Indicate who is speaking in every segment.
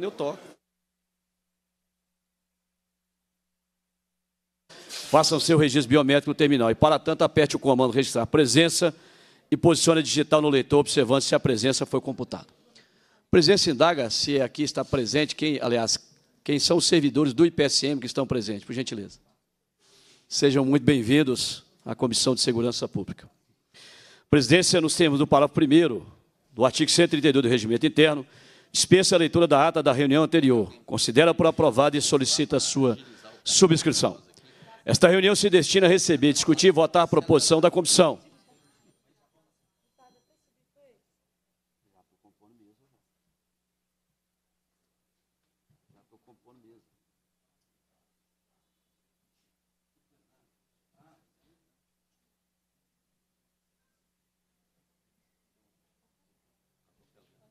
Speaker 1: eu toco. Faça o seu registro biométrico no terminal e, para tanto, aperte o comando registrar presença e posicione digital no leitor, observando se a presença foi computada. Presidência presença indaga se aqui está presente, quem, aliás, quem são os servidores do IPSM que estão presentes, por gentileza. Sejam muito bem-vindos à Comissão de Segurança Pública. Presidência, nos termos do parágrafo 1 do artigo 132 do Regimento Interno, Dispensa a leitura da ata da reunião anterior. Considera por aprovada e solicita sua subscrição. Esta reunião se destina a receber, discutir e votar a proposição da comissão. Tá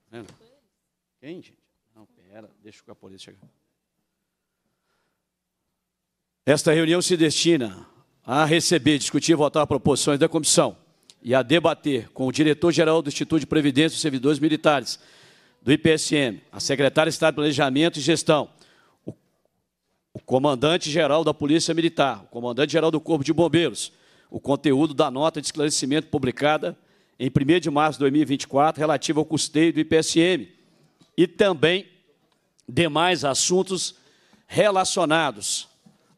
Speaker 1: vendo? Quem, gente? Não, pera, deixa polícia chegar. Esta reunião se destina a receber, discutir e votar proposições da comissão e a debater com o diretor-geral do Instituto de Previdência dos Servidores Militares, do IPSM, a secretária de Estado de Planejamento e Gestão, o, o comandante-geral da Polícia Militar, o comandante-geral do Corpo de Bombeiros, o conteúdo da nota de esclarecimento publicada em 1 de março de 2024 relativa ao custeio do IPSM, e também demais assuntos relacionados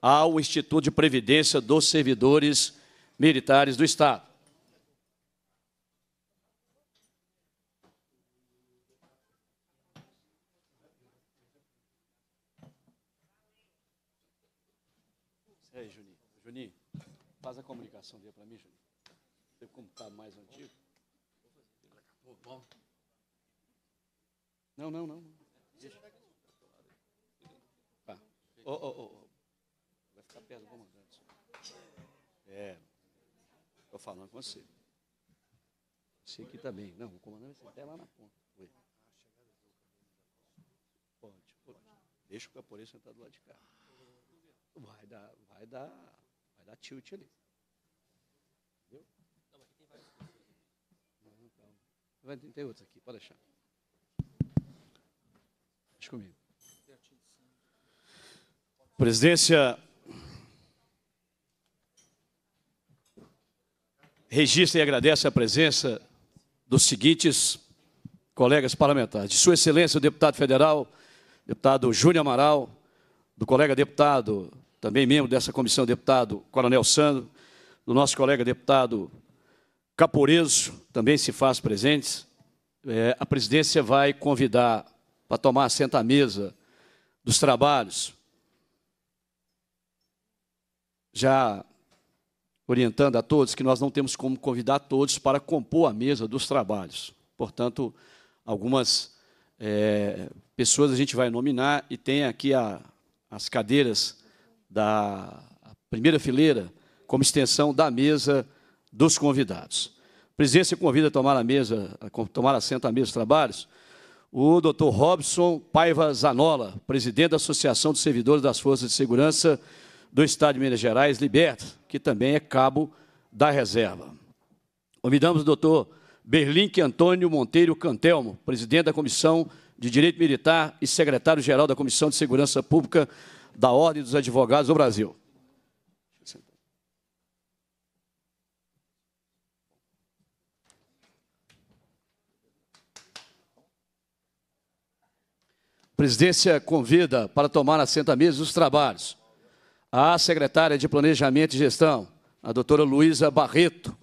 Speaker 1: ao Instituto de Previdência dos Servidores Militares do Estado. Não, não, não. Deixa. Oh, oh, oh. Vai ficar perto do comandante. É. Estou falando com você. Você aqui também. Tá não, o comandante vai tá até lá na ponta. Oi. Pode, pode. Deixa o capoeira sentar do lado de cá. Vai dar, vai dar, vai dar tilt ali.
Speaker 2: Entendeu? Não, mas aqui tem vários. Não, calma.
Speaker 1: Vai, tem outros aqui, pode deixar. Repete comigo. Presidência registra e agradece a presença dos seguintes colegas parlamentares. De Sua Excelência, o deputado federal, deputado Júnior Amaral, do colega deputado, também membro dessa comissão, deputado Coronel Sandro, do nosso colega deputado Caporeso, também se faz presentes. É, a presidência vai convidar para tomar assento à mesa dos trabalhos. Já orientando a todos que nós não temos como convidar todos para compor a mesa dos trabalhos. Portanto, algumas é, pessoas a gente vai nominar e tem aqui a, as cadeiras da primeira fileira como extensão da mesa dos convidados. A presidência convida a tomar a mesa, a tomar assento à mesa dos trabalhos o Dr. Robson Paiva Zanola, presidente da Associação dos Servidores das Forças de Segurança do Estado de Minas Gerais, Liberta, que também é cabo da reserva. Convidamos o doutor Berlinque Antônio Monteiro Cantelmo, presidente da Comissão de Direito Militar e secretário-geral da Comissão de Segurança Pública da Ordem dos Advogados do Brasil. presidência convida para tomar assento à mesa os trabalhos a secretária de Planejamento e Gestão, a doutora Luísa Barreto.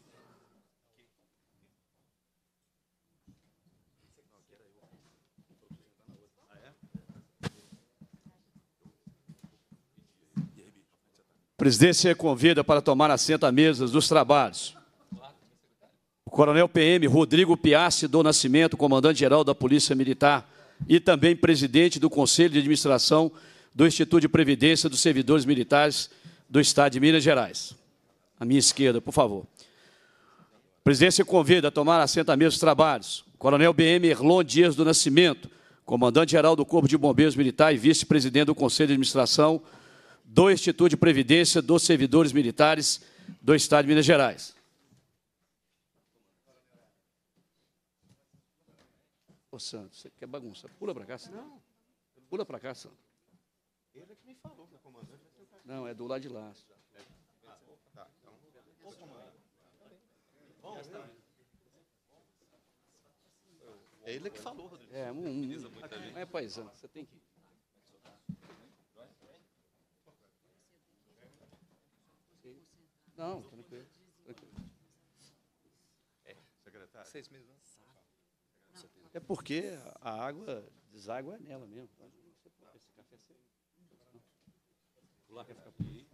Speaker 1: Presidência convida para tomar assento à mesa dos trabalhos. O coronel PM Rodrigo Piace do Nascimento, comandante-geral da Polícia Militar, e também presidente do Conselho de Administração do Instituto de Previdência dos Servidores Militares do Estado de Minas Gerais. À minha esquerda, por favor. A presidência convida a tomar assento a mesa dos trabalhos. Coronel BM Erlon Dias do Nascimento, comandante-geral do Corpo de Bombeiros Militar e vice-presidente do Conselho de Administração do Instituto de Previdência dos Servidores Militares do Estado de Minas Gerais. Ô, Santos, você quer bagunça? Pula para cá, Santo. Não. Pula para cá, Santo.
Speaker 3: Ele é que me falou
Speaker 4: que é comandante. Não, é do lado de lá. Ah, tá. Então, ô, comandante. Bom, está. É ele que falou,
Speaker 5: Rodrigo. É, um, um, é paisano, você tem que
Speaker 6: Não, tranquilo. tranquilo.
Speaker 5: É, secretário. Seis meses não. Né? É porque
Speaker 7: a água
Speaker 6: deságua nela mesmo.
Speaker 5: Esse café é seu.
Speaker 6: quer ficar por aí.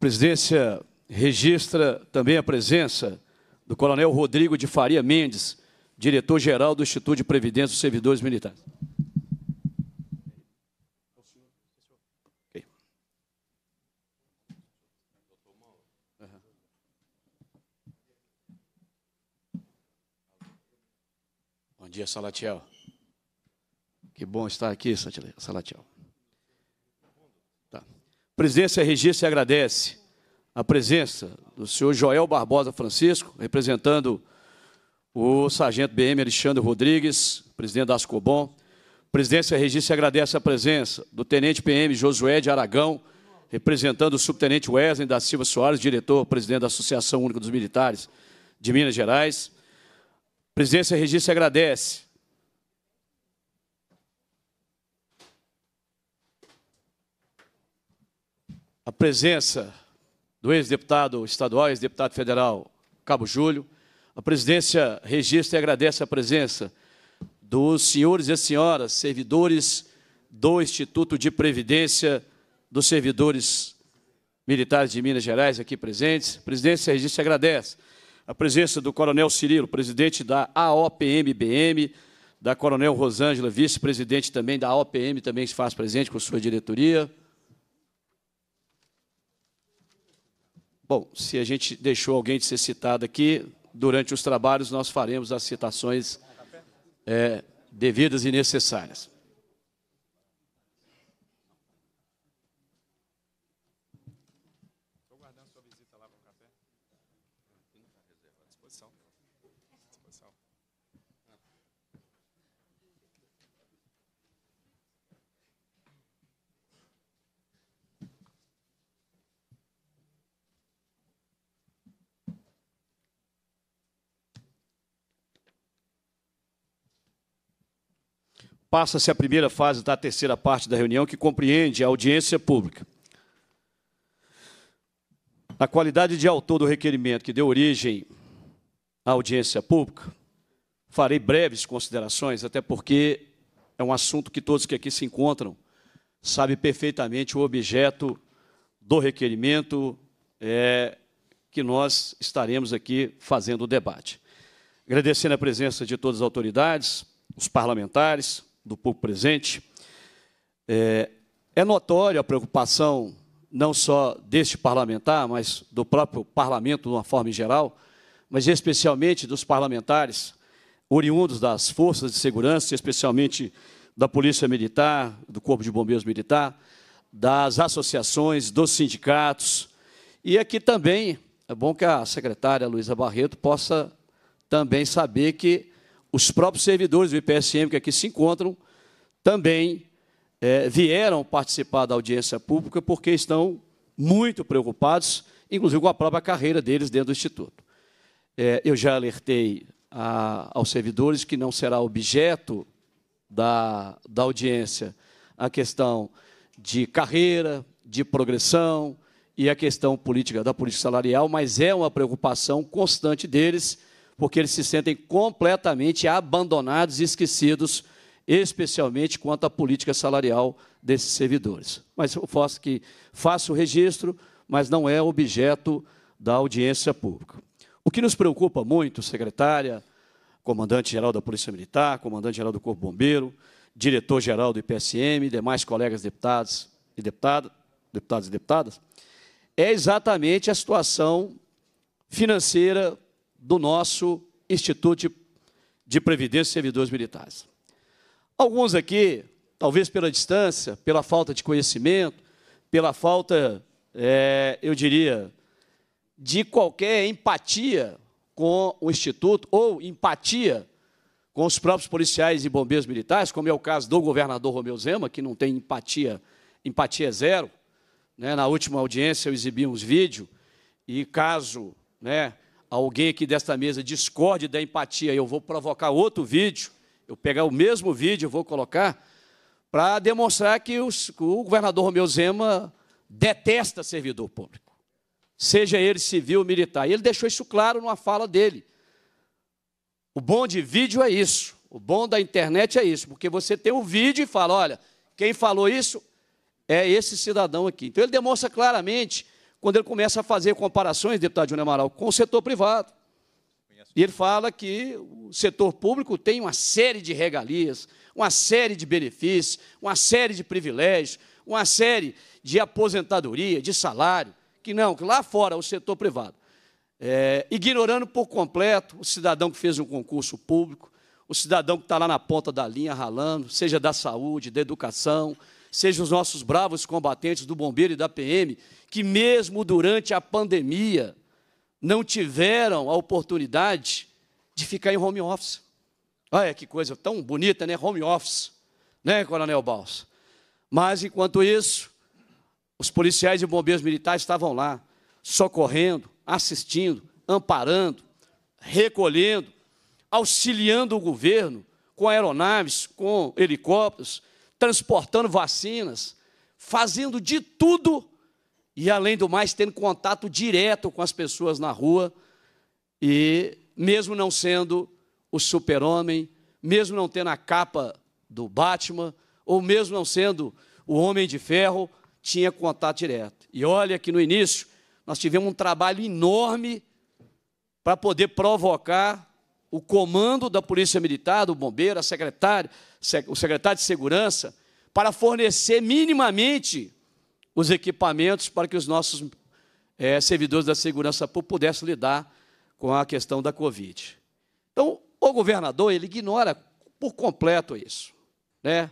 Speaker 1: presidência registra também a presença do coronel Rodrigo de Faria Mendes, diretor-geral do Instituto de Previdência dos Servidores Militares. Bom dia, Salatiel. Que bom estar aqui, Salatiel. Presidência RG se agradece. A presença do senhor Joel Barbosa Francisco, representando o sargento BM Alexandre Rodrigues, presidente da Ascobom. Presidência RG se agradece a presença do tenente PM Josué de Aragão, representando o subtenente Wesley da Silva Soares, diretor-presidente da Associação Única dos Militares de Minas Gerais. Presidência RG se agradece a presença do ex-deputado estadual, ex-deputado federal Cabo Júlio. A presidência registra e agradece a presença dos senhores e senhoras servidores do Instituto de Previdência dos Servidores Militares de Minas Gerais aqui presentes. A presidência registra e agradece a presença do Coronel Cirilo, presidente da AOPMBM, da Coronel Rosângela, vice-presidente também da AOPM, também se faz presente com sua diretoria Bom, se a gente deixou alguém de ser citado aqui, durante os trabalhos nós faremos as citações é, devidas e necessárias.
Speaker 3: guardando sua visita lá para o café. Disposição. Disposição.
Speaker 1: passa-se a primeira fase da terceira parte da reunião, que compreende a audiência pública. A qualidade de autor do requerimento que deu origem à audiência pública, farei breves considerações, até porque é um assunto que todos que aqui se encontram sabem perfeitamente o objeto do requerimento é, que nós estaremos aqui fazendo o debate. Agradecendo a presença de todas as autoridades, os parlamentares, do público presente, é, é notória a preocupação não só deste parlamentar, mas do próprio parlamento de uma forma geral, mas especialmente dos parlamentares oriundos das forças de segurança, especialmente da Polícia Militar, do Corpo de Bombeiros Militar, das associações, dos sindicatos. E aqui também é bom que a secretária Luísa Barreto possa também saber que os próprios servidores do IPSM que aqui se encontram também é, vieram participar da audiência pública porque estão muito preocupados, inclusive com a própria carreira deles dentro do Instituto. É, eu já alertei a, aos servidores que não será objeto da, da audiência a questão de carreira, de progressão e a questão política da política salarial, mas é uma preocupação constante deles porque eles se sentem completamente abandonados e esquecidos, especialmente quanto à política salarial desses servidores. Mas eu faço que faço o registro, mas não é objeto da audiência pública. O que nos preocupa muito, secretária, comandante-geral da Polícia Militar, comandante-geral do Corpo Bombeiro, diretor-geral do IPSM, demais colegas deputados e deputada, deputados e deputadas, é exatamente a situação financeira, do nosso Instituto de Previdência e Servidores Militares. Alguns aqui, talvez pela distância, pela falta de conhecimento, pela falta, é, eu diria, de qualquer empatia com o Instituto ou empatia com os próprios policiais e bombeiros militares, como é o caso do governador Romeu Zema, que não tem empatia, empatia zero. Né? Na última audiência eu exibi uns vídeos e caso né, alguém aqui desta mesa discorde da empatia, eu vou provocar outro vídeo, eu pegar o mesmo vídeo, e vou colocar, para demonstrar que os, o governador Romeu Zema detesta servidor público, seja ele civil ou militar. E ele deixou isso claro numa fala dele. O bom de vídeo é isso, o bom da internet é isso, porque você tem um vídeo e fala, olha, quem falou isso é esse cidadão aqui. Então ele demonstra claramente quando ele começa a fazer comparações, deputado Júnior Amaral, com o setor privado. E ele fala que o setor público tem uma série de regalias, uma série de benefícios, uma série de privilégios, uma série de aposentadoria, de salário, que não, que lá fora o setor privado. É, ignorando por completo o cidadão que fez um concurso público, o cidadão que está lá na ponta da linha ralando, seja da saúde, da educação, sejam os nossos bravos combatentes do bombeiro e da PM, que mesmo durante a pandemia não tiveram a oportunidade de ficar em home office. Olha que coisa tão bonita, né? Home office, né, Coronel Baus? Mas enquanto isso, os policiais e bombeiros militares estavam lá, socorrendo, assistindo, amparando, recolhendo, auxiliando o governo com aeronaves, com helicópteros, transportando vacinas, fazendo de tudo e, além do mais, tendo contato direto com as pessoas na rua. E, mesmo não sendo o super-homem, mesmo não tendo a capa do Batman, ou mesmo não sendo o Homem de Ferro, tinha contato direto. E olha que no início nós tivemos um trabalho enorme para poder provocar o comando da Polícia Militar, do Bombeiro, a secretária, o secretário de Segurança, para fornecer minimamente os equipamentos para que os nossos é, servidores da segurança pública pudessem lidar com a questão da Covid. Então, o governador ele ignora por completo isso. Né?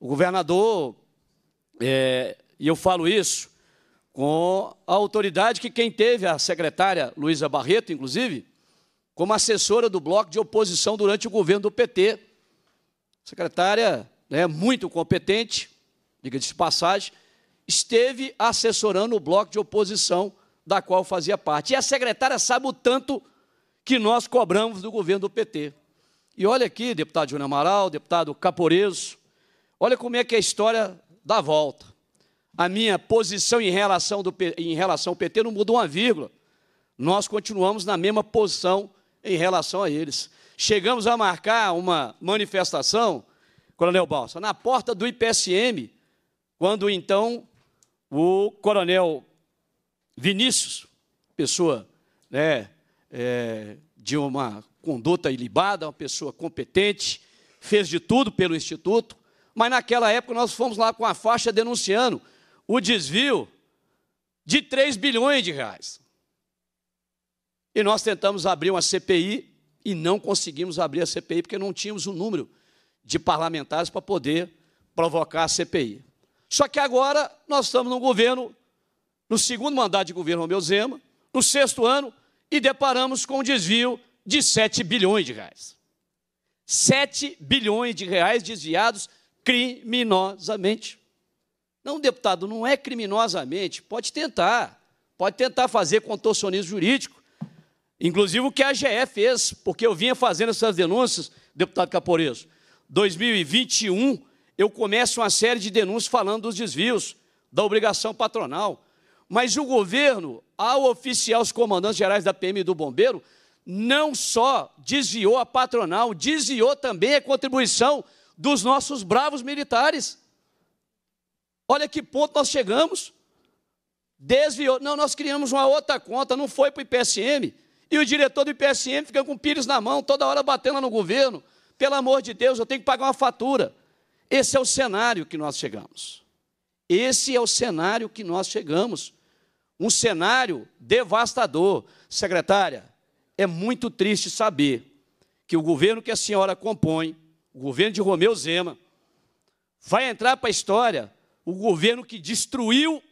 Speaker 1: O governador, é, e eu falo isso com a autoridade que quem teve, a secretária Luísa Barreto, inclusive, como assessora do bloco de oposição durante o governo do PT. Secretária né, muito competente, diga-se de passagem, esteve assessorando o bloco de oposição da qual fazia parte. E a secretária sabe o tanto que nós cobramos do governo do PT. E olha aqui, deputado Júnior Amaral, deputado Caporeso, olha como é que a história dá volta. A minha posição em relação, do, em relação ao PT não mudou uma vírgula. Nós continuamos na mesma posição em relação a eles. Chegamos a marcar uma manifestação, Coronel Balsa, na porta do IPSM, quando então o Coronel Vinícius, pessoa né, é, de uma conduta ilibada, uma pessoa competente, fez de tudo pelo Instituto, mas naquela época nós fomos lá com a faixa denunciando o desvio de 3 bilhões de reais. E nós tentamos abrir uma CPI e não conseguimos abrir a CPI porque não tínhamos o um número de parlamentares para poder provocar a CPI. Só que agora nós estamos no governo, no segundo mandato de governo Romeu Zema, no sexto ano, e deparamos com um desvio de 7 bilhões de reais. 7 bilhões de reais desviados criminosamente. Não, deputado, não é criminosamente. Pode tentar. Pode tentar fazer contorcionismo jurídico. Inclusive o que a AGE fez, porque eu vinha fazendo essas denúncias, deputado Caporeso. 2021, eu começo uma série de denúncias falando dos desvios da obrigação patronal. Mas o governo, ao oficiar os comandantes gerais da PM e do Bombeiro, não só desviou a patronal, desviou também a contribuição dos nossos bravos militares. Olha que ponto nós chegamos. Desviou. Não, nós criamos uma outra conta, não foi para o IPSM, e o diretor do IPSM fica com o pires na mão, toda hora batendo no governo. Pelo amor de Deus, eu tenho que pagar uma fatura. Esse é o cenário que nós chegamos. Esse é o cenário que nós chegamos. Um cenário devastador. Secretária, é muito triste saber que o governo que a senhora compõe, o governo de Romeu Zema, vai entrar para a história o governo que destruiu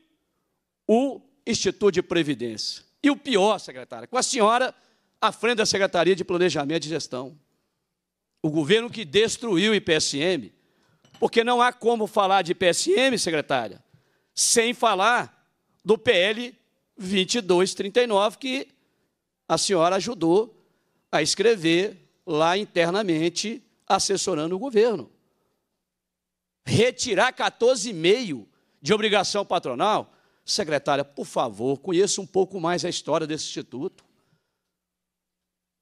Speaker 1: o Instituto de Previdência. E o pior, secretária, com a senhora à frente da Secretaria de Planejamento e Gestão. O governo que destruiu o IPSM, porque não há como falar de IPSM, secretária, sem falar do PL 2239, que a senhora ajudou a escrever lá internamente, assessorando o governo. Retirar 14,5 de obrigação patronal secretária, por favor, conheça um pouco mais a história desse instituto.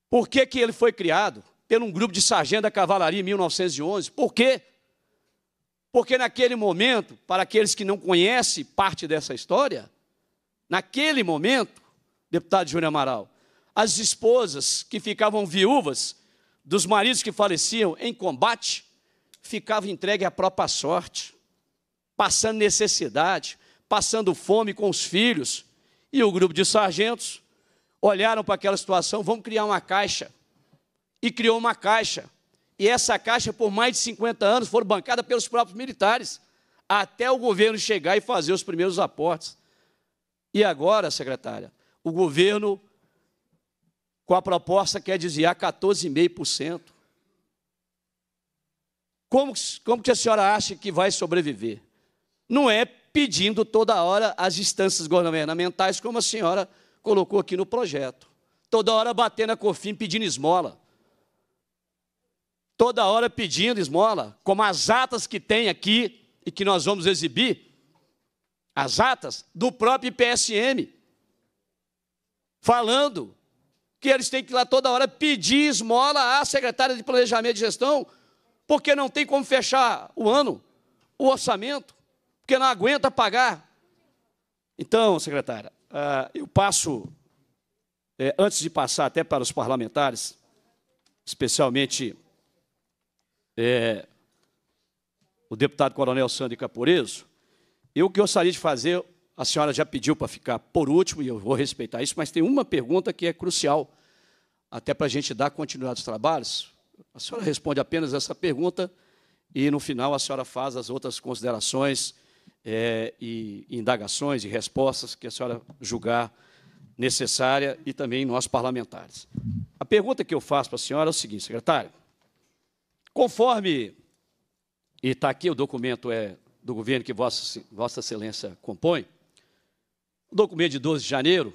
Speaker 1: Por que, que ele foi criado? Pelo um grupo de sargento da cavalaria em 1911. Por quê? Porque naquele momento, para aqueles que não conhecem parte dessa história, naquele momento, deputado Júnior Amaral, as esposas que ficavam viúvas dos maridos que faleciam em combate ficavam entregues à própria sorte, passando necessidade, passando fome com os filhos. E o grupo de sargentos olharam para aquela situação, vamos criar uma caixa. E criou uma caixa. E essa caixa, por mais de 50 anos, foi bancada pelos próprios militares, até o governo chegar e fazer os primeiros aportes. E agora, secretária, o governo, com a proposta, quer desviar 14,5%. Como, como que a senhora acha que vai sobreviver? Não é pedindo toda hora as instâncias governamentais, como a senhora colocou aqui no projeto. Toda hora batendo a COFIM pedindo esmola. Toda hora pedindo esmola, como as atas que tem aqui e que nós vamos exibir, as atas do próprio PSM, falando que eles têm que ir lá toda hora pedir esmola à secretária de Planejamento e Gestão, porque não tem como fechar o ano, o orçamento porque não aguenta pagar. Então, secretária, ah, eu passo, eh, antes de passar até para os parlamentares, especialmente eh, o deputado Coronel Sandro Caporeso, eu que gostaria de fazer, a senhora já pediu para ficar por último, e eu vou respeitar isso, mas tem uma pergunta que é crucial, até para a gente dar continuidade aos trabalhos. A senhora responde apenas essa pergunta e, no final, a senhora faz as outras considerações é, e indagações e respostas que a senhora julgar necessária e também nós parlamentares. A pergunta que eu faço para a senhora é o seguinte, secretário. Conforme, e está aqui o documento é do governo que Vossa, Vossa Excelência compõe, o documento de 12 de janeiro,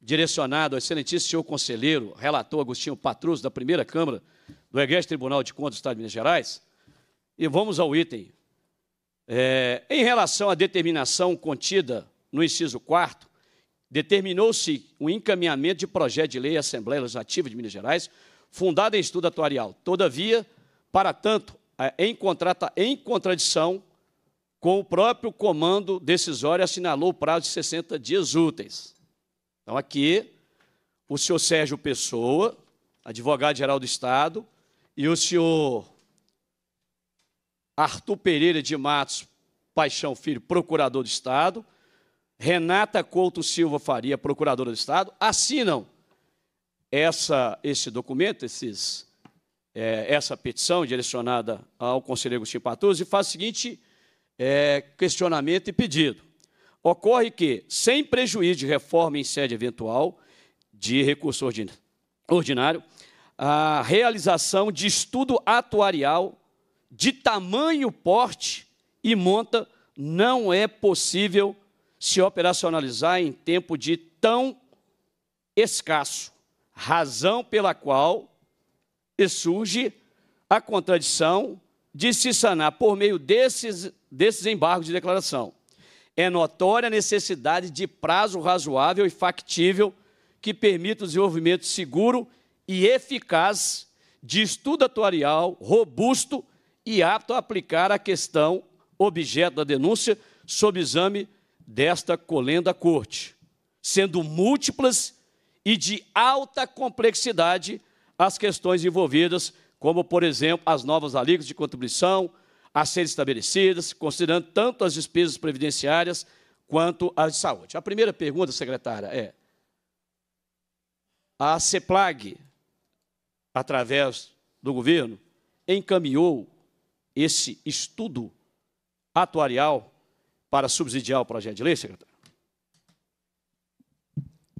Speaker 1: direcionado ao excelentíssimo senhor conselheiro, relator Agostinho Patruso, da primeira Câmara do Egrégio Tribunal de Contas do Estado de Minas Gerais, e vamos ao item é, em relação à determinação contida no inciso 4, determinou-se o um encaminhamento de projeto de lei à Assembleia Legislativa de Minas Gerais, fundado em estudo atuarial. Todavia, para tanto, é, em, contrata, em contradição com o próprio comando decisório, assinalou o prazo de 60 dias úteis. Então, aqui, o senhor Sérgio Pessoa, advogado-geral do Estado, e o senhor Arthur Pereira de Matos Paixão Filho, procurador do Estado, Renata Couto Silva Faria, procuradora do Estado, assinam essa, esse documento, esses, é, essa petição direcionada ao conselheiro Agostinho Patuzzi, e faz o seguinte é, questionamento e pedido. Ocorre que, sem prejuízo de reforma em sede eventual de recurso ordinário, a realização de estudo atuarial de tamanho porte e monta não é possível se operacionalizar em tempo de tão escasso, razão pela qual surge a contradição de se sanar por meio desses, desses embargos de declaração. É notória a necessidade de prazo razoável e factível que permita o desenvolvimento seguro e eficaz de estudo atuarial robusto e apto a aplicar a questão objeto da denúncia sob exame desta colenda corte, sendo múltiplas e de alta complexidade as questões envolvidas, como, por exemplo, as novas alíquotas de contribuição a serem estabelecidas, considerando tanto as despesas previdenciárias quanto as de saúde. A primeira pergunta, secretária, é: a CEPLAG, através do governo, encaminhou esse estudo atuarial para subsidiar o projeto de lei, secretário?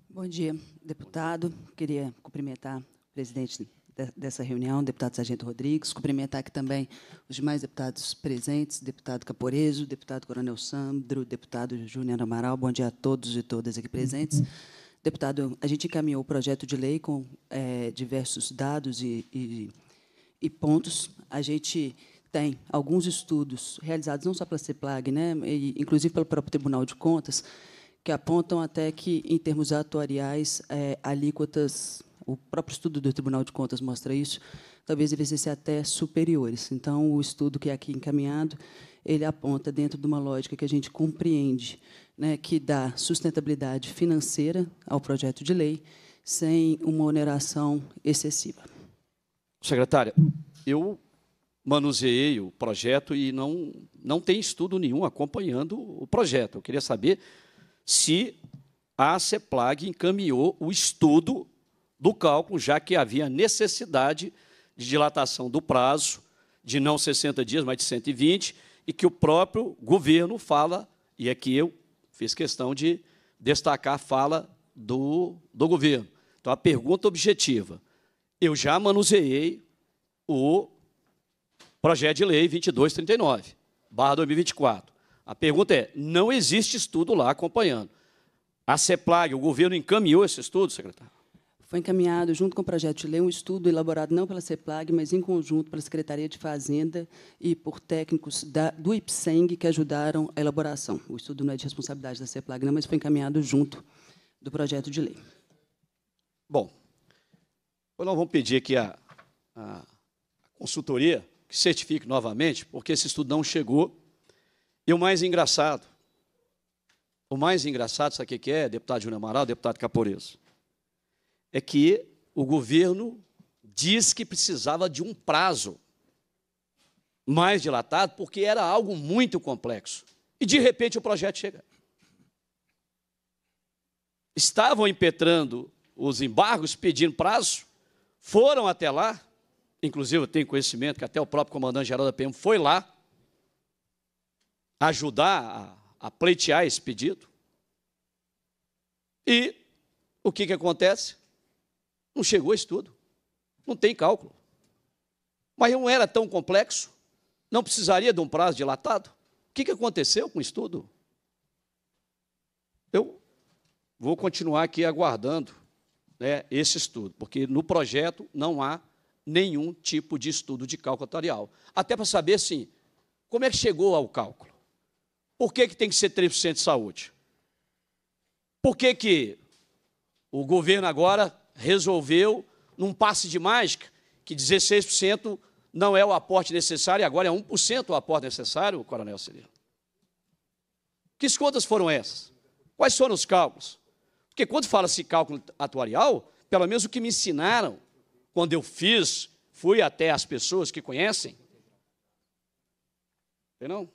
Speaker 8: Bom dia, deputado. Queria cumprimentar o presidente dessa reunião, deputado Sargento Rodrigues, cumprimentar aqui também os demais deputados presentes, deputado Caporeso, deputado Coronel Sandro, deputado Júnior Amaral, bom dia a todos e todas aqui presentes. Deputado, a gente encaminhou o projeto de lei com é, diversos dados e, e, e pontos. A gente tem alguns estudos realizados não só pela CEPLAG, né, e, inclusive pelo próprio Tribunal de Contas, que apontam até que, em termos atuariais, é, alíquotas, o próprio estudo do Tribunal de Contas mostra isso, talvez devessem ser até superiores. Então, o estudo que é aqui encaminhado, ele aponta dentro de uma lógica que a gente compreende, né, que dá sustentabilidade financeira ao projeto de lei, sem uma oneração excessiva.
Speaker 1: Secretária, eu manuseei o projeto e não, não tem estudo nenhum acompanhando o projeto. Eu queria saber se a CEPLAG encaminhou o estudo do cálculo, já que havia necessidade de dilatação do prazo, de não 60 dias, mas de 120, e que o próprio governo fala, e é que eu fiz questão de destacar a fala do, do governo. Então, a pergunta objetiva. Eu já manuseei o Projeto de Lei 2239, barra 2024. A pergunta é, não existe estudo lá acompanhando. A CEPLAG, o governo encaminhou esse estudo, secretário?
Speaker 8: Foi encaminhado, junto com o projeto de lei, um estudo elaborado não pela CEPLAG, mas em conjunto pela Secretaria de Fazenda e por técnicos da, do IPSENG que ajudaram a elaboração. O estudo não é de responsabilidade da CEPLAG, não, mas foi encaminhado junto do projeto de lei.
Speaker 1: Bom, então nós vamos pedir aqui a, a consultoria que certifique novamente, porque esse estudo não chegou. E o mais engraçado, o mais engraçado, sabe o que é, deputado Júnior Amaral, deputado Caporeso? É que o governo diz que precisava de um prazo mais dilatado, porque era algo muito complexo. E, de repente, o projeto chega. Estavam impetrando os embargos, pedindo prazo, foram até lá, Inclusive, eu tenho conhecimento que até o próprio comandante-geral da PM foi lá ajudar a, a pleitear esse pedido. E o que, que acontece? Não chegou isso tudo. Não tem cálculo. Mas não era tão complexo. Não precisaria de um prazo dilatado. O que, que aconteceu com o estudo? Eu vou continuar aqui aguardando né, esse estudo, porque no projeto não há nenhum tipo de estudo de cálculo atuarial. Até para saber, sim, como é que chegou ao cálculo? Por que, que tem que ser 3% de saúde? Por que, que o governo agora resolveu, num passe de mágica, que 16% não é o aporte necessário, agora é 1% o aporte necessário, Coronel Cirilo? Que contas foram essas? Quais foram os cálculos? Porque quando fala-se cálculo atuarial, pelo menos o que me ensinaram quando eu fiz, fui até as pessoas que conhecem? Não?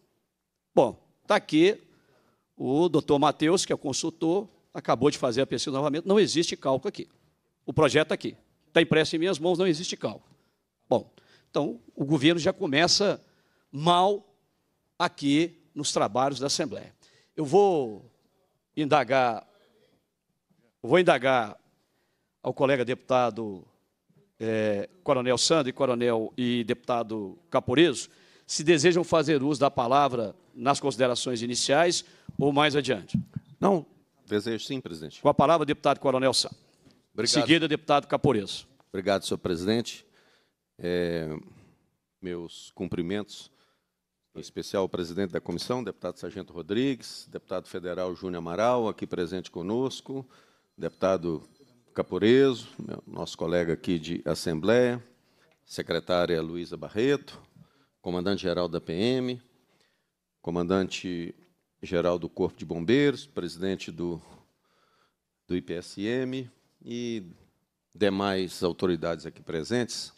Speaker 1: Bom, está aqui o doutor Matheus, que é o consultor, acabou de fazer a pesquisa novamente. Não existe cálculo aqui. O projeto está aqui. Está impresso em minhas mãos, não existe cálculo. Bom, então o governo já começa mal aqui nos trabalhos da Assembleia. Eu vou indagar, vou indagar ao colega deputado é, Coronel Sandro e Coronel e deputado Caporeso, se desejam fazer uso da palavra nas considerações iniciais ou mais adiante.
Speaker 4: Não, desejo sim, presidente.
Speaker 1: Com a palavra, deputado Coronel Sandro. Obrigado. Em seguida, deputado
Speaker 4: Caporeso. Obrigado, senhor presidente. É, meus cumprimentos, em especial ao presidente da comissão, deputado Sargento Rodrigues, deputado federal Júnior Amaral, aqui presente conosco, deputado Caporeso, nosso colega aqui de Assembleia, secretária Luísa Barreto, comandante-geral da PM, comandante-geral do Corpo de Bombeiros, presidente do, do IPSM e demais autoridades aqui presentes,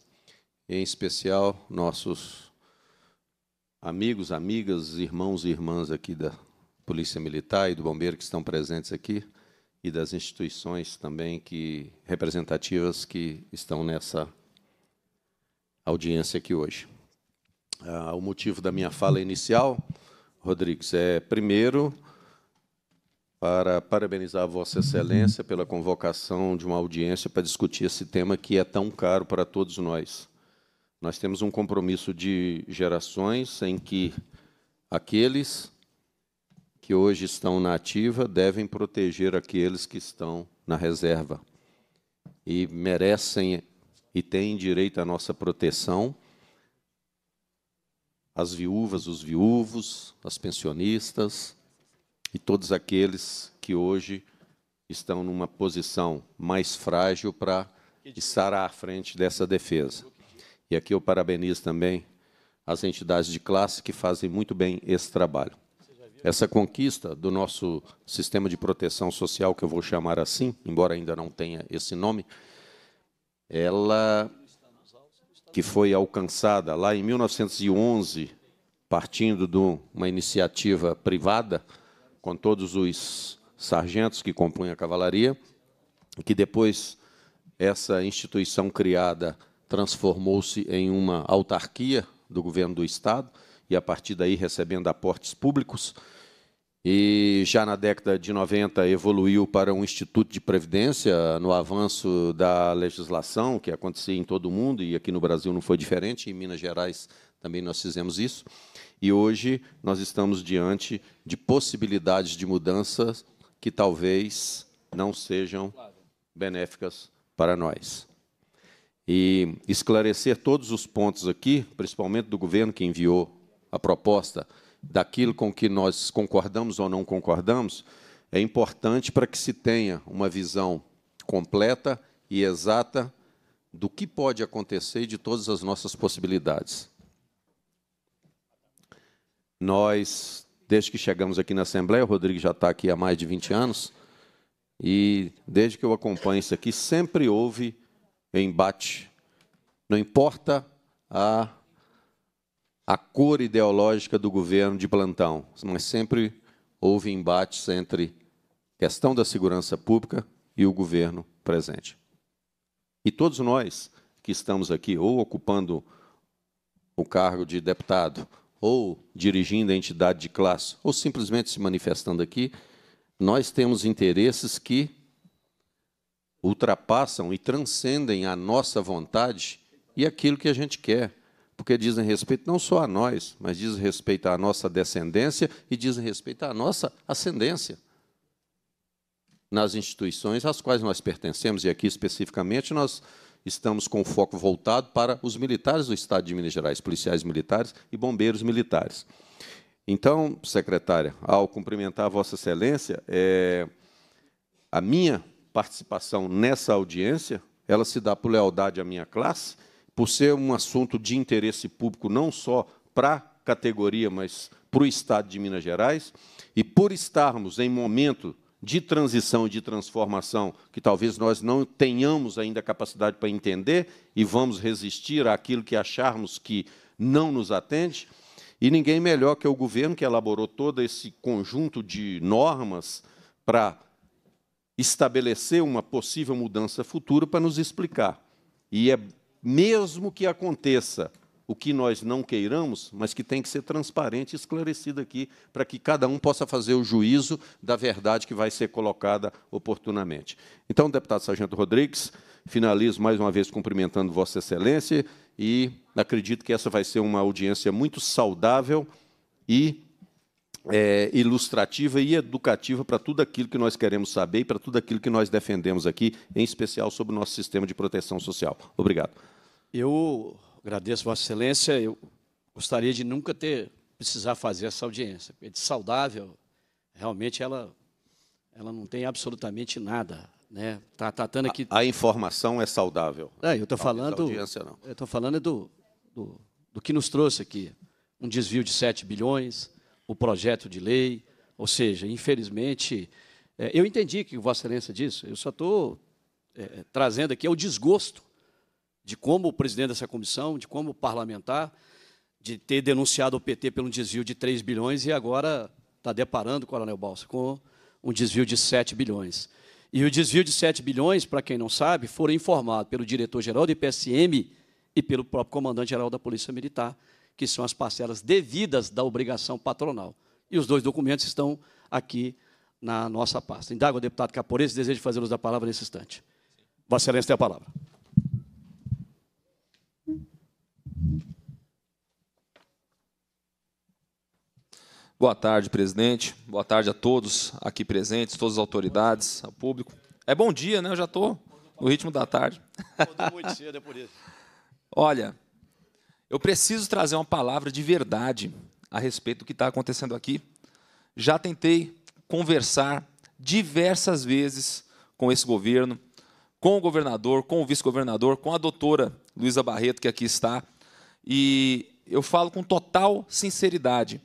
Speaker 4: em especial nossos amigos, amigas, irmãos e irmãs aqui da Polícia Militar e do Bombeiro que estão presentes aqui e das instituições também que representativas que estão nessa audiência aqui hoje. Ah, o motivo da minha fala inicial, Rodrigues, é primeiro para parabenizar Vossa Excelência pela convocação de uma audiência para discutir esse tema que é tão caro para todos nós. Nós temos um compromisso de gerações em que aqueles que hoje estão na ativa devem proteger aqueles que estão na reserva e merecem e têm direito à nossa proteção. As viúvas, os viúvos, as pensionistas e todos aqueles que hoje estão numa posição mais frágil para estar à frente dessa defesa. E aqui eu parabenizo também as entidades de classe que fazem muito bem esse trabalho essa conquista do nosso sistema de proteção social, que eu vou chamar assim, embora ainda não tenha esse nome, ela que foi alcançada lá em 1911, partindo de uma iniciativa privada, com todos os sargentos que compunham a cavalaria, que depois essa instituição criada transformou-se em uma autarquia do governo do Estado, e a partir daí recebendo aportes públicos. E já na década de 90 evoluiu para um instituto de previdência no avanço da legislação, que acontecia em todo o mundo e aqui no Brasil não foi diferente, em Minas Gerais também nós fizemos isso. E hoje nós estamos diante de possibilidades de mudanças que talvez não sejam benéficas para nós. E esclarecer todos os pontos aqui, principalmente do governo que enviou a proposta daquilo com que nós concordamos ou não concordamos, é importante para que se tenha uma visão completa e exata do que pode acontecer e de todas as nossas possibilidades. Nós, desde que chegamos aqui na Assembleia, o Rodrigo já está aqui há mais de 20 anos, e desde que eu acompanho isso aqui, sempre houve embate. Não importa a a cor ideológica do governo de plantão, mas sempre houve embates entre questão da segurança pública e o governo presente. E todos nós que estamos aqui, ou ocupando o cargo de deputado, ou dirigindo a entidade de classe, ou simplesmente se manifestando aqui, nós temos interesses que ultrapassam e transcendem a nossa vontade e aquilo que a gente quer porque dizem respeito não só a nós, mas dizem respeito à nossa descendência e dizem respeito à nossa ascendência. Nas instituições às quais nós pertencemos, e aqui especificamente nós estamos com foco voltado para os militares do Estado de Minas Gerais, policiais militares e bombeiros militares. Então, secretária, ao cumprimentar Vossa Excelência, é, a minha participação nessa audiência, ela se dá por lealdade à minha classe por ser um assunto de interesse público não só para a categoria, mas para o Estado de Minas Gerais, e por estarmos em momento de transição e de transformação que talvez nós não tenhamos ainda capacidade para entender e vamos resistir àquilo que acharmos que não nos atende, e ninguém melhor que o governo que elaborou todo esse conjunto de normas para estabelecer uma possível mudança futura para nos explicar. E é mesmo que aconteça o que nós não queiramos, mas que tem que ser transparente e esclarecido aqui, para que cada um possa fazer o juízo da verdade que vai ser colocada oportunamente. Então, deputado Sargento Rodrigues, finalizo mais uma vez cumprimentando Vossa Excelência e acredito que essa vai ser uma audiência muito saudável e é, ilustrativa e educativa para tudo aquilo que nós queremos saber e para tudo aquilo que nós defendemos aqui, em especial sobre o nosso sistema de proteção social. Obrigado. Eu agradeço Vossa Excelência. Eu gostaria de nunca
Speaker 1: ter precisar fazer essa audiência. É de saudável, realmente ela, ela não tem absolutamente nada.
Speaker 4: Né? Tá tratando aqui. A, a informação é saudável. É, eu estou falando. Audiência, não. Eu
Speaker 1: estou falando do, do, do que nos trouxe aqui. Um desvio de 7 bilhões, o projeto de lei. Ou seja, infelizmente, é, eu entendi que Vossa Excelência disse, eu só estou é, trazendo aqui é o desgosto de como o presidente dessa comissão, de como o parlamentar, de ter denunciado o PT pelo desvio de 3 bilhões e agora está deparando, Coronel Balsa, com um desvio de 7 bilhões. E o desvio de 7 bilhões, para quem não sabe, foram informados pelo diretor-geral do IPSM e pelo próprio comandante-geral da Polícia Militar, que são as parcelas devidas da obrigação patronal. E os dois documentos estão aqui na nossa pasta. Indago ao deputado Caporese, desejo fazê-los da palavra nesse instante. Vossa Excelência tem a palavra.
Speaker 5: Boa tarde, presidente. Boa tarde a todos aqui presentes, todas as autoridades, ao público. É bom dia, né? Eu já estou no ritmo da tarde. muito
Speaker 1: cedo, é por isso.
Speaker 5: Olha, eu preciso trazer uma palavra de verdade a respeito do que está acontecendo aqui. Já tentei conversar diversas vezes com esse governo, com o governador, com o vice-governador, com a doutora Luísa Barreto, que aqui está. E eu falo com total sinceridade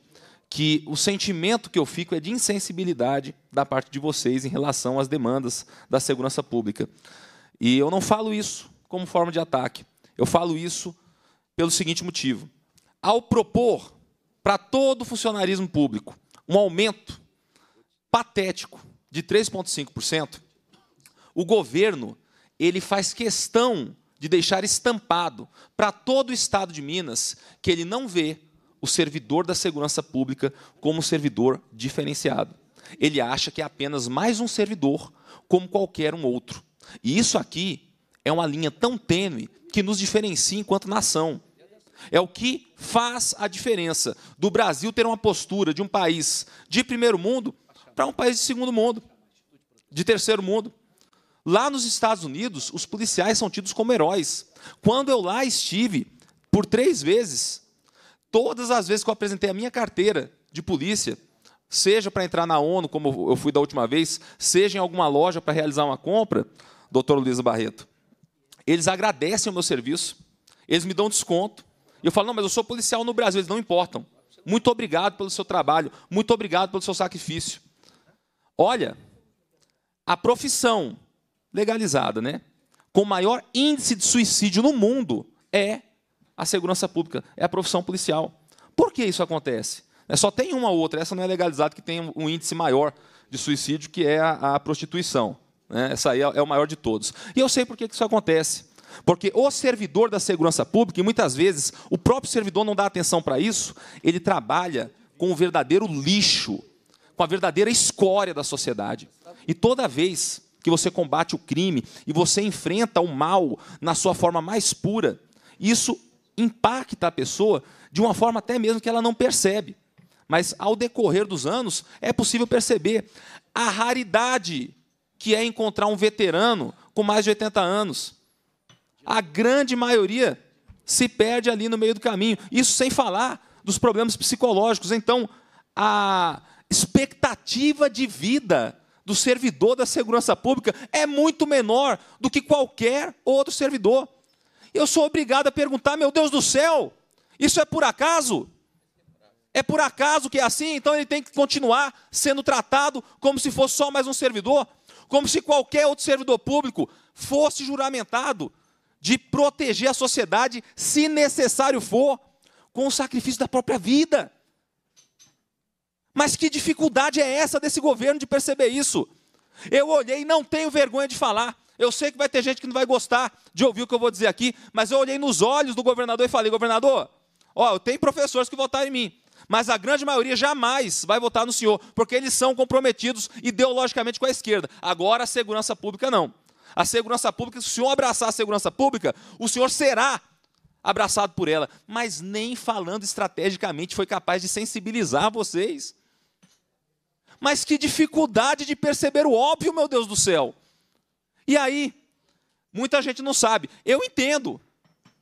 Speaker 5: que o sentimento que eu fico é de insensibilidade da parte de vocês em relação às demandas da segurança pública. E eu não falo isso como forma de ataque. Eu falo isso pelo seguinte motivo: ao propor para todo o funcionarismo público um aumento patético de 3,5%, o governo ele faz questão de deixar estampado para todo o estado de Minas que ele não vê o servidor da segurança pública como servidor diferenciado. Ele acha que é apenas mais um servidor, como qualquer um outro. E isso aqui é uma linha tão tênue que nos diferencia enquanto nação. É o que faz a diferença do Brasil ter uma postura de um país de primeiro mundo para um país de segundo mundo, de terceiro mundo. Lá nos Estados Unidos, os policiais são tidos como heróis. Quando eu lá estive, por três vezes, Todas as vezes que eu apresentei a minha carteira de polícia, seja para entrar na ONU, como eu fui da última vez, seja em alguma loja para realizar uma compra, doutor Luiz Barreto, eles agradecem o meu serviço, eles me dão desconto. E eu falo, não, mas eu sou policial no Brasil, eles não importam. Muito obrigado pelo seu trabalho, muito obrigado pelo seu sacrifício. Olha, a profissão legalizada, né, com maior índice de suicídio no mundo é a segurança pública, é a profissão policial. Por que isso acontece? É, só tem uma ou outra, essa não é legalizada, que tem um índice maior de suicídio, que é a, a prostituição. Né? Essa aí é, é, o maior de todos. E eu sei por que, que isso acontece. Porque o servidor da segurança pública, e muitas vezes o próprio servidor não dá atenção para isso, ele trabalha com o verdadeiro lixo, com a verdadeira escória da sociedade. E toda vez que você combate o crime e você enfrenta o mal na sua forma mais pura, isso impacta a pessoa de uma forma até mesmo que ela não percebe. Mas ao decorrer dos anos, é possível perceber a raridade que é encontrar um veterano com mais de 80 anos. A grande maioria se perde ali no meio do caminho. Isso sem falar dos problemas psicológicos. Então, a expectativa de vida do servidor da segurança pública é muito menor do que qualquer outro servidor eu sou obrigado a perguntar: meu Deus do céu, isso é por acaso? É por acaso que é assim? Então ele tem que continuar sendo tratado como se fosse só mais um servidor, como se qualquer outro servidor público fosse juramentado de proteger a sociedade, se necessário for, com o sacrifício da própria vida. Mas que dificuldade é essa desse governo de perceber isso? Eu olhei e não tenho vergonha de falar. Eu sei que vai ter gente que não vai gostar de ouvir o que eu vou dizer aqui, mas eu olhei nos olhos do governador e falei: governador, ó, tem professores que votaram em mim, mas a grande maioria jamais vai votar no senhor, porque eles são comprometidos ideologicamente com a esquerda. Agora a segurança pública não. A segurança pública, se o senhor abraçar a segurança pública, o senhor será abraçado por ela, mas nem falando estrategicamente foi capaz de sensibilizar vocês. Mas que dificuldade de perceber o óbvio, meu Deus do céu. E aí, muita gente não sabe. Eu entendo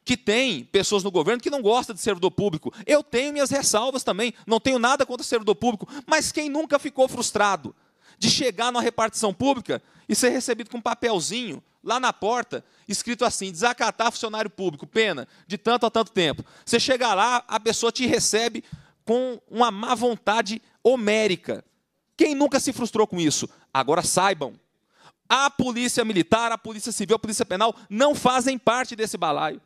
Speaker 5: que tem pessoas no governo que não gostam de servidor público. Eu tenho minhas ressalvas também, não tenho nada contra servidor público, mas quem nunca ficou frustrado de chegar numa repartição pública e ser recebido com um papelzinho lá na porta, escrito assim: desacatar funcionário público, pena, de tanto a tanto tempo. Você chega lá, a pessoa te recebe com uma má vontade homérica. Quem nunca se frustrou com isso? Agora saibam a polícia militar, a polícia civil, a polícia penal não fazem parte desse balaio.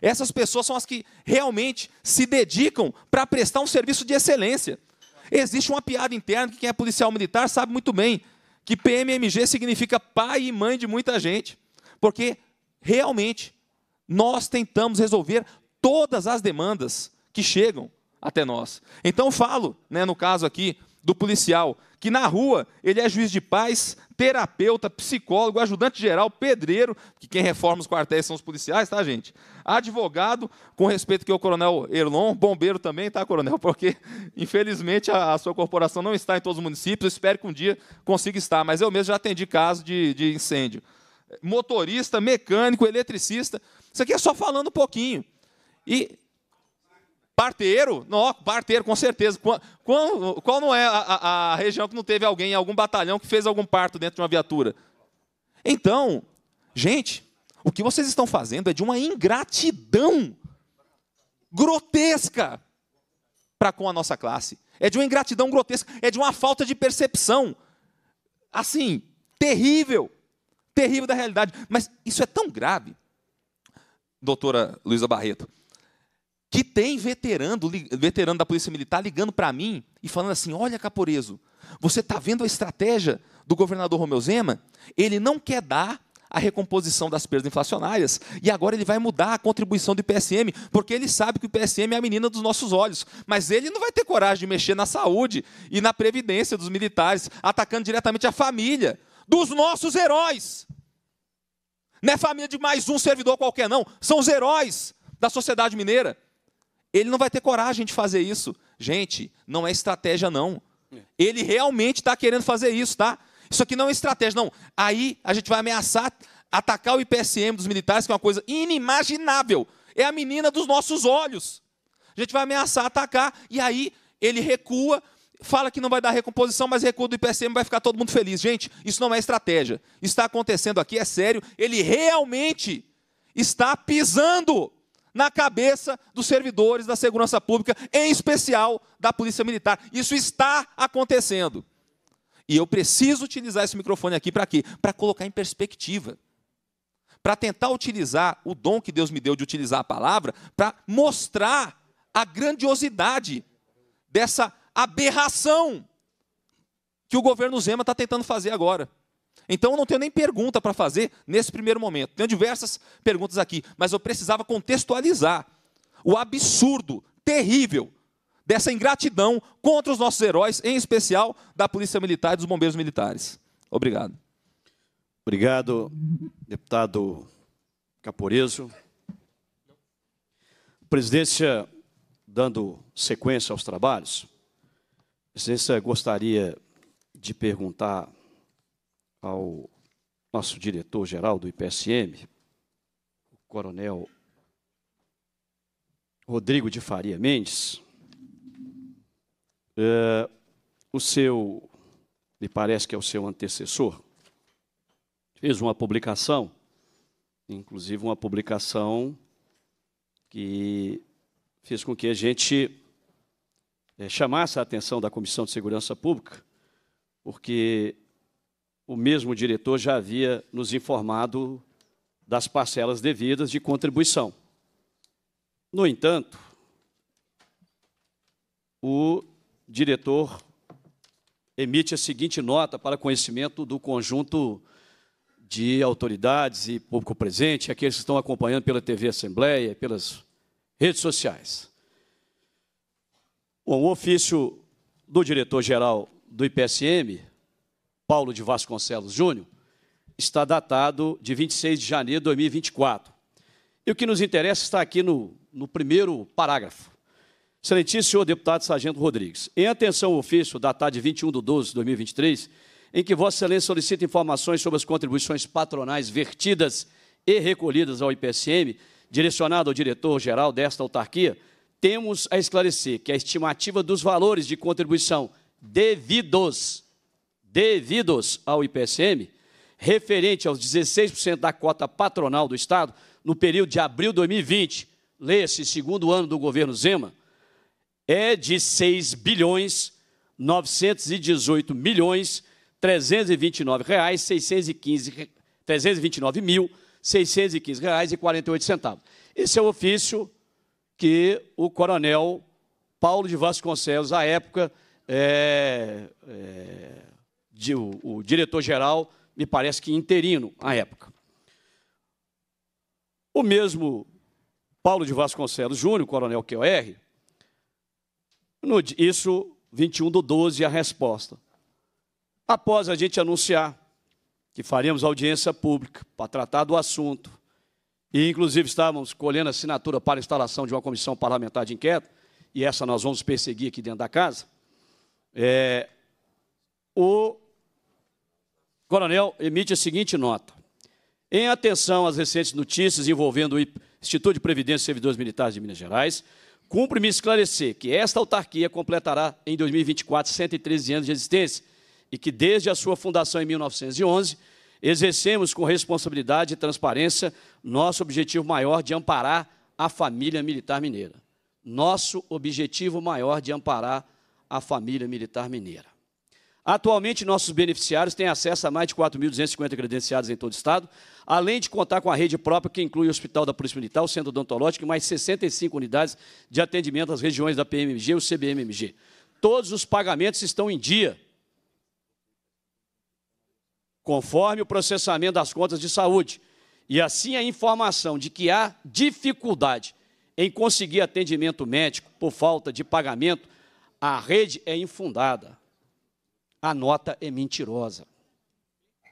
Speaker 5: Essas pessoas são as que realmente se dedicam para prestar um serviço de excelência. Existe uma piada interna que quem é policial militar sabe muito bem que PMMG significa pai e mãe de muita gente, porque realmente nós tentamos resolver todas as demandas que chegam até nós. Então falo, né, no caso aqui do policial, que na rua ele é juiz de paz, terapeuta, psicólogo, ajudante geral, pedreiro, que quem reforma os quartéis são os policiais, tá, gente? Advogado, com respeito que é o coronel Erlon, bombeiro também, tá, coronel? Porque, infelizmente, a, a, sua corporação não está em todos os municípios, eu espero que um dia consiga estar, mas eu mesmo já atendi caso de, de incêndio. Motorista, mecânico, eletricista, isso aqui é só falando um pouquinho. E Parteiro? Não, parteiro, com certeza. Qual, qual, qual não é a, a, a, região que não teve alguém, algum batalhão que fez algum parto dentro de uma viatura? Então, gente, o que vocês estão fazendo é de uma ingratidão grotesca para com a nossa classe. É de uma ingratidão grotesca, é de uma falta de percepção. Assim, terrível. Terrível da realidade. Mas isso é tão grave, doutora Luísa Barreto que tem veterano, veterano da Polícia Militar ligando para mim e falando assim: olha, Caporeso, você está vendo a estratégia do governador Romeu Zema? Ele não quer dar a recomposição das perdas inflacionárias e agora ele vai mudar a contribuição do IPSM, porque ele sabe que o IPSM é a menina dos nossos olhos, mas ele não vai ter coragem de mexer na saúde e na previdência dos militares, atacando diretamente a família dos nossos heróis. Não é família de mais um servidor qualquer, não. São os heróis da sociedade mineira. Ele não vai ter coragem de fazer isso. Gente, não é estratégia, não. Ele realmente está querendo fazer isso, tá? Isso aqui não é estratégia, não. Aí a gente vai ameaçar atacar o IPSM dos militares, que é uma coisa inimaginável. É a menina dos nossos olhos. A gente vai ameaçar atacar, e aí ele recua, fala que não vai dar recomposição, mas recua do IPSM vai ficar todo mundo feliz. Gente, isso não é estratégia. Está acontecendo aqui, é sério. Ele realmente está pisando na cabeça dos servidores da segurança pública, em especial da Polícia Militar. Isso está acontecendo. E eu preciso utilizar esse microfone aqui para quê? Para colocar em perspectiva. Para tentar utilizar o dom que Deus me deu de utilizar a palavra para mostrar a grandiosidade dessa aberração que o governo Zema está tentando fazer agora. Então eu não tenho nem pergunta para fazer nesse primeiro momento. Tenho diversas perguntas aqui, mas eu precisava contextualizar o absurdo, terrível, dessa ingratidão contra os nossos heróis, em especial da Polícia Militar e dos Bombeiros Militares.
Speaker 1: Obrigado. Obrigado, deputado Caporeso. Presidência, dando sequência aos trabalhos, a presidência gostaria de perguntar ao nosso diretor-geral do IPSM, o coronel Rodrigo de Faria Mendes, é, o seu, me parece que é o seu antecessor, fez uma publicação, inclusive uma publicação que fez com que a gente é, chamasse a atenção da Comissão de Segurança Pública, porque o mesmo diretor já havia nos informado das parcelas devidas de contribuição. No entanto, o diretor emite a seguinte nota para conhecimento do conjunto de autoridades e público presente, aqueles que estão acompanhando pela TV Assembleia, pelas redes sociais. Bom, o ofício do diretor-geral do IPSM Paulo de Vasconcelos Júnior, está datado de 26 de janeiro de 2024. E o que nos interessa está aqui no, no primeiro parágrafo. Excelentíssimo senhor deputado Sargento Rodrigues, em atenção ao ofício datado de 21 de 12 de 2023, em que Vossa Excelência solicita informações sobre as contribuições patronais vertidas e recolhidas ao IPSM, direcionado ao diretor-geral desta autarquia, temos a esclarecer que a estimativa dos valores de contribuição devidos devidos ao IPCM, referente aos 16% da cota patronal do Estado, no período de abril de 2020, lê-se segundo ano do governo Zema, é de 6 bilhões 918 milhões 329 reais 615 329 mil 615 reais e 48 centavos. Esse é o ofício que o coronel Paulo de Vasconcelos, à época, é, é de, o, o diretor-geral, me parece que interino à época. O mesmo Paulo de Vasconcelos Júnior, coronel QR, no, isso 21 do 12, a resposta. Após a gente anunciar que faríamos audiência pública para tratar do assunto, e inclusive estávamos colhendo assinatura para a instalação de uma comissão parlamentar de inquérito, e essa nós vamos perseguir aqui dentro da casa, é, o Coronel emite a seguinte nota. Em atenção às recentes notícias envolvendo o Instituto de Previdência e Servidores Militares de Minas Gerais, cumpre-me esclarecer que esta autarquia completará em 2024 113 anos de existência e que desde a sua fundação em 1911 exercemos com responsabilidade e transparência nosso objetivo maior de amparar a família militar mineira. Nosso objetivo maior de amparar a família militar mineira. Atualmente, nossos beneficiários têm acesso a mais de 4.250 credenciados em todo o Estado, além de contar com a rede própria, que inclui o Hospital da Polícia Militar, o Centro Odontológico e mais 65 unidades de atendimento às regiões da PMMG e o CBMMG. Todos os pagamentos estão em dia, conforme o processamento das contas de saúde. E assim a informação de que há dificuldade em conseguir atendimento médico por falta de pagamento, a rede é infundada a nota é mentirosa.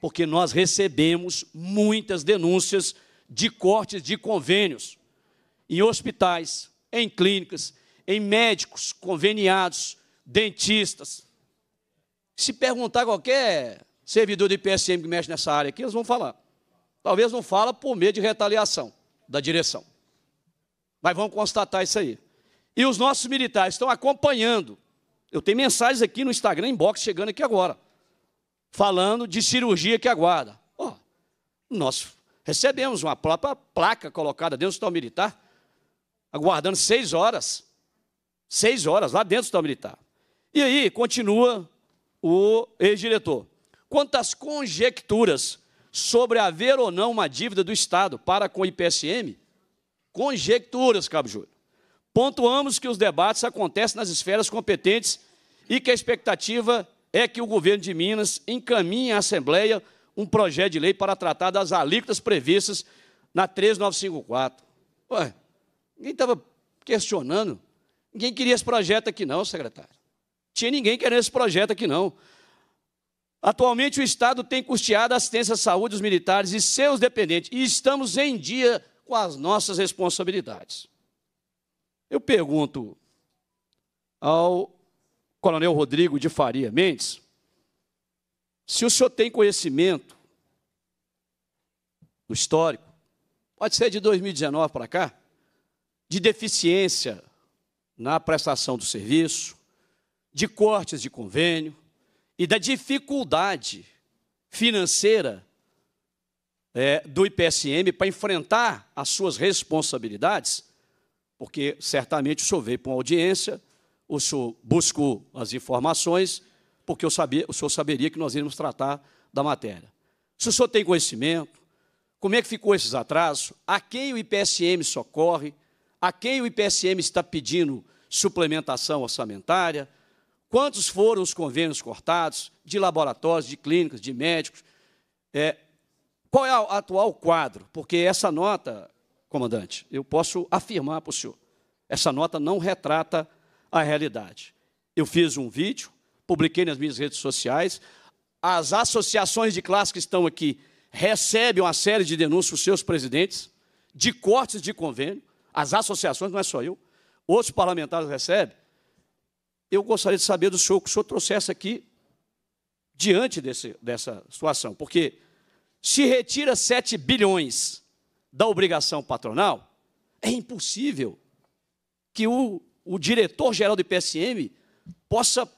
Speaker 1: Porque nós recebemos muitas denúncias de cortes de convênios em hospitais, em clínicas, em médicos conveniados, dentistas. Se perguntar qualquer servidor de PSM que mexe nessa área aqui, eles vão falar. Talvez não fala por meio de retaliação da direção. Mas vão constatar isso aí. E os nossos militares estão acompanhando eu tenho mensagens aqui no Instagram inbox chegando aqui agora, falando de cirurgia que aguarda. Ó, oh, nós recebemos uma própria placa colocada dentro do hospital militar, aguardando seis horas. Seis horas lá dentro do hospital militar. E aí continua o ex-diretor. Quantas conjecturas sobre haver ou não uma dívida do Estado para com o IPSM? Conjecturas, Cabo Júlio. Pontuamos que os debates acontecem nas esferas competentes e que a expectativa é que o governo de Minas encaminhe à Assembleia um projeto de lei para tratar das alíquotas previstas na 3954. Ué, ninguém estava questionando, ninguém queria esse projeto aqui não, secretário. Tinha ninguém querendo esse projeto aqui não. Atualmente o Estado tem custeado a assistência à saúde dos militares e seus dependentes e estamos em dia com as nossas responsabilidades. Eu pergunto ao Coronel Rodrigo de Faria Mendes, se o senhor tem conhecimento do histórico, pode ser de 2019 para cá, de deficiência na prestação do serviço, de cortes de convênio e da dificuldade financeira é, do IPSM para enfrentar as suas responsabilidades, porque certamente o senhor veio para uma audiência, o senhor buscou as informações, porque eu sabia, o senhor saberia que nós iríamos tratar da matéria. Se o senhor tem conhecimento, como é que ficou esses atrasos, a quem o IPSM socorre, a quem o IPSM está pedindo suplementação orçamentária, quantos foram os convênios cortados de laboratórios, de clínicas, de médicos, é, qual é o atual quadro? Porque essa nota, comandante, eu posso afirmar para o senhor, essa nota não retrata a realidade. Eu fiz um vídeo, publiquei nas minhas redes sociais. As associações de classe que estão aqui recebem uma série de denúncias dos seus presidentes, de cortes de convênio. As associações, não é só eu, outros parlamentares recebem. Eu gostaria de saber do senhor que o senhor trouxesse aqui diante desse, dessa situação, porque se retira 7 bilhões da obrigação patronal, é impossível que o o diretor-geral do IPSM possa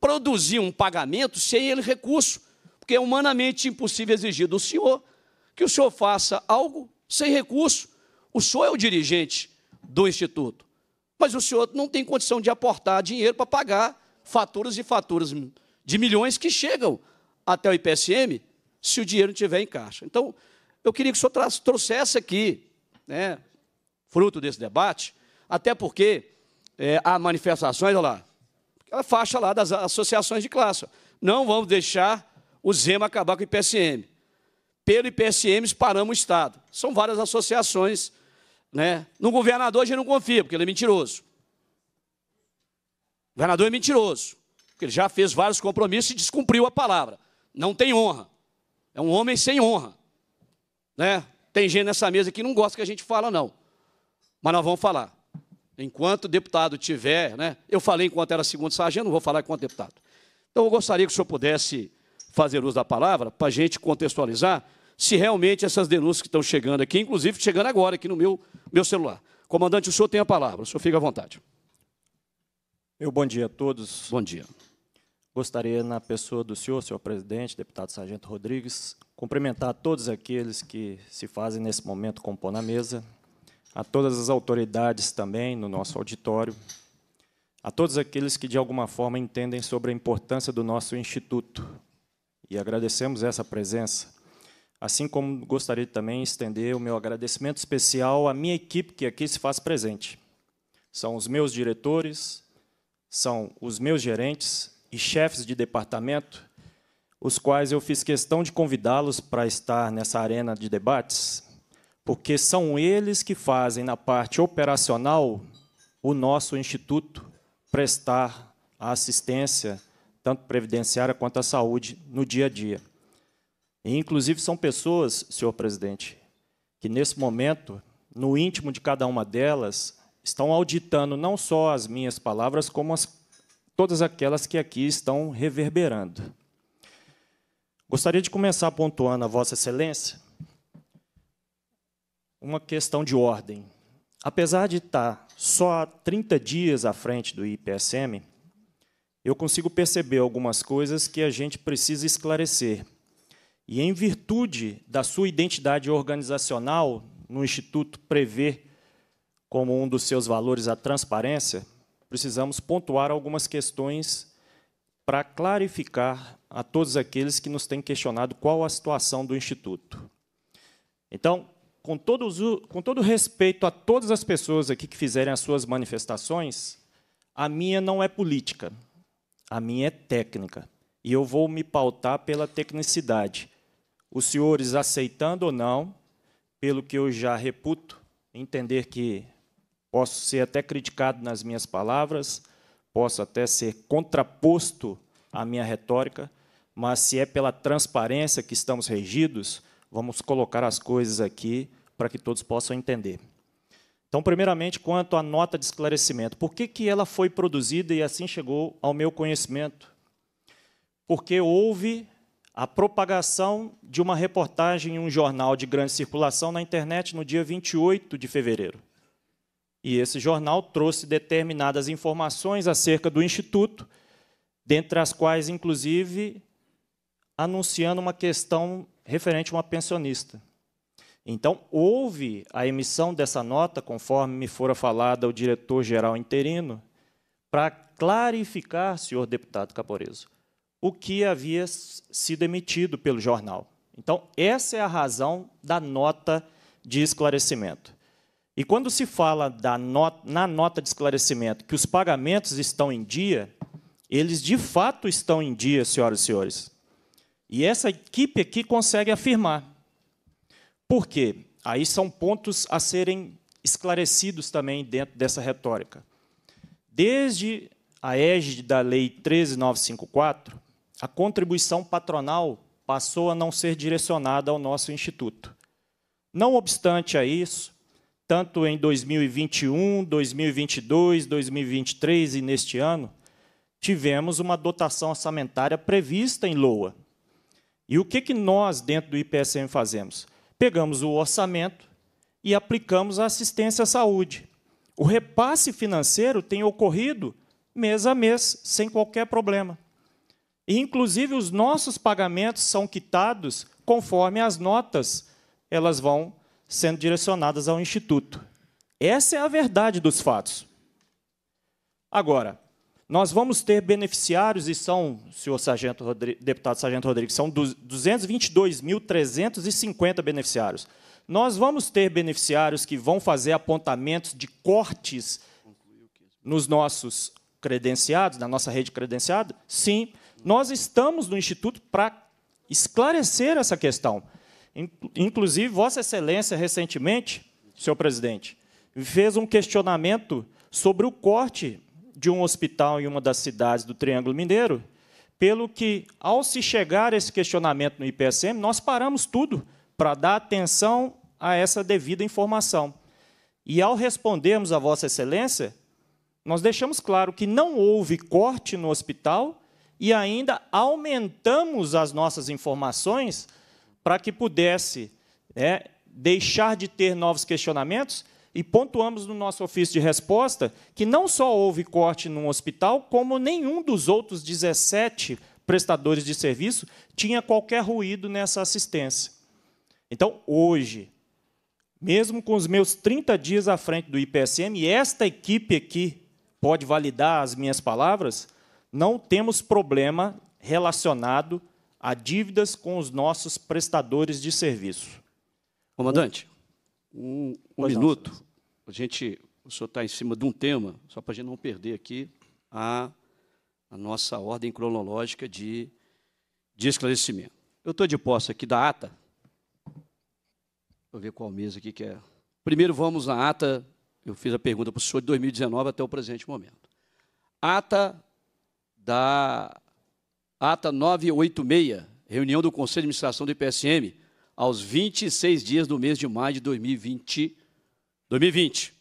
Speaker 1: produzir um pagamento sem ele recurso, porque é humanamente impossível exigir do senhor que o senhor faça algo sem recurso. O senhor é o dirigente do instituto, mas o senhor não tem condição de aportar dinheiro para pagar faturas e faturas de milhões que chegam até o IPSM se o dinheiro não estiver em caixa. Então, eu queria que o senhor trouxesse aqui, né, fruto desse debate, até porque é, há manifestações, olha lá, aquela faixa lá das associações de classe. Não vamos deixar o Zema acabar com o IPSM. Pelo IPSM, paramos o Estado. São várias associações. Né? No governador, a gente não confia, porque ele é mentiroso. O governador é mentiroso, porque ele já fez vários compromissos e descumpriu a palavra. Não tem honra. É um homem sem honra. Né? Tem gente nessa mesa que não gosta que a gente fala, não. Mas nós vamos falar. Enquanto o deputado tiver, né? Eu falei enquanto era segundo sargento, não vou falar enquanto deputado. Então, eu gostaria que o senhor pudesse fazer uso da palavra para a gente contextualizar se realmente essas denúncias que estão chegando aqui, inclusive chegando agora aqui no meu,
Speaker 9: meu celular. Comandante, o senhor tem a palavra, o senhor fica à vontade. Meu bom dia a todos. Bom dia. Gostaria, na pessoa do senhor, senhor presidente, deputado Sargento Rodrigues, cumprimentar todos aqueles que se fazem nesse momento compor na mesa, a todas as autoridades também no nosso auditório, a todos aqueles que, de alguma forma, entendem sobre a importância do nosso Instituto. E agradecemos essa presença. Assim como gostaria também de estender o meu agradecimento especial à minha equipe que aqui se faz presente. São os meus diretores, são os meus gerentes e chefes de departamento, os quais eu fiz questão de convidá-los para estar nessa arena de debates, porque são eles que fazem, na parte operacional, o nosso instituto prestar a assistência, tanto previdenciária quanto à saúde, no dia a dia. E, inclusive, são pessoas, senhor presidente, que nesse momento, no íntimo de cada uma delas, estão auditando não só as minhas palavras, como as, todas aquelas que aqui estão reverberando. Gostaria de começar pontuando a Vossa Excelência uma questão de ordem. Apesar de estar só há 30 dias à frente do IPSM, eu consigo perceber algumas coisas que a gente precisa esclarecer. E, em virtude da sua identidade organizacional, no Instituto prevê como um dos seus valores a transparência, precisamos pontuar algumas questões para clarificar a todos aqueles que nos têm questionado qual a situação do Instituto. Então, com todo, com todo respeito a todas as pessoas aqui que fizerem as suas manifestações, a minha não é política, a minha é técnica. E eu vou me pautar pela tecnicidade. Os senhores aceitando ou não, pelo que eu já reputo, entender que posso ser até criticado nas minhas palavras, posso até ser contraposto à minha retórica, mas se é pela transparência que estamos regidos, Vamos colocar as coisas aqui para que todos possam entender. Então, primeiramente, quanto à nota de esclarecimento. Por que, que ela foi produzida e assim chegou ao meu conhecimento? Porque houve a propagação de uma reportagem em um jornal de grande circulação na internet no dia 28 de fevereiro. E esse jornal trouxe determinadas informações acerca do Instituto, dentre as quais, inclusive, anunciando uma questão referente a uma pensionista. Então, houve a emissão dessa nota, conforme me fora falada ao diretor-geral interino, para clarificar, senhor deputado Caporeso, o que havia sido emitido pelo jornal. Então, essa é a razão da nota de esclarecimento. E quando se fala not na nota de esclarecimento que os pagamentos estão em dia, eles de fato estão em dia, senhoras e senhores. E essa equipe aqui consegue afirmar. Por quê? Aí são pontos a serem esclarecidos também dentro dessa retórica. Desde a égide da Lei 13954, a contribuição patronal passou a não ser direcionada ao nosso instituto. Não obstante a isso, tanto em 2021, 2022, 2023 e neste ano, tivemos uma dotação orçamentária prevista em LOA, e o que, que nós, dentro do IPSM, fazemos? Pegamos o orçamento e aplicamos a assistência à saúde. O repasse financeiro tem ocorrido mês a mês, sem qualquer problema. E, inclusive, os nossos pagamentos são quitados conforme as notas elas vão sendo direcionadas ao Instituto. Essa é a verdade dos fatos. Agora, nós vamos ter beneficiários, e são, senhor Sargento deputado Sargento Rodrigues, são 222.350 beneficiários. Nós vamos ter beneficiários que vão fazer apontamentos de cortes nos nossos credenciados, na nossa rede credenciada? Sim. Nós estamos no Instituto para esclarecer essa questão. Inclusive, Vossa Excelência, recentemente, senhor presidente, fez um questionamento sobre o corte de um hospital em uma das cidades do Triângulo Mineiro, pelo que, ao se chegar esse questionamento no IPSM, nós paramos tudo para dar atenção a essa devida informação. E, ao respondermos a Vossa Excelência, nós deixamos claro que não houve corte no hospital e ainda aumentamos as nossas informações para que pudesse né, deixar de ter novos questionamentos e pontuamos no nosso ofício de resposta que não só houve corte num hospital, como nenhum dos outros 17 prestadores de serviço tinha qualquer ruído nessa assistência. Então, hoje, mesmo com os meus 30 dias à frente do IPSM, e esta equipe aqui pode validar as minhas palavras, não temos problema relacionado a dívidas com os nossos prestadores de serviço. Comandante, um, um minuto.
Speaker 1: Não, a gente, o senhor está em cima de um tema, só para a gente não perder aqui a, a nossa ordem cronológica de, de esclarecimento. Eu estou de posse aqui da ata. Vou ver qual mesa aqui que é. Primeiro vamos na ata, eu fiz a pergunta para o senhor de 2019 até o presente momento. Ata da ata 986, reunião do Conselho de Administração do IPSM, aos 26 dias do mês de maio de 2020, 2020.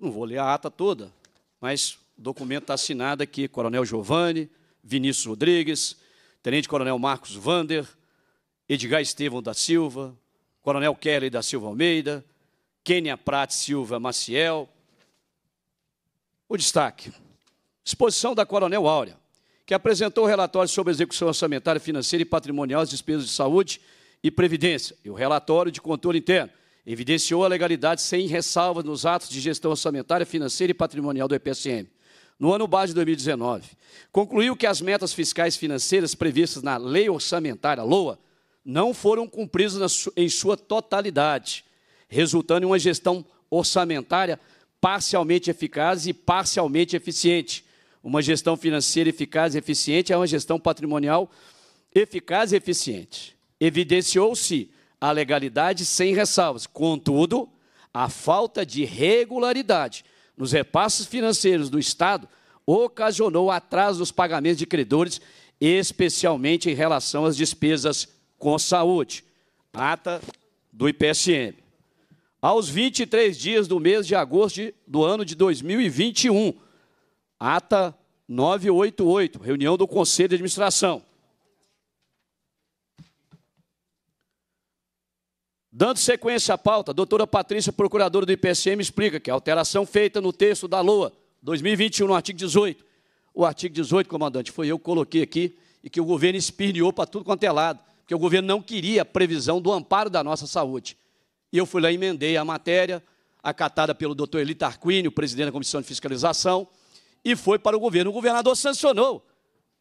Speaker 1: Não vou ler a ata toda, mas o documento está assinado aqui, Coronel Giovanni, Vinícius Rodrigues, Tenente Coronel Marcos Vander, Edgar Estevão da Silva, Coronel Kelly da Silva Almeida, Kênia Prat Silva Maciel. O destaque. Exposição da Coronel Áurea, que apresentou o relatório sobre a execução orçamentária, financeira e patrimonial, as despesas de saúde e previdência, e o relatório de controle interno, Evidenciou a legalidade sem ressalvas nos atos de gestão orçamentária, financeira e patrimonial do EPSM. No ano base de 2019, concluiu que as metas fiscais financeiras previstas na Lei Orçamentária, LOA, não foram cumpridas em sua totalidade, resultando em uma gestão orçamentária parcialmente eficaz e parcialmente eficiente. Uma gestão financeira eficaz e eficiente é uma gestão patrimonial eficaz e eficiente. Evidenciou-se a legalidade sem ressalvas. Contudo, a falta de regularidade nos repasses financeiros do Estado ocasionou atraso nos pagamentos de credores, especialmente em relação às despesas com saúde. Ata do IPSM. Aos 23 dias do mês de agosto do ano de 2021, ata 988, reunião do Conselho de Administração. Dando sequência à pauta, a doutora Patrícia, procuradora do IPCM, explica que a alteração feita no texto da LOA 2021, no artigo 18, o artigo 18, comandante, foi eu que coloquei aqui, e que o governo espirneou para tudo quanto é lado, porque o governo não queria a previsão do amparo da nossa saúde. E eu fui lá e emendei a matéria, acatada pelo doutor Eli Tarquini, o presidente da Comissão de Fiscalização, e foi para o governo. O governador sancionou.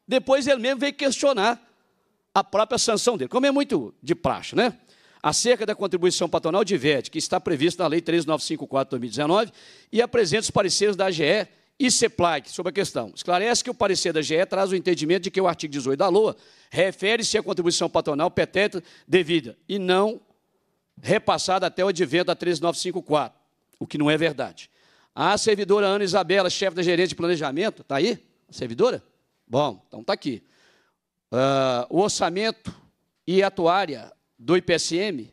Speaker 1: Depois ele mesmo veio questionar a própria sanção dele, como é muito de praxe, né? acerca da contribuição patronal VED, que está previsto na Lei 3954-2019, e apresenta os pareceres da AGE e CEPLAC sobre a questão. Esclarece que o parecer da AGE traz o entendimento de que o artigo 18 da LOA refere-se à contribuição patronal peteta devida e não repassada até o advento da 3954 o que não é verdade. A servidora Ana Isabela, chefe da gerência de planejamento, está aí? A servidora? Bom, então está aqui. Uh, o orçamento e atuária do IPSM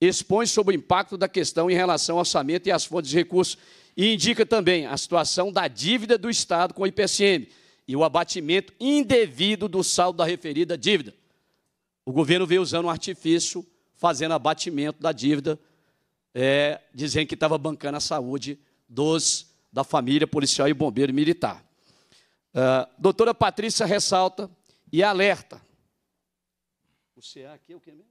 Speaker 1: expõe sobre o impacto da questão em relação ao orçamento e às fontes de recursos e indica também a situação da dívida do Estado com o IPSM e o abatimento indevido do saldo da referida dívida. O governo veio usando um artifício, fazendo abatimento da dívida, é, dizendo que estava bancando a saúde dos da família policial e bombeiro militar. Uh, doutora Patrícia ressalta e alerta. O CA aqui é o que mesmo?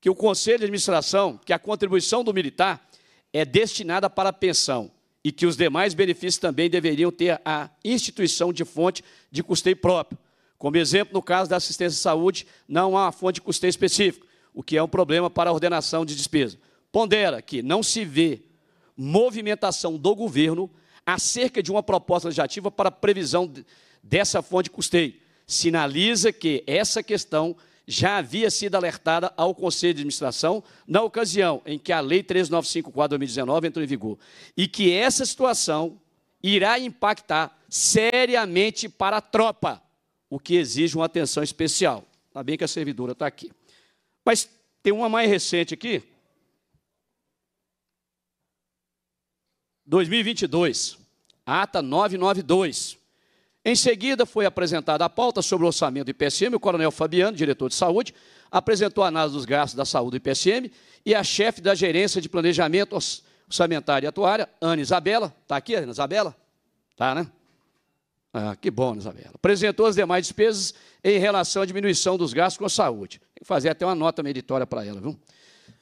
Speaker 1: que o conselho de administração, que a contribuição do militar é destinada para a pensão e que os demais benefícios também deveriam ter a instituição de fonte de custeio próprio. Como exemplo, no caso da assistência à saúde, não há uma fonte de custeio específica, o que é um problema para a ordenação de despesa. Pondera que não se vê movimentação do governo acerca de uma proposta legislativa para previsão dessa fonte de custeio. Sinaliza que essa questão já havia sido alertada ao Conselho de Administração na ocasião em que a Lei 3954-2019 entrou em vigor. E que essa situação irá impactar seriamente para a tropa, o que exige uma atenção especial. Está bem que a servidora está aqui. Mas tem uma mais recente aqui. 2022, ata 992. Em seguida, foi apresentada a pauta sobre o orçamento do IPSM. O coronel Fabiano, diretor de saúde, apresentou a análise dos gastos da saúde do IPSM e a chefe da gerência de planejamento orçamentário e atuária, Ana Isabela. Está aqui, Ana Isabela? Está, né? Ah, que bom, Ana Isabela. Apresentou as demais despesas em relação à diminuição dos gastos com a saúde. Tem que fazer até uma nota meritória para ela, viu?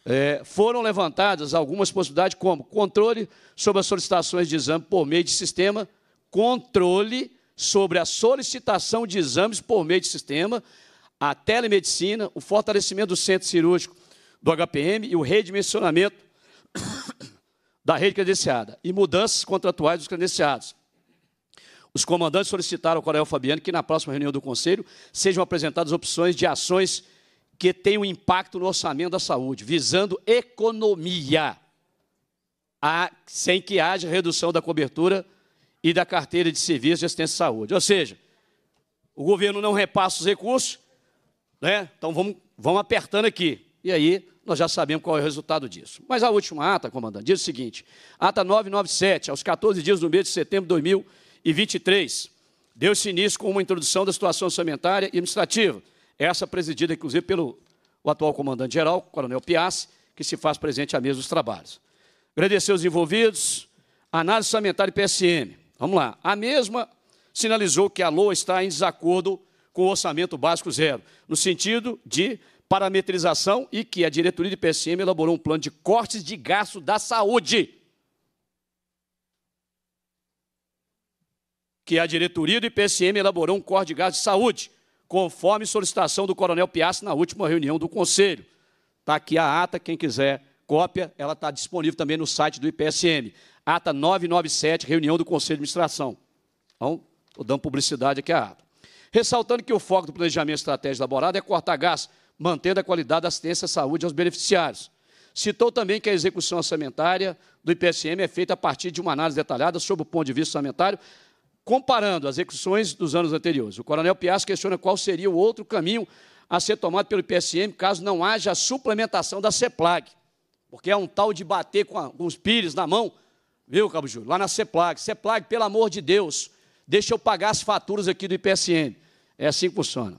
Speaker 1: É, foram levantadas algumas possibilidades, como controle sobre as solicitações de exame por meio de sistema, controle sobre a solicitação de exames por meio de sistema, a telemedicina, o fortalecimento do centro cirúrgico do HPM e o redimensionamento da rede credenciada e mudanças contratuais dos credenciados. Os comandantes solicitaram ao Coronel Fabiano que, na próxima reunião do Conselho, sejam apresentadas opções de ações que tenham impacto no orçamento da saúde, visando economia, a, sem que haja redução da cobertura e da carteira de serviços de assistência à saúde. Ou seja, o governo não repassa os recursos, né? então vamos, vamos apertando aqui. E aí nós já sabemos qual é o resultado disso. Mas a última ata, comandante, diz o seguinte: ata 997, aos 14 dias do mês de setembro de 2023, deu-se início com uma introdução da situação orçamentária e administrativa. Essa presidida, inclusive, pelo atual comandante-geral, Coronel Piassi, que se faz presente à mesa dos trabalhos. Agradecer os envolvidos, análise orçamentária e PSM, Vamos lá. A mesma sinalizou que a LOA está em desacordo com o orçamento básico zero, no sentido de parametrização e que a diretoria do PSM elaborou um plano de cortes de gasto da saúde. Que a diretoria do IPSM elaborou um corte de gastos de saúde, conforme solicitação do Coronel Piazza na última reunião do Conselho. Está aqui a ata, quem quiser cópia, ela está disponível também no site do IPSM ata 997, reunião do Conselho de Administração. Então, estou dando publicidade aqui à ata. Ressaltando que o foco do planejamento estratégico elaborado é cortar gás, mantendo a qualidade da assistência à saúde aos beneficiários. Citou também que a execução orçamentária do IPSM é feita a partir de uma análise detalhada sobre o ponto de vista orçamentário, comparando as execuções dos anos anteriores. O coronel Piazza questiona qual seria o outro caminho a ser tomado pelo IPSM caso não haja a suplementação da CEPLAG, porque é um tal de bater com, a, com os pires na mão Viu, Cabo Júlio? Lá na CEPLAG. CEPLAG, pelo amor de Deus, deixa eu pagar as faturas aqui do IPSN. É assim que funciona.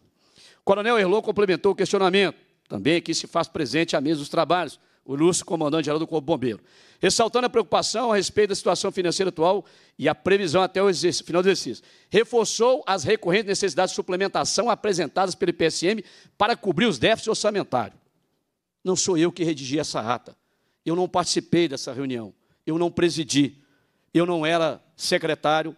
Speaker 1: O Coronel Erlon complementou o questionamento. Também aqui se faz presente à mesa dos trabalhos. O Lúcio, comandante-geral do Corpo Bombeiro. Ressaltando a preocupação a respeito da situação financeira atual e a previsão até o final do exercício. Reforçou as recorrentes necessidades de suplementação apresentadas pelo IPSM para cobrir os déficits orçamentários. Não sou eu que redigi essa ata. Eu não participei dessa reunião eu não presidi, eu não era secretário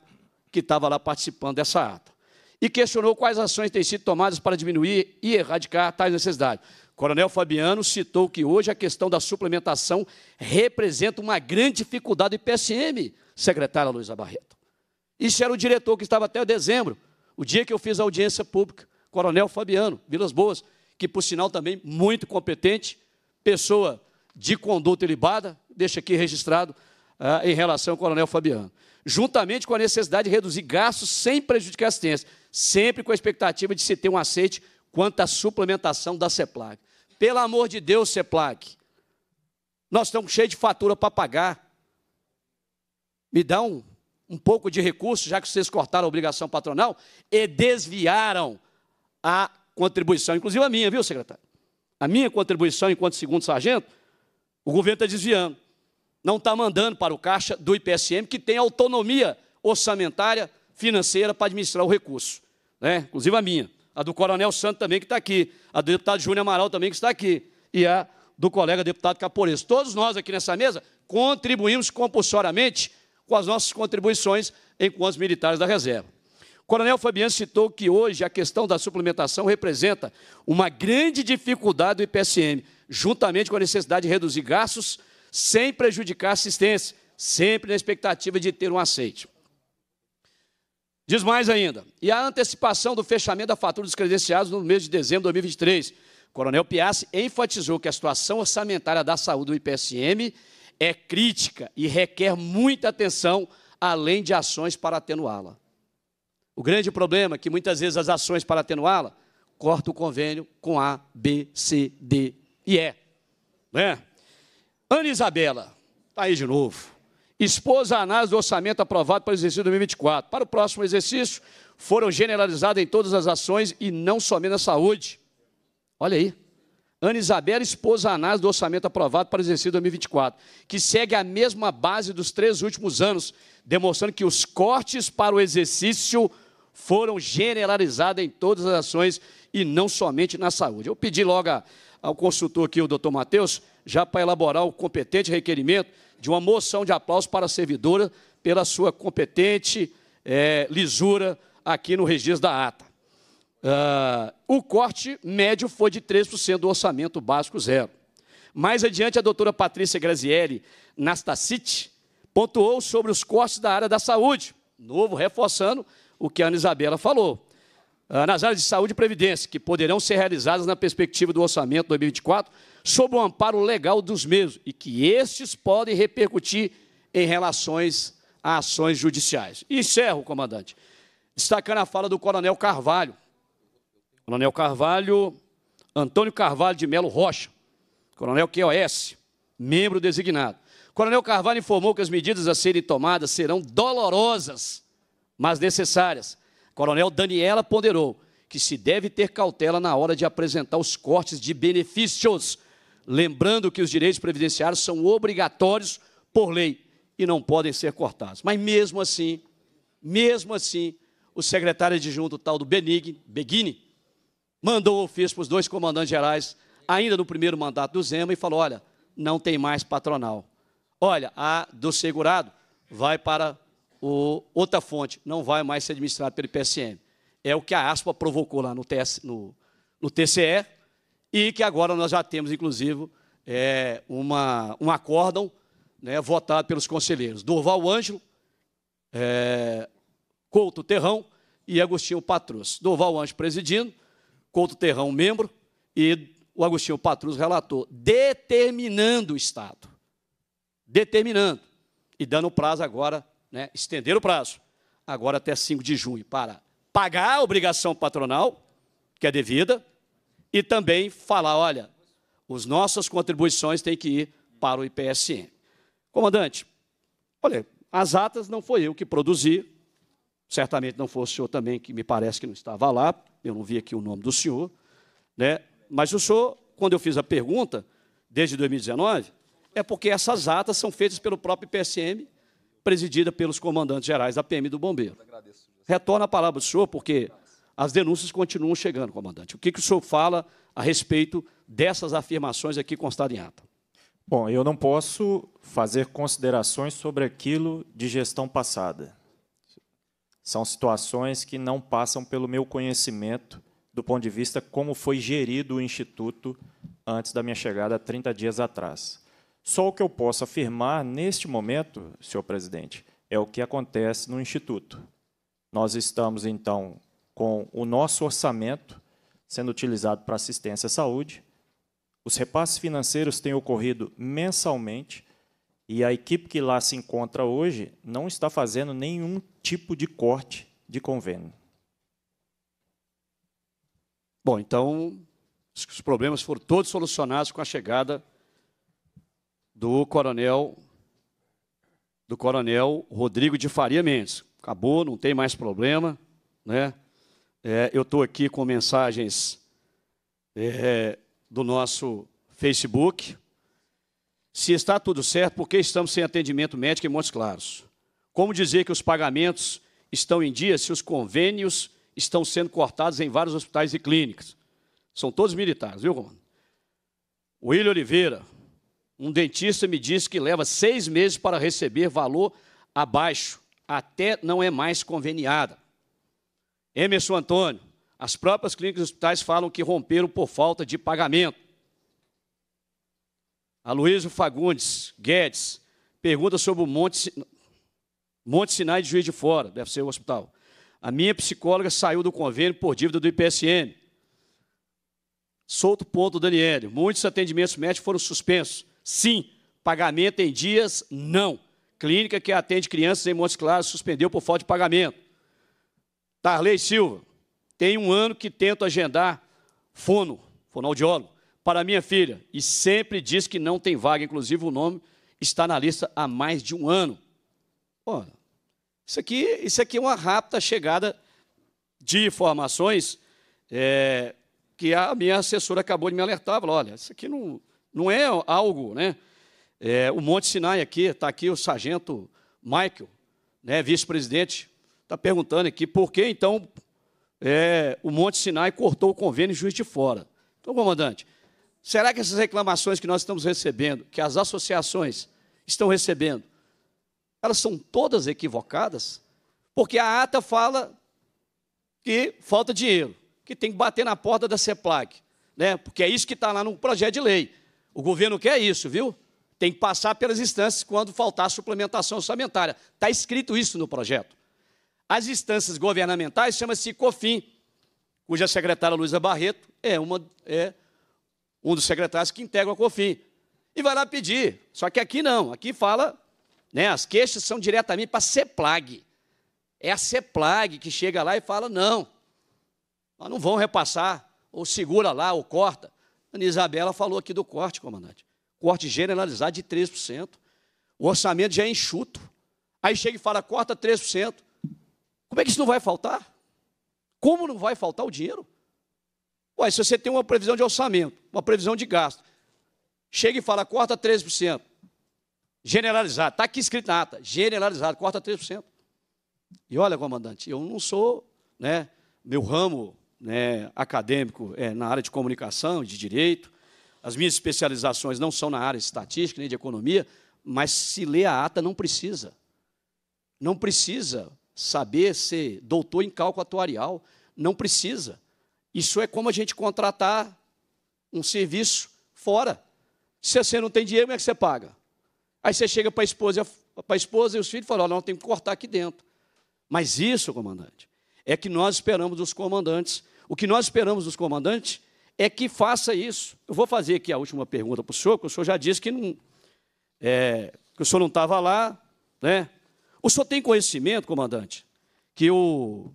Speaker 1: que estava lá participando dessa ata. E questionou quais ações têm sido tomadas para diminuir e erradicar tais necessidades. Coronel Fabiano citou que hoje a questão da suplementação representa uma grande dificuldade do IPSM, secretária Luiza Barreto. Isso era o diretor que estava até dezembro, o dia que eu fiz a audiência pública, Coronel Fabiano, Vilas Boas, que por sinal também muito competente, pessoa de conduta ilibada, deixa aqui registrado ah, em relação ao Coronel Fabiano. Juntamente com a necessidade de reduzir gastos sem prejudicar a assistência, sempre com a expectativa de se ter um aceite quanto à suplementação da Ceplag. Pelo amor de Deus, Ceplag, nós estamos cheios de fatura para pagar. Me dão um pouco de recurso, já que vocês cortaram a obrigação patronal e desviaram a contribuição, inclusive a minha, viu, secretário? A minha contribuição enquanto segundo sargento, o governo está desviando não está mandando para o caixa do IPSM, que tem autonomia orçamentária, financeira para administrar o recurso, né? inclusive a minha, a do Coronel Santo também, que está aqui, a do deputado Júnior Amaral também, que está aqui, e a do colega deputado Caporeiro. Todos nós aqui nessa mesa contribuímos compulsoriamente com as nossas contribuições enquanto os militares da reserva. O coronel Fabiano citou que hoje a questão da suplementação representa uma grande dificuldade do IPSM, juntamente com a necessidade de reduzir gastos sem prejudicar a assistência, sempre na expectativa de ter um aceite. Diz mais ainda, e a antecipação do fechamento da fatura dos credenciados no mês de dezembro de 2023. Coronel Piazzi enfatizou que a situação orçamentária da saúde do IPSM é crítica e requer muita atenção, além de ações para atenuá-la. O grande problema é que muitas vezes as ações para atenuá-la corta o convênio com A, B, C, D e E. é? Ana Isabela, está aí de novo. Esposa análise do orçamento aprovado para o exercício 2024. Para o próximo exercício, foram generalizadas em todas as ações e não somente na saúde. Olha aí. Ana Isabela esposa análise do orçamento aprovado para o exercício 2024, que segue a mesma base dos três últimos anos, demonstrando que os cortes para o exercício foram generalizados em todas as ações e não somente na saúde. Eu pedi logo ao consultor aqui, o doutor Matheus, já para elaborar o competente requerimento de uma moção de aplauso para a servidora pela sua competente é, lisura aqui no registro da ata. Uh, o corte médio foi de 3% do orçamento básico zero. Mais adiante, a doutora Patrícia Grazielli Nastacite pontuou sobre os cortes da área da saúde, novo reforçando o que a Ana Isabela falou. Uh, nas áreas de saúde e previdência, que poderão ser realizadas na perspectiva do orçamento 2024, sob o amparo legal dos mesmos e que estes podem repercutir em relações a ações judiciais. E encerro, comandante, destacando a fala do Coronel Carvalho. Coronel Carvalho, Antônio Carvalho de Melo Rocha, Coronel QOS, membro designado. Coronel Carvalho informou que as medidas a serem tomadas serão dolorosas, mas necessárias. Coronel Daniela ponderou que se deve ter cautela na hora de apresentar os cortes de benefícios lembrando que os direitos previdenciários são obrigatórios por lei e não podem ser cortados. Mas mesmo assim, mesmo assim, o secretário adjunto tal do Benigni, Beguini, mandou ofício para os dois comandantes gerais, ainda no primeiro mandato do Zema, e falou: olha, não tem mais patronal. Olha, a do segurado vai para o, outra fonte, não vai mais ser administrado pelo PSM. É o que a ASPA provocou lá no, TS, no, no TCE, e que agora nós já temos, inclusive, é, uma, um acórdão né, votado pelos conselheiros. Durval Ângelo, é, Couto Terrão e Agostinho Patrus. Durval Ângelo presidindo, Couto Terrão membro e o Agostinho Patrus relator, determinando o Estado. Determinando. E dando prazo agora, né, estender o prazo, agora até 5 de junho, para pagar a obrigação patronal, que é devida, e também falar, olha, as nossas contribuições têm que ir para o IPSM, Comandante, olha, as atas não foi eu que produzi, certamente não foi o senhor também, que me parece que não estava lá, eu não vi aqui o nome do senhor, né? mas o senhor, quando eu fiz a pergunta, desde 2019, é porque essas atas são feitas pelo próprio IPSM, presidida pelos comandantes gerais da PM do Bombeiro. Retorna a palavra do senhor, porque as denúncias continuam chegando, comandante. O que, que o senhor fala a respeito dessas afirmações aqui constadas em ata?
Speaker 9: Bom, eu não posso fazer considerações sobre aquilo de gestão passada. São situações que não passam pelo meu conhecimento do ponto de vista como foi gerido o Instituto antes da minha chegada, 30 dias atrás. Só o que eu posso afirmar neste momento, senhor presidente, é o que acontece no Instituto. Nós estamos, então, com o nosso orçamento sendo utilizado para assistência à saúde. Os repasses financeiros têm ocorrido mensalmente e a equipe que lá se encontra hoje não está fazendo nenhum tipo de corte de convênio. Bom, então
Speaker 1: os problemas foram todos solucionados com a chegada do coronel do coronel Rodrigo de Faria Mendes. Acabou, não tem mais problema, né? É, eu estou aqui com mensagens é, do nosso Facebook. Se está tudo certo, por que estamos sem atendimento médico em Montes Claros? Como dizer que os pagamentos estão em dia se os convênios estão sendo cortados em vários hospitais e clínicas? São todos militares, viu, Romano? William Oliveira, um dentista me disse que leva seis meses para receber valor abaixo, até não é mais conveniada. Emerson Antônio, as próprias clínicas e hospitais falam que romperam por falta de pagamento. Aloysio Fagundes Guedes pergunta sobre o Monte, Monte Sinai de Juiz de Fora, deve ser o hospital. A minha psicóloga saiu do convênio por dívida do IPSN. Solto ponto, Daniel. Muitos atendimentos médicos foram suspensos. Sim, pagamento em dias, não. Clínica que atende crianças em Montes Claros suspendeu por falta de pagamento. Tarley Silva, tem um ano que tento agendar fono, fonoaudiólogo, para minha filha e sempre diz que não tem vaga, inclusive o nome está na lista há mais de um ano. Pô, isso aqui, isso aqui é uma rápida chegada de informações é, que a minha assessora acabou de me alertar. Falou, olha, isso aqui não, não é algo, né? É, o Monte Sinai aqui, está aqui o sargento Michael, né, vice-presidente está perguntando aqui por que então é, o Monte Sinai cortou o convênio Juiz de Fora. Então, comandante, será que essas reclamações que nós estamos recebendo, que as associações estão recebendo, elas são todas equivocadas? Porque a ata fala que falta dinheiro, que tem que bater na porta da CEPLAC, né? porque é isso que está lá no projeto de lei. O governo quer isso, viu? Tem que passar pelas instâncias quando faltar suplementação orçamentária. Está escrito isso no projeto. As instâncias governamentais chama-se COFIN, cuja secretária Luiza Barreto é, uma, é um dos secretários que integra a COFIN. E vai lá pedir. Só que aqui não, aqui fala, né, as queixas são diretamente para a CEPLAG. É a CEPLAG que chega lá e fala, não, nós não vão repassar, ou segura lá, ou corta. A Ana Isabela falou aqui do corte, comandante. Corte generalizado de 3%. O orçamento já é enxuto. Aí chega e fala, corta 3%. Como é que isso não vai faltar? Como não vai faltar o dinheiro? Ué, se você tem uma previsão de orçamento, uma previsão de gasto, chega e fala, corta 13%. Generalizado, está aqui escrito na ata, generalizado, corta 3%. E olha, comandante, eu não sou, né, meu ramo né, acadêmico é na área de comunicação, de direito, as minhas especializações não são na área de estatística nem de economia, mas se lê a ata, não precisa. Não precisa saber ser doutor em cálculo atuarial. Não precisa. Isso é como a gente contratar um serviço fora. Se você não tem dinheiro, como é que você paga? Aí você chega para a esposa, para a esposa e os filhos e fala: não, tem que cortar aqui dentro. Mas isso, comandante, é que nós esperamos dos comandantes. O que nós esperamos dos comandantes é que faça isso. Eu vou fazer aqui a última pergunta para o senhor, que o senhor já disse que, não, é, que o senhor não estava lá, né? O senhor tem conhecimento, comandante, que, o,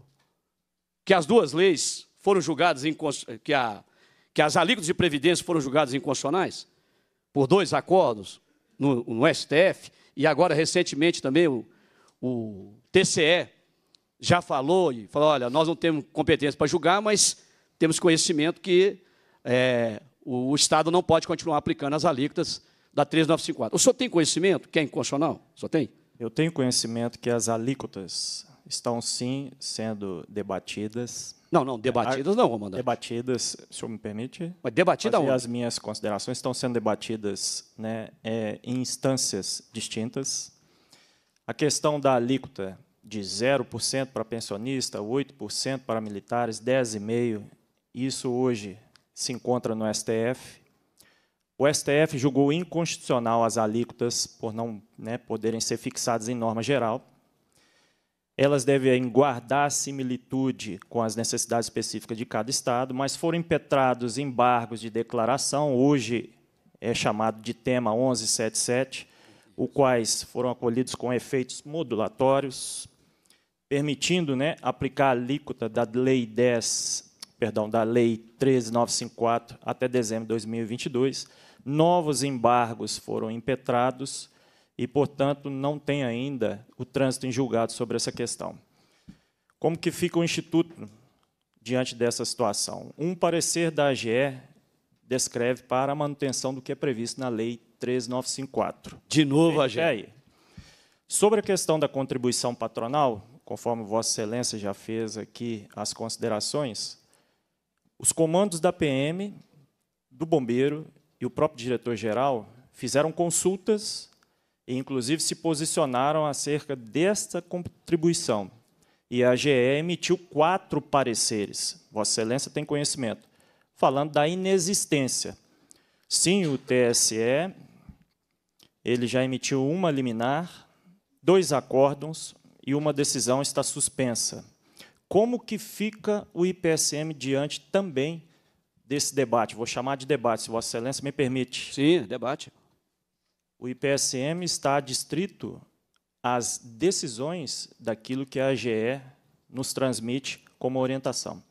Speaker 1: que as duas leis foram julgadas, em, que, a, que as alíquotas de previdência foram julgadas inconstitucionais? Por dois acordos no, no STF, e agora recentemente também o, o TCE já falou e falou: olha, nós não temos competência para julgar, mas temos conhecimento que é, o Estado não pode continuar aplicando as alíquotas da 3954. O senhor tem
Speaker 9: conhecimento que é inconstitucional? O senhor tem? Eu tenho conhecimento que as alíquotas estão, sim, sendo debatidas. Não, não, debatidas é, não, comandante. Debatidas, se o senhor me permite. Mas debatida onde? As minhas considerações estão sendo debatidas né, é, em instâncias distintas. A questão da alíquota de 0% para pensionista, 8% para militares, 10,5%, isso hoje se encontra no STF. O STF julgou inconstitucional as alíquotas por não né, poderem ser fixadas em norma geral. Elas devem guardar similitude com as necessidades específicas de cada Estado, mas foram impetrados embargos de declaração, hoje é chamado de tema 1177, os quais foram acolhidos com efeitos modulatórios, permitindo né, aplicar a alíquota da Lei 10, perdão, da Lei 13954 até dezembro de 2022, novos embargos foram impetrados e, portanto, não tem ainda o trânsito em julgado sobre essa questão. Como que fica o Instituto diante dessa situação? Um parecer da AGE descreve para a manutenção do que é previsto na Lei 3954. De novo, AGE. É sobre a questão da contribuição patronal, conforme Vossa Excelência já fez aqui as considerações, os comandos da PM, do bombeiro e o próprio diretor-geral fizeram consultas e, inclusive, se posicionaram acerca desta contribuição. E a GE emitiu quatro pareceres, Vossa Excelência tem conhecimento, falando da inexistência. Sim, o TSE ele já emitiu uma liminar, dois acórdons e uma decisão está suspensa. Como que fica o IPSM diante também desse debate, vou chamar de debate, se Vossa Excelência me permite. Sim, debate. O IPSM está distrito às decisões daquilo que a AGE nos transmite como orientação.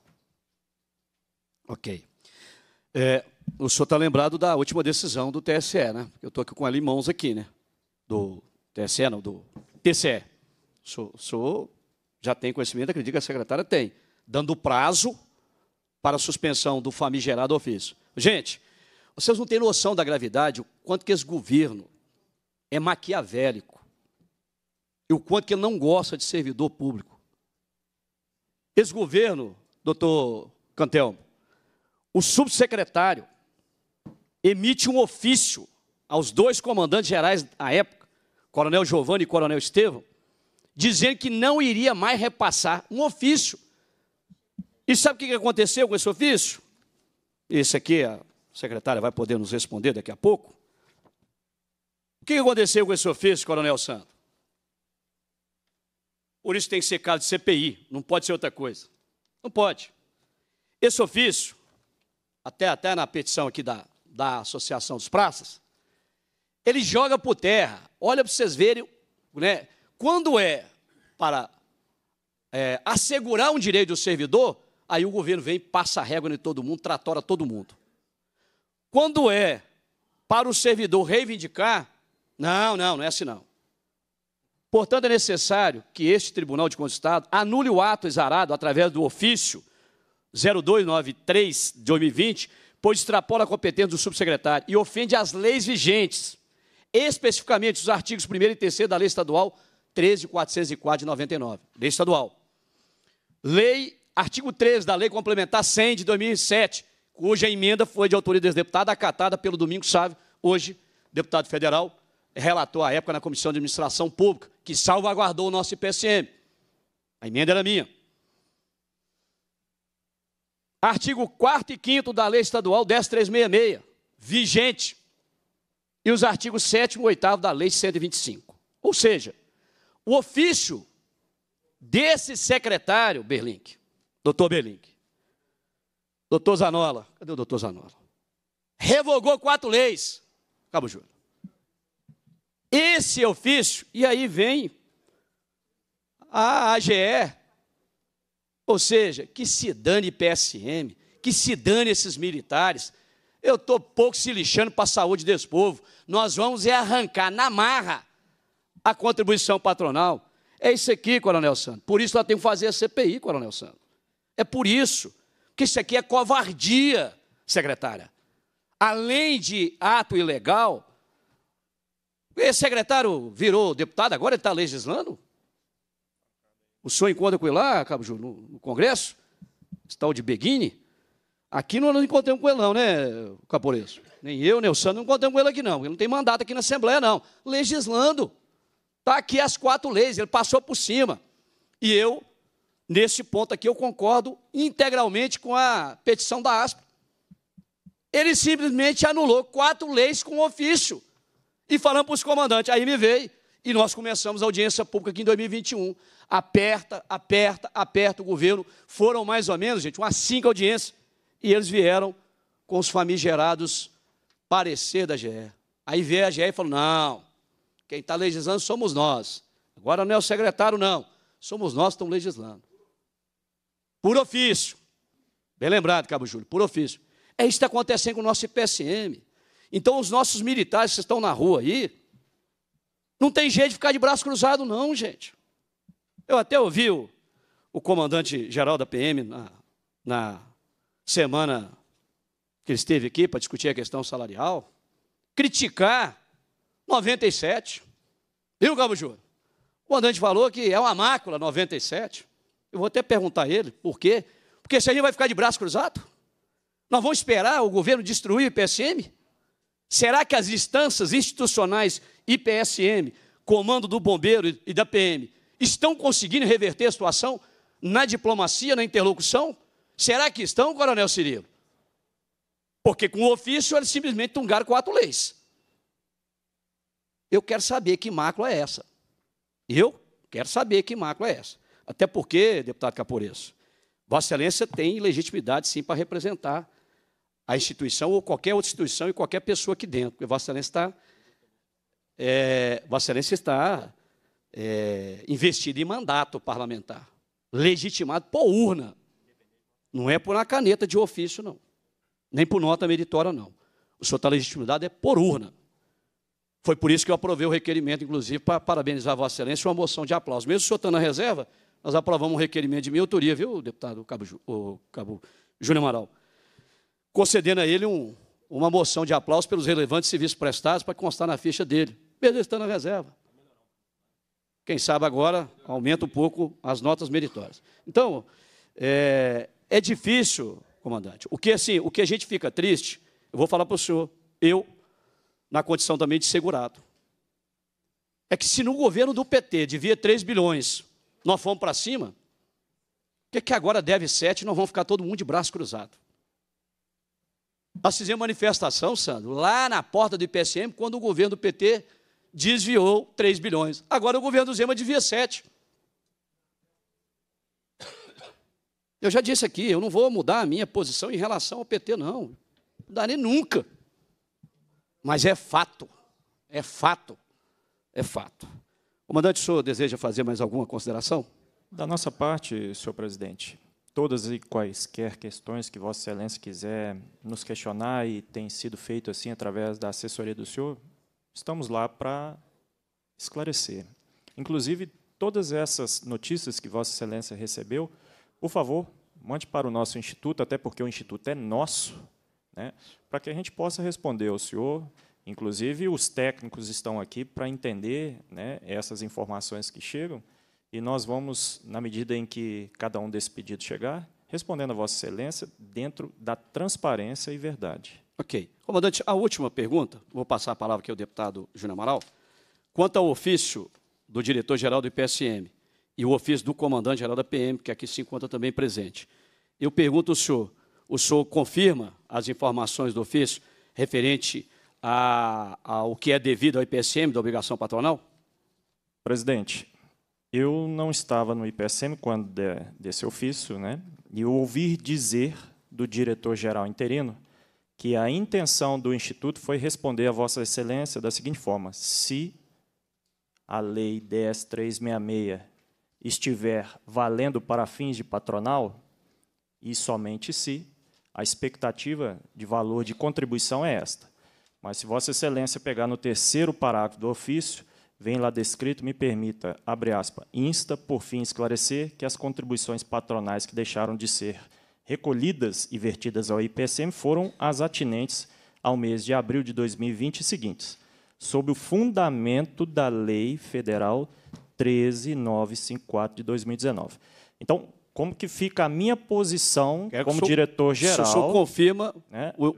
Speaker 9: Ok.
Speaker 1: É, o senhor está lembrado da última decisão do TSE, né? Eu estou aqui com a Limons aqui, né? Do TSE, não, do TCE. O senhor, o senhor já tem conhecimento, acredito que a secretária tem. Dando prazo para a suspensão do famigerado ofício. Gente, vocês não têm noção da gravidade, o quanto que esse governo é maquiavélico e o quanto que ele não gosta de servidor público. Esse governo, doutor Cantelmo, o subsecretário emite um ofício aos dois comandantes gerais à época, Coronel Giovanni e Coronel Estevão, dizendo que não iria mais repassar um ofício e sabe o que aconteceu com esse ofício? Esse aqui, a secretária vai poder nos responder daqui a pouco. O que aconteceu com esse ofício, Coronel Santos? Por isso tem que ser caso de CPI, não pode ser outra coisa. Não pode. Esse ofício, até, até na petição aqui da, da Associação dos Praças, ele joga por terra. Olha para vocês verem, né? quando é para é, assegurar um direito do servidor, Aí o governo vem, passa a régua em todo mundo, tratora todo mundo. Quando é para o servidor reivindicar, não, não, não é assim não. Portanto, é necessário que este Tribunal de Contas do Estado anule o ato exarado através do ofício 0293 de 2020, pois extrapola a competência do subsecretário e ofende as leis vigentes, especificamente os artigos 1 e 3 da Lei Estadual 13404 de 99, Lei Estadual. Lei Artigo 13 da Lei Complementar 100 de 2007, cuja emenda foi de autoria desse deputado, acatada pelo Domingo Sávio, hoje deputado federal, relatou à época na Comissão de Administração Pública, que salvaguardou o nosso IPCM. A emenda era minha. Artigo 4 e 5 da Lei Estadual 10366, vigente. E os artigos 7 e 8 da Lei 125. Ou seja, o ofício desse secretário, Berlink, doutor Belink, doutor Zanola, cadê o doutor Zanola? Revogou quatro leis, Cabo Júlio. Esse ofício, e aí vem a AGE, ou seja, que se dane PSM, que se dane esses militares, eu estou pouco se lixando para a saúde desse povo. Nós vamos é arrancar na marra a contribuição patronal. É isso aqui, Coronel Santos. Por isso nós temos que fazer a CPI, Coronel Santos. É por isso que isso aqui é covardia, secretária. Além de ato ilegal, esse secretário virou deputado, agora ele está legislando? O senhor encontra com ele lá, Cabo Júlio, no Congresso? Esse tal de Beguine? Aqui não, não encontramos com ele não, né, Caporeso? Nem eu, nem o Sandro não encontramos com ele aqui não. Ele não tem mandato aqui na Assembleia, não. Legislando. Está aqui as quatro leis, ele passou por cima. E eu Nesse ponto aqui eu concordo integralmente com a petição da ASP. Ele simplesmente anulou quatro leis com ofício. E falando para os comandantes, aí me veio, e nós começamos a audiência pública aqui em 2021. Aperta, aperta, aperta o governo. Foram mais ou menos, gente, umas cinco audiências. E eles vieram com os famigerados parecer da GE. Aí veio a GE e falou: não, quem está legislando somos nós. Agora não é o secretário, não. Somos nós que estamos legislando. Por ofício. Bem lembrado, Cabo Júlio, por ofício. É isso que está acontecendo com o nosso IPSM. Então, os nossos militares que estão na rua aí, não tem jeito de ficar de braço cruzado, não, gente. Eu até ouvi o, o comandante-geral da PM na, na semana que ele esteve aqui para discutir a questão salarial, criticar 97. Viu, Cabo Júlio? O comandante falou que é uma mácula 97. Eu vou até perguntar a ele por quê. Porque se a gente vai ficar de braço cruzado? Nós vamos esperar o governo destruir o IPSM? Será que as instâncias institucionais IPSM, Comando do Bombeiro e da PM, estão conseguindo reverter a situação na diplomacia, na interlocução? Será que estão, Coronel Cirilo? Porque com o ofício eles simplesmente tungaram quatro leis. Eu quero saber que mácula é essa. Eu quero saber que mácula é essa. Até porque, deputado Caporeço, Vossa Excelência tem legitimidade, sim, para representar a instituição ou qualquer outra instituição e qualquer pessoa aqui dentro. Porque Vossa Excelência está, é, Vossa Excelência está é, em mandato parlamentar, legitimado por urna. Não é por uma caneta de ofício, não. Nem por nota meritória, não. O senhor está legitimidade é por urna. Foi por isso que eu aprovei o requerimento, inclusive, para parabenizar Vossa Excelência, uma moção de aplauso. Mesmo o senhor estando na reserva, nós aprovamos um requerimento de minha autoria, viu, deputado Cabo, Ju, o Cabo Júnior Amaral, concedendo a ele um, uma moção de aplauso pelos relevantes serviços prestados para constar na ficha dele, mesmo estando na reserva. Quem sabe agora aumenta um pouco as notas meritórias. Então, é, é difícil, comandante. O que, assim, o que a gente fica triste, eu vou falar para o senhor, eu, na condição também de segurado, é que se no governo do PT devia 3 bilhões nós fomos para cima. O que, é que agora deve sete? Nós vamos ficar todo mundo de braço cruzado. Nós fizemos manifestação, Sandro, lá na porta do IPSM, quando o governo do PT desviou 3 bilhões. Agora o governo do Zema devia 7. Eu já disse aqui, eu não vou mudar a minha posição em relação ao PT, não. Não darei nunca. Mas é fato. É fato.
Speaker 9: É fato. Comandante, o senhor deseja fazer mais alguma consideração? Da nossa parte, senhor presidente, todas e quaisquer questões que Vossa Excelência quiser nos questionar e tem sido feito assim através da assessoria do senhor, estamos lá para esclarecer. Inclusive, todas essas notícias que Vossa Excelência recebeu, por favor, mande para o nosso instituto, até porque o instituto é nosso, né, para que a gente possa responder ao senhor Inclusive, os técnicos estão aqui para entender né, essas informações que chegam, e nós vamos, na medida em que cada um desse pedido chegar, respondendo a Vossa Excelência dentro da transparência e verdade. Ok. Comandante, a última pergunta, vou passar a palavra aqui ao deputado Júnior Amaral.
Speaker 1: Quanto ao ofício do diretor-geral do IPSM e o ofício do comandante-geral da PM, que aqui se encontra também presente, eu pergunto ao senhor, o senhor confirma as informações do ofício referente ao que é devido ao IPSM, da obrigação
Speaker 9: patronal? Presidente, eu não estava no IPSM quando de, desse ofício, né? e eu ouvi dizer do diretor-geral interino que a intenção do Instituto foi responder a Vossa Excelência da seguinte forma, se a Lei 10.366 estiver valendo para fins de patronal, e somente se, a expectativa de valor de contribuição é esta. Mas se Vossa Excelência pegar no terceiro parágrafo do ofício, vem lá descrito, me permita, abre aspas, insta, por fim, esclarecer que as contribuições patronais que deixaram de ser recolhidas e vertidas ao IPCM foram as atinentes ao mês de abril de 2020 e seguintes, sob o fundamento da Lei Federal 13954 de 2019. Então, como que fica a minha posição como diretor-geral. O senhor confirma... Né? O, o,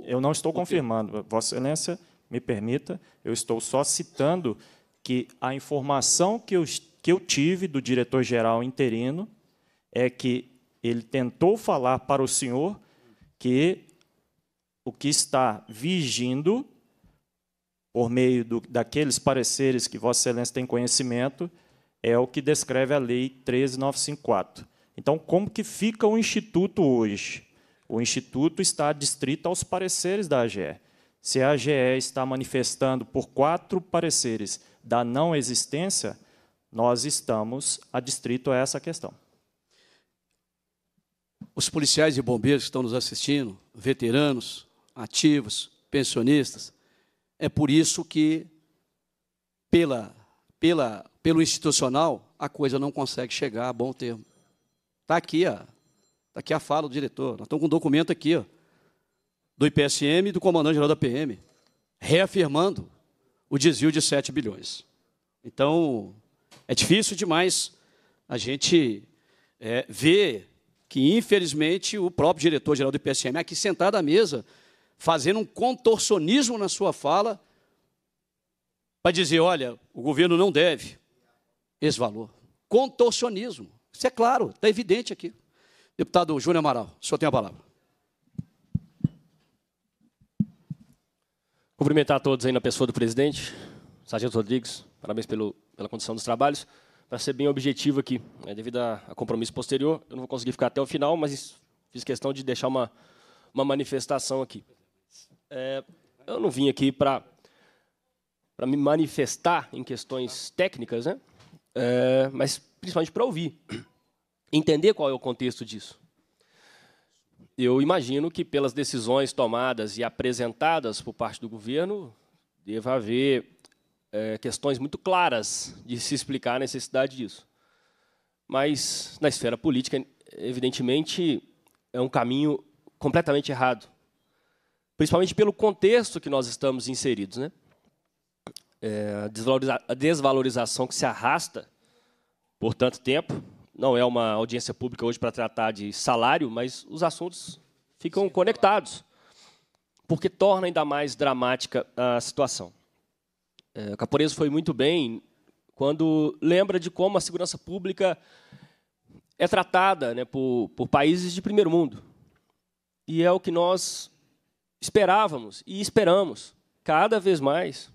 Speaker 9: o, eu não estou confirmando. Vossa Excelência, me permita, eu estou só citando que a informação que eu, que eu tive do diretor-geral interino é que ele tentou falar para o senhor que o que está vigindo, por meio do, daqueles pareceres que Vossa Excelência tem conhecimento, é o que descreve a Lei 13954. Então, como que fica o Instituto hoje? O Instituto está distrito aos pareceres da AGE. Se a AGE está manifestando por quatro pareceres da não existência, nós estamos adstrito a essa questão. Os policiais e bombeiros que estão nos assistindo, veteranos,
Speaker 1: ativos, pensionistas, é por isso que, pela, pela, pelo institucional, a coisa não consegue chegar a bom termo. Está aqui, Está aqui a fala do diretor. Nós estamos com um documento aqui, ó, do IPSM e do comandante-geral da PM, reafirmando o desvio de 7 bilhões. Então, é difícil demais a gente é, ver que, infelizmente, o próprio diretor-geral do IPSM, aqui sentado à mesa, fazendo um contorcionismo na sua fala, para dizer, olha, o governo não deve esse valor. Contorcionismo. Isso é claro,
Speaker 2: está evidente aqui. Deputado Júnior Amaral, o senhor tem a palavra. Cumprimentar a todos aí na pessoa do presidente, Sargento Rodrigues, parabéns pelo, pela condição dos trabalhos. Para ser bem objetivo aqui, né, devido a, a, compromisso posterior, eu não vou conseguir ficar até o final, mas fiz questão de deixar uma, uma manifestação aqui. É, eu não vim aqui para me manifestar em questões técnicas, né? É, mas principalmente para ouvir, entender qual é o contexto disso. Eu imagino que, pelas decisões tomadas e apresentadas por parte do governo, deva haver é, questões muito claras de se explicar a necessidade disso. Mas, na esfera política, evidentemente, é um caminho completamente errado, principalmente pelo contexto que nós estamos inseridos. Né? É, a, a desvalorização que se arrasta por tanto tempo. Não é uma audiência pública hoje para tratar de salário, mas os assuntos ficam Sim, conectados, porque torna ainda mais dramática a situação. É, Caporeso foi muito bem quando lembra de como a segurança pública é tratada né, por, por países de primeiro mundo. E é o que nós esperávamos e esperamos cada vez mais.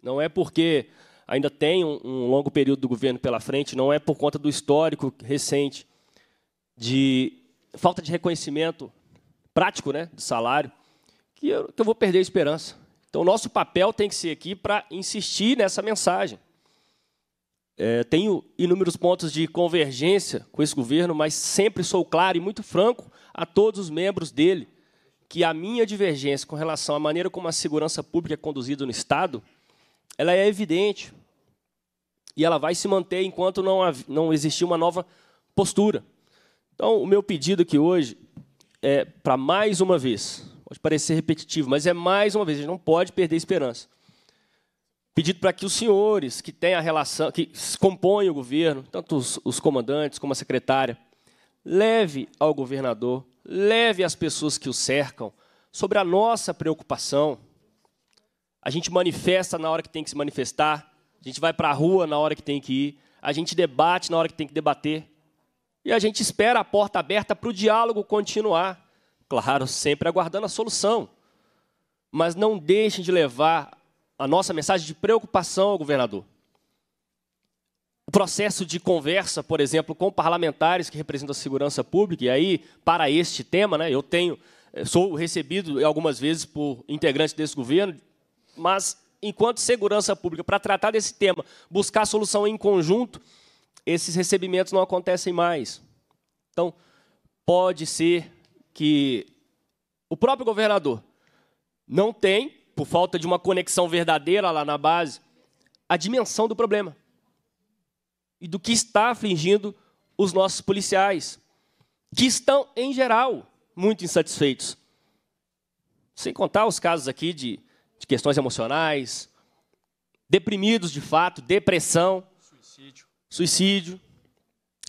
Speaker 2: Não é porque ainda tem um, um longo período do governo pela frente, não é por conta do histórico recente de falta de reconhecimento prático né, do salário, que eu, que eu vou perder a esperança. Então, nosso papel tem que ser aqui para insistir nessa mensagem. É, tenho inúmeros pontos de convergência com esse governo, mas sempre sou claro e muito franco a todos os membros dele que a minha divergência com relação à maneira como a segurança pública é conduzida no Estado ela é evidente e ela vai se manter enquanto não, não existir uma nova postura. Então, o meu pedido aqui hoje é para mais uma vez, pode parecer repetitivo, mas é mais uma vez, a gente não pode perder esperança. Pedido para que os senhores que têm a relação, que compõem o governo, tanto os, os comandantes como a secretária, leve ao governador, leve às pessoas que o cercam sobre a nossa preocupação a gente manifesta na hora que tem que se manifestar, a gente vai para a rua na hora que tem que ir, a gente debate na hora que tem que debater, e a gente espera a porta aberta para o diálogo continuar. Claro, sempre aguardando a solução. Mas não deixem de levar a nossa mensagem de preocupação ao governador. O processo de conversa, por exemplo, com parlamentares que representam a segurança pública, e aí, para este tema, né, eu tenho, eh, sou recebido algumas vezes por integrantes desse governo, mas enquanto segurança pública, para tratar desse tema, buscar solução em conjunto, esses recebimentos não acontecem mais. Então, pode ser que o próprio governador não tem, por falta de uma conexão verdadeira lá na base, a dimensão do problema e do que está afligindo os nossos policiais, que estão, em geral, muito insatisfeitos. Sem contar os casos aqui de de questões emocionais, deprimidos de fato, depressão, suicídio. suicídio.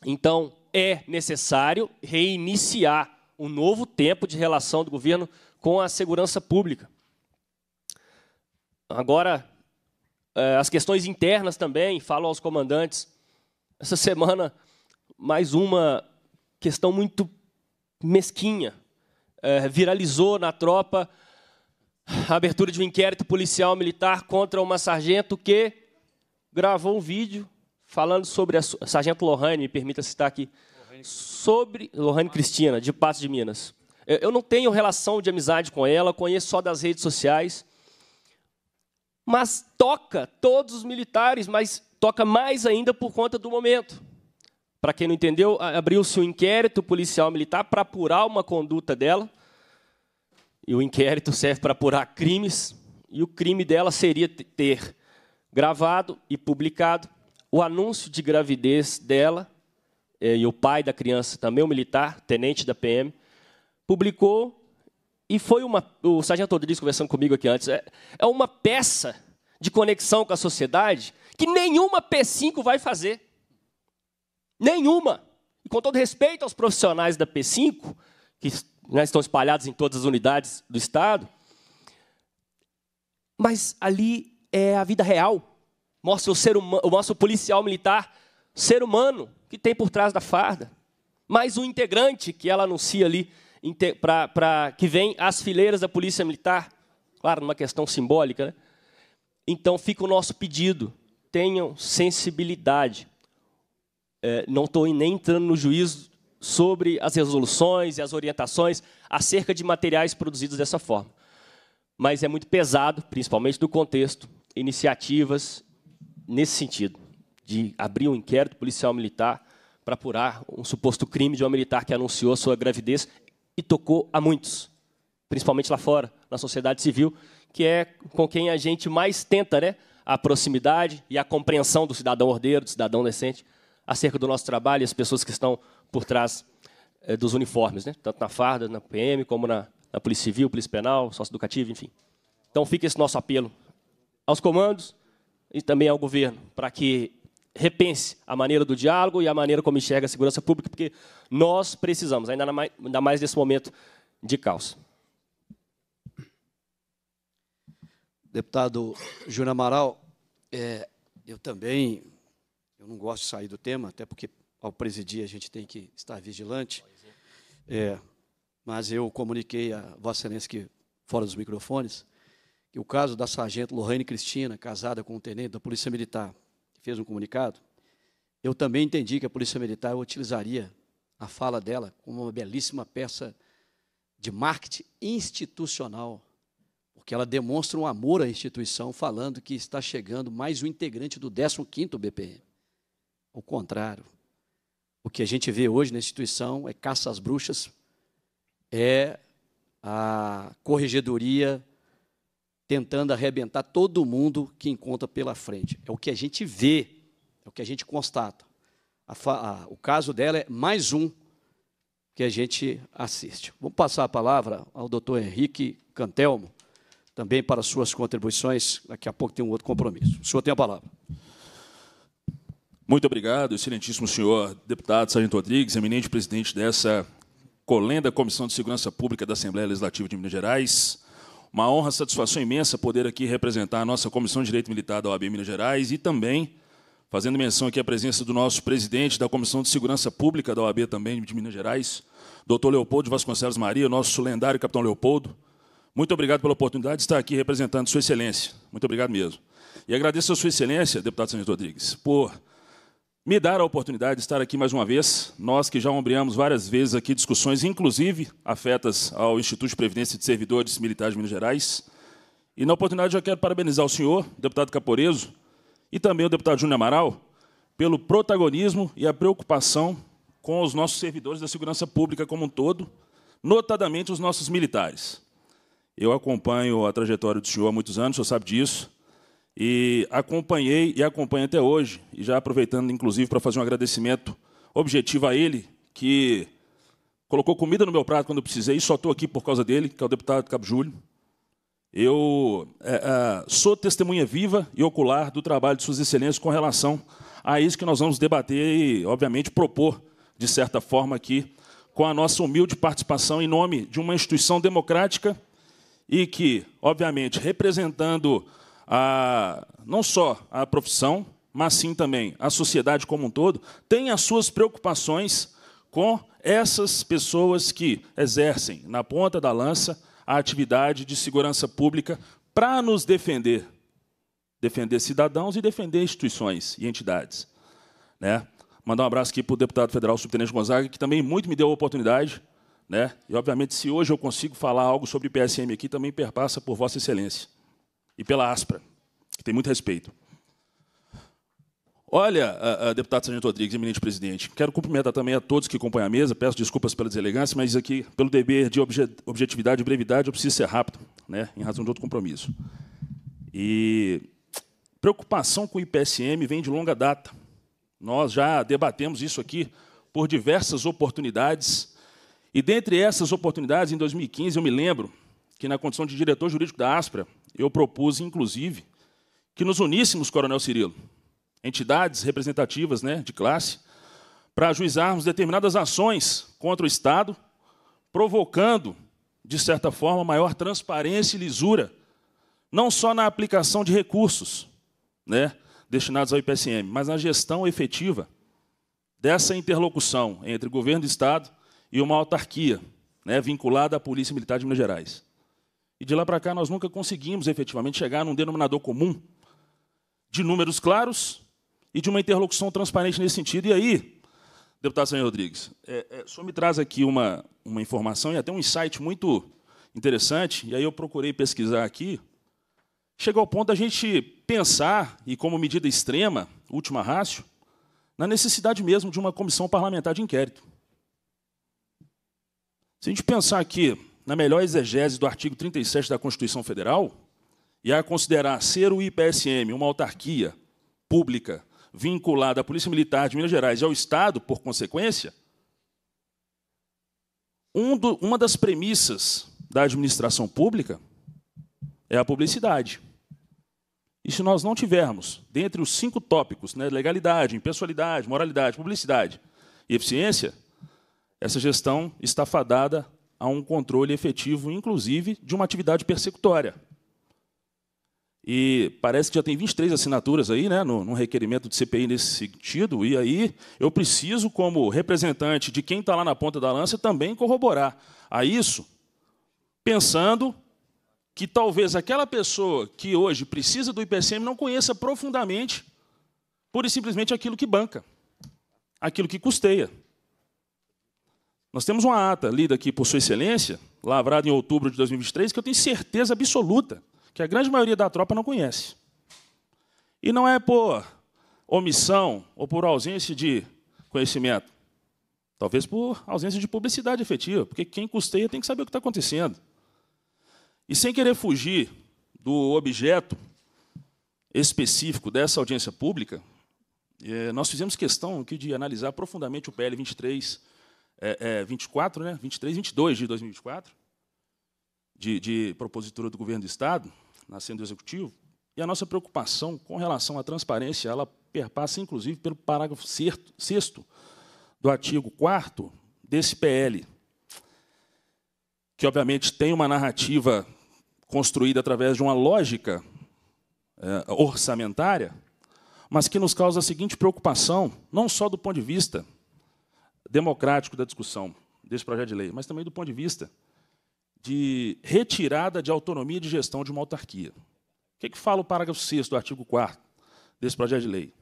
Speaker 2: Então, é necessário reiniciar um novo tempo de relação do governo com a segurança pública. Agora, é, as questões internas também, falo aos comandantes. Essa semana, mais uma questão muito mesquinha. É, viralizou na tropa a abertura de um inquérito policial militar contra uma sargento que gravou um vídeo falando sobre a sargento Lohane, me permita citar aqui, sobre Lohane Cristina, de Passo de Minas. Eu não tenho relação de amizade com ela, conheço só das redes sociais. Mas toca todos os militares, mas toca mais ainda por conta do momento. Para quem não entendeu, abriu-se um inquérito policial militar para apurar uma conduta dela. E o inquérito serve para apurar crimes, e o crime dela seria ter gravado e publicado o anúncio de gravidez dela, eh, e o pai da criança também, um militar, tenente da PM, publicou, e foi uma. O Sargento Rodrigues conversando comigo aqui antes, é, é uma peça de conexão com a sociedade que nenhuma P5 vai fazer. Nenhuma. E com todo respeito aos profissionais da P5, que né, estão espalhados em todas as unidades do Estado. Mas ali é a vida real. Mostra o, ser humano, mostra o policial militar, ser humano, que tem por trás da farda. Mais um integrante que ela anuncia ali, pra, pra, que vem às fileiras da Polícia Militar. Claro, numa questão simbólica. Né? Então fica o nosso pedido: tenham sensibilidade. É, não estou nem entrando no juízo sobre as resoluções e as orientações acerca de materiais produzidos dessa forma. Mas é muito pesado, principalmente do contexto, iniciativas nesse sentido, de abrir um inquérito policial militar para apurar um suposto crime de um militar que anunciou sua gravidez e tocou a muitos, principalmente lá fora, na sociedade civil, que é com quem a gente mais tenta né, a proximidade e a compreensão do cidadão ordeiro, do cidadão decente, acerca do nosso trabalho e as pessoas que estão por trás é, dos uniformes, né? tanto na farda, na PM, como na, na Polícia Civil, Polícia Penal, Sócio Educativo, enfim. Então fica esse nosso apelo aos comandos e também ao governo, para que repense a maneira do diálogo e a maneira como enxerga a segurança pública, porque nós precisamos, ainda mais, ainda mais nesse momento de caos. Deputado Júnior Amaral,
Speaker 1: é, eu também eu não gosto de sair do tema, até porque ao presidir a gente tem que estar vigilante. É, mas eu comuniquei a Vossa Excelência que, fora dos microfones, que o caso da sargento Lorraine Cristina, casada com um tenente da Polícia Militar, que fez um comunicado, eu também entendi que a Polícia Militar utilizaria a fala dela como uma belíssima peça de marketing institucional, porque ela demonstra um amor à instituição, falando que está chegando mais um integrante do 15º BPM. Ao contrário, o que a gente vê hoje na instituição é caça às bruxas, é a corregedoria tentando arrebentar todo mundo que encontra pela frente. É o que a gente vê, é o que a gente constata. A, a, o caso dela é mais um que a gente assiste. Vamos passar a palavra ao doutor Henrique Cantelmo, também para suas contribuições. Daqui a pouco tem um outro compromisso. O senhor tem a
Speaker 10: palavra. Muito obrigado, excelentíssimo senhor deputado Sargento Rodrigues, eminente presidente dessa colenda Comissão de Segurança Pública da Assembleia Legislativa de Minas Gerais. Uma honra, satisfação imensa poder aqui representar a nossa Comissão de Direito Militar da OAB Minas Gerais e também, fazendo menção aqui à presença do nosso presidente da Comissão de Segurança Pública da OAB também de Minas Gerais, doutor Leopoldo Vasconcelos Maria, nosso lendário capitão Leopoldo. Muito obrigado pela oportunidade de estar aqui representando Sua Excelência. Muito obrigado mesmo. E agradeço a Sua Excelência, deputado Sargento Rodrigues, por me dar a oportunidade de estar aqui mais uma vez. Nós que já ombreamos várias vezes aqui discussões, inclusive afetas ao Instituto de Previdência de Servidores Militares de Minas Gerais. E na oportunidade já quero parabenizar o senhor, deputado Caporeso, e também o deputado Júnior Amaral, pelo protagonismo e a preocupação com os nossos servidores da segurança pública como um todo, notadamente os nossos militares. Eu acompanho a trajetória do senhor há muitos anos, o senhor sabe disso e acompanhei e acompanho até hoje, e já aproveitando, inclusive, para fazer um agradecimento objetivo a ele, que colocou comida no meu prato quando eu precisei, e só estou aqui por causa dele, que é o deputado Cabo Júlio. Eu é, é, sou testemunha viva e ocular do trabalho de Suas Excelências com relação a isso que nós vamos debater e, obviamente, propor, de certa forma, aqui, com a nossa humilde participação em nome de uma instituição democrática e que, obviamente, representando a, não só a profissão, mas sim também a sociedade como um todo, tem as suas preocupações com essas pessoas que exercem na ponta da lança a atividade de segurança pública para nos defender, defender cidadãos e defender instituições e entidades. Né? Mandar um abraço aqui para o deputado federal Subtenente Gonzaga, que também muito me deu a oportunidade. Né? E, obviamente, se hoje eu consigo falar algo sobre PSM aqui, também perpassa por Vossa Excelência e pela ASPRA, que tem muito respeito. Olha, a, a deputado Sargento Rodrigues, eminente presidente, quero cumprimentar também a todos que acompanham a mesa, peço desculpas pela deselegância, mas aqui, pelo dever de obje, objetividade e brevidade, eu preciso ser rápido, né, em razão de outro compromisso. E preocupação com o IPSM vem de longa data. Nós já debatemos isso aqui por diversas oportunidades, e dentre essas oportunidades, em 2015, eu me lembro que, na condição de diretor jurídico da Aspra, eu propus, inclusive, que nos uníssemos, Coronel Cirilo, entidades representativas né, de classe, para ajuizarmos determinadas ações contra o Estado, provocando, de certa forma, maior transparência e lisura, não só na aplicação de recursos né, destinados ao IPSM, mas na gestão efetiva dessa interlocução entre governo do Estado e uma autarquia né, vinculada à Polícia Militar de Minas Gerais. E de lá para cá nós nunca conseguimos efetivamente chegar num denominador comum de números claros e de uma interlocução transparente nesse sentido. E aí, deputado Sérgio Rodrigues, é, é, o senhor me traz aqui uma, uma informação e até um insight muito interessante, e aí eu procurei pesquisar aqui. Chega ao ponto da gente pensar, e como medida extrema, última rácio, na necessidade mesmo de uma comissão parlamentar de inquérito. Se a gente pensar aqui na melhor exegese do artigo 37 da Constituição Federal, e a considerar ser o IPSM uma autarquia pública vinculada à Polícia Militar de Minas Gerais e ao Estado, por consequência, um do, uma das premissas da administração pública é a publicidade. E se nós não tivermos, dentre os cinco tópicos, né, legalidade, impessoalidade, moralidade, publicidade e eficiência, essa gestão está fadada a um controle efetivo, inclusive, de uma atividade persecutória. E parece que já tem 23 assinaturas aí, né, num requerimento de CPI nesse sentido. E aí eu preciso, como representante de quem está lá na ponta da lança, também corroborar a isso, pensando que talvez aquela pessoa que hoje precisa do IPCM não conheça profundamente, pura e simplesmente, aquilo que banca, aquilo que custeia. Nós temos uma ata lida aqui por Sua Excelência, lavrada em outubro de 2023, que eu tenho certeza absoluta que a grande maioria da tropa não conhece. E não é por omissão ou por ausência de conhecimento. Talvez por ausência de publicidade efetiva, porque quem custeia tem que saber o que está acontecendo. E sem querer fugir do objeto específico dessa audiência pública, eh, nós fizemos questão aqui de analisar profundamente o PL 23 é, é, 24, né? 23, 22 de 2024, de, de propositura do governo do Estado, nascendo do Executivo, e a nossa preocupação com relação à transparência, ela perpassa, inclusive, pelo parágrafo 6 do artigo 4 desse PL, que, obviamente, tem uma narrativa construída através de uma lógica é, orçamentária, mas que nos causa a seguinte preocupação, não só do ponto de vista democrático da discussão desse projeto de lei, mas também do ponto de vista de retirada de autonomia de gestão de uma autarquia. O que, é que fala o parágrafo 6 do artigo 4 desse projeto de lei?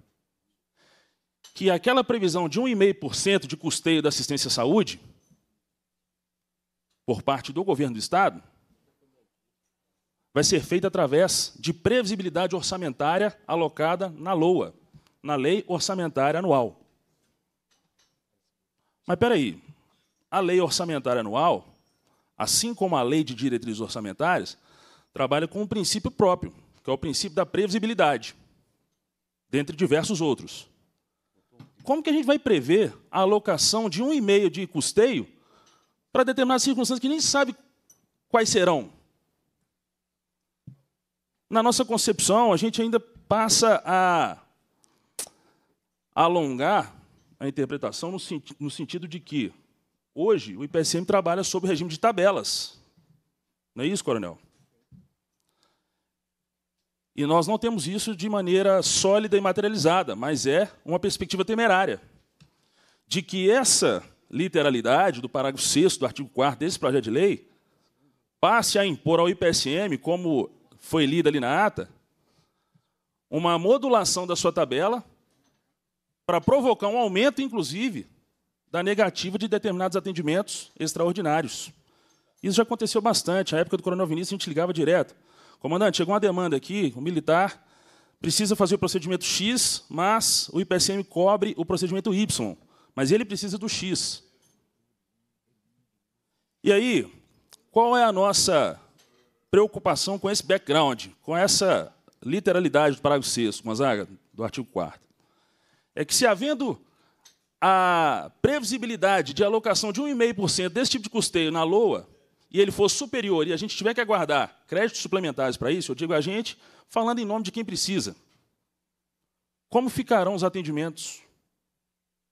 Speaker 10: Que aquela previsão de 1,5% de custeio da assistência à saúde, por parte do governo do Estado, vai ser feita através de previsibilidade orçamentária alocada na LOA, na Lei Orçamentária Anual. Mas peraí, a lei orçamentária anual, assim como a lei de diretrizes orçamentárias, trabalha com um princípio próprio, que é o princípio da previsibilidade, dentre diversos outros. Como que a gente vai prever a alocação de um e meio de custeio para determinadas circunstâncias que nem sabe quais serão? Na nossa concepção, a gente ainda passa a alongar a interpretação no, no sentido de que, hoje, o IPSM trabalha sob regime de tabelas. Não é isso, coronel? E nós não temos isso de maneira sólida e materializada, mas é uma perspectiva temerária de que essa literalidade do parágrafo 6 do artigo 4 desse projeto de lei passe a impor ao IPSM, como foi lido ali na ata, uma modulação da sua tabela para provocar um aumento, inclusive, da negativa de determinados atendimentos extraordinários. Isso já aconteceu bastante. Na época do Coronel Vinícius, a gente ligava direto. Comandante, chegou uma demanda aqui, o um militar precisa fazer o procedimento X, mas o IPCM cobre o procedimento Y. Mas ele precisa do X. E aí, qual é a nossa preocupação com esse background, com essa literalidade do parágrafo 6, do artigo 4 é que se havendo a previsibilidade de alocação de 1,5% desse tipo de custeio na LOA, e ele for superior, e a gente tiver que aguardar créditos suplementares para isso, eu digo a gente, falando em nome de quem precisa. Como ficarão os atendimentos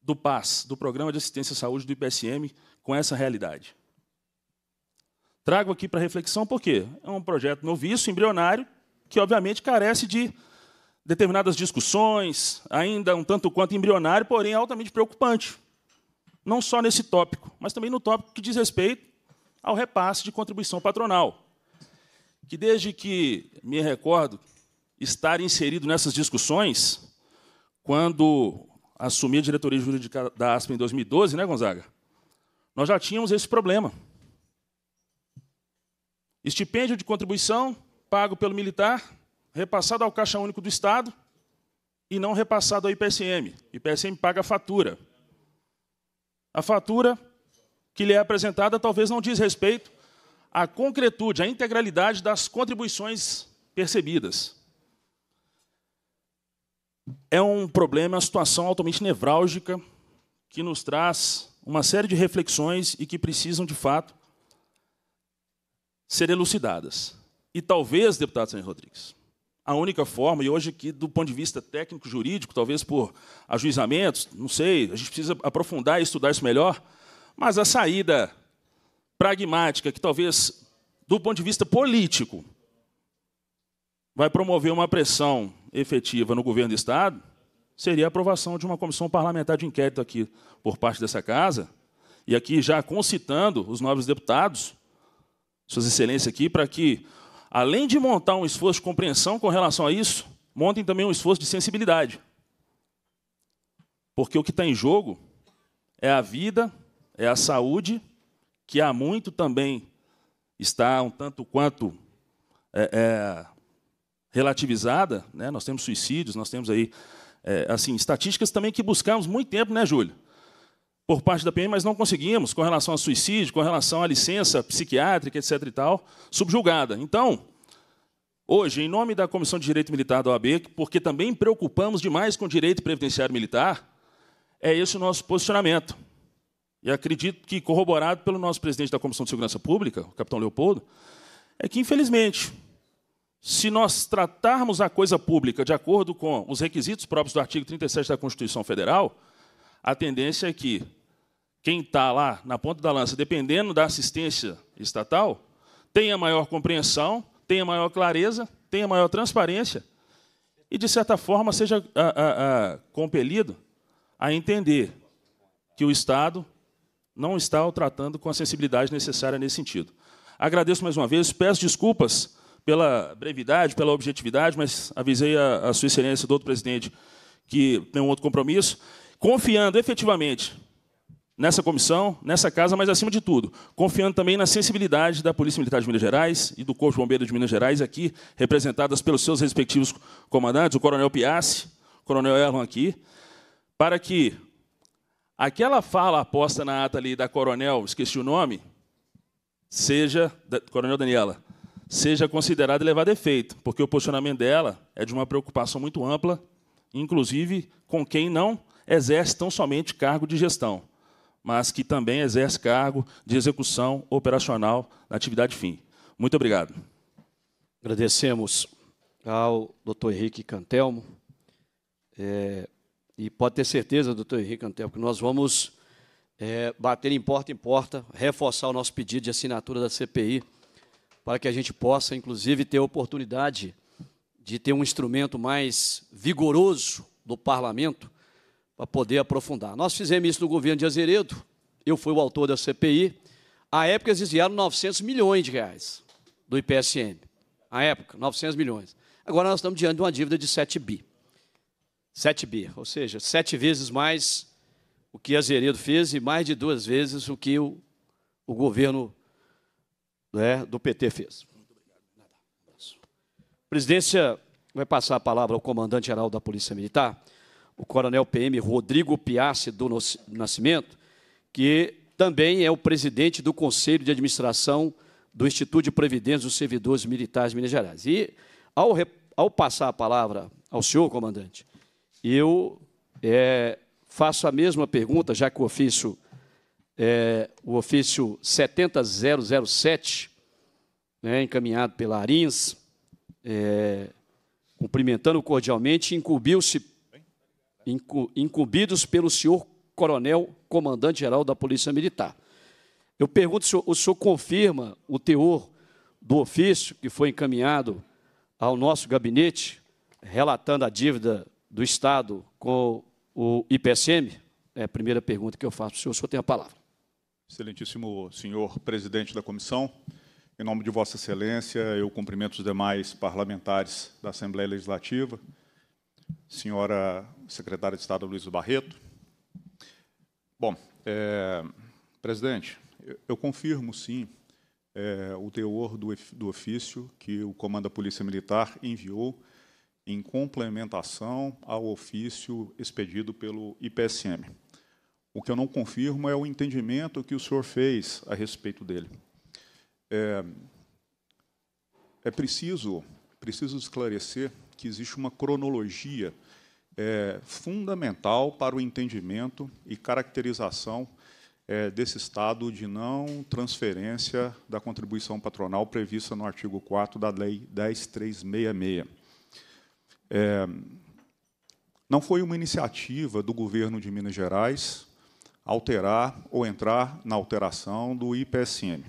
Speaker 10: do PAS, do Programa de Assistência à Saúde do IPSM, com essa realidade? Trago aqui para reflexão porque é um projeto novíssimo, embrionário, que obviamente carece de determinadas discussões, ainda um tanto quanto embrionário, porém altamente preocupante. Não só nesse tópico, mas também no tópico que diz respeito ao repasse de contribuição patronal, que desde que me recordo estar inserido nessas discussões, quando assumi a diretoria jurídica da ASP em 2012, né, Gonzaga? Nós já tínhamos esse problema. Estipêndio de contribuição pago pelo militar repassado ao Caixa Único do Estado e não repassado ao IPSM. IPSM paga a fatura. A fatura que lhe é apresentada talvez não diz respeito à concretude, à integralidade das contribuições percebidas. É um problema, uma situação altamente nevrálgica que nos traz uma série de reflexões e que precisam, de fato, ser elucidadas. E talvez, deputado Sérgio Rodrigues, a única forma, e hoje aqui, do ponto de vista técnico-jurídico, talvez por ajuizamentos, não sei, a gente precisa aprofundar e estudar isso melhor, mas a saída pragmática, que talvez, do ponto de vista político, vai promover uma pressão efetiva no governo do Estado, seria a aprovação de uma comissão parlamentar de inquérito aqui, por parte dessa Casa, e aqui já concitando os novos deputados, Suas Excelências aqui, para que além de montar um esforço de compreensão com relação a isso, montem também um esforço de sensibilidade. Porque o que está em jogo é a vida, é a saúde, que há muito também está um tanto quanto é, é, relativizada. Né? Nós temos suicídios, nós temos aí é, assim estatísticas também que buscamos muito tempo, né, Júlio? por parte da PM, mas não conseguimos, com relação a suicídio, com relação à licença psiquiátrica, etc. e tal, subjulgada. Então, hoje, em nome da Comissão de Direito Militar da OAB, porque também preocupamos demais com o direito previdenciário militar, é esse o nosso posicionamento. E acredito que, corroborado pelo nosso presidente da Comissão de Segurança Pública, o capitão Leopoldo, é que, infelizmente, se nós tratarmos a coisa pública de acordo com os requisitos próprios do artigo 37 da Constituição Federal, a tendência é que quem está lá na ponta da lança, dependendo da assistência estatal, tenha maior compreensão, tenha maior clareza, tenha maior transparência e, de certa forma, seja a, ah, a, ah, a, ah, compelido a entender que o Estado não está o tratando com a sensibilidade necessária nesse sentido. Agradeço mais uma vez, peço desculpas pela brevidade, pela objetividade, mas avisei a, a Sua Excelência, do outro presidente, que tem um outro compromisso confiando efetivamente nessa comissão, nessa casa, mas acima de tudo, confiando também na sensibilidade da Polícia Militar de Minas Gerais e do Corpo de Bombeiros de Minas Gerais, aqui representadas pelos seus respectivos comandantes, o Coronel Piassi, o Coronel Erlon aqui, para que aquela fala aposta na ata ali da Coronel, esqueci o nome, seja, da, Coronel Daniela, seja considerada e levada a efeito, porque o posicionamento dela é de uma preocupação muito ampla, inclusive com quem não exerce tão somente cargo de gestão, mas que também exerce cargo de execução operacional na atividade fim. Muito obrigado. Agradecemos ao doutor Henrique Cantelmo.
Speaker 1: É, e pode ter certeza, doutor Henrique Cantelmo, que nós vamos é, bater em porta em porta, reforçar o nosso pedido de assinatura da CPI, para que a gente possa, inclusive, ter a oportunidade de ter um instrumento mais vigoroso do parlamento para poder aprofundar. Nós fizemos isso no governo de Azeredo, eu fui o autor da CPI. À época, eles desviaram 900 milhões de reais do IPSM. À época, 900 milhões. Agora, nós estamos diante de uma dívida de 7 bi. 7 bi, ou seja, sete vezes mais o que Azeredo fez e mais de duas vezes o que o, o governo né, do PT fez. A presidência vai passar a palavra ao comandante-geral da Polícia Militar o coronel PM Rodrigo Piace do Nascimento, que também é o presidente do Conselho de Administração do Instituto de Previdência dos Servidores Militares de Minas Gerais. E, ao, ao passar a palavra ao senhor, comandante, eu é, faço a mesma pergunta, já que o ofício, é, o ofício 70007, né, encaminhado pela Arins, é, cumprimentando cordialmente, incumbiu-se incumbidos pelo senhor coronel comandante-geral da Polícia Militar. Eu pergunto se o senhor confirma o teor do ofício que foi encaminhado ao nosso gabinete, relatando a dívida do Estado com o IPSM? É a primeira pergunta que eu faço o senhor. O senhor tem a palavra.
Speaker 3: Excelentíssimo senhor presidente da comissão, em nome de Vossa Excelência, eu cumprimento os demais parlamentares da Assembleia Legislativa, senhora secretária de Estado Luiz Barreto. Bom, é, presidente, eu, eu, confirmo, sim, é, o teor do, do ofício que o Comando da Polícia Militar enviou em complementação ao ofício expedido pelo IPSM. O que eu não confirmo é o entendimento que o senhor fez a respeito dele. É, é preciso, preciso esclarecer que existe uma cronologia é, fundamental para o entendimento e caracterização é, desse estado de não transferência da contribuição patronal prevista no artigo 4 da Lei 10.366. É, não foi uma iniciativa do governo de Minas Gerais alterar ou entrar na alteração do IPSM.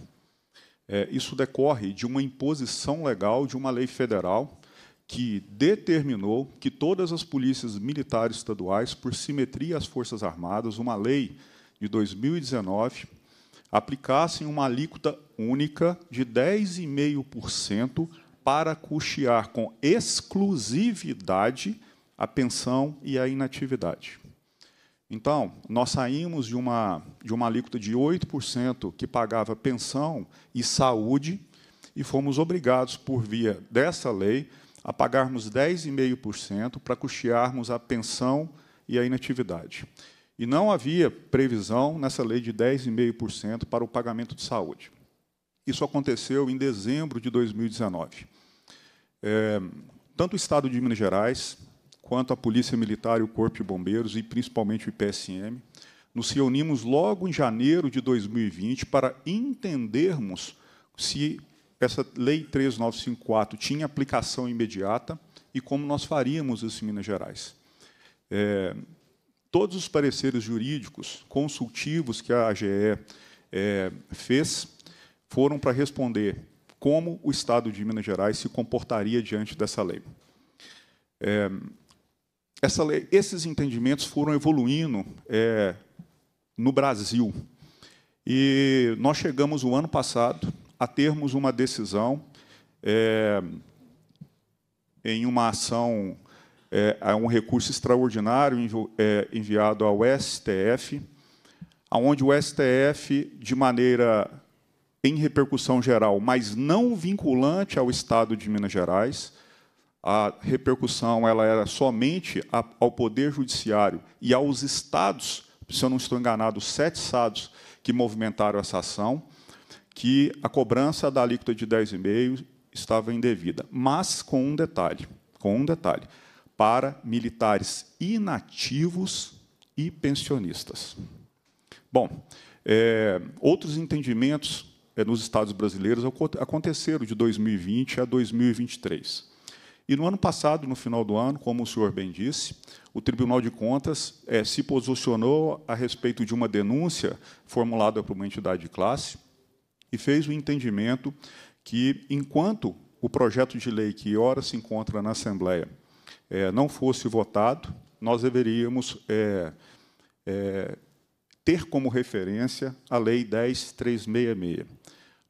Speaker 3: É, isso decorre de uma imposição legal de uma lei federal que determinou que todas as polícias militares estaduais, por simetria às Forças Armadas, uma lei de 2019, aplicassem uma alíquota única de 10,5% para custear com exclusividade a pensão e a inatividade. Então, nós saímos de uma, de uma alíquota de 8% que pagava pensão e saúde e fomos obrigados, por via dessa lei, a pagarmos 10,5% para custearmos a pensão e a inatividade. E não havia previsão nessa lei de 10,5% para o pagamento de saúde. Isso aconteceu em dezembro de 2019. É, tanto o Estado de Minas Gerais, quanto a Polícia Militar e o Corpo de Bombeiros, e principalmente o IPSM, nos reunimos logo em janeiro de 2020 para entendermos se essa lei 3954 tinha aplicação imediata e como nós faríamos isso em Minas Gerais. É, todos os pareceres jurídicos consultivos que a AGE é, fez foram para responder como o Estado de Minas Gerais se comportaria diante dessa lei. É, essa lei esses entendimentos foram evoluindo é, no Brasil. E nós chegamos, o ano passado, a termos uma decisão é, em uma ação, é, um recurso extraordinário envi é, enviado ao STF, aonde o STF, de maneira em repercussão geral, mas não vinculante ao Estado de Minas Gerais, a repercussão ela era somente a, ao Poder Judiciário e aos estados, se eu não estou enganado, sete estados que movimentaram essa ação, que a cobrança da alíquota de 10,5 estava indevida, mas com um detalhe, com um detalhe, para militares inativos e pensionistas. Bom, é, outros entendimentos é, nos estados brasileiros aconteceram de 2020 a 2023. E no ano passado, no final do ano, como o senhor bem disse, o Tribunal de Contas é, se posicionou a respeito de uma denúncia formulada por uma entidade de classe e fez o entendimento que, enquanto o projeto de lei que ora se encontra na Assembleia é, não fosse votado, nós deveríamos é, é, ter como referência a Lei 10.366.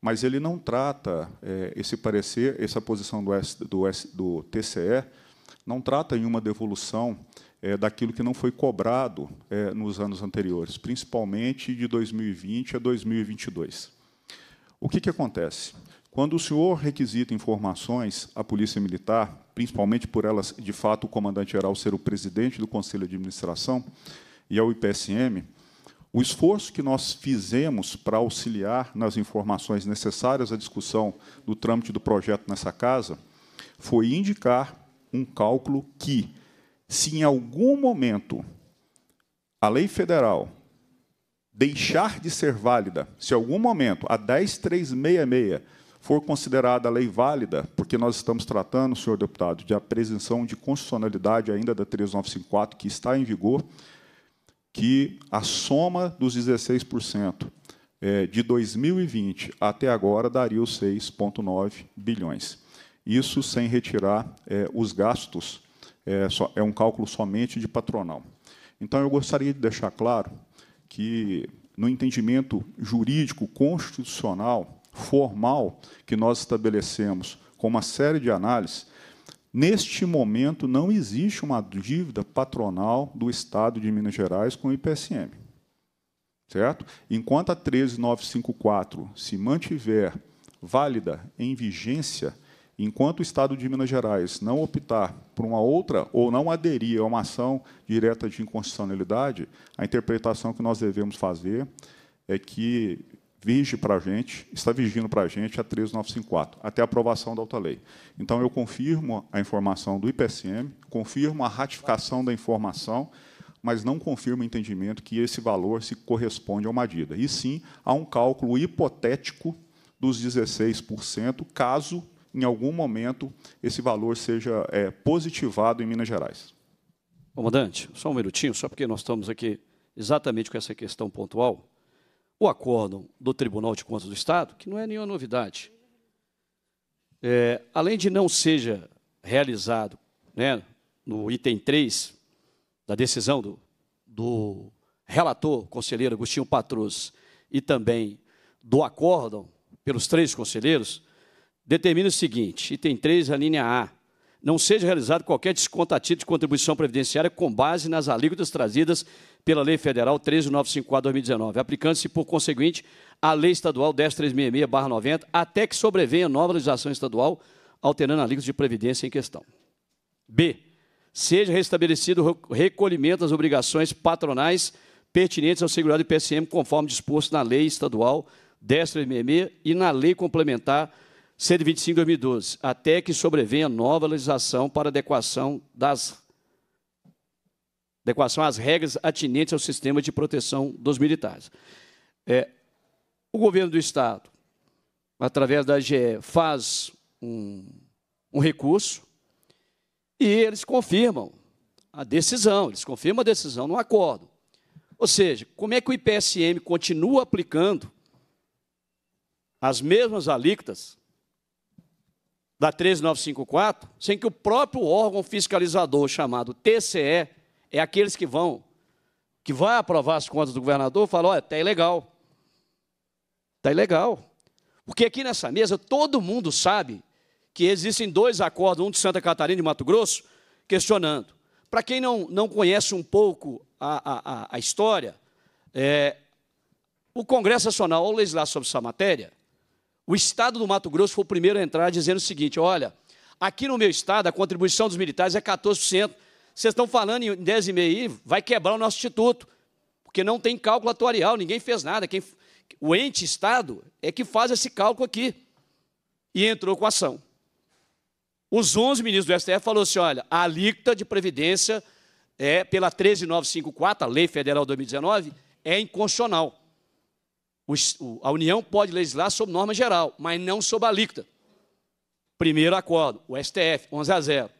Speaker 3: Mas ele não trata é, esse parecer, essa posição do, S, do, S, do TCE, não trata em uma devolução é, daquilo que não foi cobrado é, nos anos anteriores, principalmente de 2020 a 2022. O que, que acontece? Quando o senhor requisita informações à Polícia Militar, principalmente por elas, de fato, o comandante-geral ser o presidente do Conselho de Administração e ao IPSM, o esforço que nós fizemos para auxiliar nas informações necessárias à discussão do trâmite do projeto nessa casa foi indicar um cálculo que, se em algum momento a lei federal deixar de ser válida, se em algum momento a 10366 for considerada lei válida, porque nós estamos tratando, senhor deputado, de a presunção de constitucionalidade ainda da 3954, que está em vigor, que a soma dos 16% é, de 2020 até agora daria os 6,9 bilhões. Isso sem retirar é, os gastos, é, é um cálculo somente de patronal. Então, eu gostaria de deixar claro que, no entendimento jurídico, constitucional, formal, que nós estabelecemos com uma série de análises, neste momento não existe uma dívida patronal do Estado de Minas Gerais com o IPSM. Certo? Enquanto a 13954 se mantiver válida em vigência, enquanto o Estado de Minas Gerais não optar por uma outra ou não aderir a uma ação direta de inconstitucionalidade, a interpretação que nós devemos fazer é que vige para a gente, está vigindo para a gente a 3954 até a aprovação da outra lei. Então, eu confirmo a informação do IPCM, confirmo a ratificação da informação, mas não confirmo o entendimento que esse valor se corresponde a uma dívida. E sim, há um cálculo hipotético dos 16%, caso em algum momento, esse valor seja é, positivado em Minas Gerais.
Speaker 1: Comandante, só um minutinho, só porque nós estamos aqui exatamente com essa questão pontual. O acórdão do Tribunal de Contas do Estado, que não é nenhuma novidade, é, além de não seja realizado né, no item 3 da decisão do, do relator, conselheiro Agostinho Patrus, e também do acórdão pelos três conselheiros, determina o seguinte, item 3, a linha A. Não seja realizado qualquer desconto a título de contribuição previdenciária com base nas alíquotas trazidas pela Lei Federal 13954-2019, aplicando-se, por conseguinte, a Lei Estadual 10366-90, até que sobrevenha nova legislação estadual alterando a alíquota de previdência em questão. B. Seja restabelecido o recolhimento das obrigações patronais pertinentes ao segurado IPSM, conforme disposto na Lei Estadual 10366 e na Lei Complementar 125 2012, até que sobrevenha nova legislação para adequação das adequação às regras atinentes ao sistema de proteção dos militares. É, o governo do Estado, através da AGE, faz um, um recurso e eles confirmam a decisão, eles confirmam a decisão no acordo. Ou seja, como é que o IPSM continua aplicando as mesmas alíquotas da 13954, sem que o próprio órgão fiscalizador chamado TCE, é aqueles que vão, que vai aprovar as contas do governador, fala, olha, está ilegal. Está ilegal. Porque aqui nessa mesa todo mundo sabe que existem dois acordos, um de Santa Catarina e de Mato Grosso, questionando. Para quem não, não conhece um pouco a, a, a história, é, o Congresso Nacional, ao legislar sobre essa matéria, o estado do Mato Grosso foi o primeiro a entrar dizendo o seguinte: olha, aqui no meu estado a contribuição dos militares é 14%. Vocês estão falando em 10,5% aí, vai quebrar o nosso instituto, porque não tem cálculo atuarial, ninguém fez nada. Quem, o ente Estado é que faz esse cálculo aqui. E entrou com a ação. Os 11 ministros do STF falou assim: olha, a alíquota de previdência é pela 13954, a Lei Federal 2019, é inconstitucional a União pode legislar sob norma geral, mas não sob alíquota. Primeiro acordo, o STF, 11 a 0.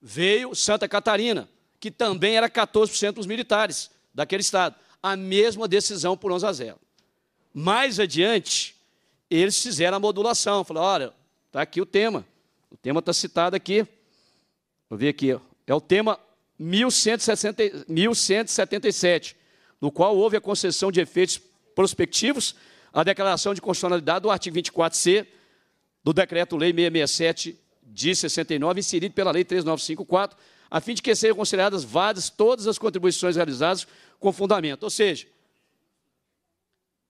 Speaker 1: Veio Santa Catarina, que também era 14% dos militares daquele estado. A mesma decisão por 11 a 0. Mais adiante, eles fizeram a modulação. Falaram, olha, está aqui o tema. O tema está citado aqui. Vou ver aqui. É o tema 1160, 1177, no qual houve a concessão de efeitos prospectivos a declaração de constitucionalidade do artigo 24C do Decreto-Lei 667 de 69, inserido pela Lei 3954, a fim de que sejam consideradas válidas todas as contribuições realizadas com fundamento. Ou seja,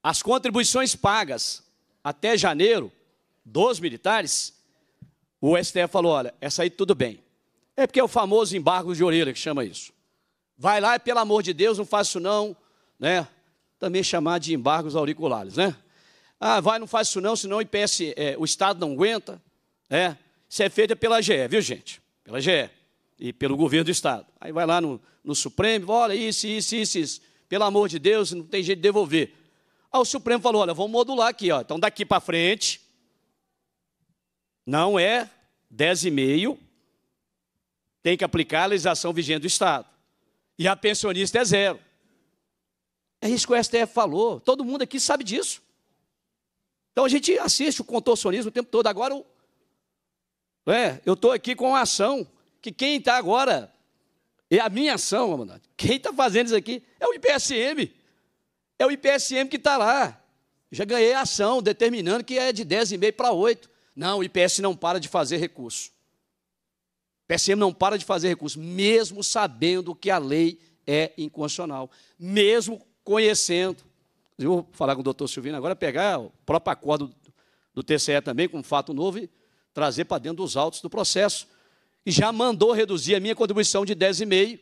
Speaker 1: as contribuições pagas até janeiro dos militares, o STF falou, olha, essa aí tudo bem. É porque é o famoso embargo de orelha que chama isso. Vai lá e, pelo amor de Deus, não faça isso não, né? também chamar de embargos auriculares, né? Ah, vai, não faz isso não, senão o IPS, é, o Estado não aguenta. É, isso é feito pela GE, viu, gente? Pela GE e pelo governo do Estado. Aí vai lá no, no Supremo, olha, isso, isso, isso, isso. Pelo amor de Deus, não tem jeito de devolver. Aí o Supremo falou, olha, vamos modular aqui, ó. Então, daqui para frente, não é 10,5, tem que aplicar a legislação vigente do Estado. E a pensionista é zero. É isso que o STF falou. Todo mundo aqui sabe disso. Então a gente assiste o contorcionismo o tempo todo. Agora, né, eu é, estou aqui com uma ação que quem está agora, é a minha ação, Amanda. Quem está fazendo isso aqui é o IPSM. É o IPSM que está lá. Já ganhei a ação determinando que é de 10,5 para 8. Não, o IPS não para de fazer recurso. O IPSM não para de fazer recurso, mesmo sabendo que a lei é inconstitucional, mesmo conhecendo. Eu vou falar com o doutor Silvino agora, pegar o próprio acordo do TCE também, com um fato novo, e trazer para dentro dos autos do processo. E já mandou reduzir a minha contribuição de 10,5%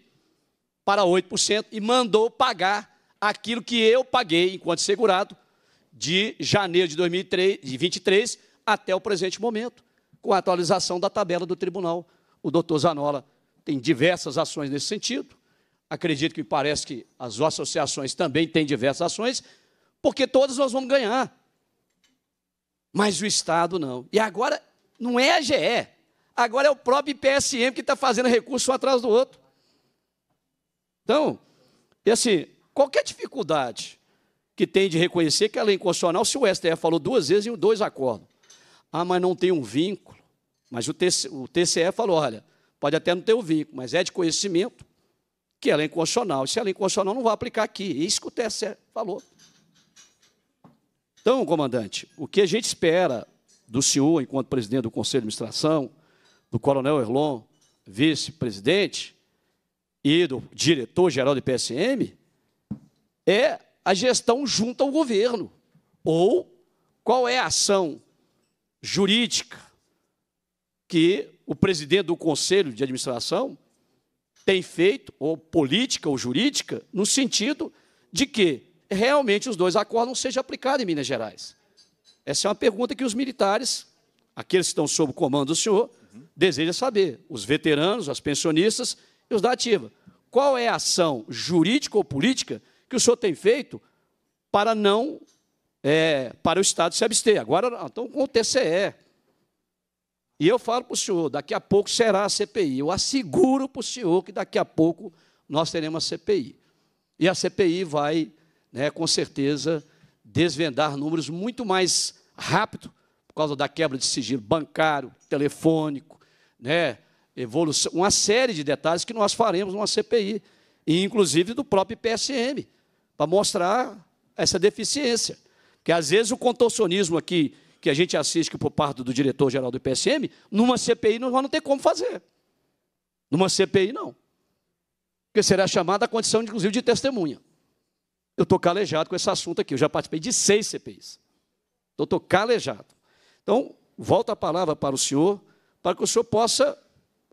Speaker 1: para 8% e mandou pagar aquilo que eu paguei enquanto segurado de janeiro de 2023 até o presente momento, com a atualização da tabela do tribunal. O doutor Zanola tem diversas ações nesse sentido acredito que parece que as associações também têm diversas ações, porque todas nós vamos ganhar. Mas o Estado não. E agora não é a GE, agora é o próprio IPSM que está fazendo recurso um atrás do outro. Então, e assim, qualquer dificuldade que tem de reconhecer que ela é inconstitucional, se o STF falou duas vezes em dois acordos. Ah, mas não tem um vínculo. Mas o TCE falou, olha, pode até não ter o um vínculo, mas é de conhecimento que ela é inconstitucional. Se ela é inconstitucional, não vai aplicar aqui. Isso que o TSE falou. Então, comandante, o que a gente espera do senhor, enquanto presidente do Conselho de Administração, do coronel Erlon, vice-presidente, e do diretor-geral do PSM, é a gestão junto ao governo. Ou qual é a ação jurídica que o presidente do Conselho de Administração tem feito, ou política ou jurídica, no sentido de que realmente os dois acordos não sejam aplicados em Minas Gerais? Essa é uma pergunta que os militares, aqueles que estão sob o comando do senhor, deseja desejam saber. Os veteranos, as pensionistas e os da ativa. Qual é a ação jurídica ou política que o senhor tem feito para não é, para o Estado se abster? Agora, então, com o TCE, e eu falo para o senhor, daqui a pouco será a CPI. Eu asseguro para o senhor que daqui a pouco nós teremos a CPI. E a CPI vai, né, com certeza, desvendar números muito mais rápido, por causa da quebra de sigilo bancário, telefônico, né, evolução, uma série de detalhes que nós faremos numa CPI, e inclusive do próprio PSM, para mostrar essa deficiência. Porque às vezes o contorcionismo aqui que a gente assiste por parte do diretor-geral do PSM numa CPI nós não ter como fazer. Numa CPI, não. Porque será chamada a condição, inclusive, de testemunha. Eu estou calejado com esse assunto aqui. Eu já participei de seis CPIs. Então, estou calejado. Então, volto a palavra para o senhor, para que o senhor possa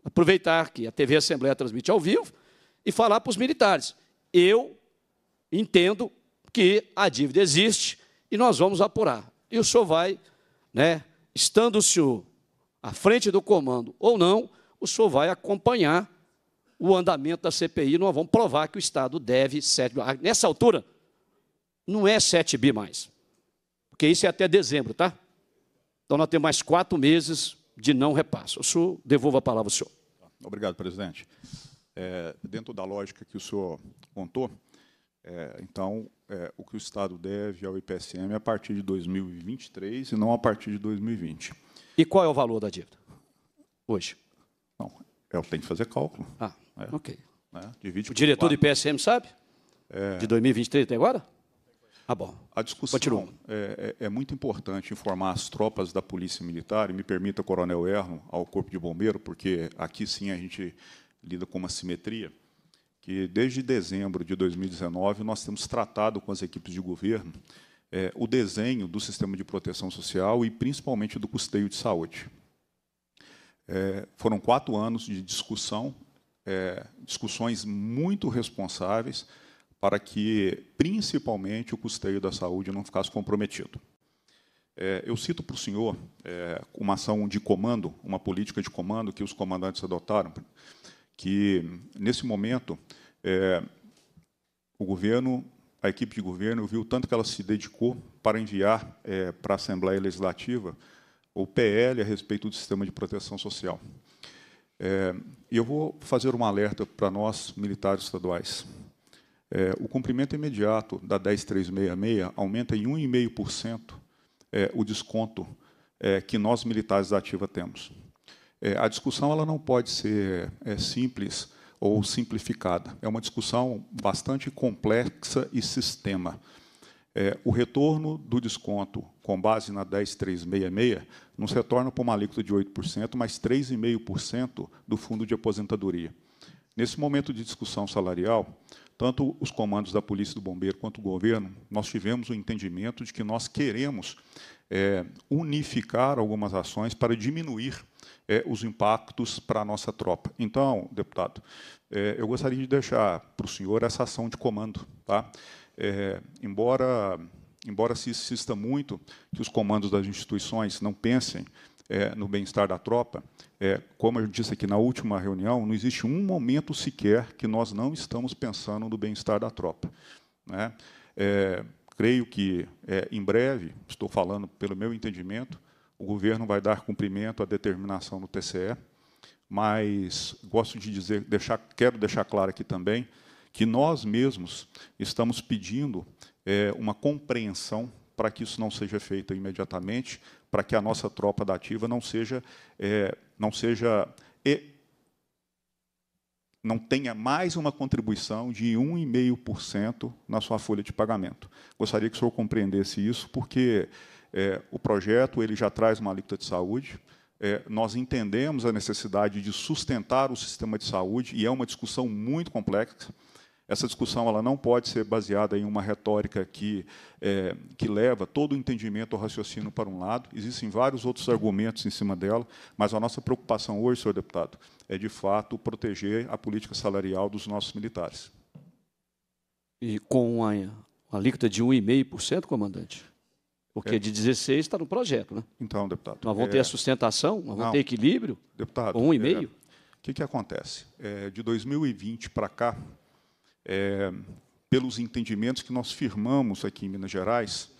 Speaker 1: aproveitar que a TV Assembleia transmite ao vivo e falar para os militares. Eu entendo que a dívida existe e nós vamos apurar. E o senhor vai né, estando o senhor à frente do comando ou não, o senhor vai acompanhar o andamento da CPI, nós vamos provar que o Estado deve 7 bi. Ah, nessa altura, não é 7 bi mais, porque isso é até dezembro, tá? Então, nós temos mais quatro meses de não repasso. O senhor, devolva a palavra
Speaker 3: ao senhor. Obrigado, presidente. É, dentro da lógica que o senhor contou, é, então, é, o que o Estado deve ao IPSM a partir de 2023 e não a partir de 2020. E qual é o valor da dívida hoje? Não, eu tenho que fazer cálculo. Ah, é, ok. Né? Divide o
Speaker 1: diretor do IPSM sabe? É... De 2023 até agora? Ah, bom. A discussão
Speaker 3: é, é, é, muito importante informar as tropas da Polícia Militar, e me permita, Coronel Erno, ao Corpo de Bombeiro, porque aqui sim a gente lida com uma simetria que desde dezembro de 2019 nós temos tratado com as equipes de governo é, o desenho do sistema de proteção social e principalmente do custeio de saúde. É, foram quatro anos de discussão, é, discussões muito responsáveis para que, principalmente, o custeio da saúde não ficasse comprometido. É, eu cito para o senhor é, uma ação de comando, uma política de comando que os comandantes adotaram que, nesse momento, é, o governo, a equipe de governo, viu tanto que ela se dedicou para enviar é, para a Assembleia Legislativa o PL a respeito do sistema de proteção social. É, eu vou fazer um alerta para nós, militares estaduais. É, o cumprimento imediato da 10366 aumenta em 1,5% é, o desconto é, que nós, militares da ativa, temos. É, a discussão ela não pode ser é, simples ou simplificada. É uma discussão bastante complexa e sistema. É, o retorno do desconto com base na 10366 não se retorna para uma alíquota de 8%, mas 3,5% do fundo de aposentadoria. Nesse momento de discussão salarial, tanto os comandos da Polícia do Bombeiro quanto o governo, nós tivemos o entendimento de que nós queremos é, unificar algumas ações para diminuir é, os impactos para a nossa tropa. Então, deputado, é, eu gostaria de deixar para o senhor essa ação de comando. Tá? É, embora, embora se insista muito que os comandos das instituições não pensem é, no bem-estar da tropa, é, como eu disse aqui na última reunião, não existe um momento sequer que nós não estamos pensando no bem-estar da tropa. Né? É, creio que é, em breve, estou falando pelo meu entendimento, o governo vai dar cumprimento à determinação do TCE, mas gosto de dizer, deixar, quero deixar claro aqui também que nós mesmos estamos pedindo é, uma compreensão para que isso não seja feito imediatamente, para que a nossa tropa da ativa não seja, é, não seja e, não tenha mais uma contribuição de 1,5% na sua folha de pagamento. Gostaria que o senhor compreendesse isso, porque é, o projeto ele já traz uma alíquota de saúde. É, nós entendemos a necessidade de sustentar o sistema de saúde e é uma discussão muito complexa. Essa discussão ela não pode ser baseada em uma retórica que, é, que leva todo o entendimento ou raciocínio para um lado. Existem vários outros argumentos em cima dela, mas a nossa preocupação hoje, senhor deputado, é, de fato, proteger a política salarial dos nossos militares. E com uma alíquota de 1,5%, comandante? Porque é. de 16 está no projeto, né? Então, deputado. Nós vamos é... ter a sustentação, nós vamos ter equilíbrio. Deputado. Um e é, meio. O que, que acontece? É, de 2020 para cá, é, pelos entendimentos que nós firmamos aqui em Minas Gerais,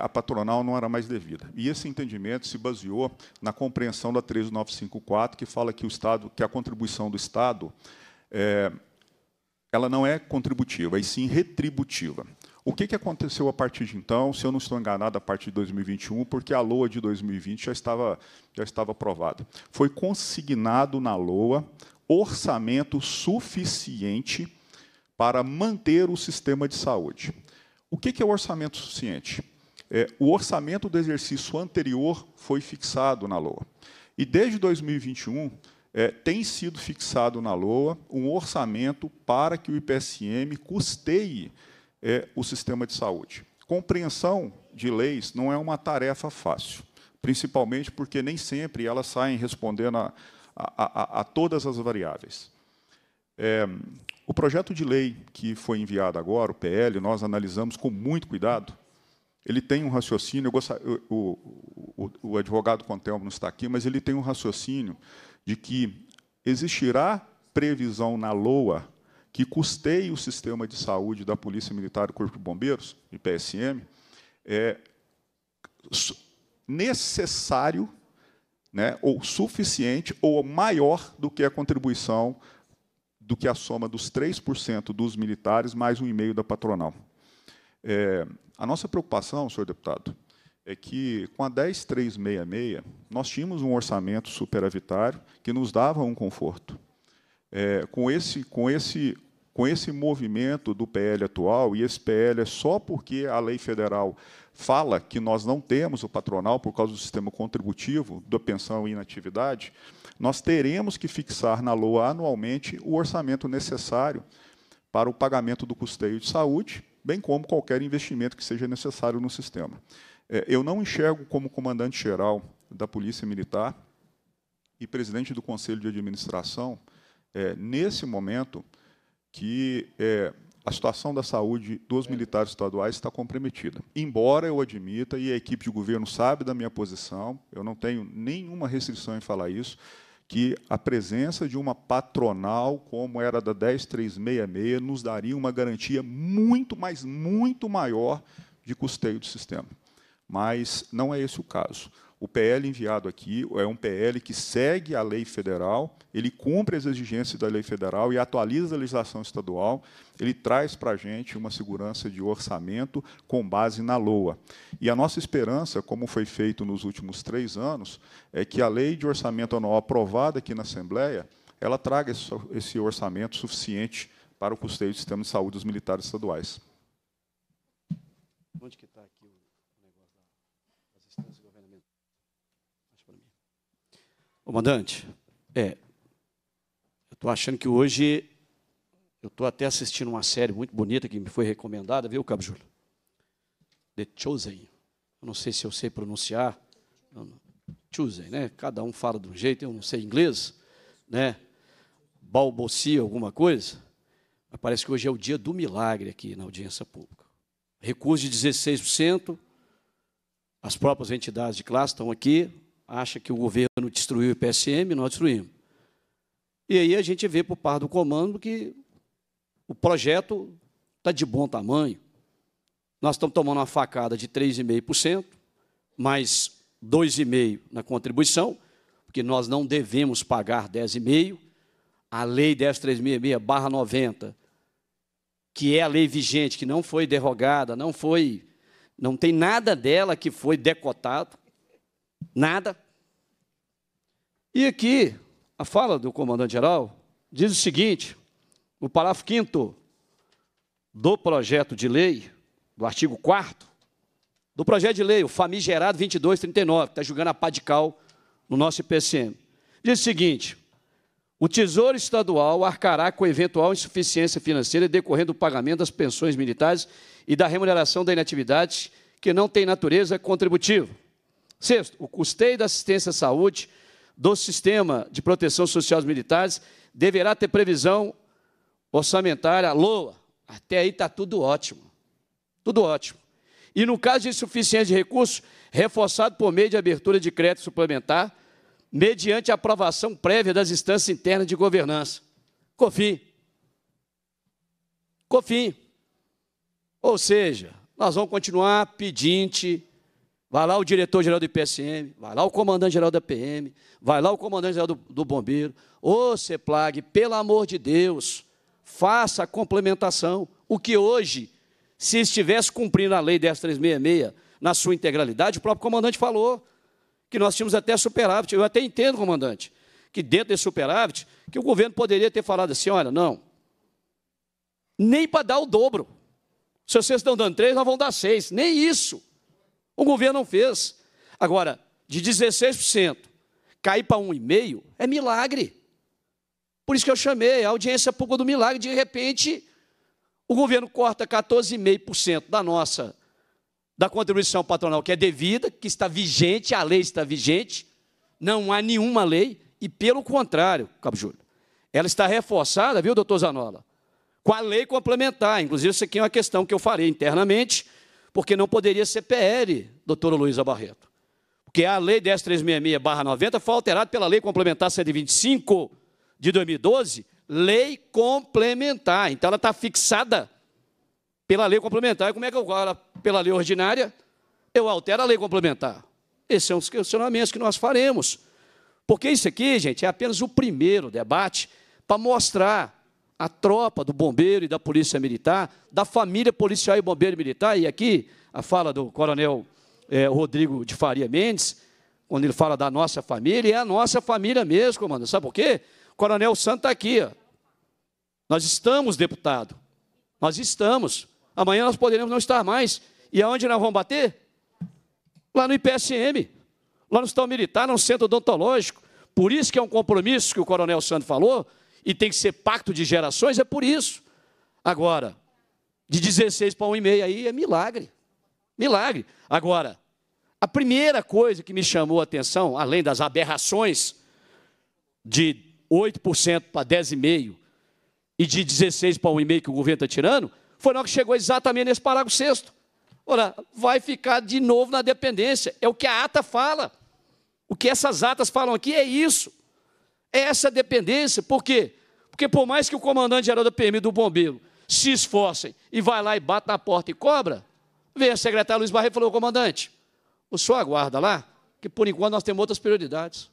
Speaker 3: a patronal não era mais devida. E esse entendimento se baseou na compreensão da 13954, que fala que o Estado, que a contribuição do Estado, é, ela não é contributiva, e sim retributiva. O que, que aconteceu a partir de então? Se eu não estou enganado, a partir de 2021, porque a LOA de 2020 já estava, já estava aprovada. Foi consignado na LOA orçamento suficiente para manter o sistema de saúde. O que, que é o orçamento suficiente? É, o orçamento do exercício anterior foi fixado na LOA. E desde 2021, é, tem sido fixado na LOA um orçamento para que o IPSM custeie é o sistema de saúde. Compreensão de leis não é uma tarefa fácil, principalmente porque nem sempre elas saem respondendo a, a, a, a todas as variáveis. É, o projeto de lei que foi enviado agora, o PL, nós analisamos com muito cuidado. Ele tem um raciocínio, gostar, o, o, o, advogado Contelmo não está aqui, mas ele tem um raciocínio de que existirá previsão na LOA que custeie o sistema de saúde da Polícia Militar e Corpo de Bombeiros, IPSM, é necessário, né, ou suficiente, ou maior do que a contribuição do que a soma dos 3% dos militares mais um e meio da patronal. É, a nossa preocupação, senhor deputado, é que com a 10366 nós tínhamos um orçamento superavitário que nos dava um conforto. É, com esse com esse com esse movimento do PL atual, e esse PL é só porque a lei federal fala que nós não temos o patronal por causa do sistema contributivo, da pensão e inatividade, nós teremos que fixar na LOA anualmente o orçamento necessário para o pagamento do custeio de saúde, bem como qualquer investimento que seja necessário no sistema. É, eu não enxergo como comandante-geral da Polícia Militar e presidente do Conselho de Administração, é, nesse momento, que é, a situação da saúde dos militares estaduais está comprometida. Embora eu admita, e a equipe de governo sabe da minha posição, eu não tenho nenhuma restrição em falar isso, que a presença de uma patronal como era da 10366 nos daria uma garantia muito, mas muito maior de custeio do sistema. Mas não é esse o caso. O PL enviado aqui é um PL que segue a lei federal, ele cumpre as exigências da lei federal e atualiza a legislação estadual, ele traz para a gente uma segurança de orçamento com base na LOA. E a nossa esperança, como foi feito nos últimos três anos, é que a lei de orçamento anual aprovada aqui na Assembleia, ela traga esse orçamento suficiente para o custeio do sistema de saúde dos militares estaduais.
Speaker 1: Onde que está aqui o negócio assistência? Comandante, é, eu estou achando que hoje eu estou até assistindo uma série muito bonita que me foi recomendada, viu, Cabo Júlio? The Chosen. Eu não sei se eu sei pronunciar. Chosen, né? Cada um fala de um jeito, eu não sei inglês, né? Balbucia alguma coisa. Mas parece que hoje é o dia do milagre aqui na audiência pública. Recurso de 16%. As próprias entidades de classe estão aqui, acha que o governo destruiu o PSM, nós destruímos. E aí a gente vê por parte do comando que o projeto está de bom tamanho. Nós estamos tomando uma facada de 3,5%, mais 2,5% na contribuição, porque nós não devemos pagar 10,5%. A Lei 10.366-90, que é a lei vigente, que não foi derrogada, não foi, não tem nada dela que foi decotado, Nada. E aqui, a fala do comandante-geral diz o seguinte, no parágrafo 5 do projeto de lei, do artigo 4 do projeto de lei, o famigerado 2239, que está julgando a pá de cal no nosso IPCM. Diz o seguinte, o Tesouro Estadual arcará com eventual insuficiência financeira decorrendo do pagamento das pensões militares e da remuneração da inatividade que não tem natureza contributiva. Sexto, o custeio da assistência à saúde do sistema de proteção social dos militares deverá ter previsão orçamentária LOA. Até aí está tudo ótimo. Tudo ótimo. E no caso de insuficiência de recursos, reforçado por meio de abertura de crédito suplementar, mediante aprovação prévia das instâncias internas de governança. COFIN. COFIN. Ou seja, nós vamos continuar pedinte Vai lá o diretor-geral do IPSM, vai lá o comandante-geral da PM, vai lá o comandante-geral do, do, bombeiro. Ô, CEPLAG, pelo amor de Deus, faça a complementação. O que hoje, se estivesse cumprindo a lei 10366 na sua integralidade, o próprio comandante falou que nós tínhamos até superávit. Eu até entendo, comandante, que dentro desse superávit, que o governo poderia ter falado assim, olha, não, nem para dar o dobro. Se vocês estão dando três, nós vamos dar seis. Nem isso. O governo não fez. Agora, de 16% cair para 1,5% é milagre. Por isso que eu chamei a audiência pública do milagre. De repente, o governo corta 14,5% da nossa, da contribuição patronal que é devida, que está vigente, a lei está vigente, não há nenhuma lei, e pelo contrário, Cabo Júlio, ela está reforçada, viu, doutor Zanola? Com a lei complementar, inclusive isso aqui é uma questão que eu farei internamente, porque não poderia ser PL, doutora Luísa Barreto. Porque a lei 10366-90 foi alterada pela lei complementar 125 de 2012, lei complementar. Então ela está fixada pela lei complementar. E como é que eu agora, pela lei ordinária, eu altero a lei complementar? Esses são é os questionamentos que nós faremos. Porque isso aqui, gente, é apenas o primeiro debate para mostrar a tropa do bombeiro e da polícia militar, da família policial e bombeiro militar, e aqui a fala do coronel é, Rodrigo de Faria Mendes, quando ele fala da nossa família, é a nossa família mesmo, comando. Sabe por quê? O coronel Santos está aqui. Ó. Nós estamos, deputado. Nós estamos. Amanhã nós poderemos não estar mais. E aonde nós vamos bater? Lá no IPSM, lá no Estado Militar, no Centro Odontológico. Por isso que é um compromisso que o Coronel Santos falou, e tem que ser pacto de gerações, é por isso. Agora, de 16 para 1,5 aí é milagre. Milagre. Agora, a primeira coisa que me chamou a atenção, além das aberrações de 8% para 10,5% e de 16 para 1,5% que o governo está tirando, foi na hora que chegou exatamente nesse parágrafo sexto. Ora, vai ficar de novo na dependência. É o que a ata fala. O que essas atas falam aqui é isso. É essa dependência, por quê? Porque por mais que o comandante geral da PM do bombeiro se esforcem e vai lá e bate na porta e cobra, vem a secretária Luiz Barreto e falou, comandante, o senhor aguarda lá, que por enquanto nós temos outras prioridades.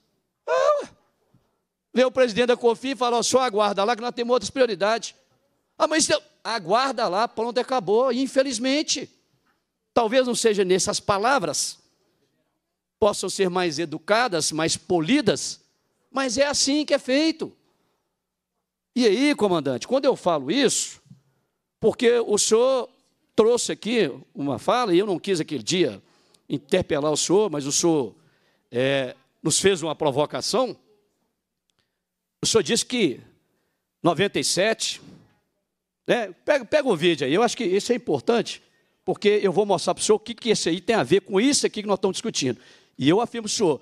Speaker 1: Ah, o presidente da COFI e falou, o senhor aguarda lá, que nós temos outras prioridades. Ah, mas então, aguarda lá, pronto, acabou, infelizmente. Talvez não seja nessas palavras, possam ser mais educadas, mais polidas, mas é assim que é feito. E aí, comandante, quando eu falo isso, porque o senhor trouxe aqui uma fala, e eu não quis aquele dia interpelar o senhor, mas o senhor é, nos fez uma provocação. O senhor disse que 97. Né, pega, pega o vídeo aí, eu acho que isso é importante, porque eu vou mostrar para o senhor o que, que isso aí tem a ver com isso aqui que nós estamos discutindo. E eu afirmo, senhor,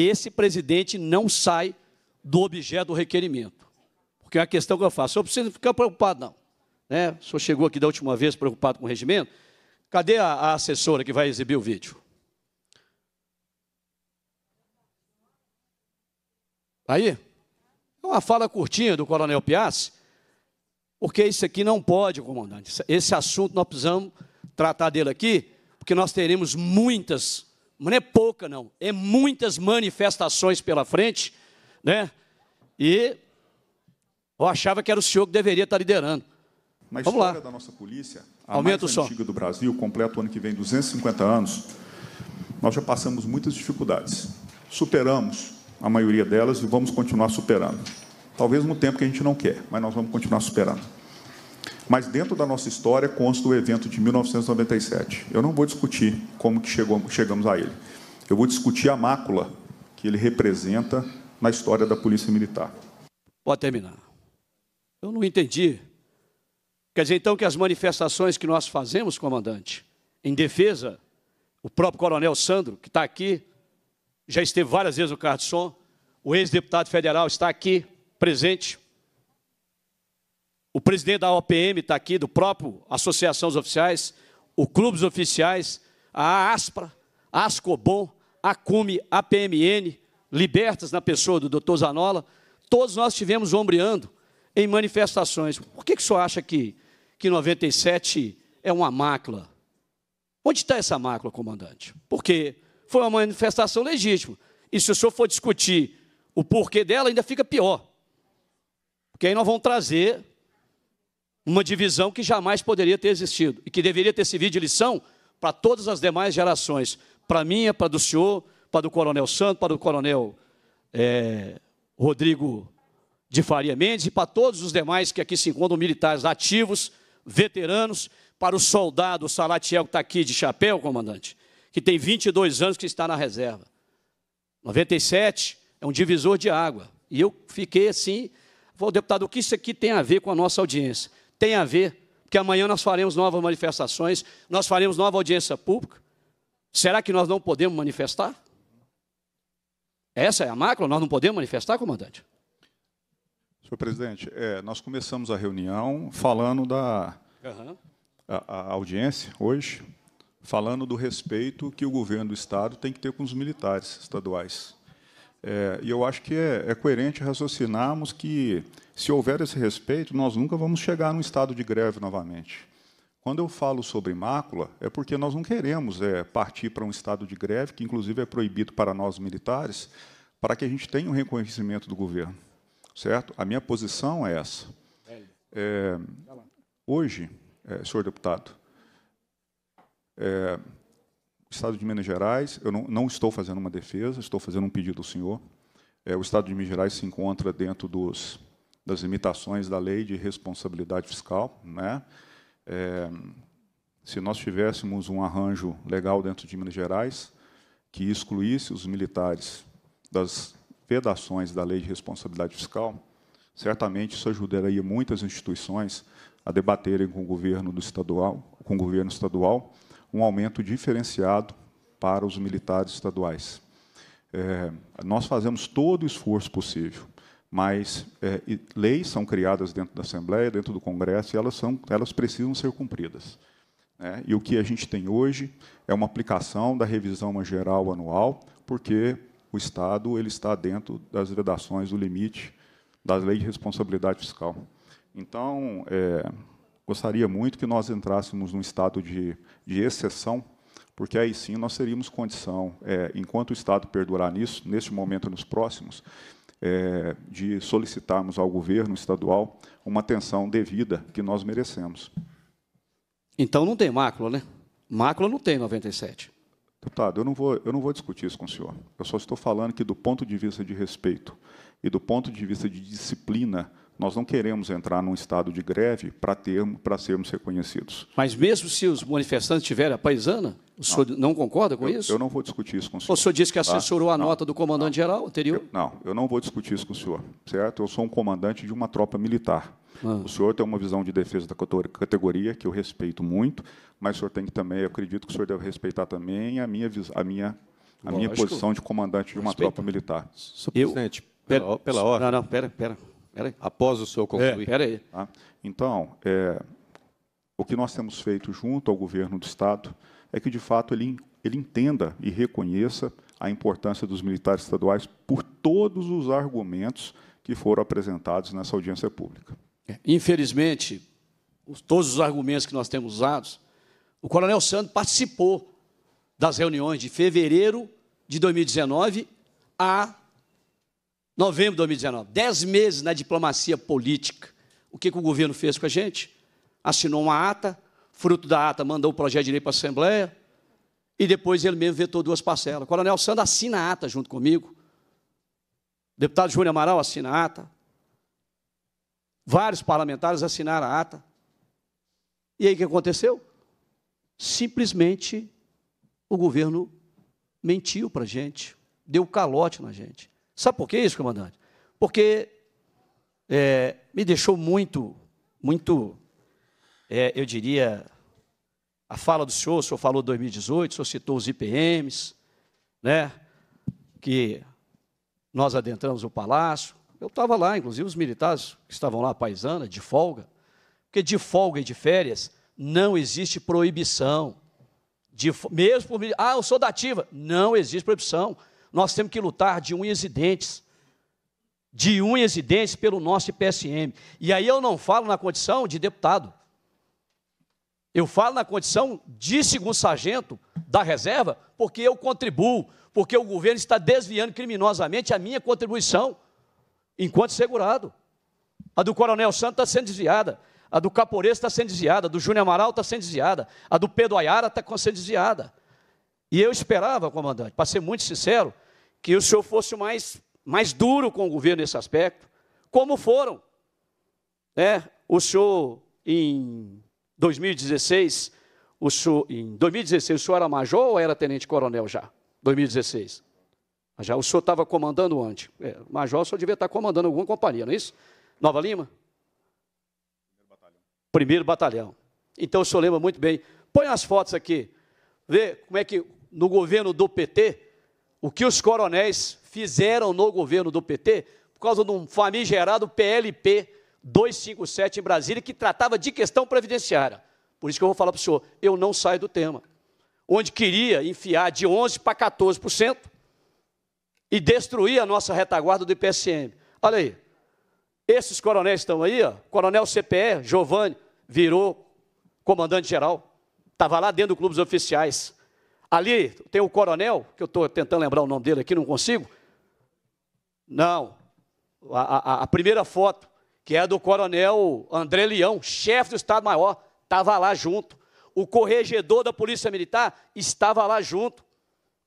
Speaker 1: esse presidente não sai do objeto do requerimento. Porque é uma questão que eu faço. Eu preciso ficar preocupado, não. Né? O senhor chegou aqui da última vez preocupado com o regimento. Cadê a, a assessora que vai exibir o vídeo? Aí, é uma fala curtinha do coronel Piazzi, porque isso aqui não pode, comandante. Esse assunto nós precisamos tratar dele aqui, porque nós teremos muitas não é pouca, não, é muitas manifestações pela frente, né? E eu achava que era o senhor que deveria estar liderando. Mas Vamos lá.
Speaker 3: da nossa polícia, a Aumenta mais antiga do Brasil, completa o ano que vem 250 anos, nós já passamos muitas dificuldades. Superamos a maioria delas e vamos continuar superando. Talvez no tempo que a gente não quer, mas nós vamos continuar superando. Mas dentro da nossa história consta o evento de 1997. Eu não vou discutir como que chegou, chegamos a ele. Eu vou discutir a mácula que ele representa na história da Polícia Militar.
Speaker 1: Pode terminar. Eu não entendi. Quer dizer, então, que as manifestações que nós fazemos, comandante, em defesa, o próprio coronel Sandro, que está aqui, já esteve várias vezes no Cardson, o ex-deputado federal está aqui, presente, o presidente da OPM está aqui, do próprio Associação dos Oficiais, o Clubes Oficiais, a ASPRA, a ASCOBOM, a CUME, a PMN, Libertas, na pessoa do doutor Zanola, todos nós estivemos ombreando em manifestações. Por que, que o senhor acha que, que 97 é uma mácula? Onde está essa mácula, comandante? Porque foi uma manifestação legítima. E se o senhor for discutir o porquê dela, ainda fica pior. Porque aí nós vamos trazer uma divisão que jamais poderia ter existido e que deveria ter servido de lição para todas as demais gerações, para a minha, para do senhor, para do coronel Santo, para do coronel é, Rodrigo de Faria Mendes e para todos os demais que aqui se encontram militares ativos, veteranos, para o soldado Salatiel que está aqui de chapéu, comandante, que tem 22 anos que está na reserva. 97 é um divisor de água. E eu fiquei assim, vou deputado, o que isso aqui tem a ver com a nossa audiência? tem a ver, porque amanhã nós faremos novas manifestações, nós faremos nova audiência pública. Será que nós não podemos manifestar? Essa é a macro, nós não podemos manifestar,
Speaker 3: comandante? Senhor presidente, é, nós começamos a reunião falando da uhum. a, a audiência hoje, falando do respeito que o governo do Estado tem que ter com os militares estaduais. É, e eu acho que é, é, coerente raciocinarmos que, se houver esse respeito, nós nunca vamos chegar num estado de greve novamente. Quando eu falo sobre mácula, é porque nós não queremos é, partir para um estado de greve, que inclusive é proibido para nós militares, para que a gente tenha um reconhecimento do governo. Certo? A minha posição é essa. É, hoje, é, senhor deputado, é, Estado de Minas Gerais, eu não, não estou fazendo uma defesa, estou fazendo um pedido ao senhor. É, o Estado de Minas Gerais se encontra dentro dos, das limitações da lei de responsabilidade fiscal. Né? É, se nós tivéssemos um arranjo legal dentro de Minas Gerais que excluísse os militares das vedações da lei de responsabilidade fiscal, certamente isso ajudaria muitas instituições a debaterem com o governo do estadual, com o governo estadual um aumento diferenciado para os militares estaduais. É, nós fazemos todo o esforço possível, mas é, leis são criadas dentro da Assembleia, dentro do Congresso, e elas, são, elas precisam ser cumpridas. Né? E o que a gente tem hoje é uma aplicação da revisão geral anual, porque o Estado ele está dentro das vedações do limite da lei de responsabilidade fiscal. Então, é, gostaria muito que nós entrássemos num estado de, de exceção, porque aí sim nós teríamos condição, é, enquanto o Estado perdurar nisso, neste momento e nos próximos, é, de solicitarmos ao governo estadual uma atenção devida que nós merecemos. Então não tem mácula, né? Mácula não tem 97. Deputado, eu não, vou, eu não vou discutir isso com o senhor. Eu só estou falando que, do ponto de vista de respeito e do ponto de vista de disciplina nós não queremos entrar num estado de greve para termos, para sermos reconhecidos.
Speaker 1: Mas mesmo se os manifestantes tiverem a paisana, o senhor não, concorda com eu, isso? Eu não
Speaker 3: vou discutir isso com o senhor. O senhor disse que tá? assessorou tá? a não, nota
Speaker 1: do comandante-geral anterior?
Speaker 3: Eu, não, eu não vou discutir isso com o senhor, certo? Eu sou um comandante de uma tropa militar. Ah. O senhor tem uma visão de defesa da categoria que eu respeito muito, mas o senhor tem que também, eu acredito que o senhor deve respeitar também a minha, a minha, a minha posição de comandante de uma respeito. tropa militar. Senhor presidente, eu, pela, pela
Speaker 4: hora. Não, não, pera, pera.
Speaker 3: Após o senhor concluir. É. Peraí. Tá? Então, é, o que nós temos feito junto ao governo do Estado é que, de fato, ele, ele entenda e reconheça a importância dos militares estaduais por todos os argumentos que foram apresentados nessa audiência pública.
Speaker 1: É. Infelizmente, todos os argumentos que nós temos usados, o Coronel Sandro participou das reuniões de fevereiro de 2019 a Novembro de 2019. Dez meses na diplomacia política. O que, que o governo fez com a gente? Assinou uma ata, fruto da ata mandou o projeto de lei para a Assembleia, e depois ele mesmo vetou duas parcelas. O coronel Sando assina a ata junto comigo. O deputado Júnior Amaral assina a ata. Vários parlamentares assinaram a ata. E aí o que aconteceu? Simplesmente o governo mentiu para a gente, deu calote na gente. Sabe por que isso, comandante? Porque é, me deixou muito, muito, é, eu diria, a fala do senhor, o senhor falou 2018, o senhor citou os IPMs, né, que nós adentramos o palácio. Eu estava lá, inclusive os militares que estavam lá, paisana, de folga, porque de folga e de férias não existe proibição. De, mesmo por, ah, eu sou da ativa. Não existe proibição. Nós temos que lutar de unhas e dentes. De unhas e dentes pelo nosso IPSM. E aí eu não falo na condição de deputado. Eu falo na condição de segundo sargento da reserva, porque eu contribuo, porque o governo está desviando criminosamente a minha contribuição enquanto segurado. A do Coronel Santos está sendo desviada. A do Caporeiro está sendo desviada, a do Júnior Amaral está sendo desviada, a do Pedro Ayara está sendo desviada. E eu esperava, comandante, para ser muito sincero, que o senhor fosse mais, mais duro com o governo nesse aspecto, como foram. né? o senhor, em 2016, o senhor, em 2016, o senhor era major ou era tenente-coronel já? 2016. Ah, já o senhor estava comandando antes. É, major, o senhor devia estar tá comandando alguma companhia, não é isso? Nova Lima? Primeiro batalhão. Primeiro batalhão. Então o senhor lembra muito bem. Põe as fotos aqui. Vê como é que no governo do PT o que os coronéis fizeram no governo do PT por causa de um famigerado PLP 257 em Brasília que tratava de questão previdenciária. Por isso que eu vou falar para o senhor, eu não saio do tema. Onde queria enfiar de 11% para 14% e destruir a nossa retaguarda do IPSM. Olha aí, esses coronéis estão aí, ó, coronel CPE, Giovanni, virou comandante-geral, estava lá dentro do clube dos oficiais. Ali tem o coronel, que eu estou tentando lembrar o nome dele aqui, não consigo. Não. A, a, a primeira foto, que é do coronel André Leão, chefe do Estado-Maior, estava lá junto. O corregedor da Polícia Militar estava lá junto.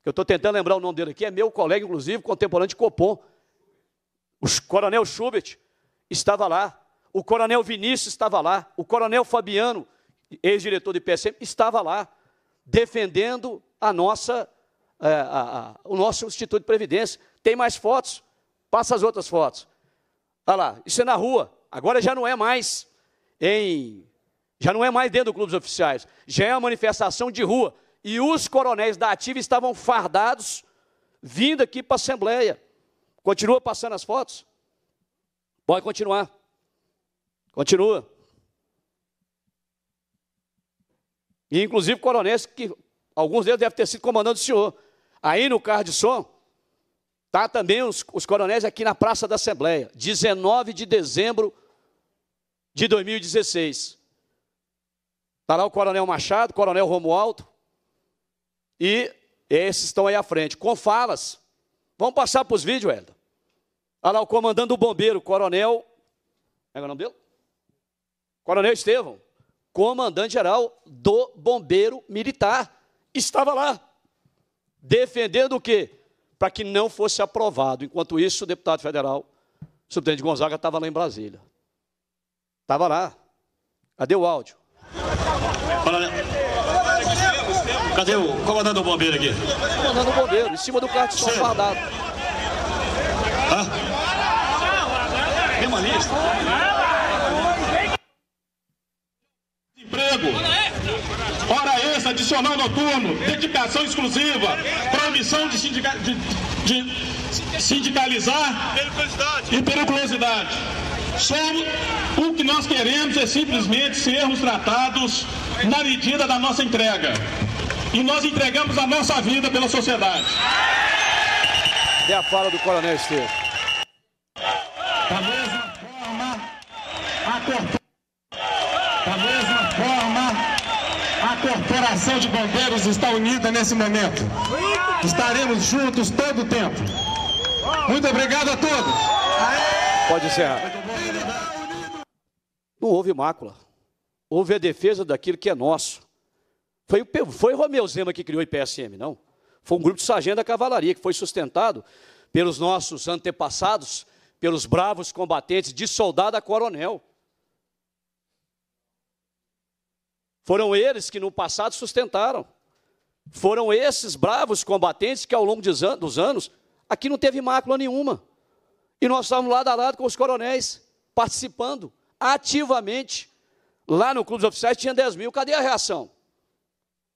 Speaker 1: Eu estou tentando lembrar o nome dele aqui, é meu colega, inclusive, contemporâneo de Copom. O coronel Schubert estava lá. O coronel Vinícius estava lá. O coronel Fabiano, ex-diretor de PSM, estava lá defendendo a nossa, é, a, a, o nosso Instituto de Previdência. Tem mais fotos? Passa as outras fotos. Olha lá, isso é na rua. Agora já não é mais em. Já não é mais dentro dos clubes oficiais. Já é uma manifestação de rua. E os coronéis da ativa estavam fardados, vindo aqui para a Assembleia. Continua passando as fotos? Pode continuar. Continua. E, inclusive, coronéis que Alguns deles devem ter sido comandante do senhor. Aí no carro de som, tá também os, os coronéis aqui na Praça da Assembleia, 19 de dezembro de 2016. Está lá o coronel Machado, coronel Romualdo, e esses estão aí à frente, com falas. Vamos passar para os vídeos, Helder. Olha lá o comandante do bombeiro, coronel... É, é o nome dele? Coronel Estevão, comandante-geral do bombeiro militar estava lá, defendendo o quê? Para que não fosse aprovado. Enquanto isso, o deputado federal, o subtenente Gonzaga, estava lá em Brasília. Estava lá. Cadê o áudio? Né?
Speaker 9: Cadê o comandante do bombeiro aqui?
Speaker 1: Comandante do bombeiro, em cima do carro de som guardado. Hã?
Speaker 10: Emprego! hora é! adicional noturno, dedicação exclusiva,
Speaker 11: proibição de, sindica, de, de sindicalizar e
Speaker 10: periculosidade. Somos, o que nós queremos é simplesmente sermos tratados na medida da nossa entrega. E nós entregamos a nossa vida pela
Speaker 4: sociedade. É a fala do Coronel Esteves.
Speaker 9: Da mesma forma, Corporação de Bombeiros está unida nesse momento.
Speaker 4: Estaremos juntos todo o tempo. Muito obrigado a todos.
Speaker 1: Pode encerrar. Não houve mácula. Houve a defesa daquilo que é nosso. Foi, foi Romeu Zema que criou o IPSM, não. Foi um grupo de sargento da cavalaria que foi sustentado pelos nossos antepassados, pelos bravos combatentes, de soldado a coronel. Foram eles que no passado sustentaram. Foram esses bravos combatentes que ao longo dos anos, aqui não teve mácula nenhuma. E nós estávamos lado a lado com os coronéis, participando ativamente. Lá no Clube dos Oficiais tinha 10 mil, cadê a reação?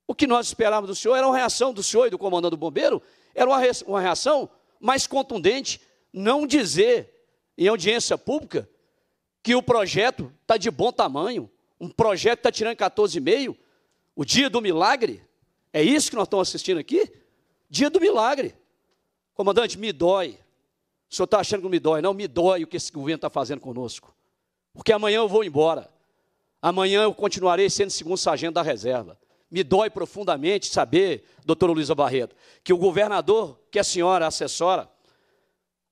Speaker 1: O que nós esperávamos do senhor era uma reação do senhor e do comandante do bombeiro, era uma reação mais contundente, não dizer em audiência pública que o projeto está de bom tamanho, um projeto está tirando 14,5? O dia do milagre? É isso que nós estamos assistindo aqui? Dia do milagre. Comandante, me dói. O senhor está achando que não me dói? Não, me dói o que esse governo está fazendo conosco. Porque amanhã eu vou embora. Amanhã eu continuarei sendo segundo sargento da reserva. Me dói profundamente saber, doutora Luísa Barreto, que o governador, que a senhora assessora,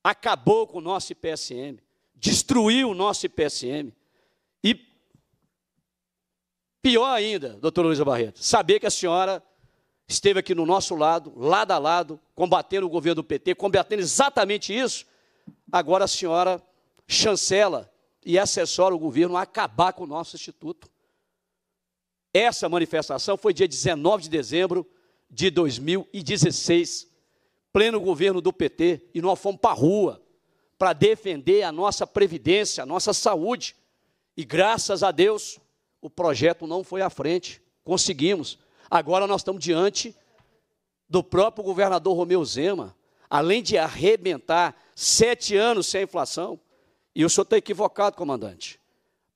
Speaker 1: acabou com o nosso IPSM, destruiu o nosso IPSM e Pior ainda, doutora Luísa Barreto, saber que a senhora esteve aqui no nosso lado, lado a lado, combatendo o governo do PT, combatendo exatamente isso, agora a senhora chancela e assessora o governo a acabar com o nosso instituto. Essa manifestação foi dia 19 de dezembro de 2016, pleno governo do PT, e nós fomos para a rua para defender a nossa previdência, a nossa saúde. E graças a Deus, o projeto não foi à frente. Conseguimos. Agora nós estamos diante do próprio governador Romeu Zema, além de arrebentar sete anos sem inflação. E o senhor está equivocado, comandante.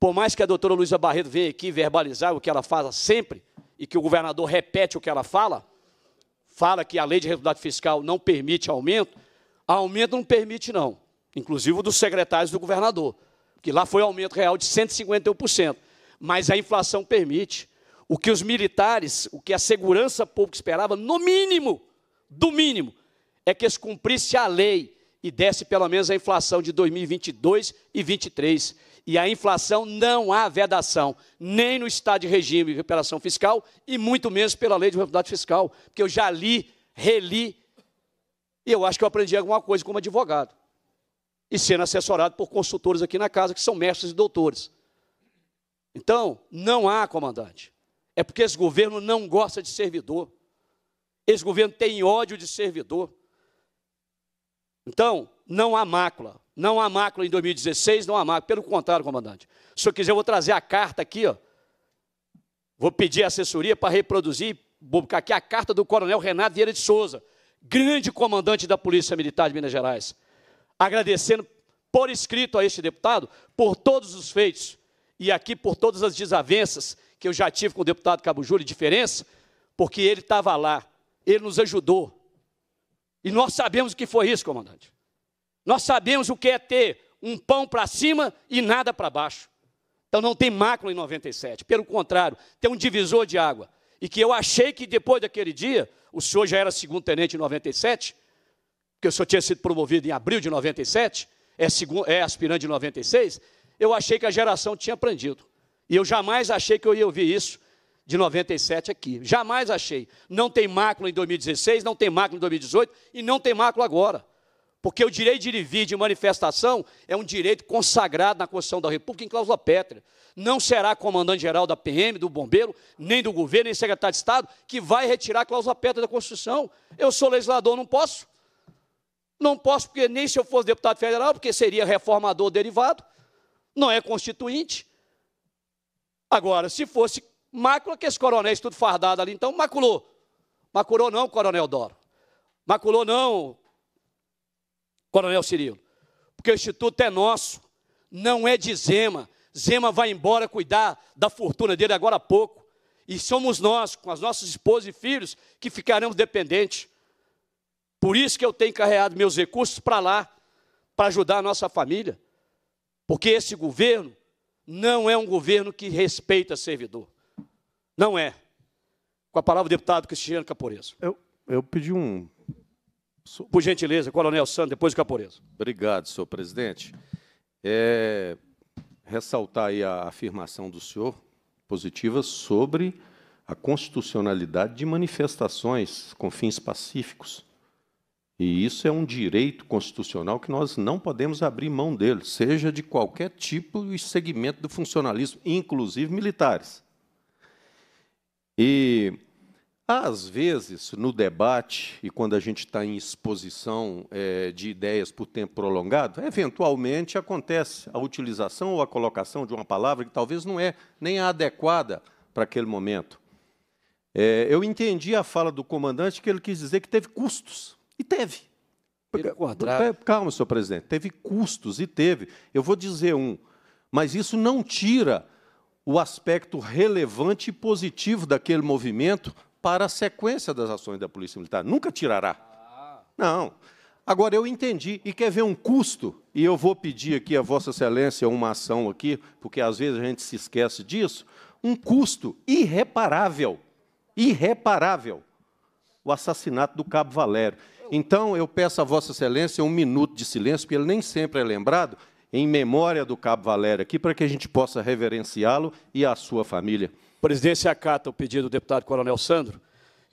Speaker 1: Por mais que a doutora Luiza Barreto venha aqui verbalizar o que ela faz sempre, e que o governador repete o que ela fala, fala que a lei de resultado fiscal não permite aumento, aumento não permite, não. Inclusive o dos secretários do governador, que lá foi aumento real de 151% mas a inflação permite. O que os militares, o que a segurança pública esperava, no mínimo, do mínimo, é que eles cumprisse a lei e desse pelo menos a inflação de 2022 e 2023. E a inflação não há vedação, nem no estado de regime de recuperação fiscal e muito menos pela lei de responsabilidade fiscal, porque eu já li, reli, e eu acho que eu aprendi alguma coisa como advogado. E sendo assessorado por consultores aqui na casa, que são mestres e doutores. Então, não há comandante. É porque esse governo não gosta de servidor. Esse governo tem ódio de servidor. Então, não há mácula. Não há mácula em 2016, não há mácula. Pelo contrário, comandante. Se eu quiser, eu vou trazer a carta aqui, ó. Vou pedir assessoria para reproduzir, vou buscar aqui a carta do coronel Renato Vieira de Souza, grande comandante da Polícia Militar de Minas Gerais, agradecendo por escrito a este deputado por todos os feitos e aqui por todas as desavenças que eu já tive com o deputado Cabo Júlio, diferença, porque ele estava lá, ele nos ajudou. E nós sabemos o que foi isso, comandante. Nós sabemos o que é ter um pão para cima e nada para baixo. Então não tem mácula em 97, pelo contrário, tem um divisor de água. E que eu achei que depois daquele dia, o senhor já era segundo tenente em 97, porque o senhor tinha sido promovido em abril de 97, é, segundo, é aspirante de 96, eu achei que a geração tinha aprendido. E eu jamais achei que eu ia ouvir isso de 97 aqui. Jamais achei. Não tem mácula em 2016, não tem mácula em 2018 e não tem mácula agora. Porque o direito de ir e vir de manifestação é um direito consagrado na Constituição da República em cláusula pétrea. Não será comandante-geral da PM, do bombeiro, nem do governo, nem secretário de Estado que vai retirar a cláusula pétrea da Constituição. Eu sou legislador, não posso. Não posso, porque nem se eu fosse deputado federal, porque seria reformador derivado não é constituinte. Agora, se fosse mácula, que esse coronéis tudo fardado ali, então maculou. Maculou não, coronel Doro. Maculou não, coronel Cirilo. Porque o Instituto é nosso, não é de Zema. Zema vai embora cuidar da fortuna dele agora há pouco. E somos nós, com as nossas esposas e filhos, que ficaremos dependentes. Por isso que eu tenho carregado meus recursos para lá, para ajudar a nossa família. Porque esse governo não é um governo que respeita servidor. Não é. Com a palavra o deputado Cristiano Caporeso. Eu,
Speaker 4: eu pedi um.
Speaker 1: Por gentileza, Coronel Sandro, depois do Caporeso.
Speaker 4: Obrigado, senhor presidente. É, ressaltar aí a afirmação do senhor positiva sobre a constitucionalidade de manifestações com fins pacíficos. E isso é um direito constitucional que nós não podemos abrir mão dele, seja de qualquer tipo e segmento do funcionalismo, inclusive militares. E, às vezes, no debate, e quando a gente está em exposição é, de ideias por tempo prolongado, eventualmente acontece a utilização ou a colocação de uma palavra que talvez não é nem adequada para aquele momento. É, eu entendi a fala do comandante que ele quis dizer que teve custos e teve. Porque, calma, senhor presidente. Teve custos e teve. Eu vou dizer um, mas isso não tira o aspecto relevante e positivo daquele movimento para a sequência das ações da Polícia Militar. Nunca tirará. Ah. Não. Agora, eu entendi. E quer ver um custo? E eu vou pedir aqui a Vossa Excelência uma ação aqui, porque às vezes a gente se esquece disso. Um custo irreparável. Irreparável. O assassinato do Cabo Valério. Então, eu peço a Vossa Excelência um minuto de silêncio, porque ele nem sempre é lembrado, em memória do Cabo Valério aqui, para que a gente possa reverenciá-lo e a sua família. A presidência acata o pedido do deputado Coronel Sandro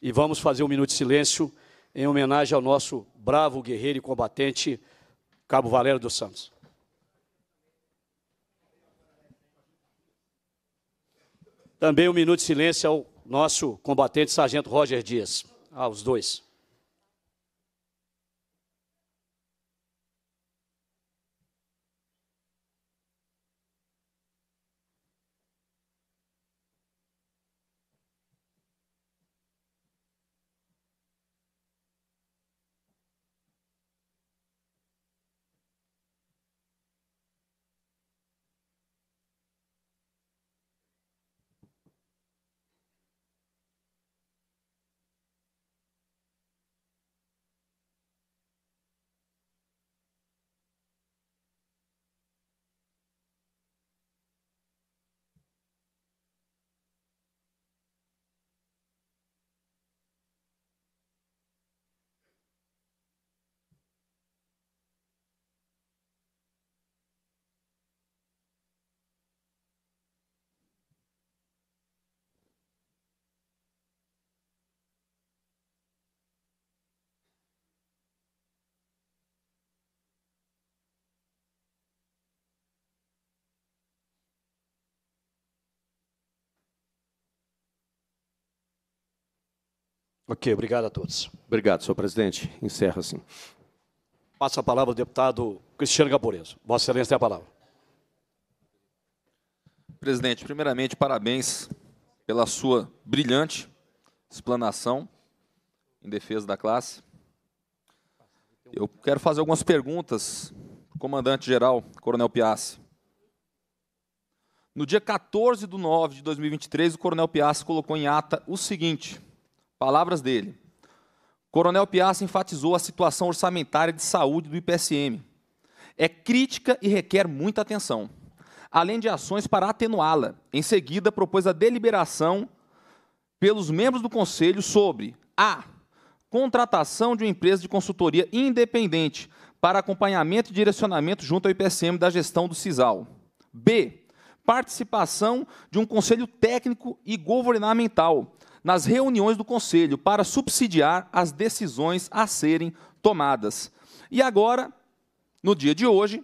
Speaker 4: e vamos fazer um minuto de silêncio em
Speaker 1: homenagem ao nosso bravo guerreiro e combatente Cabo Valério dos Santos. Também um minuto de silêncio ao nosso combatente Sargento Roger Dias, aos ah, dois. Ok, obrigado a todos.
Speaker 4: Obrigado, senhor presidente. Encerra assim.
Speaker 1: Passa a palavra ao deputado Cristiano Gaboreso. Vossa Excelência tem
Speaker 5: a palavra. Presidente, primeiramente, parabéns pela sua brilhante explanação em defesa da classe. Eu quero fazer algumas perguntas para o comandante-geral, Coronel Piassi. No dia 14 de nove de 2023, o Coronel Piassi colocou em ata o seguinte... Palavras dele. Coronel Piazza enfatizou a situação orçamentária de saúde do IPSM. É crítica e requer muita atenção, além de ações para atenuá-la. Em seguida, propôs a deliberação pelos membros do Conselho sobre a contratação de uma empresa de consultoria independente para acompanhamento e direcionamento junto ao IPSM da gestão do CISAL. B. Participação de um conselho técnico e governamental nas reuniões do Conselho para subsidiar as decisões a serem tomadas. E agora, no dia de hoje,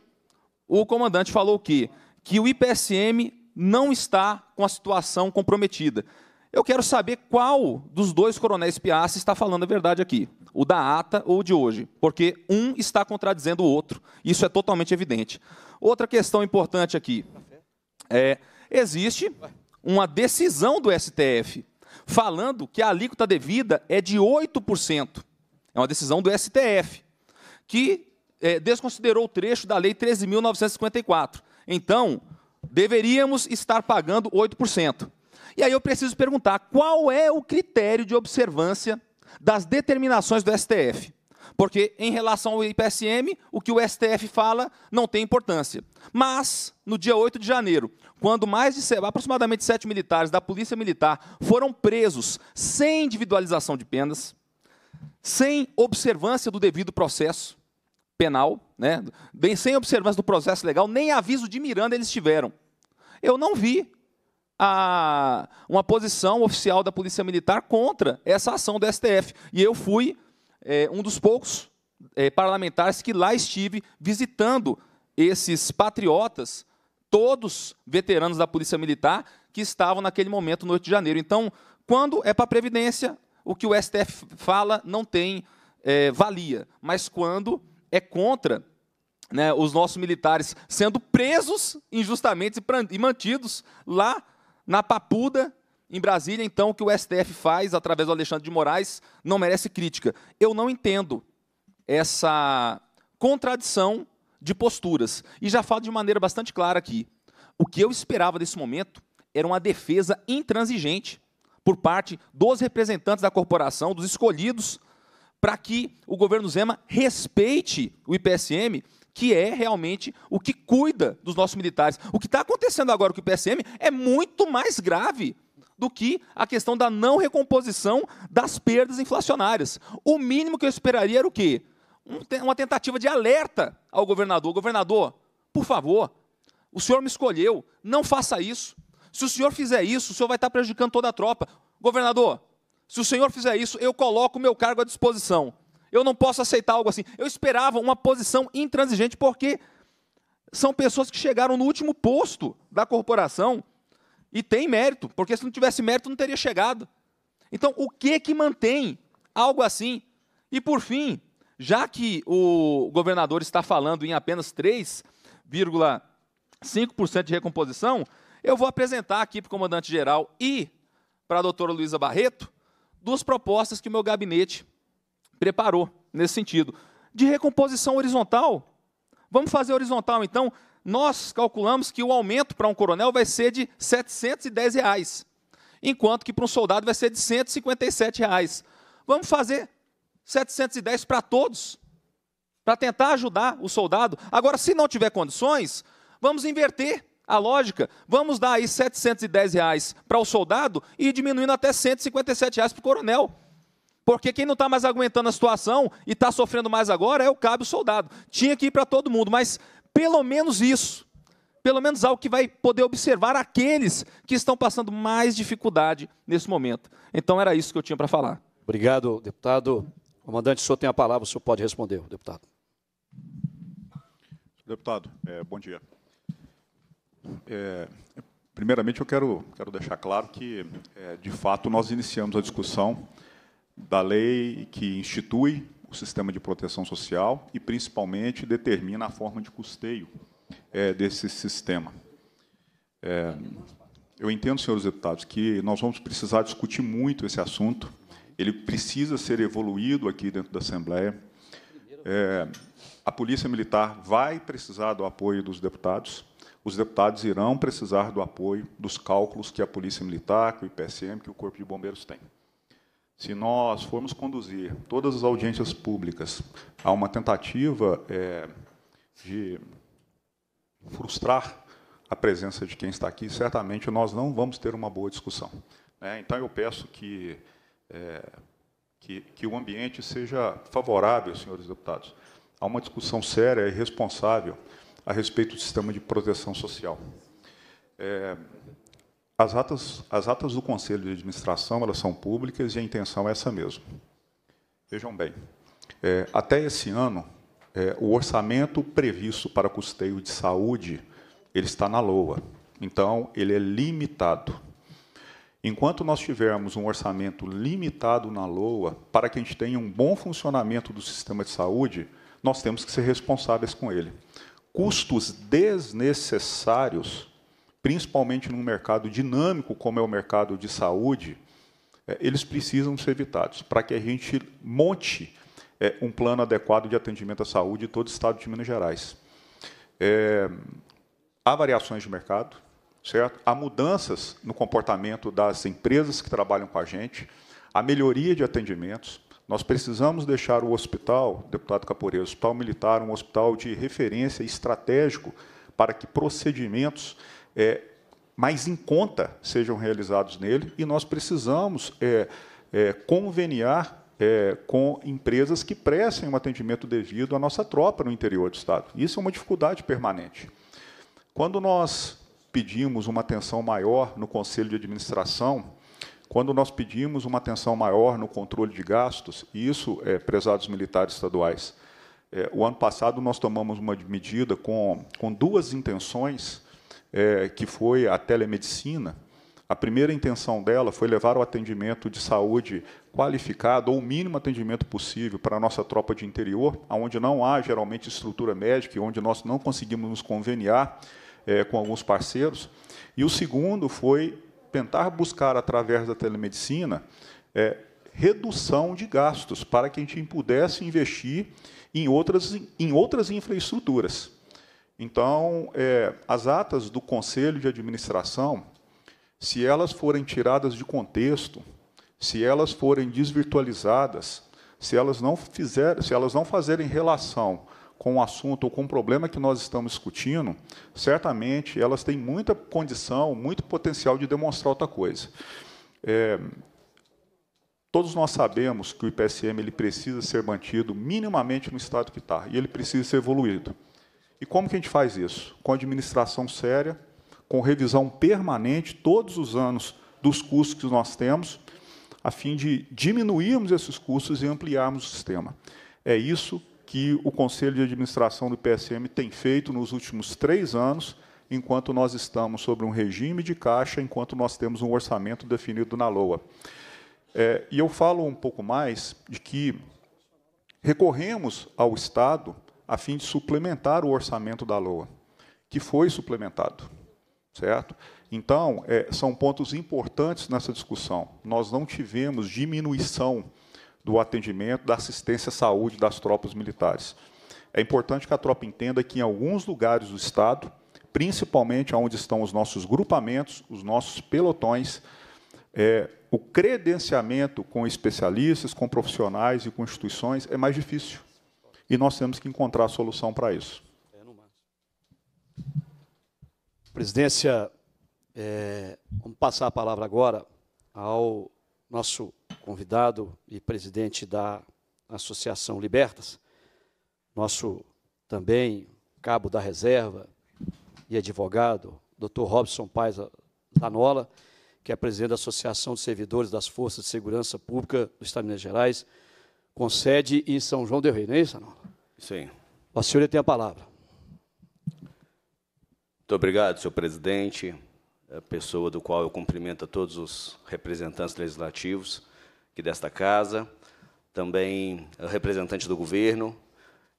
Speaker 5: o comandante falou o que que o IPSM não está com a situação comprometida. Eu quero saber qual dos dois coronéis Piazza está falando a verdade aqui, o da ata ou o de hoje, porque um está contradizendo o outro. Isso é totalmente evidente. Outra questão importante aqui é existe uma decisão do STF falando que a alíquota devida é de 8%. É uma decisão do STF, que é, desconsiderou o trecho da Lei 13.954. Então, deveríamos estar pagando 8%. E aí eu preciso perguntar qual é o critério de observância das determinações do STF. Porque, em relação ao IPSM, o que o STF fala não tem importância. Mas, no dia 8 de janeiro, quando mais de aproximadamente sete militares da Polícia Militar foram presos sem individualização de penas, sem observância do devido processo penal, né? sem observância do processo legal, nem aviso de Miranda eles tiveram. Eu não vi a, uma posição oficial da Polícia Militar contra essa ação do STF. E eu fui é, um dos poucos é, parlamentares que lá estive visitando esses patriotas, todos veteranos da Polícia Militar, que estavam naquele momento no 8 de janeiro. Então, quando é para a Previdência, o que o STF fala não tem é, valia, mas quando é contra né, os nossos militares sendo presos injustamente e mantidos lá na papuda em Brasília, então, o que o STF faz através do Alexandre de Moraes não merece crítica. Eu não entendo essa contradição de posturas. E já falo de maneira bastante clara aqui. O que eu esperava desse momento era uma defesa intransigente por parte dos representantes da corporação, dos escolhidos, para que o governo Zema respeite o IPSM, que é realmente o que cuida dos nossos militares. O que está acontecendo agora com o IPSM é muito mais grave do que a questão da não recomposição das perdas inflacionárias. O mínimo que eu esperaria era o quê? uma tentativa de alerta ao governador. Governador, por favor, o senhor me escolheu, não faça isso. Se o senhor fizer isso, o senhor vai estar prejudicando toda a tropa. Governador, se o senhor fizer isso, eu coloco o meu cargo à disposição. Eu não posso aceitar algo assim. Eu esperava uma posição intransigente, porque são pessoas que chegaram no último posto da corporação e tem mérito, porque se não tivesse mérito não teria chegado. Então, o que que mantém algo assim? E por fim, já que o governador está falando em apenas 3,5% de recomposição, eu vou apresentar aqui para o comandante-geral e para a doutora Luísa Barreto duas propostas que o meu gabinete preparou nesse sentido. De recomposição horizontal. Vamos fazer horizontal, então, nós calculamos que o aumento para um coronel vai ser de R$ 710, reais, enquanto que para um soldado vai ser de R$ 157. Reais. Vamos fazer 710 para todos, para tentar ajudar o soldado. Agora, se não tiver condições, vamos inverter a lógica. Vamos dar aí 710 reais para o soldado e diminuindo até 157 reais para o coronel. Porque quem não está mais aguentando a situação e está sofrendo mais agora é o cabo soldado. Tinha que ir para todo mundo, mas pelo menos isso. Pelo menos algo que vai poder observar aqueles que estão passando mais dificuldade nesse momento. Então era isso que eu tinha para falar.
Speaker 1: Obrigado, deputado. Comandante, o senhor tem a palavra, o senhor pode responder, deputado.
Speaker 3: Deputado, é, bom dia. É, primeiramente, eu quero, quero deixar claro que, é, de fato, nós iniciamos a discussão da lei que institui o sistema de proteção social e, principalmente, determina a forma de custeio é, desse sistema. É, eu entendo, senhores deputados, que nós vamos precisar discutir muito esse assunto. Ele precisa ser evoluído aqui dentro da Assembleia. É, a Polícia Militar vai precisar do apoio dos deputados. Os deputados irão precisar do apoio dos cálculos que a Polícia Militar, que o IPSM, que o Corpo de Bombeiros tem. Se nós formos conduzir todas as audiências públicas a uma tentativa é, de frustrar a presença de quem está aqui, certamente nós não vamos ter uma boa discussão. É, então, eu peço que, é, que, que, o ambiente seja favorável, senhores deputados, a uma discussão séria e responsável a respeito do sistema de proteção social. É, as atas, as atas do Conselho de Administração elas são públicas e a intenção é essa mesmo. Vejam bem, é, até esse ano, é, o orçamento previsto para custeio de saúde ele está na LOA, então ele é limitado. Enquanto nós tivermos um orçamento limitado na LOA, para que a gente tenha um bom funcionamento do sistema de saúde, nós temos que ser responsáveis com ele. Custos desnecessários principalmente num mercado dinâmico como é o mercado de saúde, é, eles precisam ser evitados para que a gente monte é, um plano adequado de atendimento à saúde em todo o estado de Minas Gerais. É, há variações de mercado, certo? Há mudanças no comportamento das empresas que trabalham com a gente, a melhoria de atendimentos. Nós precisamos deixar o hospital, deputado Caporeiro, o hospital militar, um hospital de referência estratégico para que procedimentos é, mais em conta sejam realizados nele e nós precisamos é, é, conveniar é, com empresas que prestem um atendimento devido à nossa tropa no interior do Estado. Isso é uma dificuldade permanente. Quando nós pedimos uma atenção maior no Conselho de Administração, quando nós pedimos uma atenção maior no controle de gastos, e isso, é, prezados militares estaduais, é, o ano passado nós tomamos uma medida com, com duas intenções é, que foi a telemedicina, a primeira intenção dela foi levar o atendimento de saúde qualificado ou o mínimo atendimento possível para a nossa tropa de interior, onde não há geralmente estrutura médica e onde nós não conseguimos nos conveniar é, com alguns parceiros. E o segundo foi tentar buscar, através da telemedicina, é, redução de gastos para que a gente pudesse investir em outras, em outras infraestruturas. Então, é, as atas do conselho de administração, se elas forem tiradas de contexto, se elas forem desvirtualizadas, se elas não fizerem se elas não fazerem relação com o assunto ou com o problema que nós estamos discutindo, certamente elas têm muita condição, muito potencial de demonstrar outra coisa. É, todos nós sabemos que o IPSM ele precisa ser mantido minimamente no estado que está e ele precisa ser evoluído. E como que a gente faz isso? Com administração séria, com revisão permanente todos os anos dos custos que nós temos, a fim de diminuirmos esses custos e ampliarmos o sistema. É isso que o Conselho de Administração do PSM tem feito nos últimos três anos, enquanto nós estamos sobre um regime de caixa, enquanto nós temos um orçamento definido na LOA. É, e eu falo um pouco mais de que recorremos ao Estado a fim de suplementar o orçamento da LOA, que foi suplementado, certo? Então, é, são pontos importantes nessa discussão. Nós não tivemos diminuição do atendimento, da assistência à saúde das tropas militares. É importante que a tropa entenda que em alguns lugares do Estado, principalmente onde estão os nossos grupamentos, os nossos pelotões, é, o credenciamento com especialistas, com profissionais e com instituições é mais difícil e nós temos que encontrar a solução para isso. É,
Speaker 1: Presidência, é, vamos passar a palavra agora ao nosso convidado e presidente da Associação Libertas, nosso também cabo da reserva e advogado, Dr. Robson Paes Zanola, que é presidente da Associação de Servidores das Forças de Segurança Pública do Estado de Minas Gerais com sede em São João del Rei, não é isso, não? Sim. A senhora tem a palavra.
Speaker 6: Muito obrigado, senhor presidente, a é, pessoa do qual eu cumprimento a todos os representantes legislativos aqui desta casa, também é, representante do governo,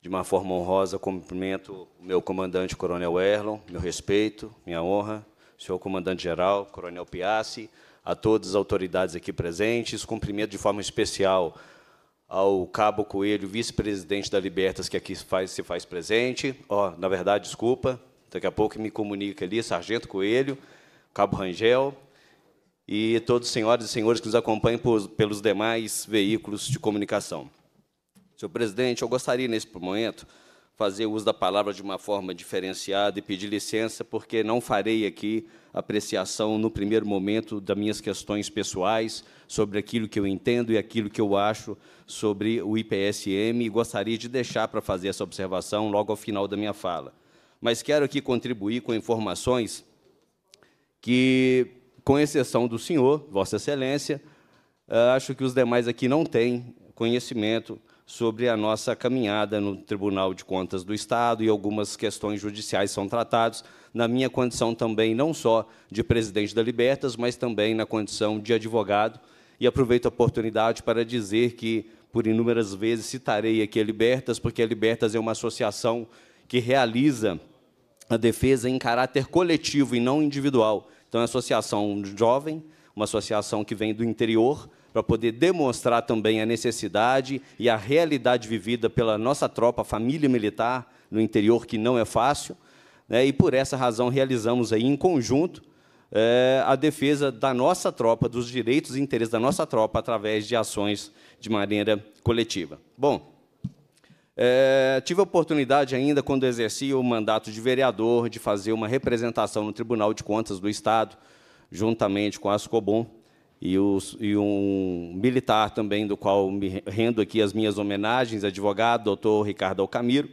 Speaker 6: de uma forma honrosa, cumprimento o meu comandante, Coronel Erlon, meu respeito, minha honra, senhor comandante-geral, Coronel Piassi, a todas as autoridades aqui presentes, cumprimento de forma especial ao Cabo Coelho, vice-presidente da Libertas, que aqui faz, se faz presente. Ó, oh, na verdade, desculpa, daqui a pouco me comunica ali, Sargento Coelho, Cabo Rangel e todos os senhores e senhores que nos acompanham por, pelos demais veículos de comunicação. Senhor presidente, eu gostaria, nesse momento, fazer uso da palavra de uma forma diferenciada e pedir licença, porque não farei aqui apreciação no primeiro momento das minhas questões pessoais sobre aquilo que eu entendo e aquilo que eu acho sobre o IPSM e gostaria de deixar para fazer essa observação logo ao final da minha fala. Mas quero aqui contribuir com informações que, com exceção do senhor, Vossa Excelência, ah, acho que os demais aqui não têm conhecimento sobre a nossa caminhada no Tribunal de Contas do Estado e algumas questões judiciais são tratadas, na minha condição também, não só de presidente da Libertas, mas também na condição de advogado. E aproveito a oportunidade para dizer que, por inúmeras vezes, citarei aqui a Libertas, porque a Libertas é uma associação que realiza a defesa em caráter coletivo e não individual. Então, é uma associação jovem, uma associação que vem do interior, para poder demonstrar também a necessidade e a realidade vivida pela nossa tropa, família militar no interior, que não é fácil. Né? E por essa razão realizamos aí em conjunto é, a defesa da nossa tropa, dos direitos e interesses da nossa tropa através de ações de maneira coletiva. Bom, é, tive a oportunidade ainda, quando exerci o mandato de vereador, de fazer uma representação no Tribunal de Contas do Estado, juntamente com a Ascobom, e, os, e um militar também, do qual me rendo aqui as minhas homenagens, advogado, doutor Ricardo Alcamiro.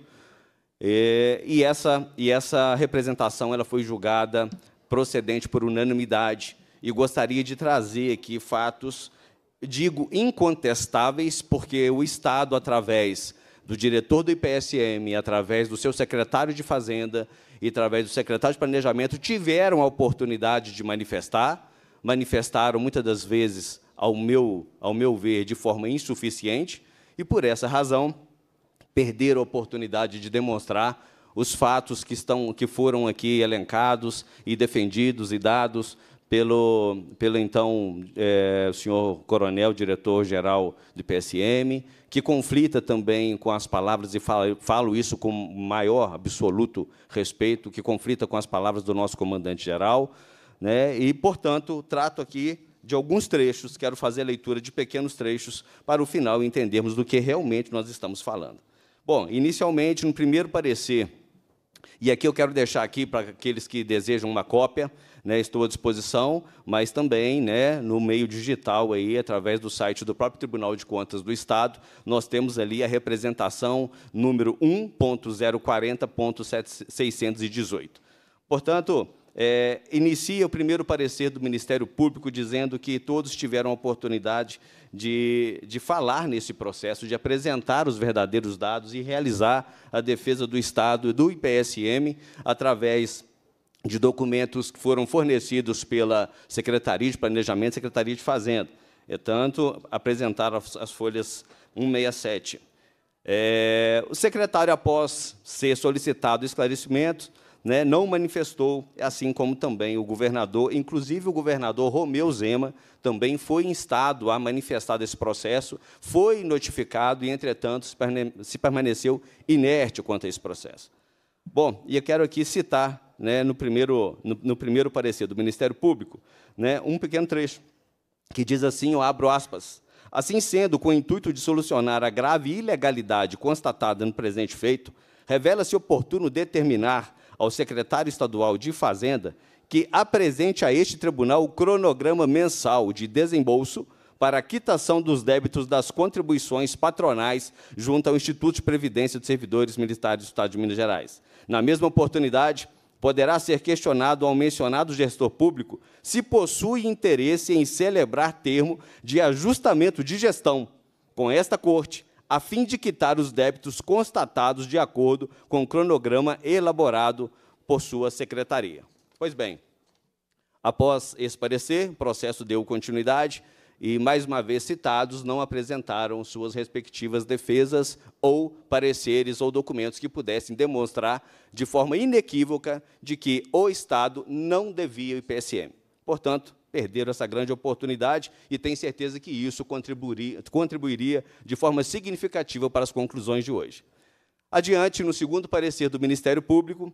Speaker 6: E, e, essa, e essa representação ela foi julgada procedente por unanimidade. E gostaria de trazer aqui fatos, digo incontestáveis, porque o Estado, através do diretor do IPSM, através do seu secretário de Fazenda e através do secretário de Planejamento, tiveram a oportunidade de manifestar, manifestaram muitas das vezes, ao meu, ao meu ver, de forma insuficiente, e por essa razão perderam a oportunidade de demonstrar os fatos que, estão, que foram aqui elencados e defendidos e dados pelo, pelo então é, senhor coronel, diretor-geral do PSM, que conflita também com as palavras, e falo, falo isso com maior absoluto respeito, que conflita com as palavras do nosso comandante-geral, né? E, portanto, trato aqui de alguns trechos, quero fazer a leitura de pequenos trechos para o final entendermos do que realmente nós estamos falando. Bom, inicialmente, no primeiro parecer, e aqui eu quero deixar aqui para aqueles que desejam uma cópia, né, estou à disposição, mas também né, no meio digital, aí, através do site do próprio Tribunal de Contas do Estado, nós temos ali a representação número 1.040.618. Portanto, é, inicia o primeiro parecer do Ministério Público dizendo que todos tiveram a oportunidade de, de falar nesse processo, de apresentar os verdadeiros dados e realizar a defesa do Estado e do IPSM através de documentos que foram fornecidos pela Secretaria de Planejamento e Secretaria de Fazenda. É tanto apresentar as, as folhas 167. É, o secretário, após ser solicitado esclarecimentos, né, não manifestou, assim como também o governador, inclusive o governador Romeu Zema, também foi instado a manifestar desse processo, foi notificado e, entretanto, se permaneceu inerte quanto a esse processo. Bom, e eu quero aqui citar, né, no, primeiro, no, no, primeiro parecer do Ministério Público, né, um pequeno trecho, que diz assim, eu abro aspas, Assim sendo, com o intuito de solucionar a grave ilegalidade constatada no presente feito, revela-se oportuno determinar ao secretário estadual de Fazenda que apresente a este tribunal o cronograma mensal de desembolso para a quitação dos débitos das contribuições patronais junto ao Instituto de Previdência dos Servidores Militares do Estado de Minas Gerais. Na mesma oportunidade, poderá ser questionado ao mencionado gestor público se possui interesse em celebrar termo de ajustamento de gestão com esta Corte a fim de quitar os débitos constatados de acordo com o cronograma elaborado por sua secretaria. Pois bem, após esse parecer, o processo deu continuidade e, mais uma vez citados, não apresentaram suas respectivas defesas ou pareceres ou documentos que pudessem demonstrar de forma inequívoca de que o Estado não devia o IPSM. Portanto, perderam essa grande oportunidade e tenho certeza que isso contribuiria, contribuiria de forma significativa para as conclusões de hoje. Adiante, no segundo parecer do Ministério Público,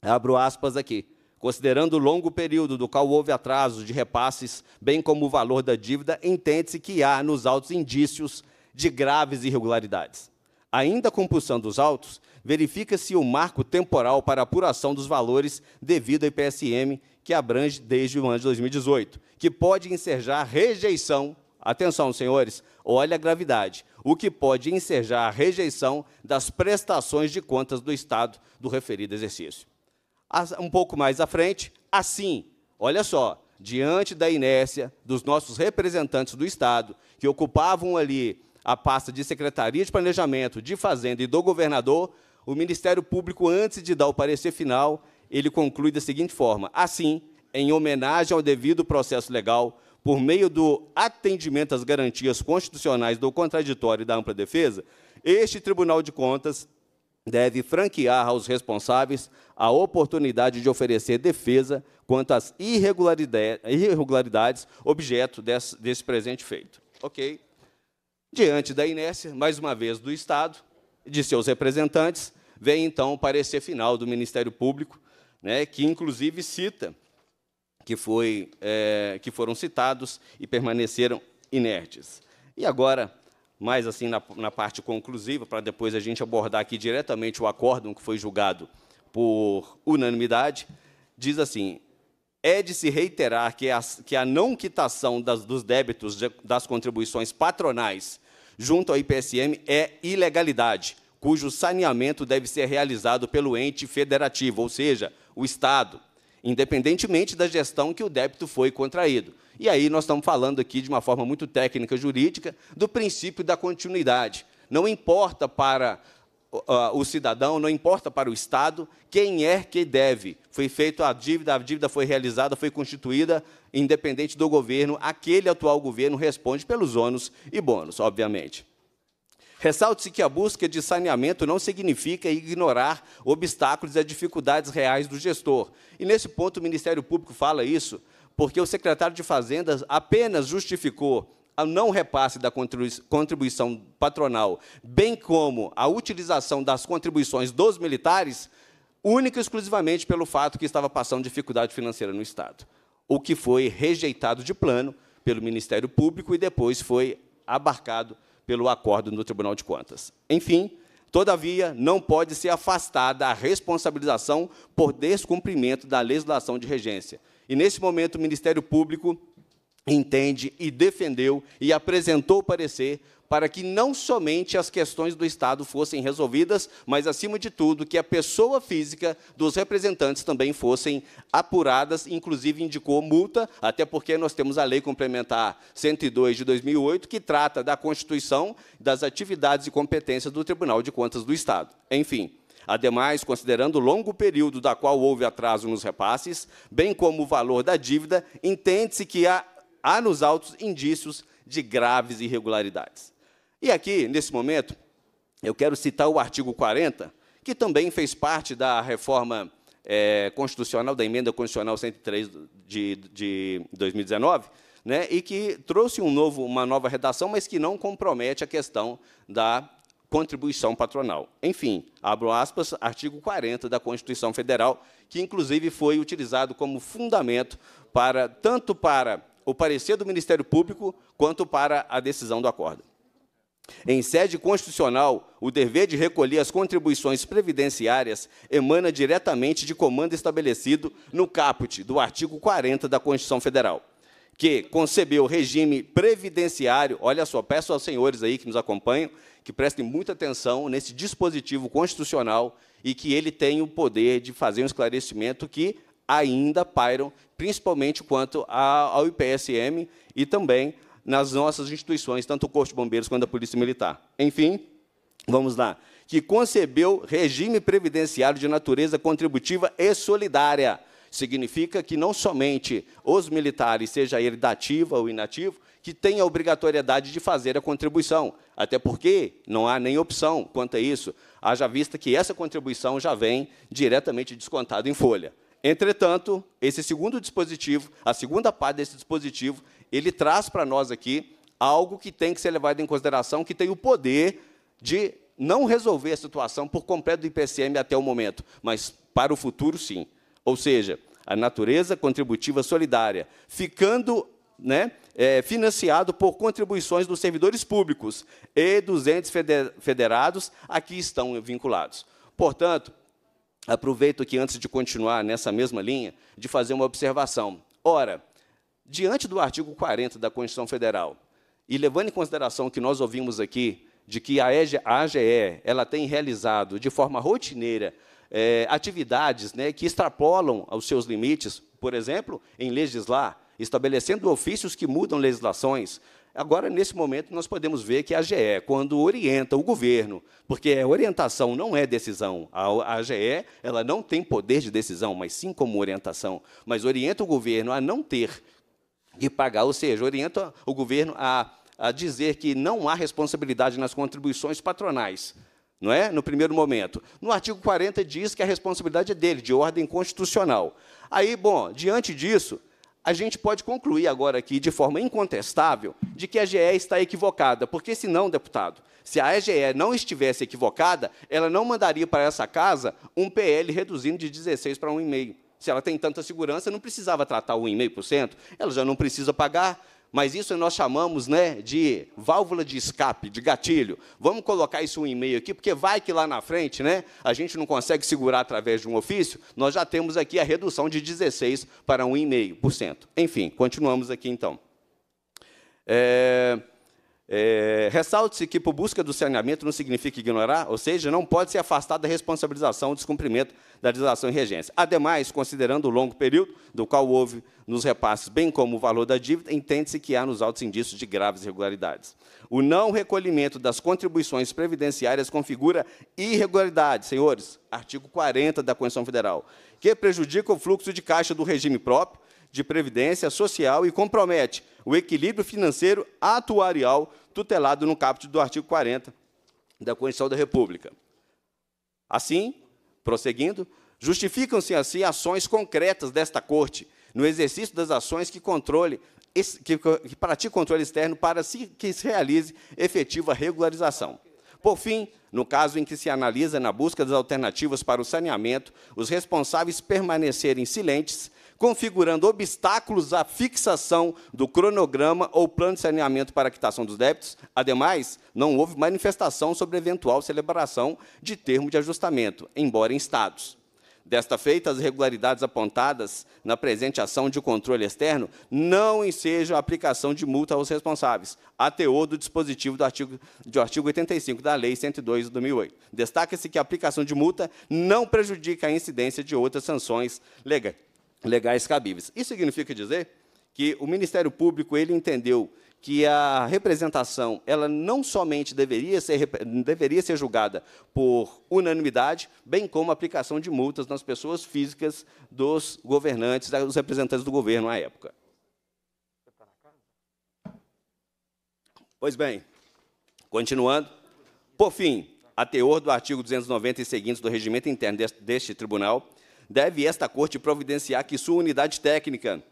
Speaker 6: abro aspas aqui. Considerando o longo período do qual houve atrasos de repasses, bem como o valor da dívida, entende-se que há nos autos indícios de graves irregularidades. Ainda com compulsão dos autos, verifica-se o marco temporal para apuração dos valores devido ao IPSM que abrange desde o ano de 2018, que pode ensejar rejeição. Atenção, senhores, olha a gravidade. O que pode ensejar a rejeição das prestações de contas do Estado do referido exercício. Um pouco mais à frente, assim, olha só, diante da inércia dos nossos representantes do Estado, que ocupavam ali a pasta de Secretaria de Planejamento, de Fazenda e do Governador, o Ministério Público, antes de dar o parecer final, ele conclui da seguinte forma: assim, em homenagem ao devido processo legal, por meio do atendimento às garantias constitucionais do contraditório e da ampla defesa, este Tribunal de Contas deve franquear aos responsáveis a oportunidade de oferecer defesa quanto às irregularidades objeto desse, presente feito. Ok? Diante da inércia, mais uma vez, do Estado e de seus representantes, vem então o parecer final do Ministério Público, né, que inclusive cita, que, foi, é, que foram citados e permaneceram inertes. E agora, mais assim na, na parte conclusiva, para depois a gente abordar aqui diretamente o acórdão que foi julgado por unanimidade, diz assim: é de se reiterar que a, que a não quitação das, dos débitos de, das contribuições patronais junto ao IPSM é ilegalidade, cujo saneamento deve ser realizado pelo ente federativo, ou seja, o Estado, independentemente da gestão que o débito foi contraído. E aí nós estamos falando aqui, de uma forma muito técnica jurídica, do princípio da continuidade. Não importa para o cidadão, não importa para o Estado quem é que deve. Foi feita a dívida, a dívida foi realizada, foi constituída, independente do governo, aquele atual governo responde pelos ônus e bônus, obviamente. Ressalte-se que a busca de saneamento não significa ignorar obstáculos e dificuldades reais do gestor. E nesse ponto o Ministério Público fala isso, porque o secretário de Fazendas apenas justificou a não repasse da contribuição patronal, bem como a utilização das contribuições dos militares, única e exclusivamente pelo fato que estava passando dificuldade financeira no Estado. O que foi rejeitado de plano pelo Ministério Público e depois foi abarcado pelo acordo no Tribunal de Contas. Enfim, todavia, não pode ser afastada a responsabilização por descumprimento da legislação de regência. E, nesse momento, o Ministério Público entende e defendeu e apresentou parecer para que não somente as questões do Estado fossem resolvidas, mas, acima de tudo, que a pessoa física dos representantes também fossem apuradas, inclusive indicou multa, até porque nós temos a Lei Complementar 102 de 2008, que trata da Constituição, das atividades e competências do Tribunal de Contas do Estado. Enfim. Ademais, considerando o longo período da qual houve atraso nos repasses, bem como o valor da dívida, entende-se que a há nos autos indícios de graves irregularidades. E aqui, nesse momento, eu quero citar o artigo 40, que também fez parte da reforma é, constitucional, da emenda constitucional 103 de, de 2019, né, e que trouxe um novo, uma nova redação, mas que não compromete a questão da contribuição patronal. Enfim, abro aspas, artigo 40 da Constituição Federal, que inclusive foi utilizado como fundamento para tanto para o parecer do Ministério Público quanto para a decisão do acordo. Em sede constitucional, o dever de recolher as contribuições previdenciárias emana diretamente de comando estabelecido no caput do artigo 40 da Constituição Federal, que concebeu o regime previdenciário. Olha só, peço aos senhores aí que nos acompanham que prestem muita atenção nesse dispositivo constitucional e que ele tem o poder de fazer um esclarecimento que ainda pairam, principalmente quanto ao IPSM e também nas nossas instituições, tanto o Corpo de Bombeiros quanto a Polícia Militar. Enfim, vamos lá. Que concebeu regime previdenciário de natureza contributiva e solidária. Significa que não somente os militares, seja ele dativo ou inativo, que tem a obrigatoriedade de fazer a contribuição, até porque não há nem opção quanto a isso, haja vista que essa contribuição já vem diretamente descontada em folha. Entretanto, esse segundo dispositivo, a segunda parte desse dispositivo, ele traz para nós aqui algo que tem que ser levado em consideração, que tem o poder de não resolver a situação por completo do IPCM até o momento, mas para o futuro, sim. Ou seja, a natureza contributiva solidária, ficando né, é, financiado por contribuições dos servidores públicos e dos entes federados aqui estão vinculados. Portanto, aproveito aqui, antes de continuar nessa mesma linha, de fazer uma observação. Ora, diante do artigo 40 da Constituição Federal, e levando em consideração o que nós ouvimos aqui, de que a AGE ela tem realizado de forma rotineira é, atividades né, que extrapolam os seus limites, por exemplo, em legislar, estabelecendo ofícios que mudam legislações, Agora, nesse momento, nós podemos ver que a AGE, quando orienta o governo, porque a orientação não é decisão, a AGE ela não tem poder de decisão, mas sim como orientação, mas orienta o governo a não ter que pagar, ou seja, orienta o governo a, a dizer que não há responsabilidade nas contribuições patronais, não é? No primeiro momento. No artigo 40 diz que a responsabilidade é dele, de ordem constitucional. Aí, bom, diante disso, a gente pode concluir agora aqui, de forma incontestável, de que a GE está equivocada, porque se não, deputado, se a AGE não estivesse equivocada, ela não mandaria para essa casa um PL reduzindo de 16 para 1,5%. Se ela tem tanta segurança, não precisava tratar o 1,5%, ela já não precisa pagar mas isso nós chamamos né, de válvula de escape, de gatilho. Vamos colocar isso um e-mail aqui, porque vai que lá na frente né, a gente não consegue segurar através de um ofício, nós já temos aqui a redução de 16% para 1,5%. Enfim, continuamos aqui então. É... É, Ressalte-se que por busca do saneamento não significa ignorar, ou seja, não pode se afastar da responsabilização ou descumprimento da legislação em regência. Ademais, considerando o longo período do qual houve nos repasses, bem como o valor da dívida, entende-se que há nos altos indícios de graves irregularidades. O não recolhimento das contribuições previdenciárias configura irregularidade, senhores, artigo 40 da Constituição Federal, que prejudica o fluxo de caixa do regime próprio de Previdência Social e compromete o equilíbrio financeiro atuarial tutelado no caput do artigo 40 da Constituição da República. Assim, prosseguindo, justificam-se assim ações concretas desta Corte no exercício das ações que controle que, que pratica controle externo para que se realize efetiva regularização. Por fim, no caso em que se analisa na busca das alternativas para o saneamento, os responsáveis permanecerem silentes configurando obstáculos à fixação do cronograma ou plano de saneamento para a quitação dos débitos. Ademais, não houve manifestação sobre eventual celebração de termo de ajustamento, embora em estados. Desta feita, as irregularidades apontadas na presente ação de controle externo não ensejam a aplicação de multa aos responsáveis, a teor do dispositivo do artigo, do artigo 85 da Lei 102 de 2008. Destaca-se que a aplicação de multa não prejudica a incidência de outras sanções legais legais cabíveis. Isso significa dizer que o Ministério Público ele entendeu que a representação ela não somente deveria ser, deveria ser julgada por unanimidade, bem como a aplicação de multas nas pessoas físicas dos governantes, dos representantes do governo à época. Pois bem, continuando. Por fim, a teor do artigo 290 e seguintes do regimento interno deste tribunal, deve esta Corte providenciar que sua unidade técnica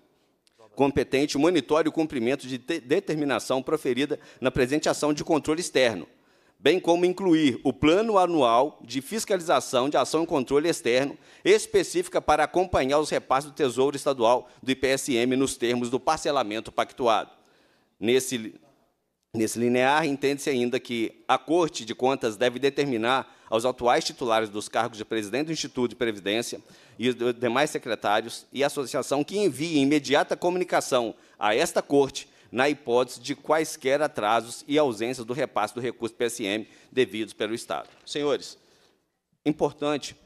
Speaker 6: competente monitore o cumprimento de determinação proferida na presente ação de controle externo, bem como incluir o plano anual de fiscalização de ação e controle externo específica para acompanhar os repasses do Tesouro Estadual do IPSM nos termos do parcelamento pactuado. Nesse Nesse linear, entende-se ainda que a Corte de Contas deve determinar aos atuais titulares dos cargos de presidente do Instituto de Previdência e os demais secretários e associação que envie imediata comunicação a esta Corte na hipótese de quaisquer atrasos e ausências do repasse do recurso PSM devidos pelo Estado. Senhores, importante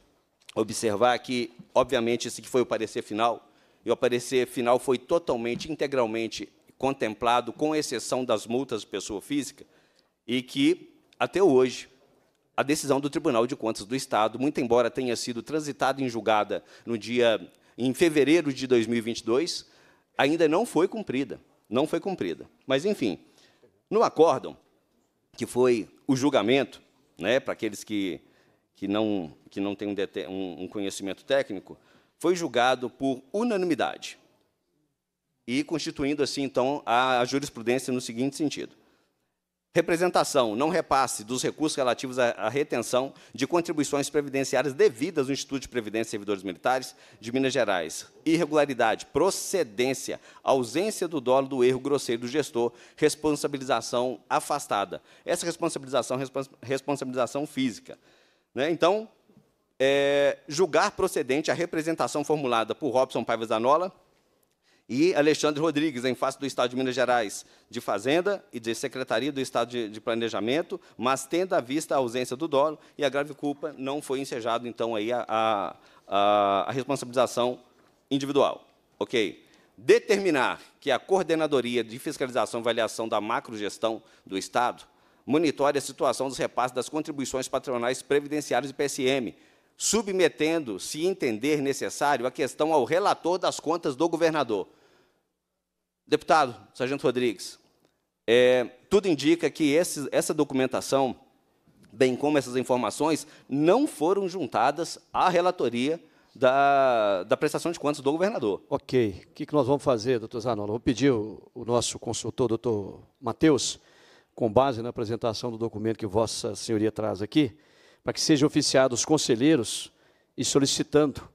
Speaker 6: observar que, obviamente, esse que foi o parecer final, e o parecer final foi totalmente, integralmente contemplado, com exceção das multas de pessoa física, e que, até hoje, a decisão do Tribunal de Contas do Estado, muito embora tenha sido transitada em julgada no dia em fevereiro de 2022, ainda não foi cumprida, não foi cumprida. Mas enfim, no acórdão que foi o julgamento, né, para aqueles que, que não que não têm um, um conhecimento técnico, foi julgado por unanimidade e constituindo assim então a jurisprudência no seguinte sentido. Representação, não repasse dos recursos relativos à, retenção de contribuições previdenciárias devidas no Instituto de Previdência e Servidores Militares de Minas Gerais. Irregularidade, procedência, ausência do dolo do erro grosseiro do gestor, responsabilização afastada. Essa responsabilização, respons responsabilização física. Né? Então, é, julgar procedente a representação formulada por Robson Paiva Zanola, e Alexandre Rodrigues, em face do Estado de Minas Gerais, de Fazenda e de Secretaria do Estado de, de Planejamento, mas tendo à vista a ausência do dolo e a grave culpa, não foi ensejado, então, aí a, a, a, responsabilização individual. Ok? Determinar que a Coordenadoria de Fiscalização e Avaliação da Macrogestão do Estado monitore a situação dos repasses das contribuições patronais previdenciárias e PSM, submetendo, se entender necessário, a questão ao relator das contas do governador. Deputado Sargento Rodrigues, é, tudo indica que esse, essa documentação, bem como essas informações, não foram juntadas à relatoria da, da prestação de contas do governador.
Speaker 1: Ok. O que, nós vamos fazer, doutor Zanola? Vou pedir o, o nosso consultor, doutor Matheus, com base na apresentação do documento que Vossa Senhoria traz aqui, para que sejam oficiados conselheiros e solicitando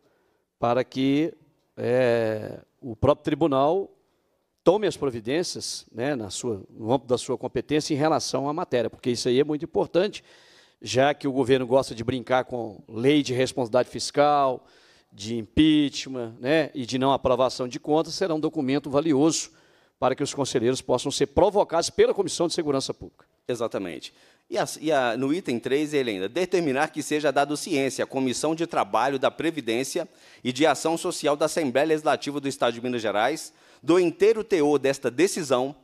Speaker 1: para que é, o próprio tribunal tome as providências né, na sua, no âmbito da sua competência em relação à matéria, porque isso aí é muito importante, já que o governo gosta de brincar com lei de responsabilidade fiscal, de impeachment né, e de não aprovação de contas, será um documento valioso para que os conselheiros possam ser provocados pela Comissão de Segurança Pública. Exatamente.
Speaker 6: E, a, e a, no item 3, ele ainda, determinar que seja dado ciência à Comissão de Trabalho da Previdência e de Ação Social da Assembleia Legislativa do Estado de Minas Gerais do inteiro teor desta decisão,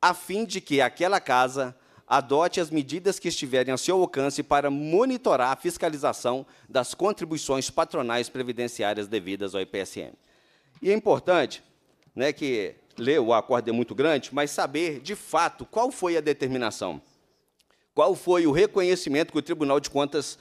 Speaker 6: a fim de que aquela casa adote as medidas que estiverem a seu alcance para monitorar a fiscalização das contribuições patronais previdenciárias devidas ao IPSM. E é importante né, que ler o acórdão é muito grande, mas saber, de fato, qual foi a determinação. Qual foi o reconhecimento que o Tribunal de Contas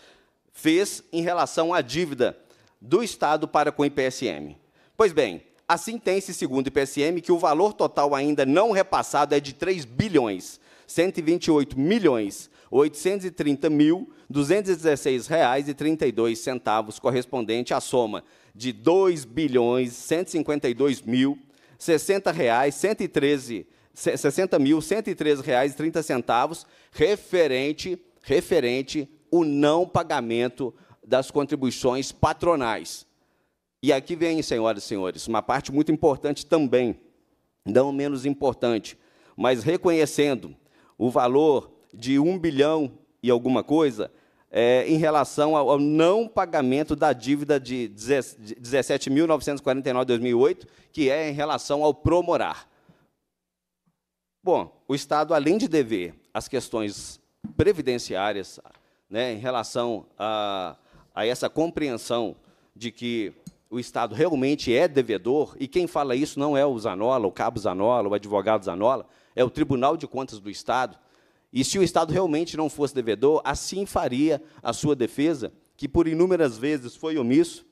Speaker 6: fez em relação à dívida do Estado para com o IPSM? Pois bem, assim tem-se, segundo o IPSM, que o valor total ainda não repassado é de 3 bilhões, 128 milhões, 830 mil, R$ centavos correspondente à soma de 2 bilhões 152 mil, R$ 60,113 60.113,30 referente referente o não pagamento das contribuições patronais. E aqui vem, senhoras e senhores, uma parte muito importante também, não menos importante, mas reconhecendo o valor de um bilhão e alguma coisa é, em relação ao, ao, não pagamento da dívida de 17.949 2008, que é em relação ao Promorar. Bom, o Estado, além de dever as questões previdenciárias né, em relação a, a essa compreensão de que o Estado realmente é devedor, e quem fala isso não é o Zanola, o cabo Zanola, o advogado Zanola, é o Tribunal de Contas do Estado. E se o Estado realmente não fosse devedor, assim faria a sua defesa, que por inúmeras vezes foi omisso.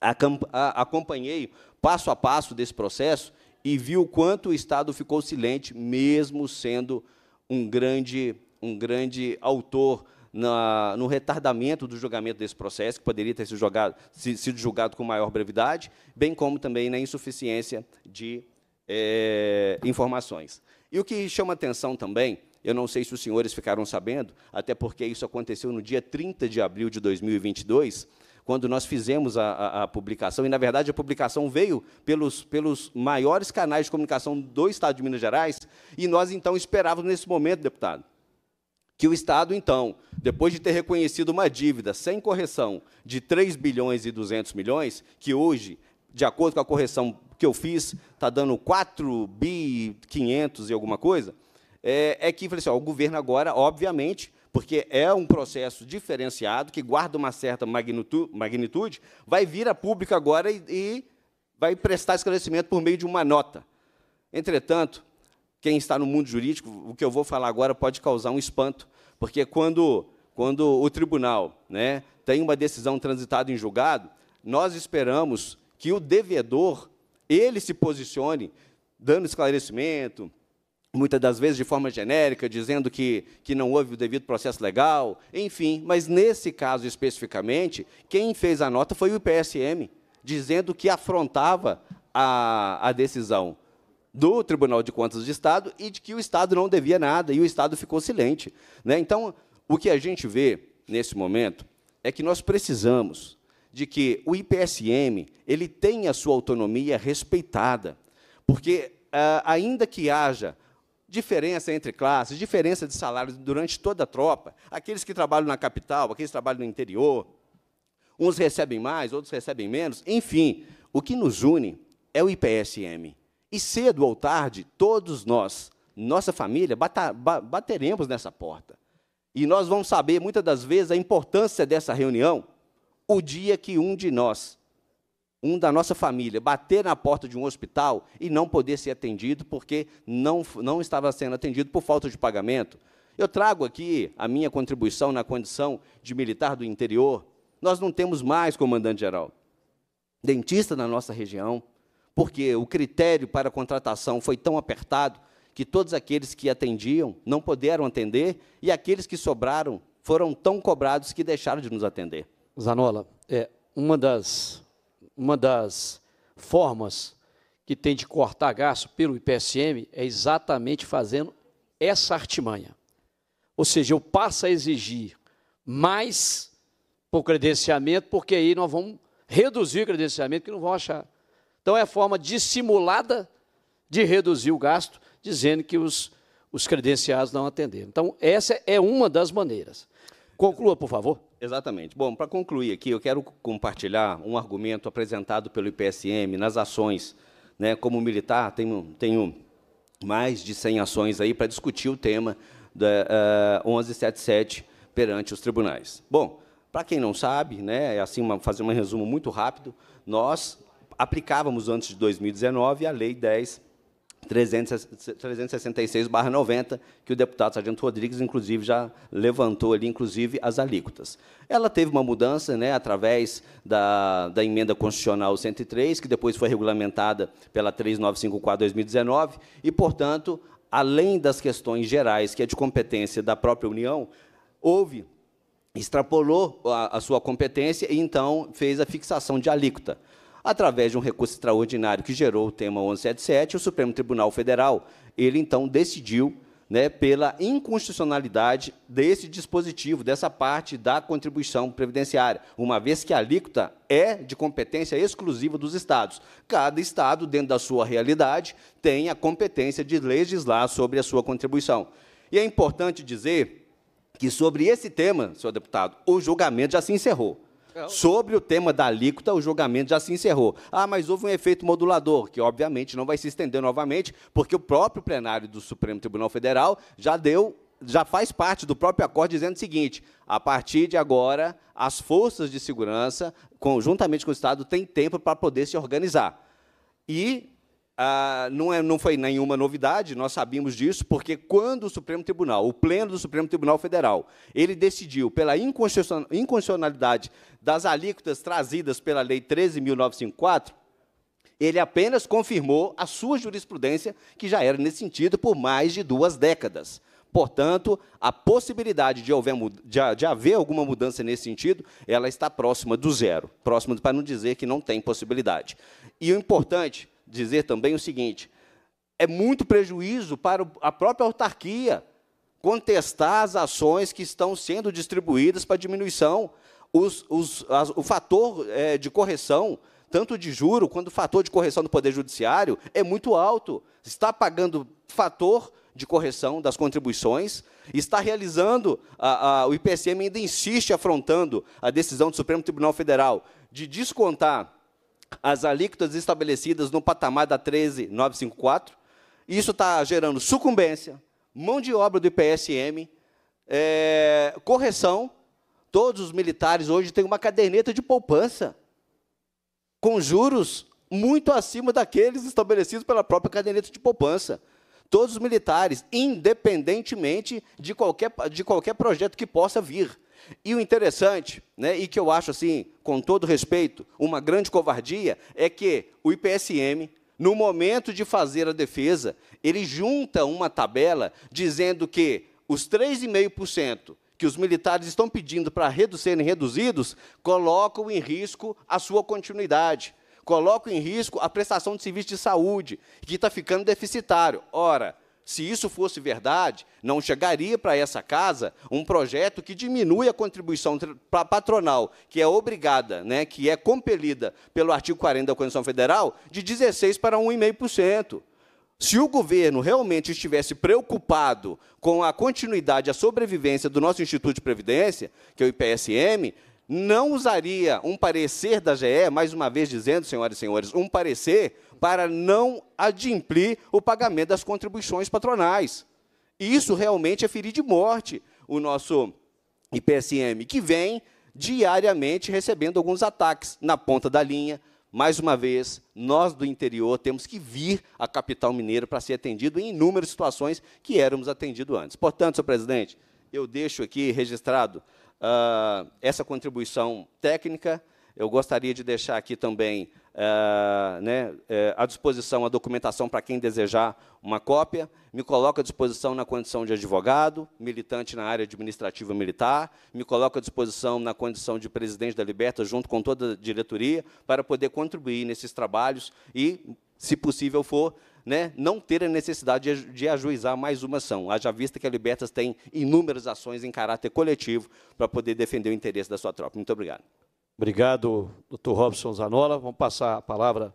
Speaker 6: Acompanhei passo a passo desse processo, e viu quanto o Estado ficou silente, mesmo sendo um grande, um grande autor na, no retardamento do julgamento desse processo, que poderia ter sido, julgado sido julgado com maior brevidade, bem como também na insuficiência de é, informações. E o que chama atenção também, eu não sei se os senhores ficaram sabendo, até porque isso aconteceu no dia 30 de abril de 2022, quando nós fizemos a, a, a, publicação, e na verdade a publicação veio pelos, pelos maiores canais de comunicação do Estado de Minas Gerais, e nós então esperávamos nesse momento, deputado, que o Estado, então, depois de ter reconhecido uma dívida sem correção de 3 bilhões e 200 milhões, que hoje, de acordo com a correção que eu fiz, está dando 4 bi 500 e alguma coisa, é, é que falei assim, ó, o governo agora, obviamente, porque é um processo diferenciado, que guarda uma certa magnitude, vai vir a público agora e, e vai prestar esclarecimento por meio de uma nota. Entretanto, quem está no mundo jurídico, o que eu vou falar agora pode causar um espanto, porque quando, quando o tribunal né, tem uma decisão transitada em julgado, nós esperamos que o devedor ele se posicione, dando esclarecimento, muitas das vezes de forma genérica, dizendo que, que não houve o devido processo legal, enfim. Mas nesse caso especificamente, quem fez a nota foi o IPSM, dizendo que afrontava a, a decisão do Tribunal de Contas do Estado e de que o Estado não devia nada, e o Estado ficou silente. Né? Então, o que a gente vê nesse momento é que nós precisamos de que o IPSM ele tenha a sua autonomia respeitada, porque, ah, ainda que haja diferença entre classes, diferença de salário durante toda a tropa. Aqueles que trabalham na capital, aqueles que trabalham no interior, uns recebem mais, outros recebem menos. Enfim, o que nos une é o IPSM. E cedo ou tarde, todos nós, nossa família, bata, bateremos nessa porta. E nós vamos saber, muitas das vezes, a importância dessa reunião o dia que um de nós um da nossa família bater na porta de um hospital e não poder ser atendido porque não, não estava sendo atendido por falta de pagamento. Eu trago aqui a minha contribuição na condição de militar do interior. Nós não temos mais comandante-geral dentista na nossa região, porque o critério para contratação foi tão apertado que todos aqueles que atendiam não puderam atender e aqueles que sobraram foram tão cobrados que deixaram de nos atender.
Speaker 1: Zanola, é, uma
Speaker 6: das uma das
Speaker 1: formas que tem de cortar gasto pelo IPSM é exatamente fazendo essa artimanha. Ou seja, eu passo a exigir mais o credenciamento, porque aí nós vamos reduzir o credenciamento, que não vão achar. Então, é a forma dissimulada de reduzir o gasto, dizendo que os, os credenciados não atenderam. Então, essa é uma das maneiras. Conclua, por favor.
Speaker 6: Exatamente. Bom, para concluir aqui, eu quero compartilhar um argumento apresentado pelo IPSM nas ações. Né, como militar, tenho, tenho mais de 100 ações aí para discutir o tema da uh, eh, 1177 perante os tribunais. Bom, para quem não sabe, né, é assim uma, fazer um resumo muito rápido, nós aplicávamos antes de 2019 a Lei 10 366-90, que o deputado Sargento Rodrigues, inclusive, já levantou ali, inclusive, as alíquotas. Ela teve uma mudança né, através da, da emenda constitucional 103, que depois foi regulamentada pela 3954-2019, e, portanto, além das questões gerais, que é de competência da própria União, houve extrapolou a, a sua competência e, então, fez a fixação de alíquota. Através de um recurso extraordinário que gerou o tema 1177, o Supremo Tribunal Federal, ele então decidiu né, pela inconstitucionalidade desse dispositivo, dessa parte da contribuição previdenciária, uma vez que a alíquota é de competência exclusiva dos estados. Cada estado, dentro da sua realidade, tem a competência de legislar sobre a sua contribuição. E é importante dizer que sobre esse tema, senhor deputado, o julgamento já se encerrou. Sobre o tema da alíquota, o julgamento já se encerrou. Ah, mas houve um efeito modulador, que obviamente não vai se estender novamente, porque o próprio plenário do Supremo Tribunal Federal já deu já faz parte do próprio acordo dizendo o seguinte: a partir de agora, as forças de segurança, conjuntamente com o Estado, têm tempo para poder se organizar. E ah, não, é, não foi nenhuma novidade, nós sabíamos disso, porque quando o Supremo Tribunal, o Pleno do Supremo Tribunal Federal, ele decidiu pela inconstitucionalidade das alíquotas trazidas pela Lei 13.954, ele apenas confirmou a sua jurisprudência, que já era nesse sentido por mais de duas décadas. Portanto, a possibilidade de haver, de haver, alguma mudança nesse sentido, ela está próxima do zero, próxima para não dizer que não tem possibilidade. E o importante dizer também o seguinte: é muito prejuízo para a própria autarquia contestar as ações que estão sendo distribuídas para diminuição os, os, as, o fator é, de correção, tanto de juro quanto o fator de correção do Poder Judiciário, é muito alto. Está pagando fator de correção das contribuições, está realizando, a, a, o IPCM ainda insiste afrontando a decisão do Supremo Tribunal Federal de descontar as alíquotas estabelecidas no patamar da 13.954. Isso está gerando sucumbência, mão de obra do IPSM, é, correção Todos os militares hoje têm uma caderneta de poupança, com juros muito acima daqueles estabelecidos pela própria caderneta de poupança. Todos os militares, independentemente de qualquer, de qualquer projeto que possa vir. E o interessante, né, e que eu acho, assim, com todo respeito, uma grande covardia, é que o IPSM, no momento de fazer a defesa, ele junta uma tabela dizendo que os 3,5% que os militares estão pedindo para serem reduzidos colocam em risco a sua continuidade, colocam em risco a prestação de serviço de saúde, que está ficando deficitário. Ora, se isso fosse verdade, não chegaria para essa casa um projeto que diminui a contribuição patronal, que é obrigada, né, que é compelida pelo artigo 40 da Constituição Federal, de 16% para 1,5%. Se o governo realmente estivesse preocupado com a continuidade e a sobrevivência do nosso Instituto de Previdência, que é o IPSM, não usaria um parecer da GE, mais uma vez dizendo, senhoras e senhores, um parecer para não adimplir o pagamento das contribuições patronais. Isso realmente é ferir de morte o nosso IPSM, que vem diariamente recebendo alguns ataques na ponta da linha, mais uma vez, nós do interior temos que vir à capital mineira para ser atendido em inúmeras situações que éramos atendidos antes. Portanto, senhor presidente, eu deixo aqui registrado uh, essa contribuição técnica. Eu gostaria de deixar aqui também é, né, é, à disposição a documentação para quem desejar uma cópia, me coloco à disposição na condição de advogado, militante na área administrativa militar, me coloco à disposição na condição de presidente da Liberta, junto com toda a diretoria, para poder contribuir nesses trabalhos e, se possível for, né, não ter a necessidade de, de ajuizar mais uma ação, haja vista que a Libertas tem inúmeras ações em caráter coletivo para poder defender o interesse da sua tropa. Muito obrigado.
Speaker 1: Obrigado, doutor Robson Zanola. Vamos passar a palavra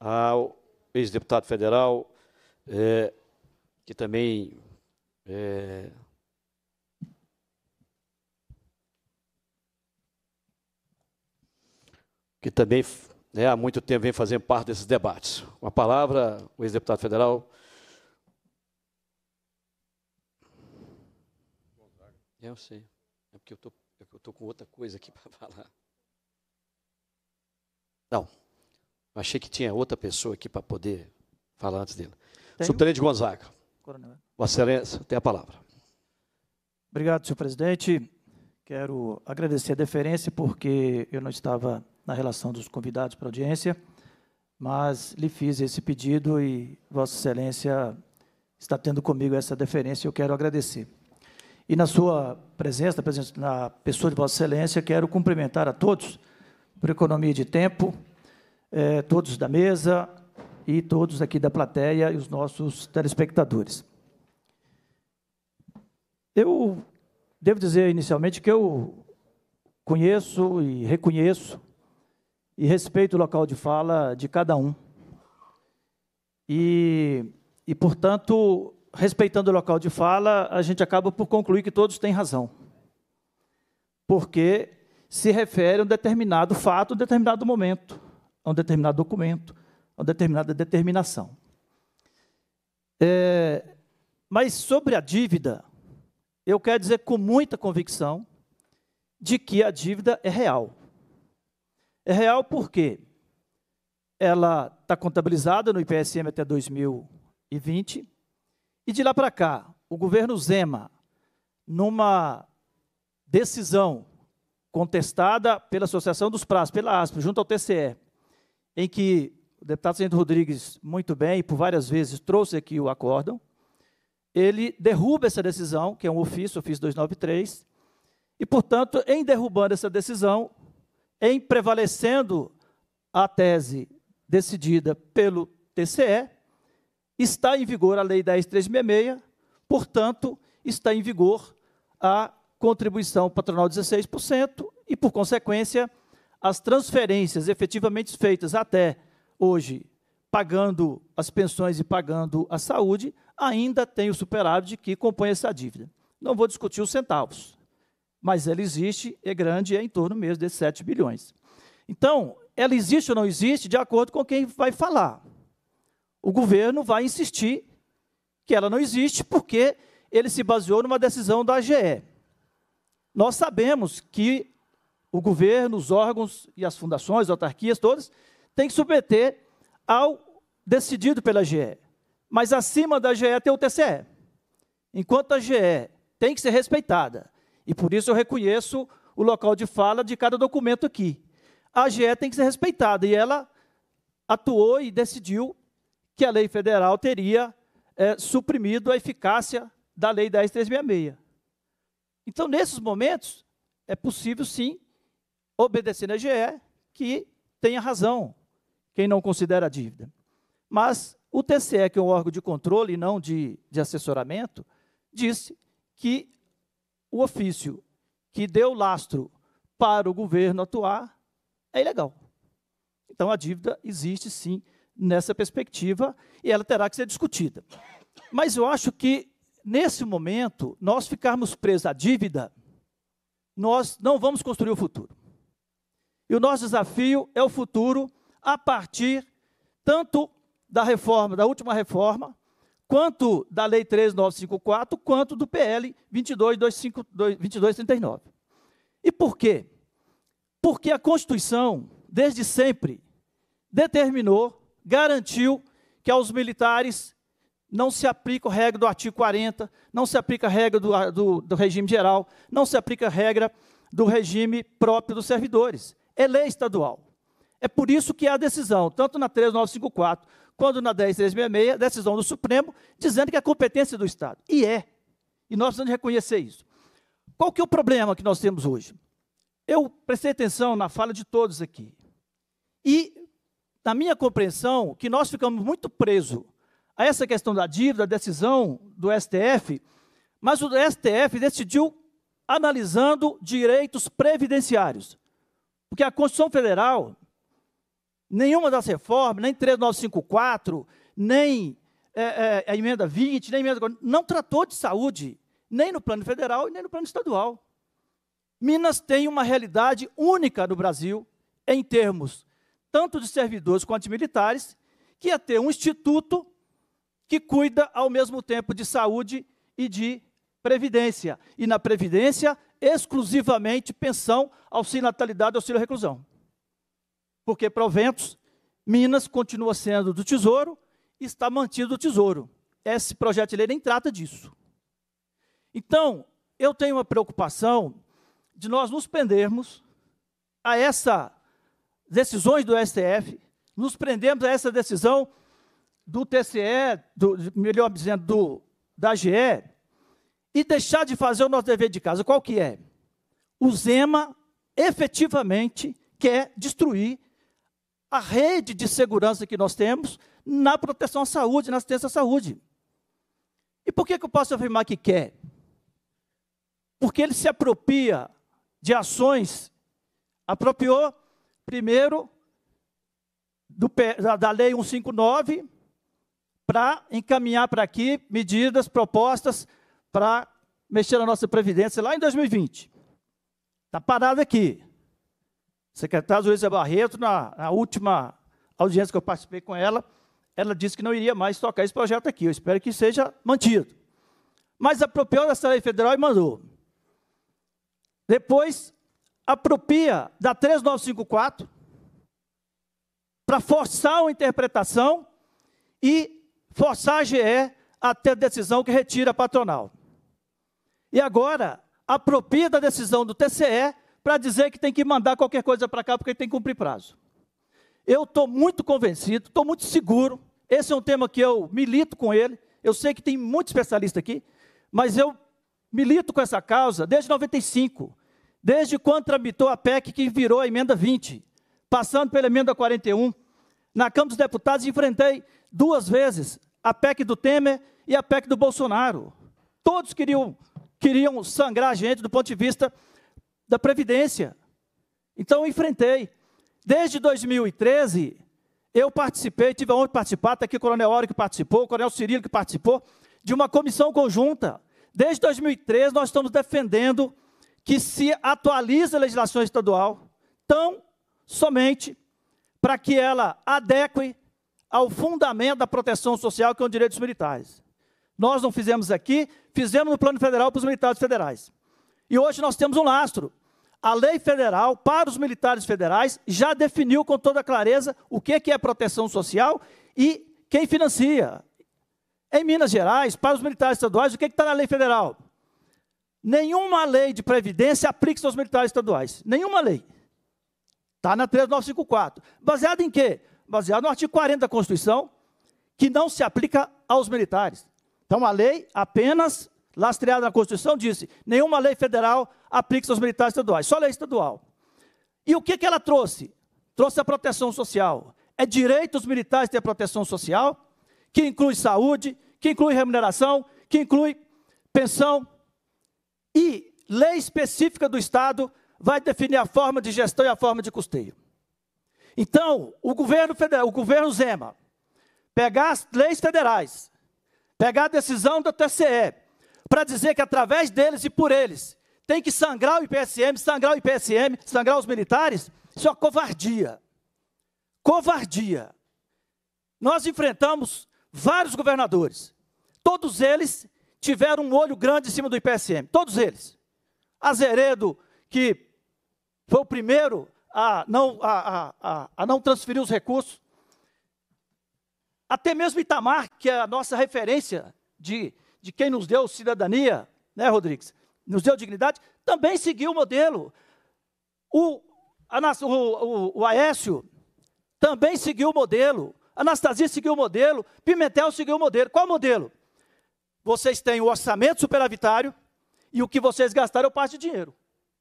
Speaker 1: ao ex-deputado federal, é, que também é, que também né, há muito tempo vem fazendo parte desses debates. Uma palavra, o ex-deputado federal. É, eu sei, é porque eu tô, é estou com outra coisa aqui para falar. Não. Eu achei que tinha outra pessoa aqui para poder falar antes dele. Subtenente Gonzaga. Coronel. Vossa Excelência, tem a palavra.
Speaker 7: Obrigado, senhor presidente. Quero agradecer a deferência, porque eu não estava na relação dos convidados para a audiência, mas lhe fiz esse pedido e Vossa Excelência está tendo comigo essa deferência e eu quero agradecer. E na sua presença, na pessoa de Vossa Excelência, quero cumprimentar a todos por economia de tempo, é, todos da mesa e todos aqui da plateia e os nossos telespectadores. Eu devo dizer inicialmente que eu conheço e reconheço e respeito o local de fala de cada um. E, e, portanto, respeitando o local de fala, a gente acaba por concluir que todos têm razão. Porque se refere a um determinado fato, a um determinado momento, a um determinado documento, a uma determinada determinação. É, mas sobre a dívida, eu quero dizer com muita convicção de que a dívida é real. É real porque ela está contabilizada no IPSM até 2020, e de lá para cá, o governo Zema, numa decisão contestada pela Associação dos Prazos, pela ASP, junto ao TCE, em que o deputado Sandro Rodrigues, muito bem, por várias vezes, trouxe aqui o acórdão, ele derruba essa decisão, que é um ofício, ofício 293, e, portanto, em derrubando essa decisão, em prevalecendo a tese decidida pelo TCE, está em vigor a Lei 10.366, portanto, está em vigor a contribuição patronal 16% e, por consequência, as transferências efetivamente feitas até hoje, pagando as pensões e pagando a saúde, ainda tem o superávit que compõe essa dívida. Não vou discutir os centavos, mas ela existe, é grande, é em torno mesmo de 7 bilhões. Então, ela existe ou não existe de acordo com quem vai falar. O governo vai insistir que ela não existe porque ele se baseou numa decisão da AGE. Nós sabemos que o governo, os órgãos e as fundações, as autarquias todas, têm que submeter ao decidido pela GE. Mas acima da GE tem o TCE. Enquanto a GE tem que ser respeitada, e por isso eu reconheço o local de fala de cada documento aqui. A GE tem que ser respeitada, e ela atuou e decidiu que a lei federal teria é, suprimido a eficácia da Lei 10.366. Então, nesses momentos, é possível sim obedecer na GE que tenha razão quem não considera a dívida. Mas o TCE, que é um órgão de controle e não de, de assessoramento, disse que o ofício que deu lastro para o governo atuar é ilegal. Então a dívida existe sim nessa perspectiva e ela terá que ser discutida. Mas eu acho que nesse momento, nós ficarmos presos à dívida, nós não vamos construir o futuro. E o nosso desafio é o futuro a partir tanto da reforma, da última reforma, quanto da Lei 3954, quanto do PL 2239. e por quê? Porque a Constituição, desde sempre, determinou, garantiu que aos militares não se aplica a regra do artigo 40, não se aplica a regra do, do, do regime geral, não se aplica a regra do regime próprio dos servidores. É lei estadual. É por isso que há decisão, tanto na 3954 quanto na 10366, decisão do Supremo, dizendo que é competência do Estado. E é. E nós precisamos reconhecer isso. Qual que é o problema que nós temos hoje? Eu prestei atenção na fala de todos aqui. E, na minha compreensão, que nós ficamos muito presos a essa questão da dívida, a decisão do STF, mas o STF decidiu analisando direitos previdenciários. Porque a Constituição Federal, nenhuma das reformas, nem 3954, nem é, é, a emenda 20, nem a emenda. não tratou de saúde, nem no plano federal e nem no plano estadual. Minas tem uma realidade única no Brasil, em termos tanto de servidores quanto de militares, que ia é ter um instituto que cuida ao mesmo tempo de saúde e de previdência. E na previdência, exclusivamente pensão, auxílio natalidade, auxílio reclusão. Porque proventos, Minas continua sendo do Tesouro e está mantido o Tesouro. Esse projeto de lei nem trata disso. Então, eu tenho uma preocupação de nós nos prendermos a essas decisões do STF, nos prendermos a essa decisão do TCE, do, melhor dizendo, do, da GE, e deixar de fazer o nosso dever de casa. Qual que é? O Zema efetivamente quer destruir a rede de segurança que nós temos na proteção à saúde, na assistência à saúde. E por que, que eu posso afirmar que quer? Porque ele se apropria de ações, apropriou, primeiro, do, da, da Lei 159, para encaminhar para aqui medidas, propostas para mexer na nossa previdência lá em 2020. Está parado aqui. O secretário Luísa Barreto, na, na, última audiência que eu participei com ela, ela disse que não iria mais tocar esse projeto aqui. Eu espero que seja mantido. Mas apropriou da lei federal e mandou. Depois, apropria da 3954 para forçar uma interpretação e forçar a GE é a ter a decisão que retira a patronal. E agora, apropria da decisão do TCE para dizer que tem que mandar qualquer coisa para cá porque tem que cumprir prazo. Eu estou muito convencido, estou muito seguro. Esse é um tema que eu milito com ele. Eu sei que tem muito especialista aqui, mas eu milito com essa causa desde 95, desde quando tramitou a PEC que virou a emenda 20, passando pela emenda 41, na Câmara dos Deputados, enfrentei duas vezes, a PEC do Temer e a PEC do Bolsonaro. Todos queriam, queriam sangrar a gente do ponto de vista da Previdência. Então, eu enfrentei. Desde 2013, eu participei, tive a honra de participar, está aqui o Coronel Auro que participou, o Coronel Cirilo que participou, de uma comissão conjunta. Desde 2013, nós estamos defendendo que se atualize a legislação estadual, tão somente para que ela adeque ao fundamento da proteção social, que é o direito dos militares. Nós não fizemos aqui, fizemos no plano federal para os militares federais. E hoje nós temos um lastro. A lei federal para os militares federais já definiu com toda clareza o que é, é proteção social e quem financia. Em Minas Gerais, para os militares estaduais, o é que está na lei federal? Nenhuma lei de previdência aplica-se aos militares estaduais. Nenhuma lei. Está na 3954. Baseada em quê? baseado no artigo 40 da Constituição, que não se aplica aos militares. Então, a lei apenas lastreada na Constituição disse: nenhuma lei federal aplica-se aos militares estaduais, só lei estadual. E o que, que ela trouxe? Trouxe a proteção social. É direito dos militares ter proteção social, que inclui saúde, que inclui remuneração, que inclui pensão. E lei específica do Estado vai definir a forma de gestão e a forma de custeio. Então, o governo federal, o governo Zema, pegar as leis federais, pegar a decisão da TCE, para dizer que através deles e por eles tem que sangrar o IPSM, sangrar o IPSM, sangrar os militares, isso é uma covardia. Covardia. Nós enfrentamos vários governadores. Todos eles tiveram um olho grande em cima do IPSM. Todos eles. Azeredo, que foi o primeiro a não, a, a, a não transferir os recursos. Até mesmo Itamar, que é a nossa referência de, de quem nos deu cidadania, né, Rodrigues? Nos deu dignidade, também seguiu o modelo. O, a, o, o, o Aécio também seguiu o modelo. Anastasia seguiu o modelo. Pimentel seguiu o modelo. Qual modelo? Vocês têm o orçamento superavitário e o que vocês gastaram é parte de dinheiro.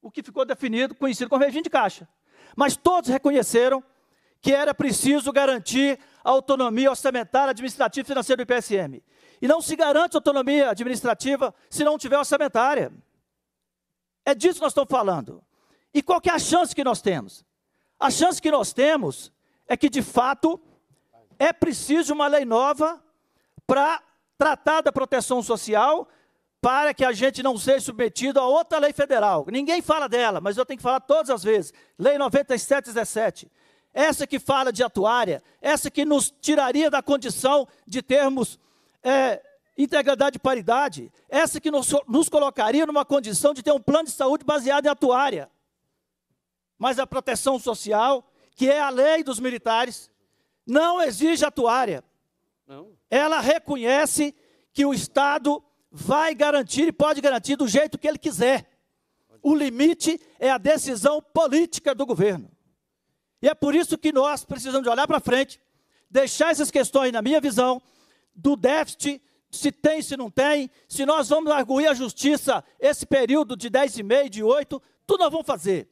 Speaker 7: O que ficou definido, conhecido como regime de caixa. Mas todos reconheceram que era preciso garantir a autonomia orçamentária, administrativa e financeira do IPSM. E não se garante autonomia administrativa se não tiver orçamentária. É disso que nós estamos falando. E qual é a chance que nós temos? A chance que nós temos é que, de fato, é preciso uma lei nova para tratar da proteção social para que a gente não seja submetido a outra lei federal. Ninguém fala dela, mas eu tenho que falar todas as vezes. Lei 9717. Essa que fala de atuária, essa que nos tiraria da condição de termos é, integridade e paridade, essa que nos, nos colocaria numa condição de ter um plano de saúde baseado em atuária. Mas a proteção social, que é a lei dos militares, não exige atuária. Não. Ela reconhece que o Estado vai garantir e pode garantir do jeito que ele quiser. O limite é a decisão política do governo. E é por isso que nós precisamos de olhar para frente, deixar essas questões, na minha visão, do déficit, se tem, se não tem, se nós vamos arguir a justiça esse período de 10,5, de 8, tudo nós vamos fazer.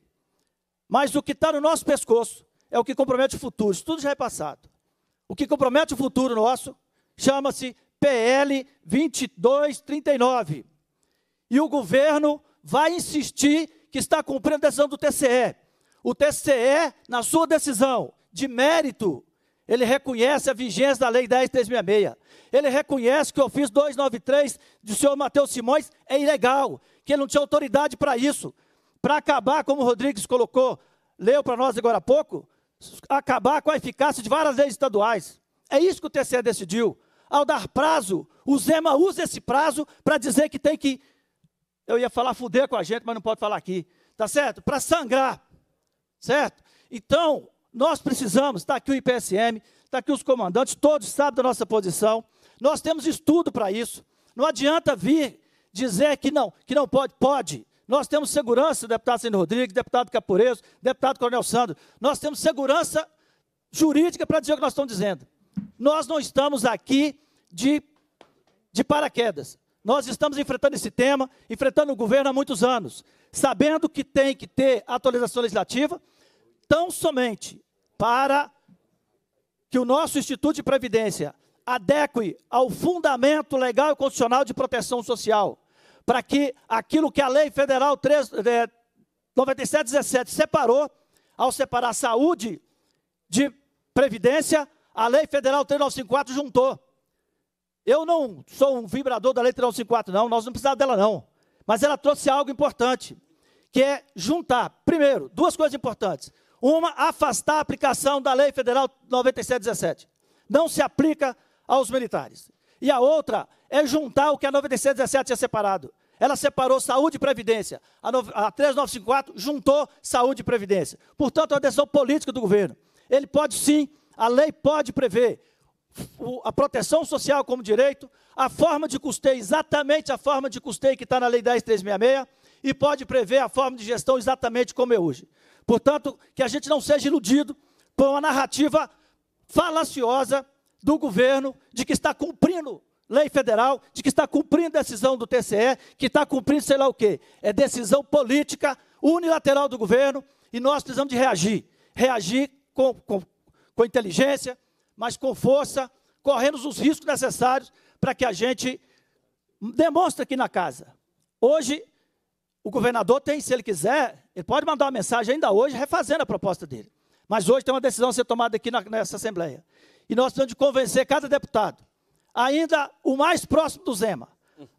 Speaker 7: Mas o que está no nosso pescoço é o que compromete o futuro. Isso tudo já é passado. O que compromete o futuro nosso chama-se PL 2239. E o governo vai insistir que está cumprindo a decisão do TCE. O TCE, na sua decisão de mérito, ele reconhece a vigência da Lei 10.366. Ele reconhece que o ofício 293 do senhor Matheus Simões é ilegal, que ele não tinha autoridade para isso. Para acabar, como o Rodrigues colocou, leu para nós agora há pouco, acabar com a eficácia de várias leis estaduais. É isso que o TCE decidiu ao dar prazo. O Zema usa esse prazo para dizer que tem que. Eu ia falar fuder com a gente, mas não pode falar aqui. Tá certo? Para sangrar. Certo? Então, nós precisamos, está aqui o IPSM, está aqui os comandantes, todos sabem da nossa posição. Nós temos estudo para isso. Não adianta vir dizer que não, que não pode, pode. Nós temos segurança, deputado Sandro Rodrigues, deputado Capurezo, deputado Coronel Sandro. Nós temos segurança jurídica para dizer o que nós estamos dizendo. Nós não estamos aqui de, de paraquedas. Nós estamos enfrentando esse tema, enfrentando o governo há muitos anos, sabendo que tem que ter atualização legislativa, tão somente para que o nosso Instituto de Previdência adeque ao fundamento legal e constitucional de proteção social, para que aquilo que a Lei Federal 3, é, 9717 separou, ao separar saúde de previdência, a lei federal 3954 juntou. Eu não sou um vibrador da lei 3954, não, nós não precisamos dela, não. Mas ela trouxe algo importante, que é juntar, primeiro, duas coisas importantes. Uma, afastar a aplicação da lei federal 9717. Não se aplica aos militares. E a outra é juntar o que a 9717 tinha separado. Ela separou saúde e previdência. A, a 3954 juntou saúde e previdência. Portanto, é uma decisão política do governo. Ele pode sim a lei pode prever a proteção social como direito, a forma de custeio, exatamente a forma de custeio que está na Lei 10.366, e pode prever a forma de gestão exatamente como é hoje. Portanto, que a gente não seja iludido por uma narrativa falaciosa do governo de que está cumprindo lei federal, de que está cumprindo decisão do TCE, que está cumprindo sei lá o quê. É decisão política unilateral do governo e nós precisamos de reagir. Reagir com, com com inteligência, mas com força, correndo os riscos necessários para que a gente demonstre aqui na casa. Hoje, o governador tem, se ele quiser, ele pode mandar uma mensagem ainda hoje refazendo a proposta dele. Mas hoje tem uma decisão a ser tomada aqui na, nessa Assembleia. E nós precisamos de convencer cada deputado, ainda o mais próximo do Zema,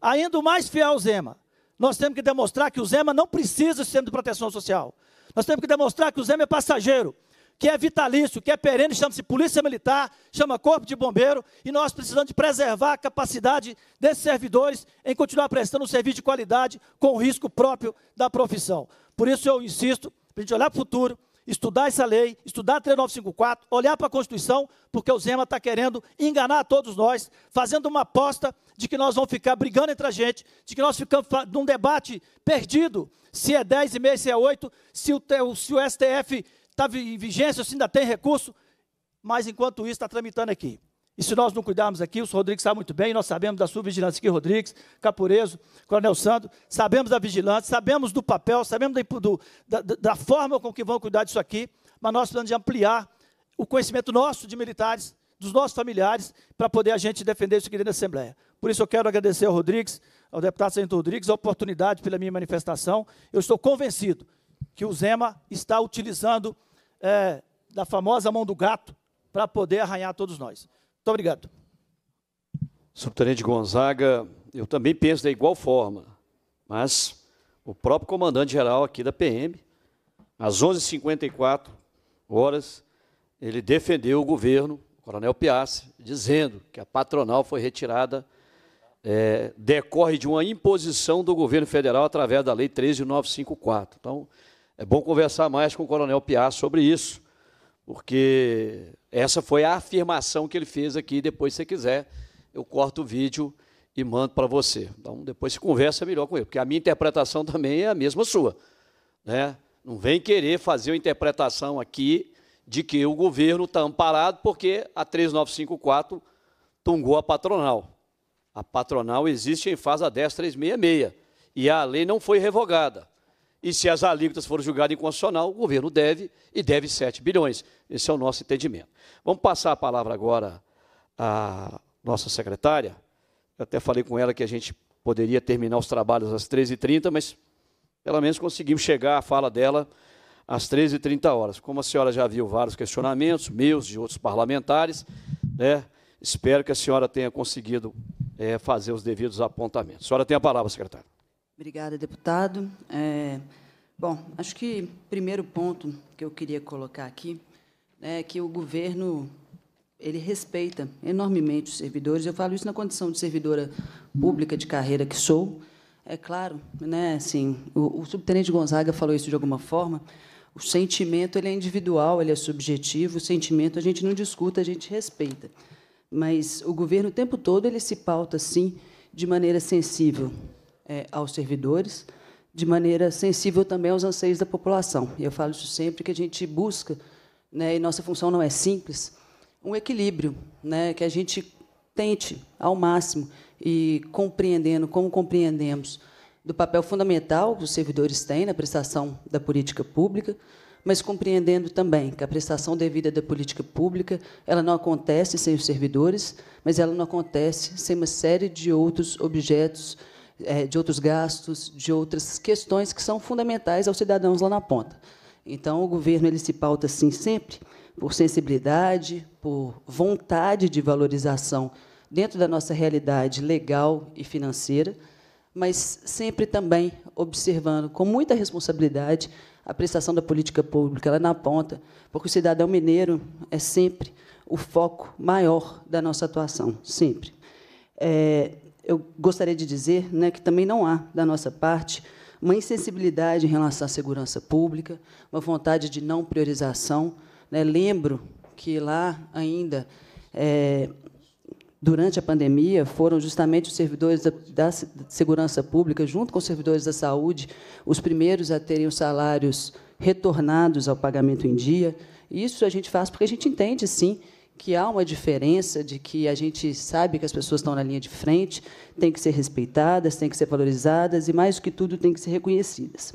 Speaker 7: ainda o mais fiel ao Zema. Nós temos que demonstrar que o Zema não precisa do sistema de proteção social. Nós temos que demonstrar que o Zema é passageiro que é vitalício, que é perene, chama-se Polícia Militar, chama Corpo de Bombeiro, e nós precisamos de preservar a capacidade desses servidores em continuar prestando um serviço de qualidade com o risco próprio da profissão. Por isso eu insisto, para a gente olhar para o futuro, estudar essa lei, estudar 3954, olhar para a Constituição, porque o Zema está querendo enganar todos nós, fazendo uma aposta de que nós vamos ficar brigando entre a gente, de que nós ficamos num debate perdido, se é 10 e meia, se é 8, se o, se o STF está em vigência, se assim, ainda tem recurso, mas enquanto isso está tramitando aqui. E se nós não cuidarmos aqui, o Rodrigues sabe muito bem, nós sabemos da sua vigilância aqui, Rodrigues, Capurezo, Coronel Sandro, sabemos da vigilância, sabemos do papel, sabemos da, do, da, da, forma com que vão cuidar disso aqui, mas nós precisamos de ampliar o conhecimento nosso de militares, dos nossos familiares, para poder a gente defender isso aqui dentro da Assembleia. Por isso eu quero agradecer ao Rodrigues, ao deputado Sargento Rodrigues, a oportunidade pela minha manifestação. Eu estou convencido que o Zema está utilizando é, da famosa mão do gato para poder arranhar todos nós. Muito obrigado.
Speaker 1: Subtenente Gonzaga, eu também penso da igual forma, mas o próprio comandante-geral aqui da PM, às 11h54 horas, ele defendeu o governo, o coronel Piazzi, dizendo que a patronal foi retirada é, decorre de uma imposição do governo federal através da Lei 13.954. Então, é bom conversar mais com o Coronel Piá sobre isso, porque essa foi a afirmação que ele fez aqui. Depois, se quiser, eu corto o vídeo e mando para você. Então, depois se conversa é melhor com ele, porque a minha interpretação também é a mesma sua. Né? Não vem querer fazer uma interpretação aqui de que o governo está amparado porque a 3954 tungou a patronal. A patronal existe em fase a 10366 e a lei não foi revogada. E se as alíquotas forem julgadas inconstitucional, o governo deve e deve 7 bilhões. Esse é o nosso entendimento. Vamos passar a palavra agora à nossa secretária. Eu até falei com ela que a gente poderia terminar os trabalhos às 13h30, mas pelo menos conseguimos chegar à fala dela às 13h30 horas. Como a senhora já viu vários questionamentos, meus, de outros parlamentares, né, espero que a senhora tenha conseguido é, fazer os devidos apontamentos. A senhora tem a palavra, secretária.
Speaker 8: Obrigada, deputado. É, bom, acho que o primeiro ponto que eu queria colocar aqui né, é que o governo ele respeita enormemente os servidores. Eu falo isso na condição de servidora pública de carreira que sou. É claro, né? Assim, o, o subtenente Gonzaga falou isso de alguma forma. O sentimento ele é individual, ele é subjetivo. O sentimento a gente não discuta, a gente respeita. Mas o governo o tempo todo ele se pauta assim de maneira sensível é, aos servidores, de maneira sensível também aos anseios da população. E eu falo isso sempre que a gente busca, né, e nossa função não é simples, um equilíbrio, né, que a gente tente ao máximo e compreendendo como compreendemos do papel fundamental que os servidores têm na prestação da política pública, mas compreendendo também que a prestação devida da política pública ela não acontece sem os servidores, mas ela não acontece sem uma série de outros objetos é, de outros gastos, de outras questões que são fundamentais aos cidadãos lá na ponta. Então, o governo ele se pauta, sim, sempre por sensibilidade, por vontade de valorização dentro da nossa realidade legal e financeira, mas sempre também observando com muita responsabilidade a prestação da política pública lá na ponta, porque o cidadão mineiro é sempre o foco maior da nossa atuação, sempre. É, eu gostaria de dizer né, que também não há, da nossa parte, uma insensibilidade em relação à segurança pública, uma vontade de não priorização. Né? Lembro que lá ainda, é, durante a pandemia, foram justamente os servidores da, da, segurança pública, junto com os servidores da saúde, os primeiros a terem os salários retornados ao pagamento em dia. Isso a gente faz porque a gente entende, sim, que há uma diferença de que a gente sabe que as pessoas estão na linha de frente, têm que ser respeitadas, têm que ser valorizadas e, mais do que tudo, têm que ser reconhecidas.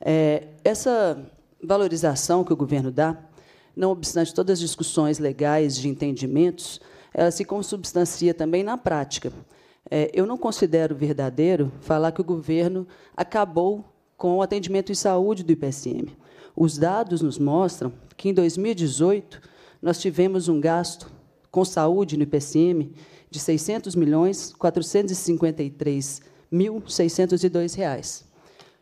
Speaker 8: É, essa valorização que o governo dá, não obstante todas as discussões legais de entendimentos, ela se consubstancia também na prática. É, eu não considero verdadeiro falar que o governo acabou com o atendimento em saúde do IPSM. Os dados nos mostram que, em 2018, nós tivemos um gasto com saúde no IPCM de R$ 600.453.602.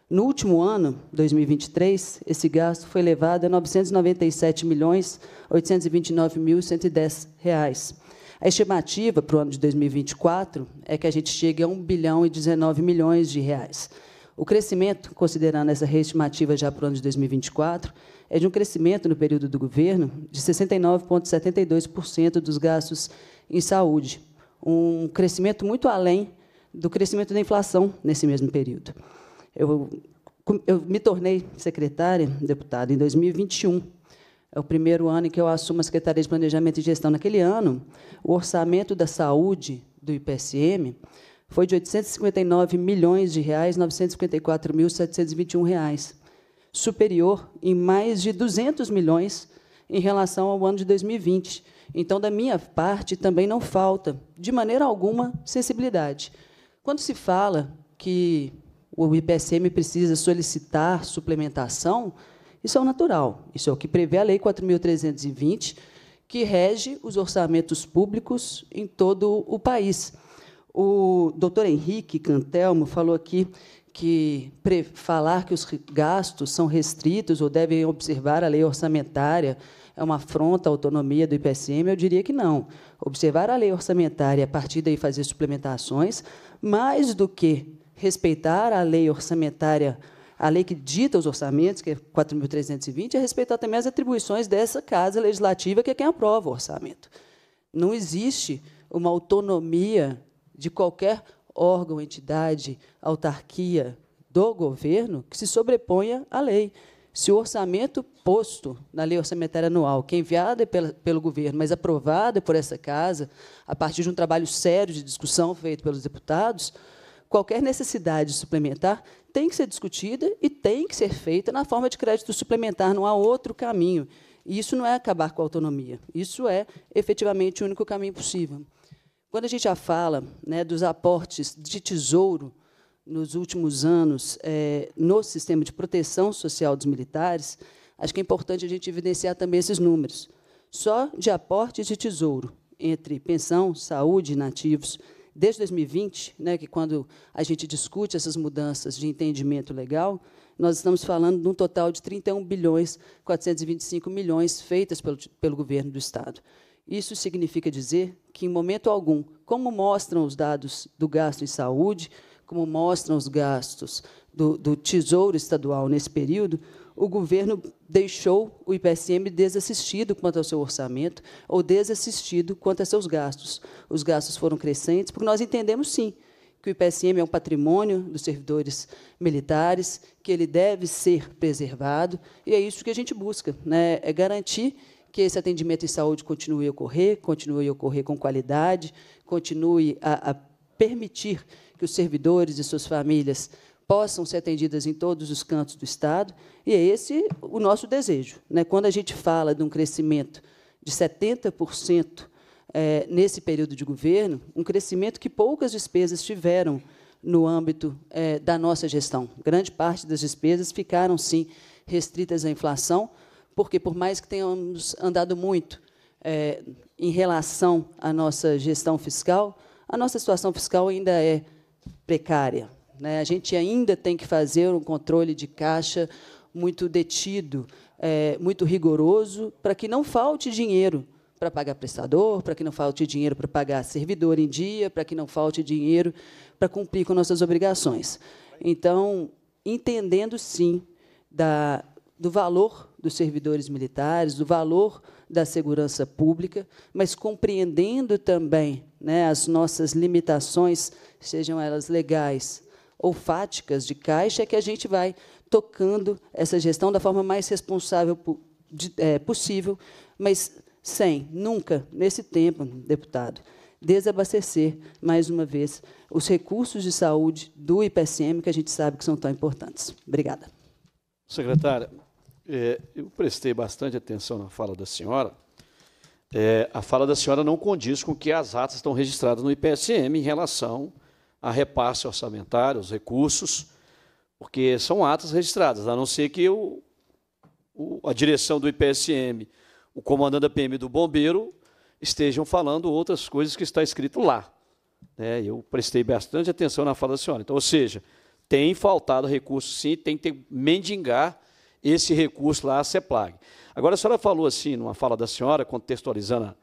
Speaker 8: No último ano, 2023, esse gasto foi elevado a R$ 997.829.110. A estimativa para o ano de 2024 é que a gente chegue a R$ 1 bilhão e 19 milhões de reais. O crescimento, considerando essa reestimativa já para o ano de 2024, é de um crescimento no período do governo de 69,72% dos gastos em saúde, um crescimento muito além do crescimento da inflação nesse mesmo período. Eu, eu me tornei secretária, deputada, em 2021. É o primeiro ano em que eu assumo a Secretaria de Planejamento e Gestão. Naquele ano, o orçamento da saúde do IPSM foi de 859 milhões de reais, 954.721 reais superior em mais de 200 milhões em relação ao ano de 2020. Então, da minha parte, também não falta, de maneira alguma, sensibilidade. Quando se fala que o IPSM precisa solicitar suplementação, isso é o natural, isso é o que prevê a Lei 4.320, que rege os orçamentos públicos em todo o país. O doutor Henrique Cantelmo falou aqui que falar que os gastos são restritos ou devem observar a lei orçamentária é uma afronta à autonomia do IPSM, eu diria que não. Observar a lei orçamentária e, a partir daí, fazer suplementações, mais do que respeitar a lei orçamentária, a lei que dita os orçamentos, que é 4.320, é respeitar também as atribuições dessa casa legislativa, que é quem aprova o orçamento. Não existe uma autonomia de qualquer órgão, entidade, autarquia do governo que se sobreponha à lei. Se o orçamento posto na lei orçamentária anual, que é enviada pela, pelo governo, mas aprovada por essa casa, a partir de um trabalho sério de discussão feito pelos deputados, qualquer necessidade suplementar tem que ser discutida e tem que ser feita na forma de crédito suplementar, não há outro caminho. E isso não é acabar com a autonomia, isso é efetivamente o único caminho possível. Quando a gente já fala né, dos aportes de tesouro nos últimos anos é, no sistema de proteção social dos militares, acho que é importante a gente evidenciar também esses números. Só de aportes de tesouro entre pensão, saúde e nativos, desde 2020, né, que quando a gente discute essas mudanças de entendimento legal, nós estamos falando de um total de 31 bilhões 425 milhões feitas pelo, pelo governo do Estado. Isso significa dizer que, em momento algum, como mostram os dados do gasto em saúde, como mostram os gastos do, do Tesouro Estadual nesse período, o governo deixou o IPSM desassistido quanto ao seu orçamento ou desassistido quanto a seus gastos. Os gastos foram crescentes, porque nós entendemos, sim, que o IPSM é um patrimônio dos servidores militares, que ele deve ser preservado, e é isso que a gente busca, né? é garantir que esse atendimento em saúde continue a ocorrer, continue a ocorrer com qualidade, continue a, a permitir que os servidores e suas famílias possam ser atendidas em todos os cantos do Estado, e é esse o nosso desejo. Né? Quando a gente fala de um crescimento de 70% é, nesse período de governo, um crescimento que poucas despesas tiveram no âmbito é, da nossa gestão. Grande parte das despesas ficaram, sim, restritas à inflação, porque por mais que tenhamos andado muito é, em relação à nossa gestão fiscal, a nossa situação fiscal ainda é precária. Né? A gente ainda tem que fazer um controle de caixa muito detido, é, muito rigoroso, para que não falte dinheiro para pagar prestador, para que não falte dinheiro para pagar servidor em dia, para que não falte dinheiro para cumprir com nossas obrigações. Então, entendendo sim da, do valor dos servidores militares, do valor da segurança pública, mas compreendendo também né, as nossas limitações, sejam elas legais ou fáticas de caixa, é que a gente vai tocando essa gestão da forma mais responsável é, possível, mas sem, nunca, nesse tempo, deputado, desabastecer, mais uma vez, os recursos de saúde do IPSM, que a gente sabe que são tão importantes. Obrigada.
Speaker 1: Secretária, é, eu prestei bastante atenção na fala da senhora. É, a fala da senhora não condiz com o que as atas estão registradas no IPSM em relação a repasse orçamentário, os recursos, porque são atas registradas, a não ser que o, o, a direção do IPSM, o comandante da PM do Bombeiro, estejam falando outras coisas que está escrito lá. É, eu prestei bastante atenção na fala da senhora. Então, ou seja, tem faltado recursos, sim, tem que mendigar esse recurso lá à CEPLAG. Agora, a senhora falou assim, numa fala da senhora, contextualizando,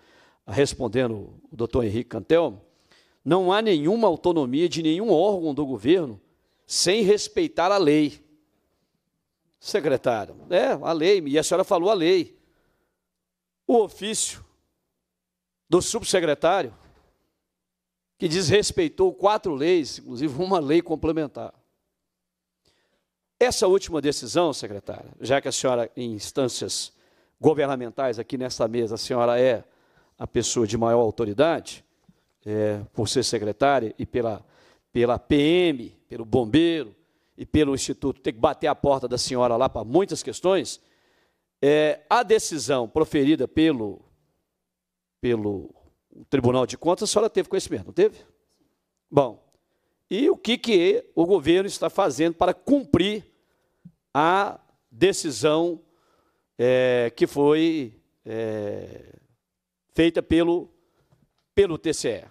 Speaker 1: respondendo o doutor Henrique Cantel, não há nenhuma autonomia de nenhum órgão do governo sem respeitar a lei. Secretário, é, a lei, e a senhora falou a lei. O ofício do subsecretário, que desrespeitou quatro leis, inclusive uma lei complementar. Essa última decisão, secretária, já que a senhora, em instâncias governamentais aqui nesta mesa, a senhora é a pessoa de maior autoridade, é, por ser secretária e pela, pela PM, pelo bombeiro e pelo Instituto, ter que bater a porta da senhora lá para muitas questões, é, a decisão proferida pelo, pelo Tribunal de Contas, a senhora teve conhecimento, não teve? Bom, e o que, que o governo está fazendo para cumprir a decisão é, que foi é, feita pelo, pelo TCE.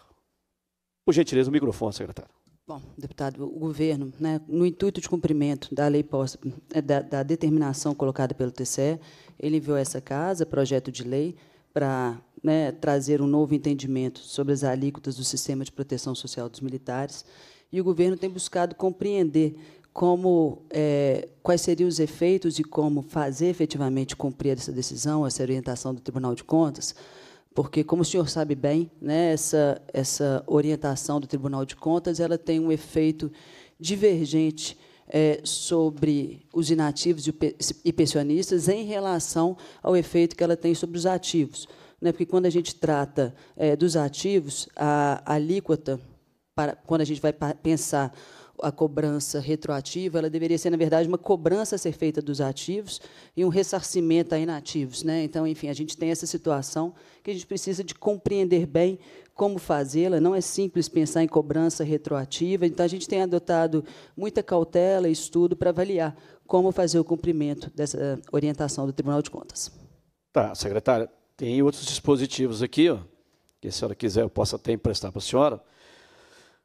Speaker 1: Por gentileza, o microfone, secretário.
Speaker 8: Bom, deputado, o governo, né, no intuito de cumprimento da lei posta, é, da, da determinação colocada pelo TCE, ele enviou a essa casa projeto de lei para né, trazer um novo entendimento sobre as alíquotas do sistema de proteção social dos militares. E o governo tem buscado compreender como é, quais seriam os efeitos de como fazer efetivamente cumprir essa decisão, essa orientação do Tribunal de Contas, porque como o senhor sabe bem, né, essa essa orientação do Tribunal de Contas ela tem um efeito divergente é, sobre os inativos e pensionistas em relação ao efeito que ela tem sobre os ativos, né, porque quando a gente trata é, dos ativos a, a alíquota para quando a gente vai pensar a cobrança retroativa, ela deveria ser, na verdade, uma cobrança a ser feita dos ativos e um ressarcimento a inativos. Né? Então, enfim, a gente tem essa situação que a gente precisa de compreender bem como fazê-la. Não é simples pensar em cobrança retroativa, então a gente tem adotado muita cautela e estudo para avaliar como fazer o cumprimento dessa orientação do Tribunal de Contas.
Speaker 1: Tá, secretária, tem outros dispositivos aqui, ó, que se a senhora quiser eu posso até emprestar para a senhora,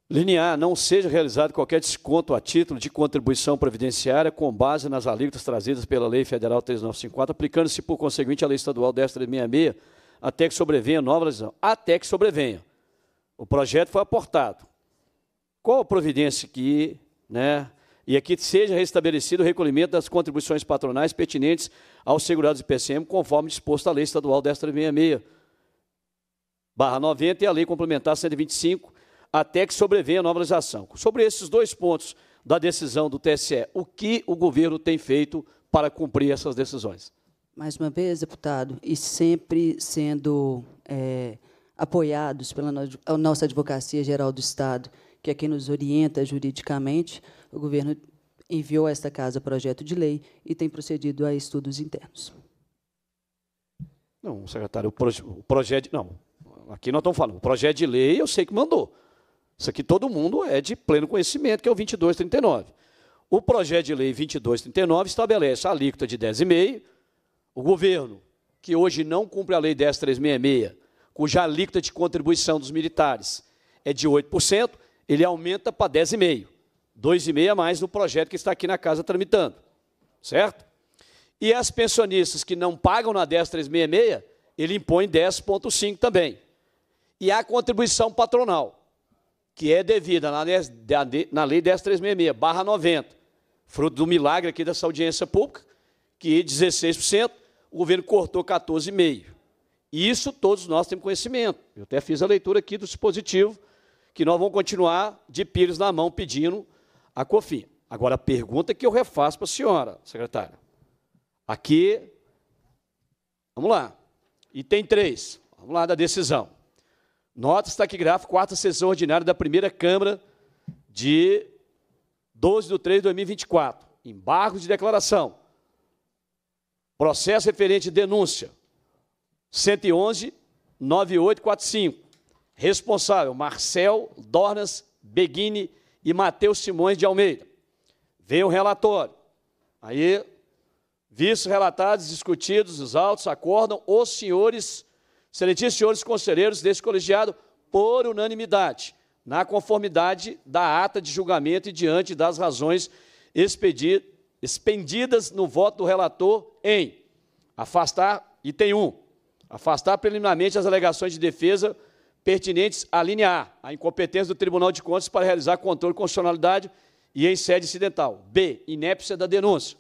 Speaker 1: Linear, não seja realizado qualquer desconto a título de contribuição previdenciária com base nas alíquotas trazidas pela Lei Federal 3954, aplicando-se, por conseguinte, à Lei Estadual 10366, até que sobrevenha nova lesão. Até que sobrevenha. O projeto foi aportado. Qual a providência que, né, e aqui é seja restabelecido o recolhimento das contribuições patronais pertinentes aos segurados do IPCM, conforme disposto à Lei Estadual 10366, barra 90 e a Lei Complementar 125, até que sobrevenha a nova legislação. Sobre esses dois pontos da decisão do TSE, o que o governo tem feito para cumprir essas decisões?
Speaker 8: Mais uma vez, deputado, e sempre sendo é, apoiados pela nossa Advocacia Geral do Estado, que é quem nos orienta juridicamente, o governo enviou a esta casa projeto de lei e tem procedido a estudos internos.
Speaker 1: Não, secretário, o, proje o projeto. Não, aqui nós estamos falando. O projeto de lei eu sei que mandou. Isso aqui todo mundo é de pleno conhecimento, que é o 2239. O projeto de lei 2239 estabelece a alíquota de 10,5. O governo, que hoje não cumpre a lei 10366, cuja alíquota de contribuição dos militares é de 8%, ele aumenta para 10,5. 2,5 a mais no projeto que está aqui na casa tramitando. Certo? E as pensionistas que não pagam na 10366, ele impõe 10,5 também. E a contribuição patronal, que é devida na lei, 10366, barra 90, fruto do milagre aqui dessa audiência pública, que 16%, o governo cortou 14,5%. Isso todos nós temos conhecimento. Eu até fiz a leitura aqui do dispositivo, que nós vamos continuar de pires na mão pedindo a COFIN. Agora, a pergunta que eu refaço para a senhora, secretária. Aqui, vamos lá, item 3, vamos lá da decisão. Nota está aqui gráfico, quarta sessão ordinária da primeira Câmara de 12 de 3 de 2024. Embargo de declaração. Processo referente à denúncia. 111-9845. Responsável, Marcel Dornas Beguini e Matheus Simões de Almeida. Veio o relatório. Aí, vistos relatados, discutidos, os autos, acordam os senhores Excelentíssimos senhores conselheiros deste colegiado, por unanimidade, na conformidade da ata de julgamento e diante das razões expendidas no voto do relator em afastar, item 1, afastar preliminarmente as alegações de defesa pertinentes à linha A, a incompetência do Tribunal de Contas para realizar controle de constitucionalidade e em sede incidental. B, inépcia da denúncia.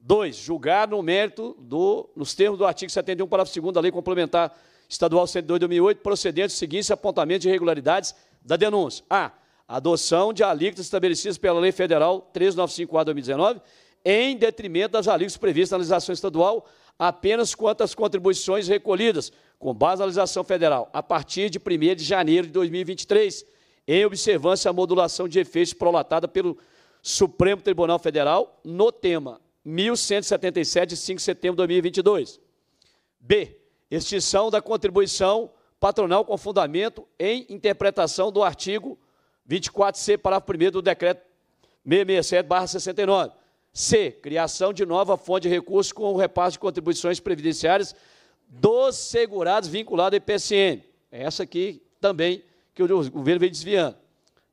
Speaker 1: 2. Julgar no mérito do, nos termos do artigo 71, parágrafo 2 da Lei Complementar Estadual 102 2008, procedente os seguintes apontamentos de irregularidades da denúncia. A. Adoção de alíquotas estabelecidas pela Lei Federal 3954 2019 em detrimento das alíquotas previstas na legislação estadual, apenas quanto às contribuições recolhidas, com base na legislação federal, a partir de 1 de janeiro de 2023, em observância à modulação de efeitos prolatada pelo Supremo Tribunal Federal no tema 1177, de 5 de setembro de 2022. B extinção da contribuição patronal com fundamento em interpretação do artigo 24C, parágrafo 1 do decreto 667-69. C. Criação de nova fonte de recursos com o repasse de contribuições previdenciárias dos segurados vinculados à IPCM. É essa aqui também que o governo vem desviando.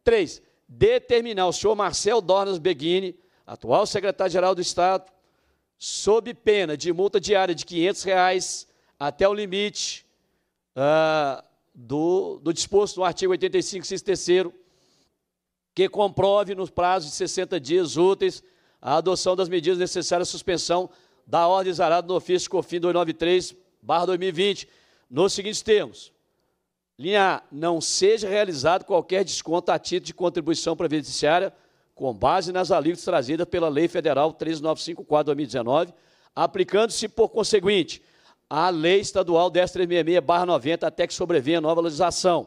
Speaker 1: 3. Determinar o senhor Marcel Dornas Beguini, atual secretário-geral do Estado, sob pena de multa diária de R$ 500, reais, até o limite uh, do, do, disposto no artigo 85, inciso 3 que comprove nos prazos de 60 dias úteis a adoção das medidas necessárias à suspensão da ordem zarada no ofício COFIN 293, 2020, nos seguintes termos. Linha A, não seja realizado qualquer desconto a título de contribuição previdenciária com base nas alíquotas trazidas pela Lei Federal 3954-2019, aplicando-se, por conseguinte, à Lei Estadual 10.366-90, até que sobrevenha nova legislação.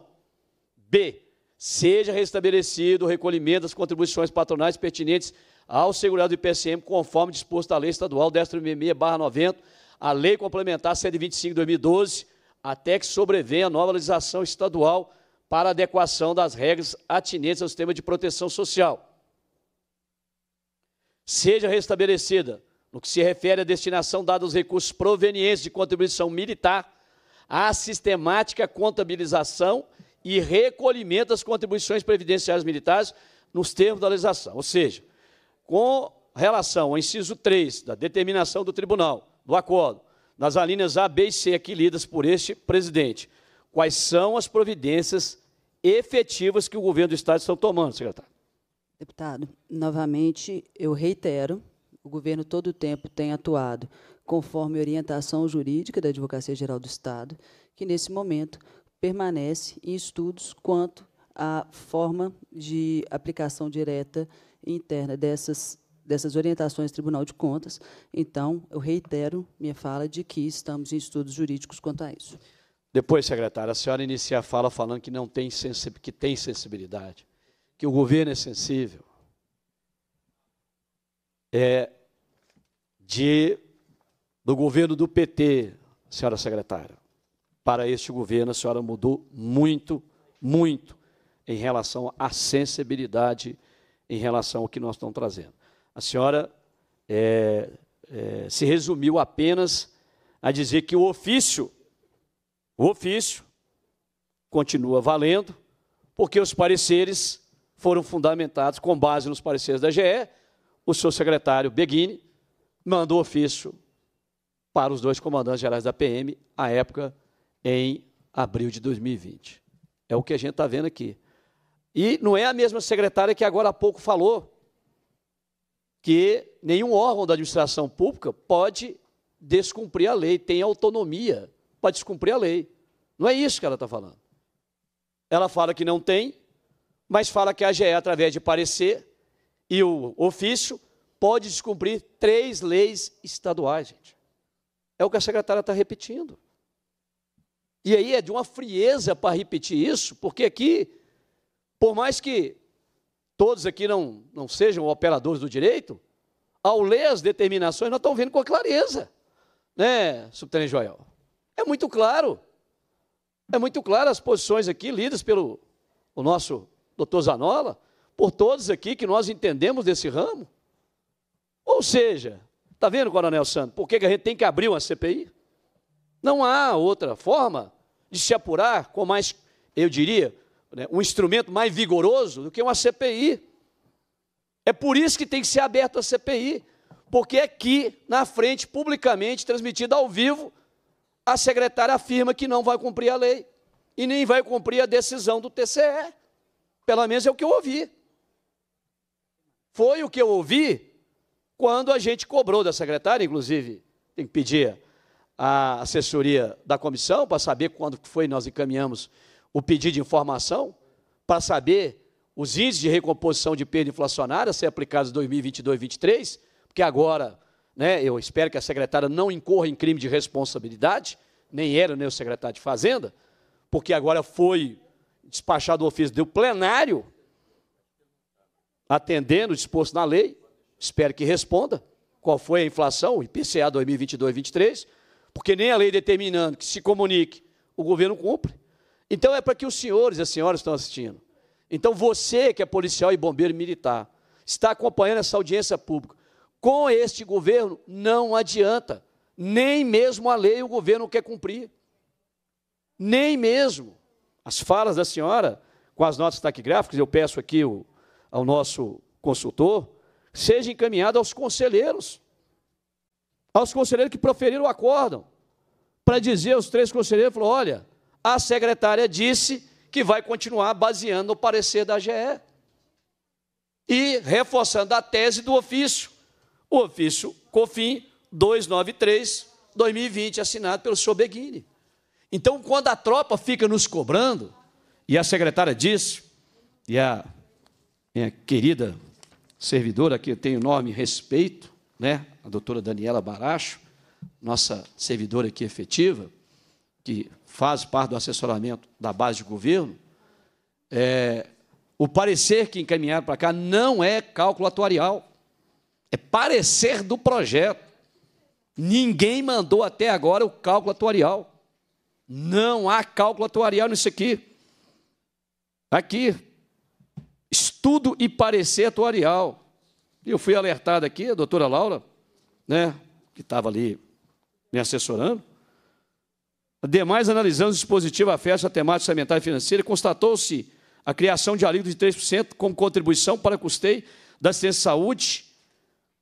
Speaker 1: B. Seja restabelecido o recolhimento das contribuições patronais pertinentes ao segurado do IPCM, conforme disposto à Lei Estadual 10.366-90, a Lei Complementar 125-2012, até que sobrevenha nova legislação estadual para adequação das regras atinentes ao sistema de proteção social. Seja restabelecida no que se refere à destinação dada aos recursos provenientes de contribuição militar, à sistemática contabilização e recolhimento das contribuições previdenciárias militares nos termos da legislação. Ou seja, com relação ao inciso 3 da determinação do tribunal, do acordo, nas alíneas A, B e C aqui lidas por este presidente, quais são as providências efetivas que o governo do Estado está tomando, secretário?
Speaker 8: Deputado, novamente eu reitero o governo todo o tempo tem atuado conforme orientação jurídica da Advocacia Geral do Estado, que nesse momento permanece em estudos quanto à forma de aplicação direta e interna dessas dessas orientações do Tribunal de Contas. Então, eu reitero minha fala de que estamos em estudos jurídicos quanto a isso.
Speaker 1: Depois, secretária, a senhora inicia a fala falando que não tem que tem sensibilidade, que o governo é sensível. É, de, do governo do PT, senhora secretária. Para este governo, a senhora mudou muito, muito em relação à sensibilidade, em relação ao que nós estamos trazendo. A senhora é, é, se resumiu apenas a dizer que o ofício, o ofício, continua valendo, porque os pareceres foram fundamentados com base nos pareceres da GE. O seu secretário Beguini mandou ofício para os dois comandantes gerais da PM, à época, em abril de 2020. É o que a gente está vendo aqui. E não é a mesma secretária que agora há pouco falou que nenhum órgão da administração pública pode descumprir a lei, tem autonomia para descumprir a lei. Não é isso que ela está falando. Ela fala que não tem, mas fala que a AGE, através de parecer e o ofício, pode descumprir três leis estaduais, gente. É o que a secretária está repetindo. E aí é de uma frieza para repetir isso, porque aqui, por mais que todos aqui não, não sejam operadores do direito, ao ler as determinações, nós estamos vendo com clareza, né, subtenente Joel? É muito claro. É muito claro as posições aqui lidas pelo o nosso doutor Zanola, por todos aqui que nós entendemos desse ramo. Ou seja, está vendo, Coronel Santos, por que, a gente tem que abrir uma CPI? Não há outra forma de se apurar com mais, eu diria, né, um instrumento mais vigoroso do que uma CPI. É por isso que tem que ser aberta a CPI, porque é aqui, na frente, publicamente, transmitida ao vivo, a secretária afirma que não vai cumprir a lei e nem vai cumprir a decisão do TCE. Pelo menos é o que eu ouvi. Foi o que eu ouvi quando a gente cobrou da secretária, inclusive, tem que pedir a assessoria da comissão para saber quando foi nós encaminhamos o pedido de informação, para saber os índices de recomposição de perda inflacionária a ser aplicados em 2022 e 2023, porque agora né, eu espero que a secretária não incorra em crime de responsabilidade, nem era nem o secretário de Fazenda, porque agora foi despachado o ofício do plenário, atendendo o disposto na lei, Espero que responda qual foi a inflação, IPCA 2022-23, porque nem a lei determinando que se comunique, o governo cumpre. Então é para que os senhores e as senhoras estão assistindo. Então você que é policial e bombeiro militar, está acompanhando essa audiência pública. Com este governo não adianta, nem mesmo a lei o governo quer cumprir. Nem mesmo. As falas da senhora, com as notas taquigráficas, eu peço aqui o, ao nosso consultor, seja encaminhado aos conselheiros, aos conselheiros que proferiram o acórdão, para dizer aos três conselheiros, falou, olha, a secretária disse que vai continuar baseando no parecer da GE e reforçando a tese do ofício, o ofício COFIN 293 2020, assinado pelo senhor Beguini. Então, quando a tropa fica nos cobrando, e a secretária disse, e a minha querida servidora, que eu tenho enorme respeito, né? a doutora Daniela Baracho, nossa servidora aqui efetiva, que faz parte do assessoramento da base de governo, é, o parecer que encaminharam para cá não é cálculo atuarial, é parecer do projeto. Ninguém mandou até agora o cálculo atuarial. Não há cálculo atuarial nisso aqui. Aqui, estudo e parecer atuarial. E eu fui alertado aqui, a doutora Laura, né, que estava ali me assessorando, Demais, analisando o dispositivo afeto à temática orçamentária e financeira, constatou-se a criação de alívio de 3% como contribuição para custeio da assistência de saúde,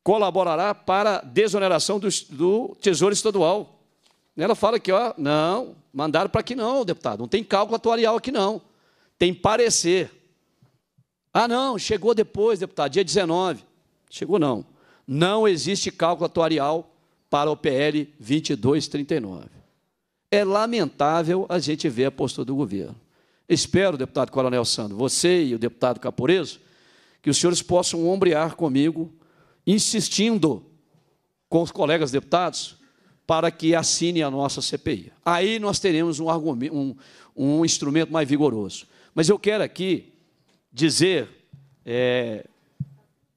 Speaker 1: colaborará para a desoneração do, do, Tesouro Estadual. Ela fala que ó, não, mandaram para aqui não, deputado, não tem cálculo atuarial aqui não, tem parecer. Ah, não, chegou depois, deputado, dia 19. Chegou não. Não existe cálculo atuarial para o PL 2239. É lamentável a gente ver a postura do governo. Espero, deputado Coronel Sandro, você e o deputado Caporeso, que os senhores possam ombrear comigo, insistindo com os colegas deputados, para que assine a nossa CPI. Aí nós teremos um, um, um instrumento mais vigoroso. Mas eu quero aqui dizer é,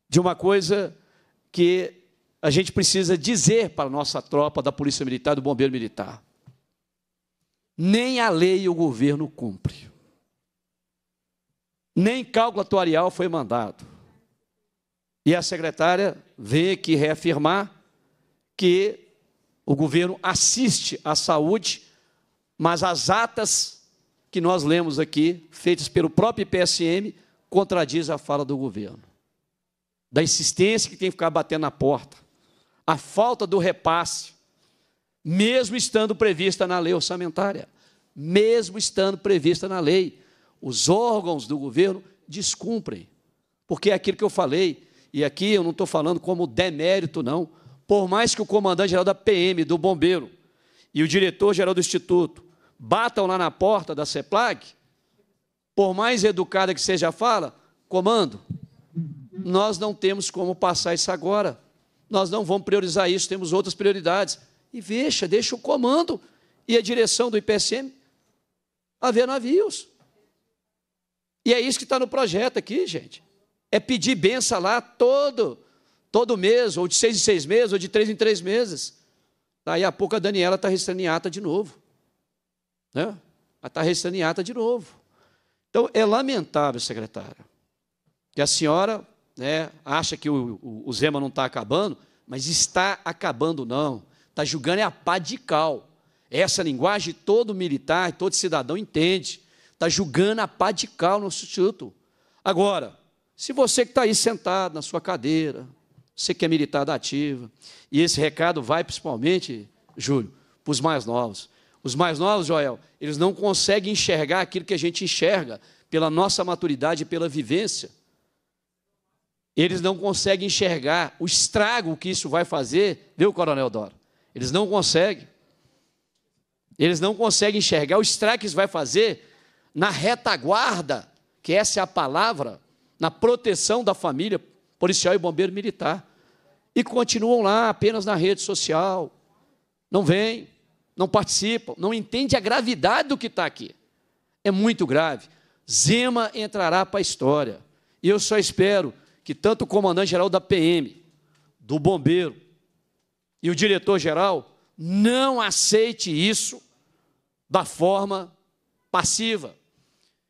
Speaker 1: de uma coisa que a gente precisa dizer para a nossa tropa da Polícia Militar e do Bombeiro Militar. Nem a lei o governo cumpre. Nem cálculo atuarial foi mandado. E a secretária vem aqui reafirmar que o governo assiste à saúde, mas as atas que nós lemos aqui, feitas pelo próprio PSM, contradiz a fala do governo. Da insistência que tem que ficar batendo na porta, a falta do repasse, mesmo estando prevista na lei orçamentária, mesmo estando prevista na lei, os órgãos do governo descumprem. Porque é aquilo que eu falei, e aqui eu não estou falando como demérito, não. Por mais que o comandante-geral da PM, do bombeiro, e o diretor-geral do Instituto batam lá na porta da CEPLAG, por mais educada que seja a fala, comando, nós não temos como passar isso agora. Nós não vamos priorizar isso, temos outras prioridades. E veja, deixa o comando e a direção do IPCM haver navios. E é isso que está no projeto aqui, gente. É pedir benção lá todo, todo mês, ou de seis em seis meses, ou de três em três meses. Daí a pouco a Daniela tá está ata de novo. Né? Ela tá está ata de novo. Então, é lamentável, secretária, que a senhora né, acha que o, o, o Zema não está acabando, mas está acabando, não. Está julgando é a pá de cal. Essa linguagem todo militar, todo cidadão entende. Está julgando a pá de cal no instituto. Agora, se você que está aí sentado na sua cadeira, você que é militar da ativa, e esse recado vai principalmente, Júlio, para os mais novos. Os mais novos, Joel, eles não conseguem enxergar aquilo que a gente enxerga pela nossa maturidade e pela vivência. Eles não conseguem enxergar o estrago que isso vai fazer, viu, Coronel Dora? Eles não conseguem. Eles não conseguem enxergar o estrago que isso vai fazer na retaguarda, que essa é a palavra, na proteção da família policial e bombeiro militar. E continuam lá apenas na rede social. Não vem não participam, não entende a gravidade do que está aqui. É muito grave. Zema entrará para a história. E eu só espero que tanto o comandante-geral da PM, do bombeiro e o diretor-geral não aceite isso da forma passiva,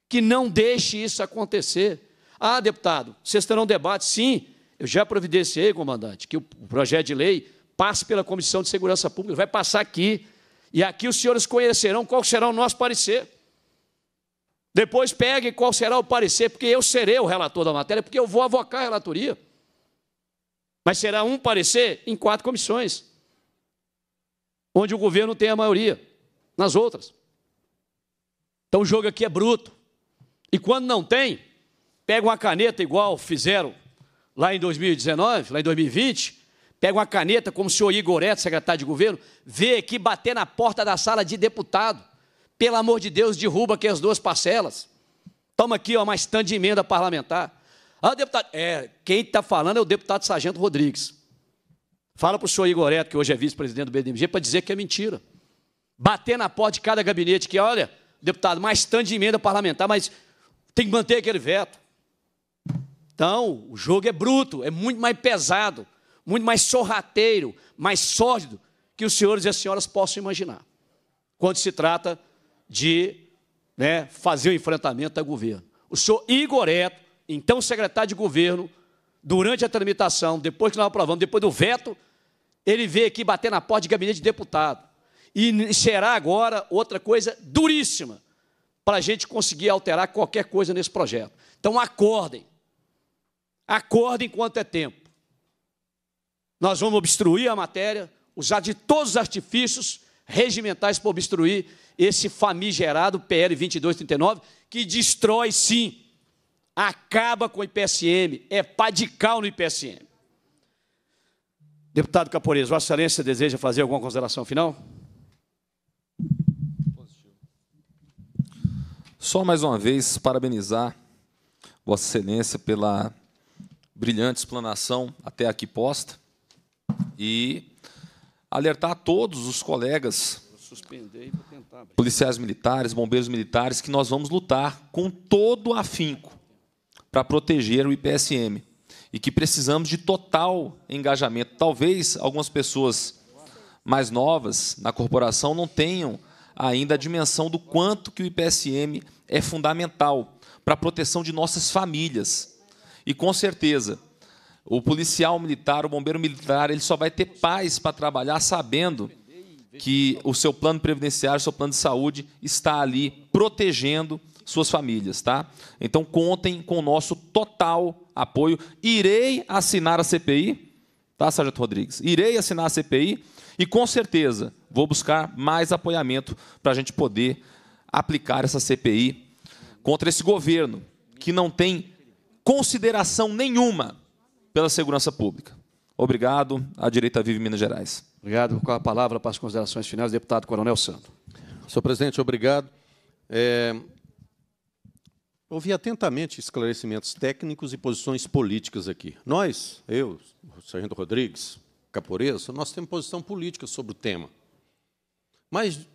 Speaker 1: que não deixe isso acontecer. Ah, deputado, vocês terão debate? Sim, eu já providenciei, comandante, que o projeto de lei passe pela Comissão de Segurança Pública, vai passar aqui e aqui os senhores conhecerão qual será o nosso parecer. Depois pegue qual será o parecer, porque eu serei o relator da matéria, porque eu vou avocar a relatoria. Mas será um parecer em quatro comissões, onde o governo tem a maioria, nas outras. Então o jogo aqui é bruto. E quando não tem, pega uma caneta igual fizeram lá em 2019, lá em 2020, pega uma caneta, como o senhor Igor Eto, secretário de governo, vê aqui bater na porta da sala de deputado. Pelo amor de Deus, derruba aqui as duas parcelas. Toma aqui, ó, mais tanto de emenda parlamentar. Ah, deputado, é, quem está falando é o deputado Sargento Rodrigues. Fala para o senhor Igor Eto, que hoje é vice-presidente do BDMG, para dizer que é mentira. Bater na porta de cada gabinete que, olha, deputado, mais tanto de emenda parlamentar, mas tem que manter aquele veto. Então, o jogo é bruto, é muito mais pesado muito mais sorrateiro, mais sólido que os senhores e as senhoras possam imaginar. Quando se trata de né, fazer o enfrentamento ao governo. O senhor Igor Eto, então secretário de governo, durante a tramitação, depois que nós aprovamos, depois do veto, ele veio aqui bater na porta de gabinete de deputado. E será agora outra coisa duríssima para a gente conseguir alterar qualquer coisa nesse projeto. Então acordem. Acordem enquanto é tempo. Nós vamos obstruir a matéria, usar de todos os artifícios regimentais para obstruir esse famigerado PL 2239, que destrói sim, acaba com o IPSM, é padical no IPSM. Deputado Caporez, Vossa Excelência deseja fazer alguma consideração final?
Speaker 5: Só mais uma vez parabenizar Vossa Excelência pela brilhante explanação até aqui posta e alertar a todos os colegas, policiais militares, bombeiros militares, que nós vamos lutar com todo afinco para proteger o IPSM e que precisamos de total engajamento. Talvez algumas pessoas mais novas na corporação não tenham ainda a dimensão do quanto que o IPSM é fundamental para a proteção de nossas famílias. E com certeza, o policial militar, o bombeiro militar, ele só vai ter paz para trabalhar sabendo que o seu plano previdenciário, o seu plano de saúde está ali protegendo suas famílias, tá? Então contem com o nosso total apoio. Irei assinar a CPI, tá, Sargento Rodrigues? Irei assinar a CPI e com certeza vou buscar mais apoiamento para a gente poder aplicar essa CPI contra esse governo que não tem consideração nenhuma pela segurança pública. Obrigado. A direita vive Minas Gerais. Obrigado. Com a palavra para as considerações finais, deputado Coronel Santo. Senhor presidente, obrigado. É...
Speaker 4: Ouvi atentamente esclarecimentos técnicos e posições políticas aqui. Nós, eu, o Sargento Rodrigues, Caporeza, nós temos posição política sobre o tema. Mas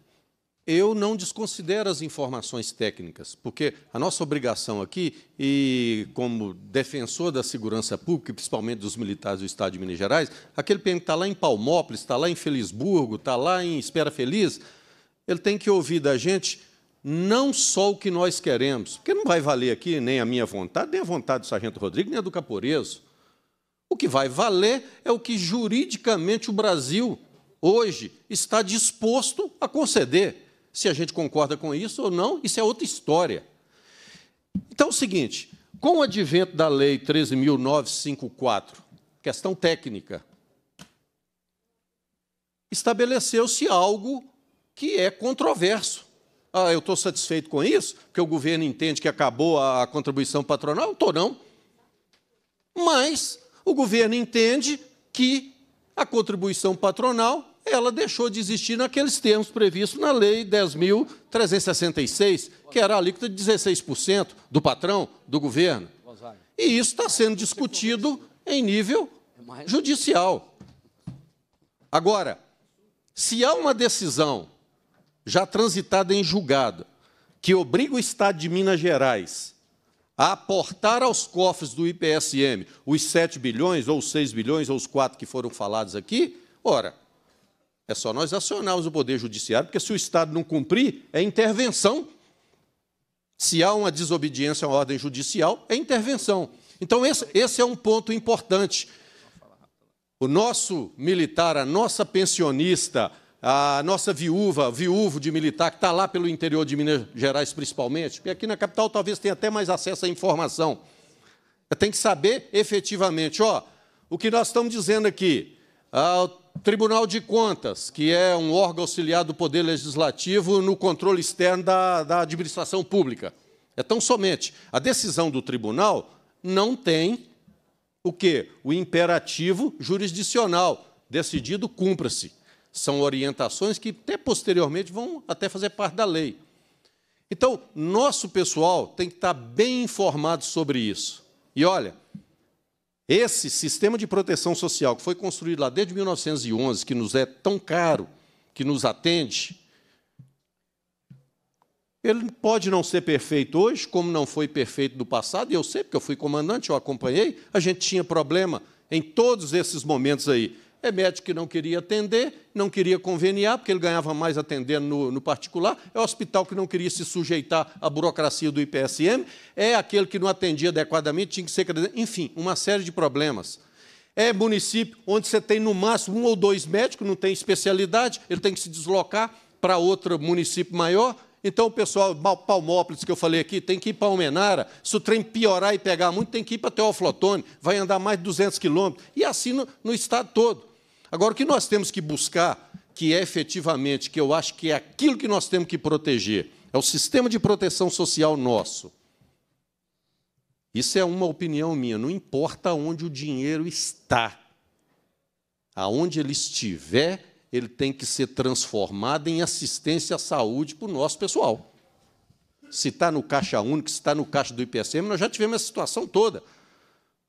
Speaker 4: eu não desconsidero as informações técnicas, porque a nossa obrigação aqui, e como defensor da segurança pública, principalmente dos militares do Estado de Minas Gerais, aquele PM que está lá em Palmópolis, está lá em Felisburgo, está lá em Espera Feliz, ele tem que ouvir da gente não só o que nós queremos, porque não vai valer aqui nem a minha vontade, nem a vontade do Sargento Rodrigues, nem a do Caporeso. O que vai valer é o que juridicamente o Brasil hoje está disposto a conceder. Se a gente concorda com isso ou não, isso é outra história. Então é o seguinte: com o advento da Lei 13.954, questão técnica, estabeleceu-se algo que é controverso. Ah, eu estou satisfeito com isso, porque o governo entende que acabou a contribuição patronal? Estou não. Mas o governo entende que a contribuição patronal ela deixou de existir naqueles termos previstos na Lei 10.366, que era a alíquota de 16% do patrão, do governo. E isso está sendo discutido em nível judicial. Agora, se há uma decisão já transitada em julgado que obriga o Estado de Minas Gerais a aportar aos cofres do IPSM os 7 bilhões, ou os 6 bilhões, ou os 4 que foram falados aqui, ora, é só nós acionarmos o Poder Judiciário, porque se o Estado não cumprir, é intervenção. Se há uma desobediência à ordem judicial, é intervenção. Então, esse, esse é um ponto importante. O nosso militar, a nossa pensionista, a nossa viúva, viúvo de militar, que está lá pelo interior de Minas Gerais principalmente, porque aqui na capital talvez tenha até mais acesso à informação. Tem que saber efetivamente, ó, o que nós estamos dizendo aqui, ao Tribunal de Contas, que é um órgão auxiliar do Poder Legislativo no controle externo da, da administração pública. É tão somente. A decisão do tribunal não tem o quê? O imperativo jurisdicional. Decidido, cumpra-se. São orientações que, até posteriormente, vão até fazer parte da lei. Então, nosso pessoal tem que estar bem informado sobre isso. E olha, esse sistema de proteção social que foi construído lá desde 1911, que nos é tão caro, que nos atende, ele pode não ser perfeito hoje, como não foi perfeito no passado, e eu sei, porque eu fui comandante, eu acompanhei, a gente tinha problema em todos esses momentos aí é médico que não queria atender, não queria conveniar, porque ele ganhava mais atendendo no, no, particular, é hospital que não queria se sujeitar à burocracia do IPSM, é aquele que não atendia adequadamente, tinha que ser. Enfim, uma série de problemas. É município onde você tem no máximo um ou dois médicos, não tem especialidade, ele tem que se deslocar para outro município maior. Então, o pessoal, Palmópolis, que eu falei aqui, tem que ir para Almenara. Se o trem piorar e pegar muito, tem que ir para Teoflotone, vai andar mais de 200 quilômetros. E assim no, no estado todo. Agora, o que nós temos que buscar, que é efetivamente, que eu acho que é aquilo que nós temos que proteger, é o sistema de proteção social nosso. Isso é uma opinião minha, não importa onde o dinheiro está. Aonde ele estiver, ele tem que ser transformado em assistência à saúde para o nosso pessoal. Se está no Caixa Único, se está no Caixa do IPSM, nós já tivemos essa situação toda.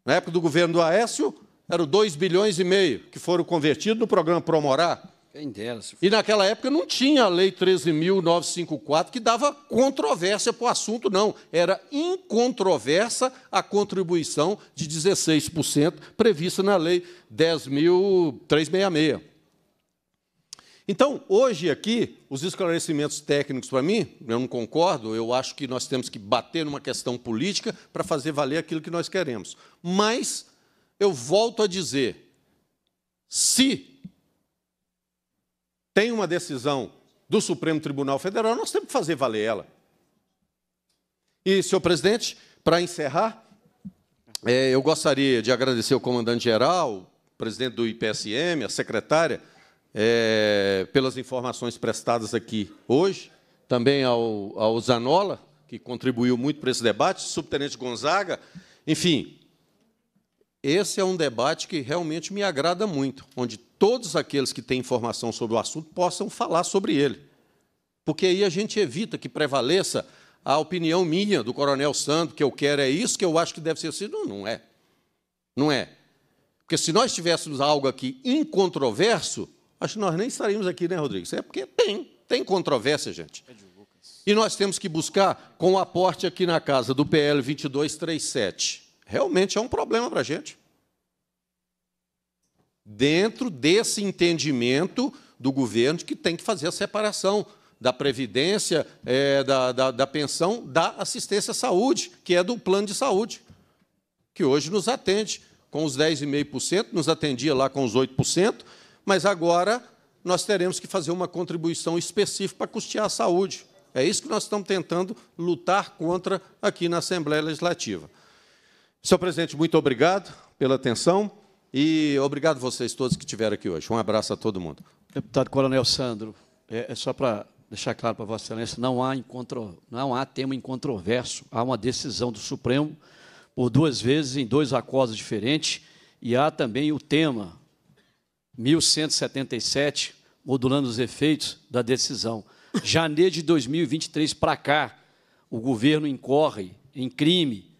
Speaker 4: Na época do governo do Aécio, eram 2 bilhões e meio que foram convertidos no programa Promorá.
Speaker 1: Quem dera. Se...
Speaker 4: E naquela época não tinha a Lei 13.954 que dava controvérsia para o assunto, não. Era incontroversa a contribuição de 16% prevista na Lei 10.366. Então, hoje aqui, os esclarecimentos técnicos para mim, eu não concordo, eu acho que nós temos que bater numa questão política para fazer valer aquilo que nós queremos. Mas eu volto a dizer: se tem uma decisão do Supremo Tribunal Federal, nós temos que fazer valer ela. E, senhor presidente, para encerrar, é, eu gostaria de agradecer ao comandante-geral, presidente do IPSM, a secretária, é, pelas informações prestadas aqui hoje, também ao, ao Zanola, que contribuiu muito para esse debate, subtenente Gonzaga, enfim, esse é um debate que realmente me agrada muito, onde todos aqueles que têm informação sobre o assunto possam falar sobre ele. Porque aí a gente evita que prevaleça a opinião minha, do Coronel Sandro, que eu quero é isso, que eu acho que deve ser assim. Não, não é. Não é. Porque se nós tivéssemos algo aqui incontroverso, acho que nós nem estaríamos aqui, né, Rodrigo? Isso é porque tem, tem controvérsia, gente. É e nós temos que buscar, com o aporte aqui na casa do PL 2237, realmente é um problema para a gente. Dentro desse entendimento do governo de que tem que fazer a separação da previdência, é, da, da, da pensão, da assistência à saúde, que é do plano de saúde, que hoje nos atende com os 10,5%, nos atendia lá com os 8%, mas agora nós teremos que fazer uma contribuição específica para custear a saúde. É isso que nós estamos tentando lutar contra aqui na Assembleia Legislativa. Senhor presidente, muito obrigado pela atenção e obrigado vocês todos que estiveram aqui hoje. Um abraço a todo mundo. Deputado Coronel Sandro, é, é só
Speaker 1: para deixar claro para Vossa Excelência, não há, incontro, não há tema incontroverso. Há uma decisão do Supremo por duas vezes em dois acordos diferentes e há também o tema 1177, modulando os efeitos da decisão. Janeiro de 2023 para cá, o governo incorre em crime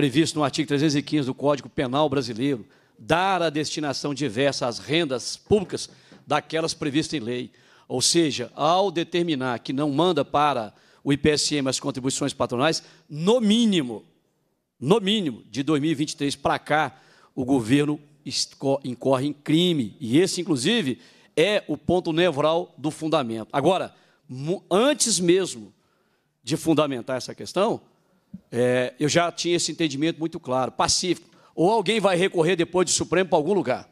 Speaker 1: previsto no artigo 315 do Código Penal Brasileiro, dar a destinação diversa às rendas públicas daquelas previstas em lei. Ou seja, ao determinar que não manda para o IPSM as contribuições patronais, no mínimo, no mínimo, de 2023 para cá, o governo incorre em crime. E esse, inclusive, é o ponto nevral do fundamento. Agora, antes mesmo de fundamentar essa questão, é, eu já tinha esse entendimento muito claro, pacífico. Ou alguém vai recorrer depois do Supremo para algum lugar.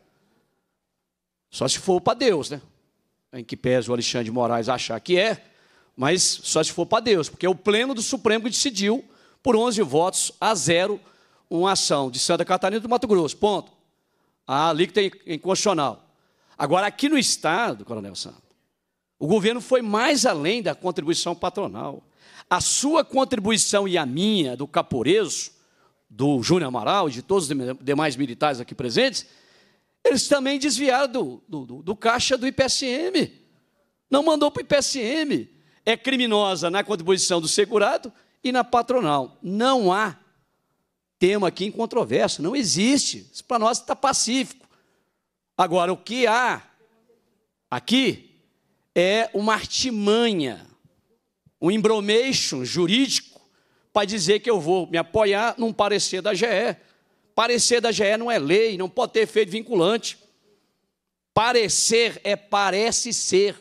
Speaker 1: Só se for para Deus, né? Em que pese o Alexandre de Moraes achar que é, mas só se for para Deus, porque é o pleno do Supremo que decidiu, por 11 votos a zero, uma ação de Santa Catarina do Mato Grosso. Ponto. A alíquota é inconstitucional. Agora, aqui no Estado, Coronel Santos, o governo foi mais além da contribuição patronal a sua contribuição e a minha, do Caporeso, do Júnior Amaral e de todos os demais militares aqui presentes, eles também desviaram do, do, do caixa do IPSM. Não mandou para o IPSM. É criminosa na contribuição do segurado e na patronal. Não há tema aqui em controvérsia, não existe. Isso para nós está pacífico. Agora, o que há aqui é uma artimanha um embromation jurídico para dizer que eu vou me apoiar num parecer da GE. Parecer da GE não é lei, não pode ter efeito vinculante. Parecer é parece ser.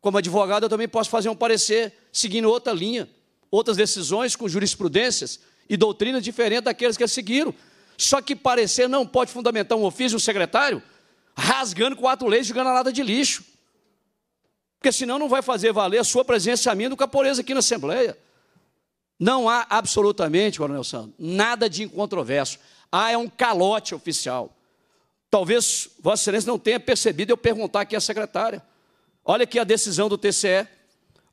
Speaker 1: Como advogado, eu também posso fazer um parecer seguindo outra linha, outras decisões com jurisprudências e doutrinas diferentes daqueles que seguiram. Só que parecer não pode fundamentar um ofício, um secretário, rasgando quatro leis, jogando a lata de lixo. Porque senão não vai fazer valer a sua presença a minha do que pureza aqui na Assembleia. Não há absolutamente, Coronel Santos, nada de incontroverso. Ah, é um calote oficial. Talvez Vossa Excelência não tenha percebido eu perguntar aqui à secretária. Olha aqui a decisão do TCE.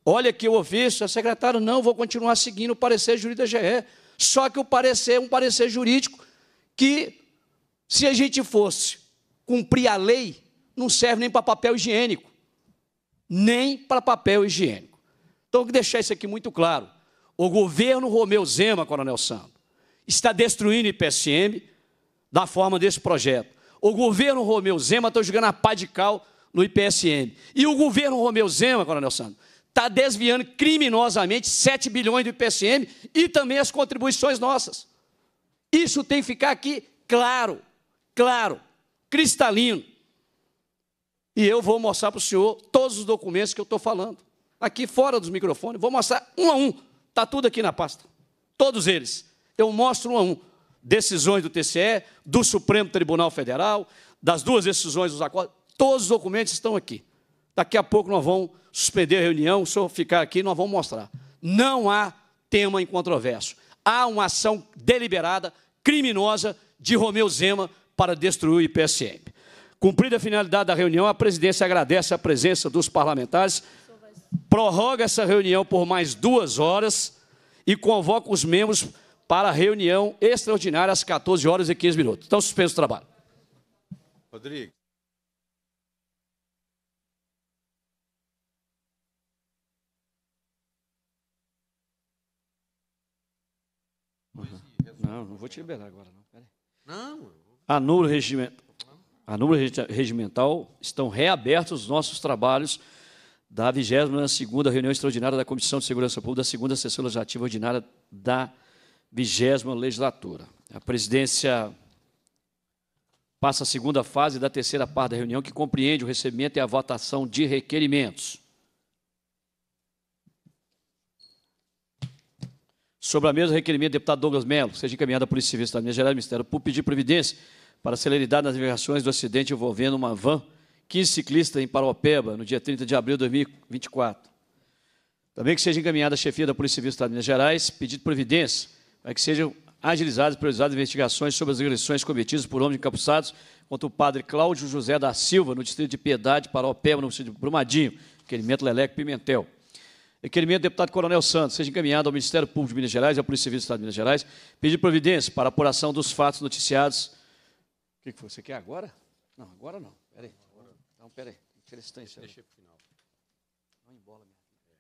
Speaker 1: Olha aqui o ofício. A secretária, não, vou continuar seguindo o parecer jurídico da GE. Só que o parecer é um parecer jurídico que, se a gente fosse cumprir a lei, não serve nem para papel higiênico nem para papel higiênico. Então, que deixar isso aqui muito claro. O governo Romeu Zema, Coronel Santos, está destruindo o IPSM da forma desse projeto. O governo Romeu Zema está jogando a pá de cal no IPSM. E o governo Romeu Zema, Coronel Santos, está desviando criminosamente 7 bilhões do IPSM e também as contribuições nossas. Isso tem que ficar aqui claro, claro, cristalino. E eu vou mostrar para o senhor todos os documentos que eu estou falando. Aqui fora dos microfones, vou mostrar um a um. Está tudo aqui na pasta. Todos eles. Eu mostro um a um. Decisões do TCE, do Supremo Tribunal Federal, das duas decisões dos acordos. Todos os documentos estão aqui. Daqui a pouco nós vamos suspender a reunião. Se eu ficar aqui, nós vamos mostrar. Não há tema em incontroverso. Há uma ação deliberada, criminosa, de Romeu Zema para destruir o IPSM. Cumprida a finalidade da reunião, a presidência agradece a presença dos parlamentares, prorroga essa reunião por mais duas horas e convoca os membros para a reunião extraordinária às 14 horas e 15 minutos. Então, suspenso o trabalho. Rodrigo. Não, não vou te liberar agora, não. Não. Anula o regimento a número regimental, estão reabertos os nossos trabalhos da 22ª reunião extraordinária da Comissão de Segurança Pública da segunda sessão legislativa ordinária da 20 legislatura. A presidência passa a segunda fase da terceira parte da reunião, que compreende o recebimento e a votação de requerimentos. Sobre a mesa, requerimento do deputado Douglas Melo, seja encaminhado à Polícia Civil da Minas Gerais, Ministério Público, pedir providência para a celeridade nas investigações do acidente envolvendo uma van, 15 ciclistas em Paropeba, no dia 30 de abril de 2024. Também que seja encaminhada a chefia da Polícia Civil do Estado de Minas Gerais, pedido providência, para que sejam agilizadas e priorizadas investigações sobre as agressões cometidas por homens encapuçados contra o padre Cláudio José da Silva, no Distrito de Piedade, Paropeba, no município de Brumadinho, requerimento Leleque Pimentel. Requerimento do deputado Coronel Santos, seja encaminhado ao Ministério Público de Minas Gerais e à Polícia Civil do Estado de Minas Gerais, pedido providência para apuração dos fatos noticiados que, que você quer agora? Não, agora não. Peraí. Então, peraí. Tira esse trem, Deixa para o final. Não embola, minha vida.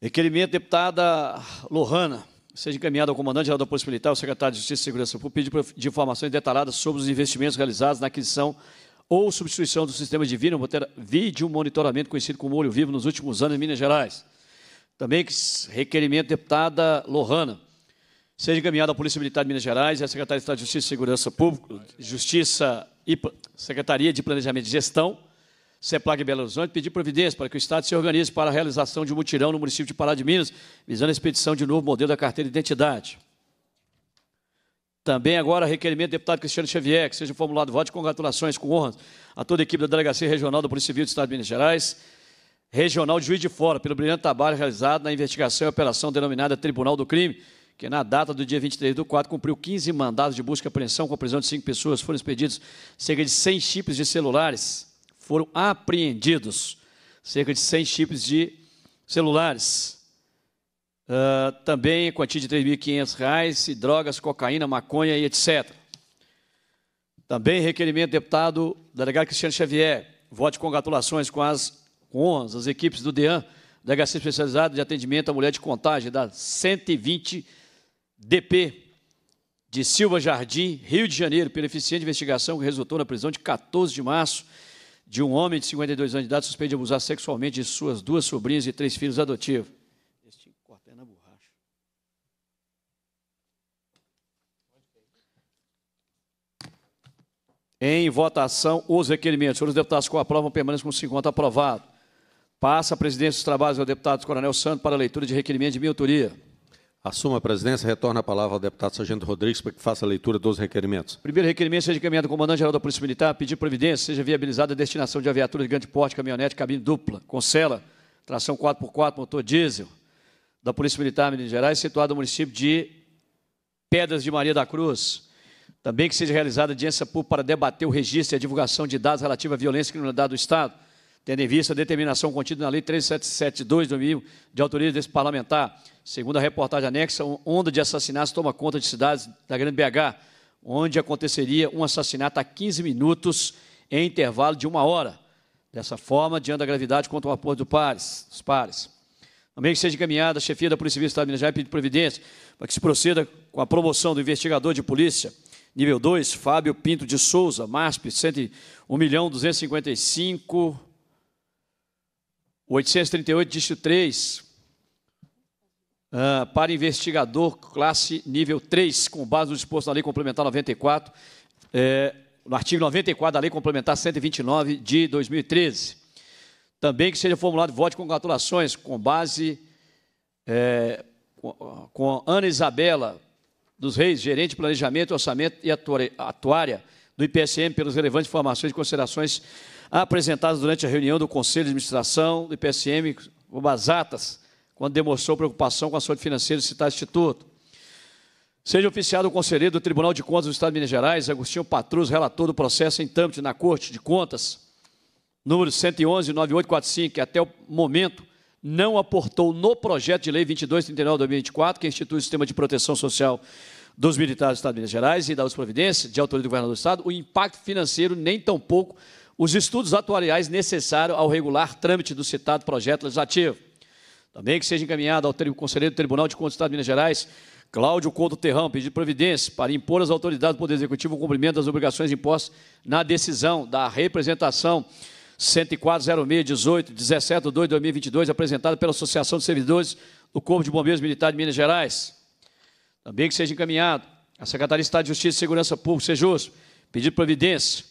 Speaker 1: Requerimento, deputada Lohana. Seja encaminhado ao comandante-geral da Polícia Militar, ao secretário de Justiça e Segurança Pública, pedido de informações detalhadas sobre os investimentos realizados na aquisição ou substituição do sistema de vídeo monitoramento conhecido como olho vivo nos últimos anos em Minas Gerais. Também requerimento deputada Lohana seja encaminhado à Polícia Militar de Minas Gerais e à Secretaria de Estado de Justiça e Segurança Pública, Justiça e Secretaria de Planejamento e Gestão, CEPLAG Belo Horizonte, pedir providência para que o Estado se organize para a realização de um mutirão no município de Pará de Minas, visando a expedição de um novo modelo da carteira de identidade. Também agora, requerimento do deputado Cristiano Xavier, que seja formulado voto de congratulações com honras a toda a equipe da Delegacia Regional da Polícia Civil do Estado de Minas Gerais, Regional de Juiz de Fora, pelo brilhante trabalho realizado na investigação e operação denominada Tribunal do Crime, que na data do dia 23 do 4 cumpriu 15 mandados de busca e apreensão com a prisão de cinco pessoas. Foram expedidos cerca de 100 chips de celulares, foram apreendidos cerca de 100 chips de celulares. Uh, também quantia de R$ 3.500 e drogas, cocaína, maconha e etc. Também requerimento do deputado delegado Cristiano Xavier. Vote congratulações com as, com as equipes do DEAN, Delegacia Especializada de Atendimento à Mulher de Contagem, da 120 DP de Silva Jardim, Rio de Janeiro, pela eficiente investigação que resultou na prisão de 14 de março de um homem de 52 anos de idade suspeito de abusar sexualmente de suas duas sobrinhas e três filhos adotivos. na borracha. Em votação, os requerimentos. Os deputados com aprovam permanecem com 50 aprovado. Passa a presidência dos trabalhos ao deputado Coronel Santos para a leitura de requerimento de minha autoria.
Speaker 4: Assuma a presidência, retorna a palavra ao deputado Sargento Rodrigues para que faça a leitura dos requerimentos.
Speaker 1: Primeiro requerimento seja encaminhado ao comandante-geral da Polícia Militar, pedir providência, seja viabilizada a destinação de viatura de grande porte, caminhonete, cabine dupla, com cela, tração 4x4, motor diesel, da Polícia Militar Minas Gerais, situada no município de Pedras de Maria da Cruz. Também que seja realizada audiência pública para debater o registro e a divulgação de dados relativos à violência e criminalidade do Estado, tendo em vista a determinação contida na Lei 3772 de 2000, de autoria desse parlamentar Segundo a reportagem anexa, onda de assassinatos toma conta de cidades da Grande BH, onde aconteceria um assassinato a 15 minutos em intervalo de uma hora. Dessa forma, diante da gravidade, contra o apoio do pares, dos pares. Também que seja encaminhada a chefia da Polícia Civil do Estado de Minas Gerais providência para que se proceda com a promoção do investigador de polícia nível 2, Fábio Pinto de Souza, MASP, 101.255.838, dígito 3, uh, para investigador classe nível 3, com base no disposto na Lei Complementar 94, é, no artigo 94 da Lei Complementar 129 de 2013. Também que seja formulado voto de congratulações com base é, com Ana Isabela dos Reis, gerente de planejamento, orçamento e atuária do IPSM, pelas relevantes informações e considerações apresentadas durante a reunião do Conselho de Administração do IPSM, atas quando demonstrou preocupação com a saúde financeira de citar instituto. Seja oficiado o conselheiro do Tribunal de Contas do Estado de Minas Gerais, Agostinho Patrus, relator do processo em trâmite na Corte de Contas, número 111-9845, que até o momento não aportou no projeto de lei 2239-2024, que institui o sistema de proteção social dos militares do Estado de Minas Gerais e da providência de autoria do governador do Estado, o impacto financeiro, nem tampouco os estudos atuariais necessários ao regular trâmite do citado projeto legislativo. Também que seja encaminhado ao conselheiro do Tribunal de Contas do Estado de Minas Gerais, Cláudio Couto Terrão, pedido providência para impor às autoridades do Poder Executivo o cumprimento das obrigações impostas na decisão da representação 10406-18-17-2-2022, apresentada pela Associação de Servidores do Corpo de Bombeiros Militar de Minas Gerais. Também que seja encaminhado à Secretaria de Estado de Justiça e Segurança Pública, SEJUS, pedido providência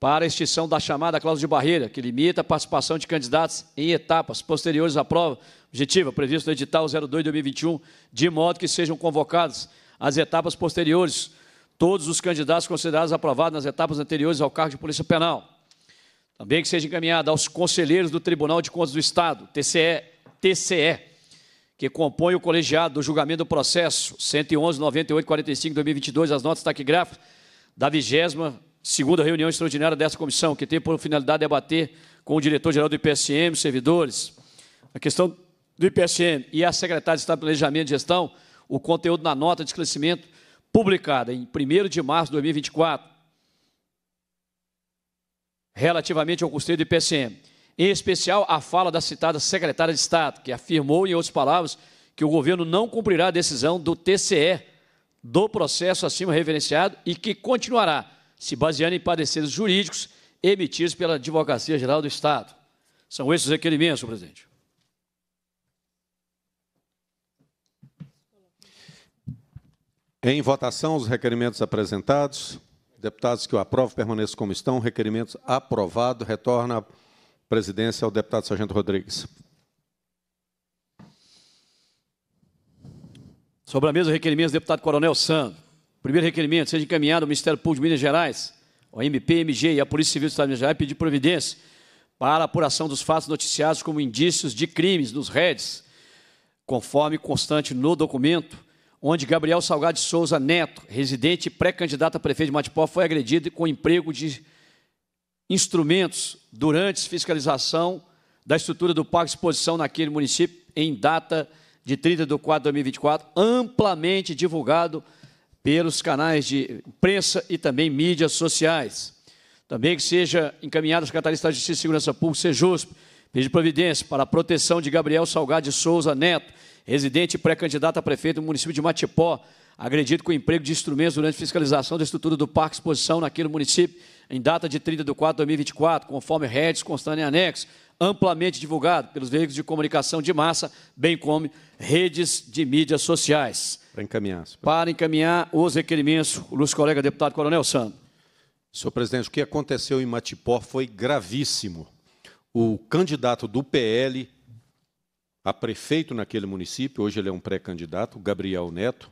Speaker 1: para a extinção da chamada cláusula de barreira, que limita a participação de candidatos em etapas posteriores à prova objetiva, previsto no edital 02-2021, de modo que sejam convocados as etapas posteriores todos os candidatos considerados aprovados nas etapas anteriores ao cargo de Polícia Penal. Também que seja encaminhada aos conselheiros do Tribunal de Contas do Estado, TCE, TCE que compõe o colegiado do julgamento do processo 111 98 45 2022 as notas taquigráficas da 20 segunda reunião extraordinária dessa comissão, que tem por finalidade debater com o diretor-geral do IPSM, servidores, a questão do IPSM e a secretária de Estado de Planejamento e Gestão, o conteúdo na nota de esclarecimento publicada em 1 de março de 2024, relativamente ao custeio do IPSM. Em especial, a fala da citada secretária de Estado, que afirmou, em outras palavras, que o governo não cumprirá a decisão do TCE do processo acima referenciado e que continuará se baseando em pareceres jurídicos emitidos pela Advocacia Geral do Estado. São esses os requerimentos, senhor presidente.
Speaker 4: Em votação, os requerimentos apresentados. Deputados que o aprovam permaneçam como estão. Requerimentos aprovado. Retorna a presidência ao deputado Sargento Rodrigues. Sobre a
Speaker 1: mesa, requerimentos do deputado Coronel Sandro. Primeiro requerimento, seja encaminhado ao Ministério Público de Minas Gerais, ao MPMG e à Polícia Civil do Estado de Minas Gerais pedir providência para a apuração dos fatos noticiados como indícios de crimes nos REDs, conforme constante no documento, onde Gabriel Salgado de Souza Neto, residente e pré-candidato a prefeito de Matipó, foi agredido com emprego de instrumentos durante fiscalização da estrutura do Parque de Exposição naquele município em data de 30 de 4 de 2024, amplamente divulgado pelos canais de imprensa e também mídias sociais. Também que seja encaminhado à Secretaria de Justiça e Segurança Pública, SEJUSP, pedir providência para a proteção de Gabriel Salgado de Souza Neto, residente e pré-candidato a prefeito do município de Matipó, agredido com emprego de instrumentos durante fiscalização da estrutura do Parque Exposição naquele município, em data de 30 de 4 de 2024, conforme redes constando em anexo, amplamente divulgado pelos veículos de comunicação de massa, bem como redes de mídias sociais.
Speaker 4: Para encaminhar. Para encaminhar os requerimentos, nosso Colega, deputado Coronel sando. Senhor presidente, o que aconteceu em Matipó foi gravíssimo. O candidato do PL a prefeito naquele município, hoje ele é um pré-candidato, Gabriel Neto,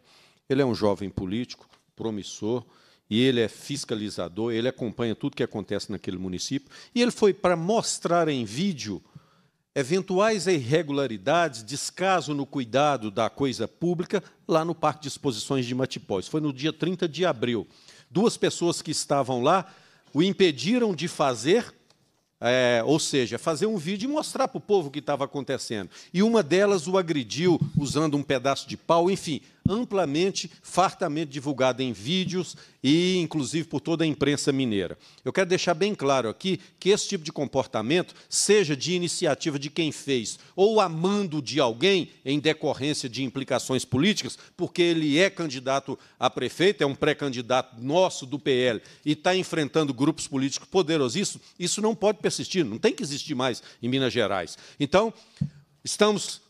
Speaker 4: ele é um jovem político, promissor, e ele é fiscalizador, ele acompanha tudo que acontece naquele município, e ele foi para mostrar em vídeo eventuais irregularidades, descaso no cuidado da coisa pública, lá no Parque de Exposições de Matipós. Foi no dia 30 de abril. Duas pessoas que estavam lá o impediram de fazer, é, ou seja, fazer um vídeo e mostrar para o povo o que estava acontecendo. E uma delas o agrediu usando um pedaço de pau, enfim, amplamente, fartamente divulgada em vídeos e, inclusive, por toda a imprensa mineira. Eu quero deixar bem claro aqui que esse tipo de comportamento, seja de iniciativa de quem fez ou amando de alguém em decorrência de implicações políticas, porque ele é candidato a prefeito, é um pré-candidato nosso do PL e está enfrentando grupos políticos poderosíssimos, isso não pode persistir, não tem que existir mais em Minas Gerais. Então, estamos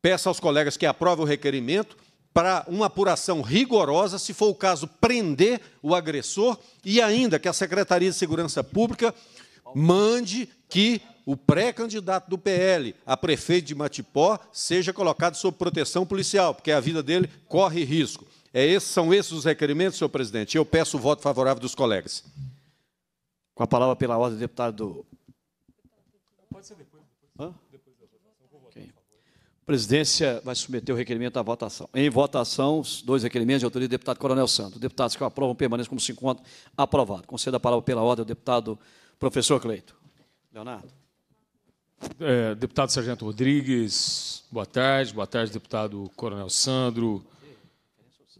Speaker 4: Peço aos colegas que aprovem o requerimento para uma apuração rigorosa, se for o caso, prender o agressor e ainda que a Secretaria de Segurança Pública mande que o pré-candidato do PL a prefeito de Matipó seja colocado sob proteção policial, porque a vida dele corre risco. É esse, são esses os requerimentos, senhor presidente. Eu peço o voto favorável dos colegas. Com a palavra pela ordem, deputado
Speaker 1: presidência vai submeter o requerimento à votação. Em votação, os dois requerimentos de autoria do deputado Coronel Santos. Deputados que aprovam permanecem como se encontram. Aprovado. Concedo a palavra
Speaker 11: pela ordem ao deputado professor Cleito. Leonardo. É, deputado Sargento Rodrigues, boa tarde. Boa tarde, deputado Coronel Sandro.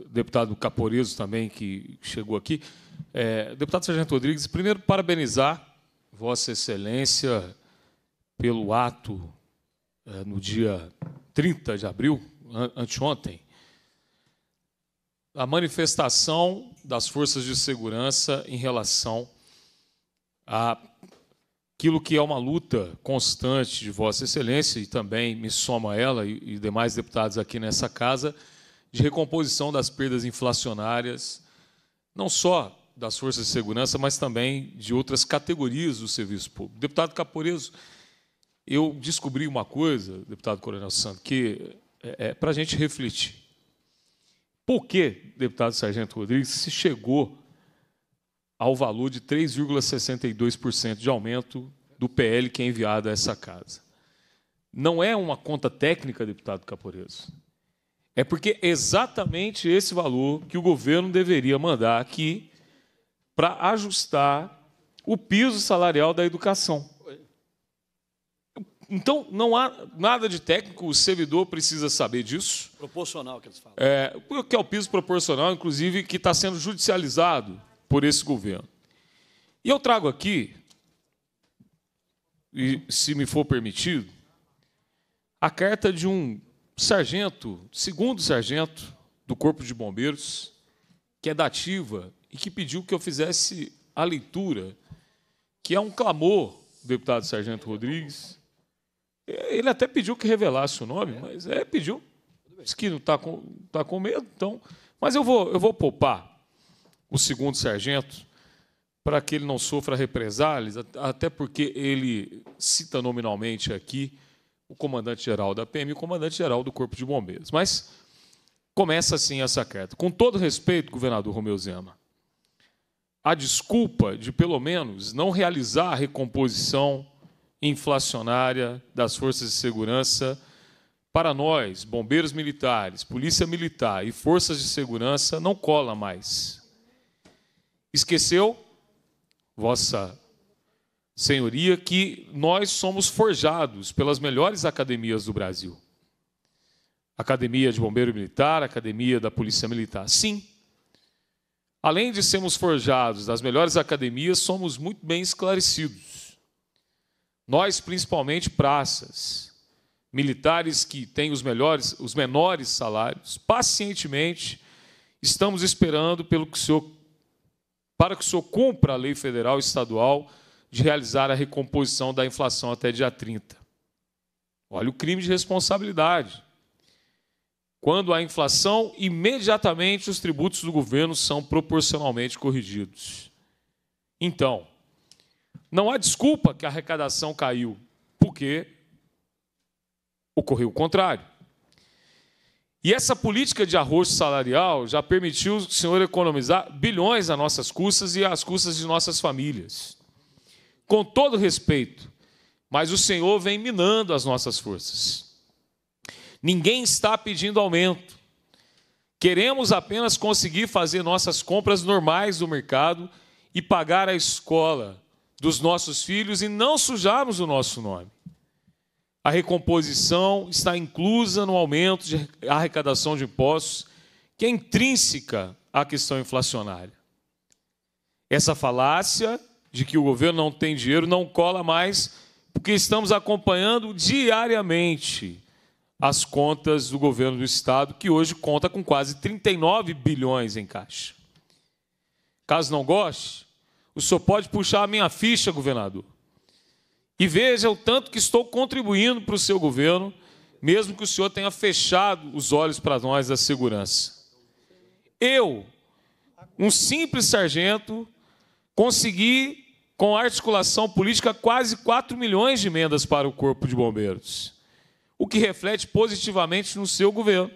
Speaker 11: Deputado Caporizo também, que chegou aqui. É, deputado Sargento Rodrigues, primeiro, parabenizar Vossa Excelência pelo ato eh, no dia 30 de abril, anteontem, a manifestação das forças de segurança em relação a aquilo que é uma luta constante de Vossa Excelência, e também me soma ela e demais deputados aqui nessa casa, de recomposição das perdas inflacionárias, não só das forças de segurança, mas também de outras categorias do serviço público. Deputado Caporeso, eu descobri uma coisa, deputado Coronel Santos, que é, é para a gente refletir. Por que, deputado Sargento Rodrigues, se chegou ao valor de 3,62% de aumento do PL que é enviado a essa casa? Não é uma conta técnica, deputado Caporeso. É porque exatamente esse valor que o governo deveria mandar aqui para ajustar o piso salarial da educação. Então, não há nada de técnico, o servidor precisa saber disso.
Speaker 1: Proporcional, que eles falam.
Speaker 11: É, que é o piso proporcional, inclusive, que está sendo judicializado por esse governo. E eu trago aqui, e, se me for permitido, a carta de um sargento, segundo sargento do Corpo de Bombeiros, que é da ativa e que pediu que eu fizesse a leitura, que é um clamor, deputado Sargento Rodrigues, ele até pediu que revelasse o nome, é. mas é, pediu. Diz que não está com, tá com medo, então. Mas eu vou, eu vou poupar o segundo sargento para que ele não sofra represálias, até porque ele cita nominalmente aqui o comandante-geral da PM e o comandante-geral do Corpo de Bombeiros. Mas começa assim essa carta. Com todo respeito, governador Romeu Zema, a desculpa de, pelo menos, não realizar a recomposição inflacionária das forças de segurança. Para nós, bombeiros militares, polícia militar e forças de segurança, não cola mais. Esqueceu, Vossa Senhoria, que nós somos forjados pelas melhores academias do Brasil. Academia de Bombeiro Militar, Academia da Polícia Militar. Sim. Além de sermos forjados das melhores academias, somos muito bem esclarecidos nós, principalmente praças, militares que têm os melhores, os menores salários, pacientemente estamos esperando pelo que o senhor para que o senhor cumpra a lei federal e estadual de realizar a recomposição da inflação até dia 30. Olha o crime de responsabilidade. Quando há inflação, imediatamente os tributos do governo são proporcionalmente corrigidos. Então, não há desculpa que a arrecadação caiu, porque ocorreu o contrário. E essa política de arroz salarial já permitiu o senhor economizar bilhões às nossas custas e às custas de nossas famílias. Com todo respeito, mas o Senhor vem minando as nossas forças. Ninguém está pedindo aumento. Queremos apenas conseguir fazer nossas compras normais do mercado e pagar a escola dos nossos filhos e não sujarmos o nosso nome. A recomposição está inclusa no aumento de arrecadação de impostos, que é intrínseca à questão inflacionária. Essa falácia de que o governo não tem dinheiro não cola mais, porque estamos acompanhando diariamente as contas do governo do estado, que hoje conta com quase 39 bilhões em caixa. Caso não goste, o senhor pode puxar a minha ficha, governador. E veja o tanto que estou contribuindo para o seu governo, mesmo que o senhor tenha fechado os olhos para nós da segurança. Eu, um simples sargento, consegui, com articulação política, quase 4 milhões de emendas para o Corpo de Bombeiros, o que reflete positivamente no seu governo.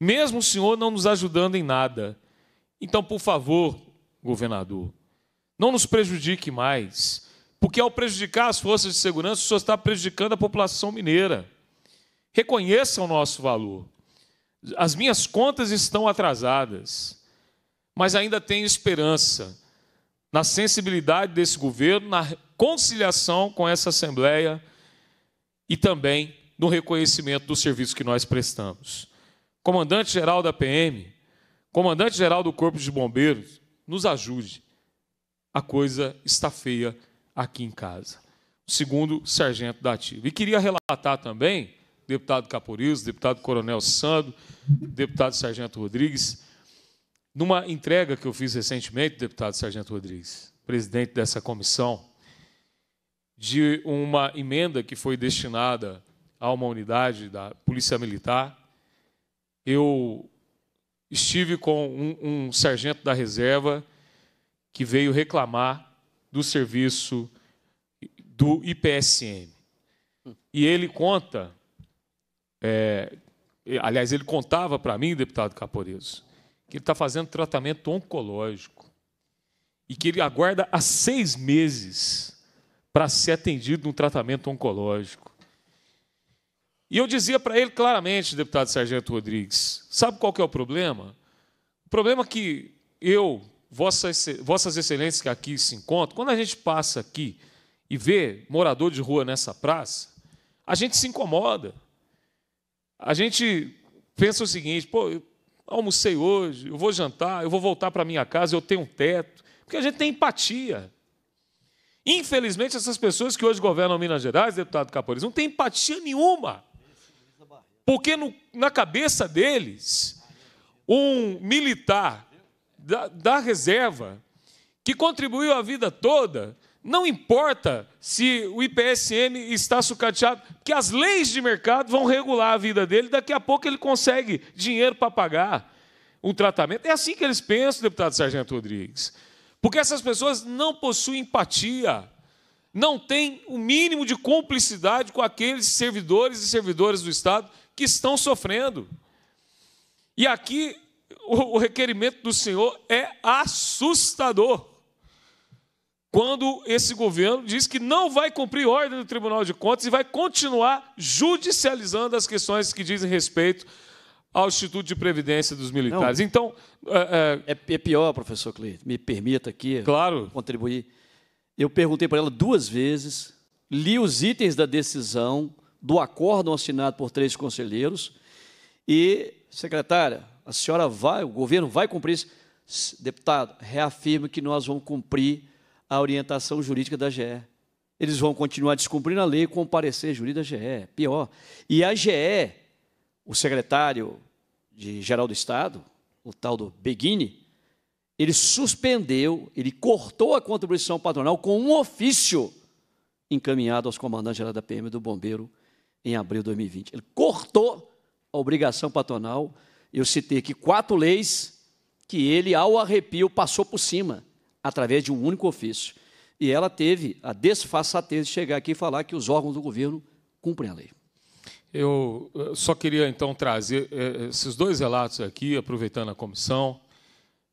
Speaker 11: Mesmo o senhor não nos ajudando em nada. Então, por favor, governador, não nos prejudique mais, porque ao prejudicar as forças de segurança, o senhor está prejudicando a população mineira. Reconheça o nosso valor. As minhas contas estão atrasadas, mas ainda tenho esperança na sensibilidade desse governo, na conciliação com essa Assembleia e também no reconhecimento do serviço que nós prestamos. Comandante-geral da PM, comandante-geral do Corpo de Bombeiros, nos ajude a coisa está feia aqui em casa. O segundo sargento da ativa. E queria relatar também, deputado Caporizo, deputado Coronel Sando, deputado Sargento Rodrigues, numa entrega que eu fiz recentemente, deputado Sargento Rodrigues, presidente dessa comissão, de uma emenda que foi destinada a uma unidade da Polícia Militar, eu estive com um, um sargento da reserva que veio reclamar do serviço do IPSM. E ele conta, é, aliás, ele contava para mim, deputado Caporeso, que ele está fazendo tratamento oncológico e que ele aguarda há seis meses para ser atendido num tratamento oncológico. E eu dizia para ele claramente, deputado Sargento Rodrigues, sabe qual que é o problema? O problema é que eu, vossas, vossas excelências que aqui se encontram, quando a gente passa aqui e vê morador de rua nessa praça, a gente se incomoda. A gente pensa o seguinte: pô, eu almocei hoje, eu vou jantar, eu vou voltar para minha casa, eu tenho um teto. Porque a gente tem empatia. Infelizmente, essas pessoas que hoje governam Minas Gerais, deputado Capores, não têm empatia nenhuma. Porque no, na cabeça deles, um militar da, da reserva, que contribuiu a vida toda, não importa se o IPSM está sucateado, que as leis de mercado vão regular a vida dele, daqui a pouco ele consegue dinheiro para pagar o tratamento. É assim que eles pensam, deputado Sargento Rodrigues. Porque essas pessoas não possuem empatia, não têm o mínimo de cumplicidade com aqueles servidores e servidoras do Estado que estão sofrendo. E aqui o, o requerimento do Senhor é assustador. Quando esse governo diz que não vai cumprir ordem do Tribunal de Contas e vai continuar judicializando as questões que dizem respeito ao Instituto de Previdência dos Militares. Não, então. É, é... é, é pior, professor Cleito, me permita aqui claro.
Speaker 1: contribuir. Eu perguntei para ela duas vezes, li os itens da decisão, do acórdão assinado por três conselheiros, e, secretária, a senhora vai, o governo vai cumprir isso. Deputado, reafirma que nós vamos cumprir a orientação jurídica da GE. Eles vão continuar descumprindo a lei com o parecer jurídico da GE, pior. E a GE, o secretário de geral do Estado, o tal do Beguini, ele suspendeu, ele cortou a contribuição patronal com um ofício encaminhado aos comandantes gerais da PM do Bombeiro em abril de 2020. Ele cortou a obrigação patronal eu citei aqui quatro leis que ele, ao arrepio, passou por cima, através de um único
Speaker 11: ofício. E ela teve a desfaçatez de chegar aqui e falar que os órgãos do governo cumprem a lei. Eu eh, só queria então trazer eh, eh, esses dois relatos aqui, aproveitando a comissão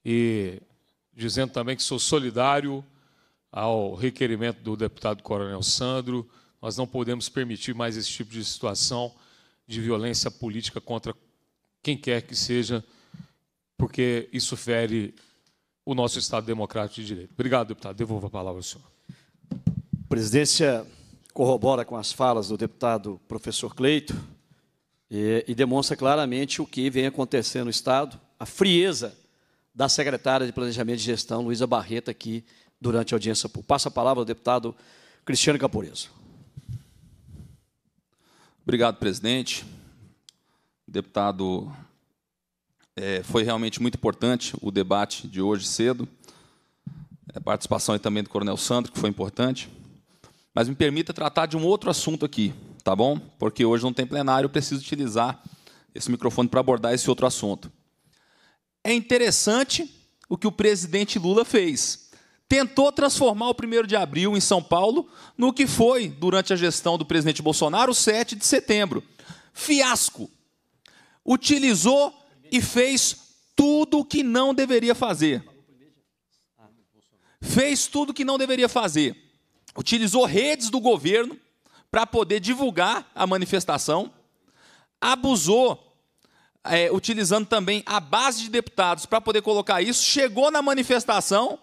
Speaker 11: e dizendo também que sou solidário ao requerimento do deputado Coronel Sandro. Nós não podemos permitir mais esse tipo de situação de violência política contra quem quer que seja, porque isso fere o nosso Estado Democrático de Direito. Obrigado, deputado. Devolvo a palavra ao senhor.
Speaker 1: Presidência corrobora com as falas do deputado professor Cleito e, e demonstra claramente o que vem acontecendo no Estado, a frieza da secretária de Planejamento e Gestão, Luísa Barreta, aqui durante a audiência pública. Passa a palavra ao deputado Cristiano Caporeso.
Speaker 5: Obrigado, presidente deputado é, foi realmente muito importante o debate de hoje cedo. É, a participação também do Coronel Sandro, que foi importante. Mas me permita tratar de um outro assunto aqui, tá bom? Porque hoje não tem plenário, eu preciso utilizar esse microfone para abordar esse outro assunto. É interessante o que o presidente Lula fez. Tentou transformar o 1 de abril em São Paulo no que foi, durante a gestão do presidente Bolsonaro, o 7 de setembro. Fiasco utilizou e fez tudo o que não deveria fazer. Fez tudo o que não deveria fazer. Utilizou redes do governo para poder divulgar a manifestação. Abusou é, utilizando também a base de deputados para poder colocar isso, chegou na manifestação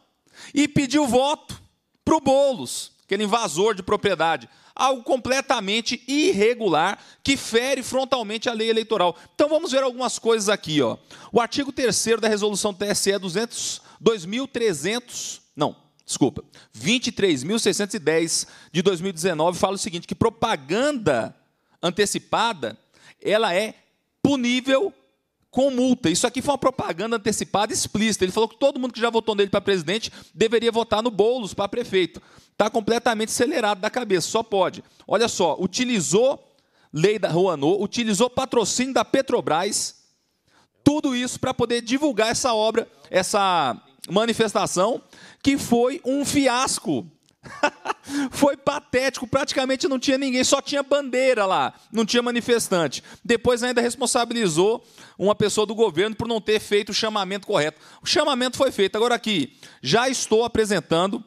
Speaker 5: e pediu voto para o Boulos, aquele invasor de propriedade algo completamente irregular que fere frontalmente a lei eleitoral. Então vamos ver algumas coisas aqui, ó. O artigo 3 da resolução TSE 200 2300, não, desculpa, 23.610 de 2019 fala o seguinte, que propaganda antecipada, ela é punível com multa. Isso aqui foi uma propaganda antecipada explícita. Ele falou que todo mundo que já votou nele para presidente deveria votar no Boulos para prefeito. Está completamente acelerado da cabeça, só pode. Olha só, utilizou lei da Ruanô, utilizou patrocínio da Petrobras, tudo isso para poder divulgar essa obra, essa manifestação, que foi um fiasco. Foi patético, praticamente não tinha ninguém, só tinha bandeira lá, não tinha manifestante. Depois ainda responsabilizou uma pessoa do governo por não ter feito o chamamento correto. O chamamento foi feito. Agora aqui, já estou apresentando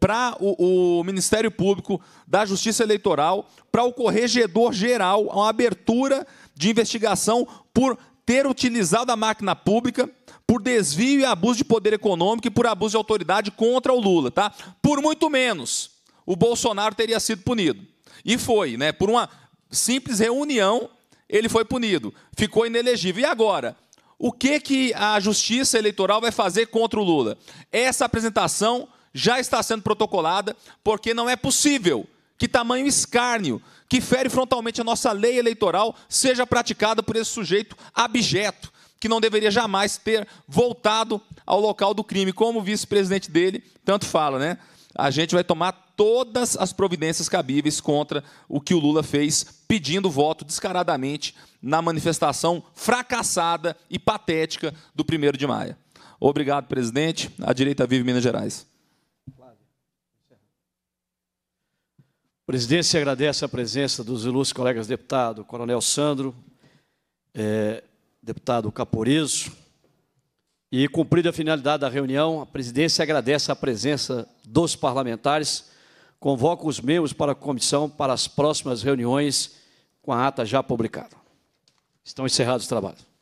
Speaker 5: para o, o, Ministério Público da Justiça Eleitoral, para o Corregedor Geral, uma abertura de investigação por ter utilizado a máquina pública por desvio e abuso de poder econômico e por abuso de autoridade contra o Lula, tá? Por muito menos o Bolsonaro teria sido punido. E foi, né? Por uma simples reunião ele foi punido, ficou inelegível. E agora, o que que a Justiça Eleitoral vai fazer contra o Lula? Essa apresentação já está sendo protocolada, porque não é possível que tamanho escárnio que fere frontalmente a nossa lei eleitoral seja praticada por esse sujeito abjeto que não deveria jamais ter voltado ao local do crime. Como o vice-presidente dele tanto fala, né? A gente vai tomar todas as providências cabíveis contra o que o Lula fez, pedindo voto descaradamente na manifestação fracassada e patética do 1 de maio. Obrigado, presidente. A direita vive Minas Gerais. Presidente, agradece a presença
Speaker 1: dos ilustres colegas deputados, Coronel Sandro, é, deputado Caporizo E cumprida a finalidade da reunião, a presidência agradece a presença dos parlamentares, convoca os membros para a comissão para as próximas reuniões com a ata já publicada. Estão encerrados os trabalhos.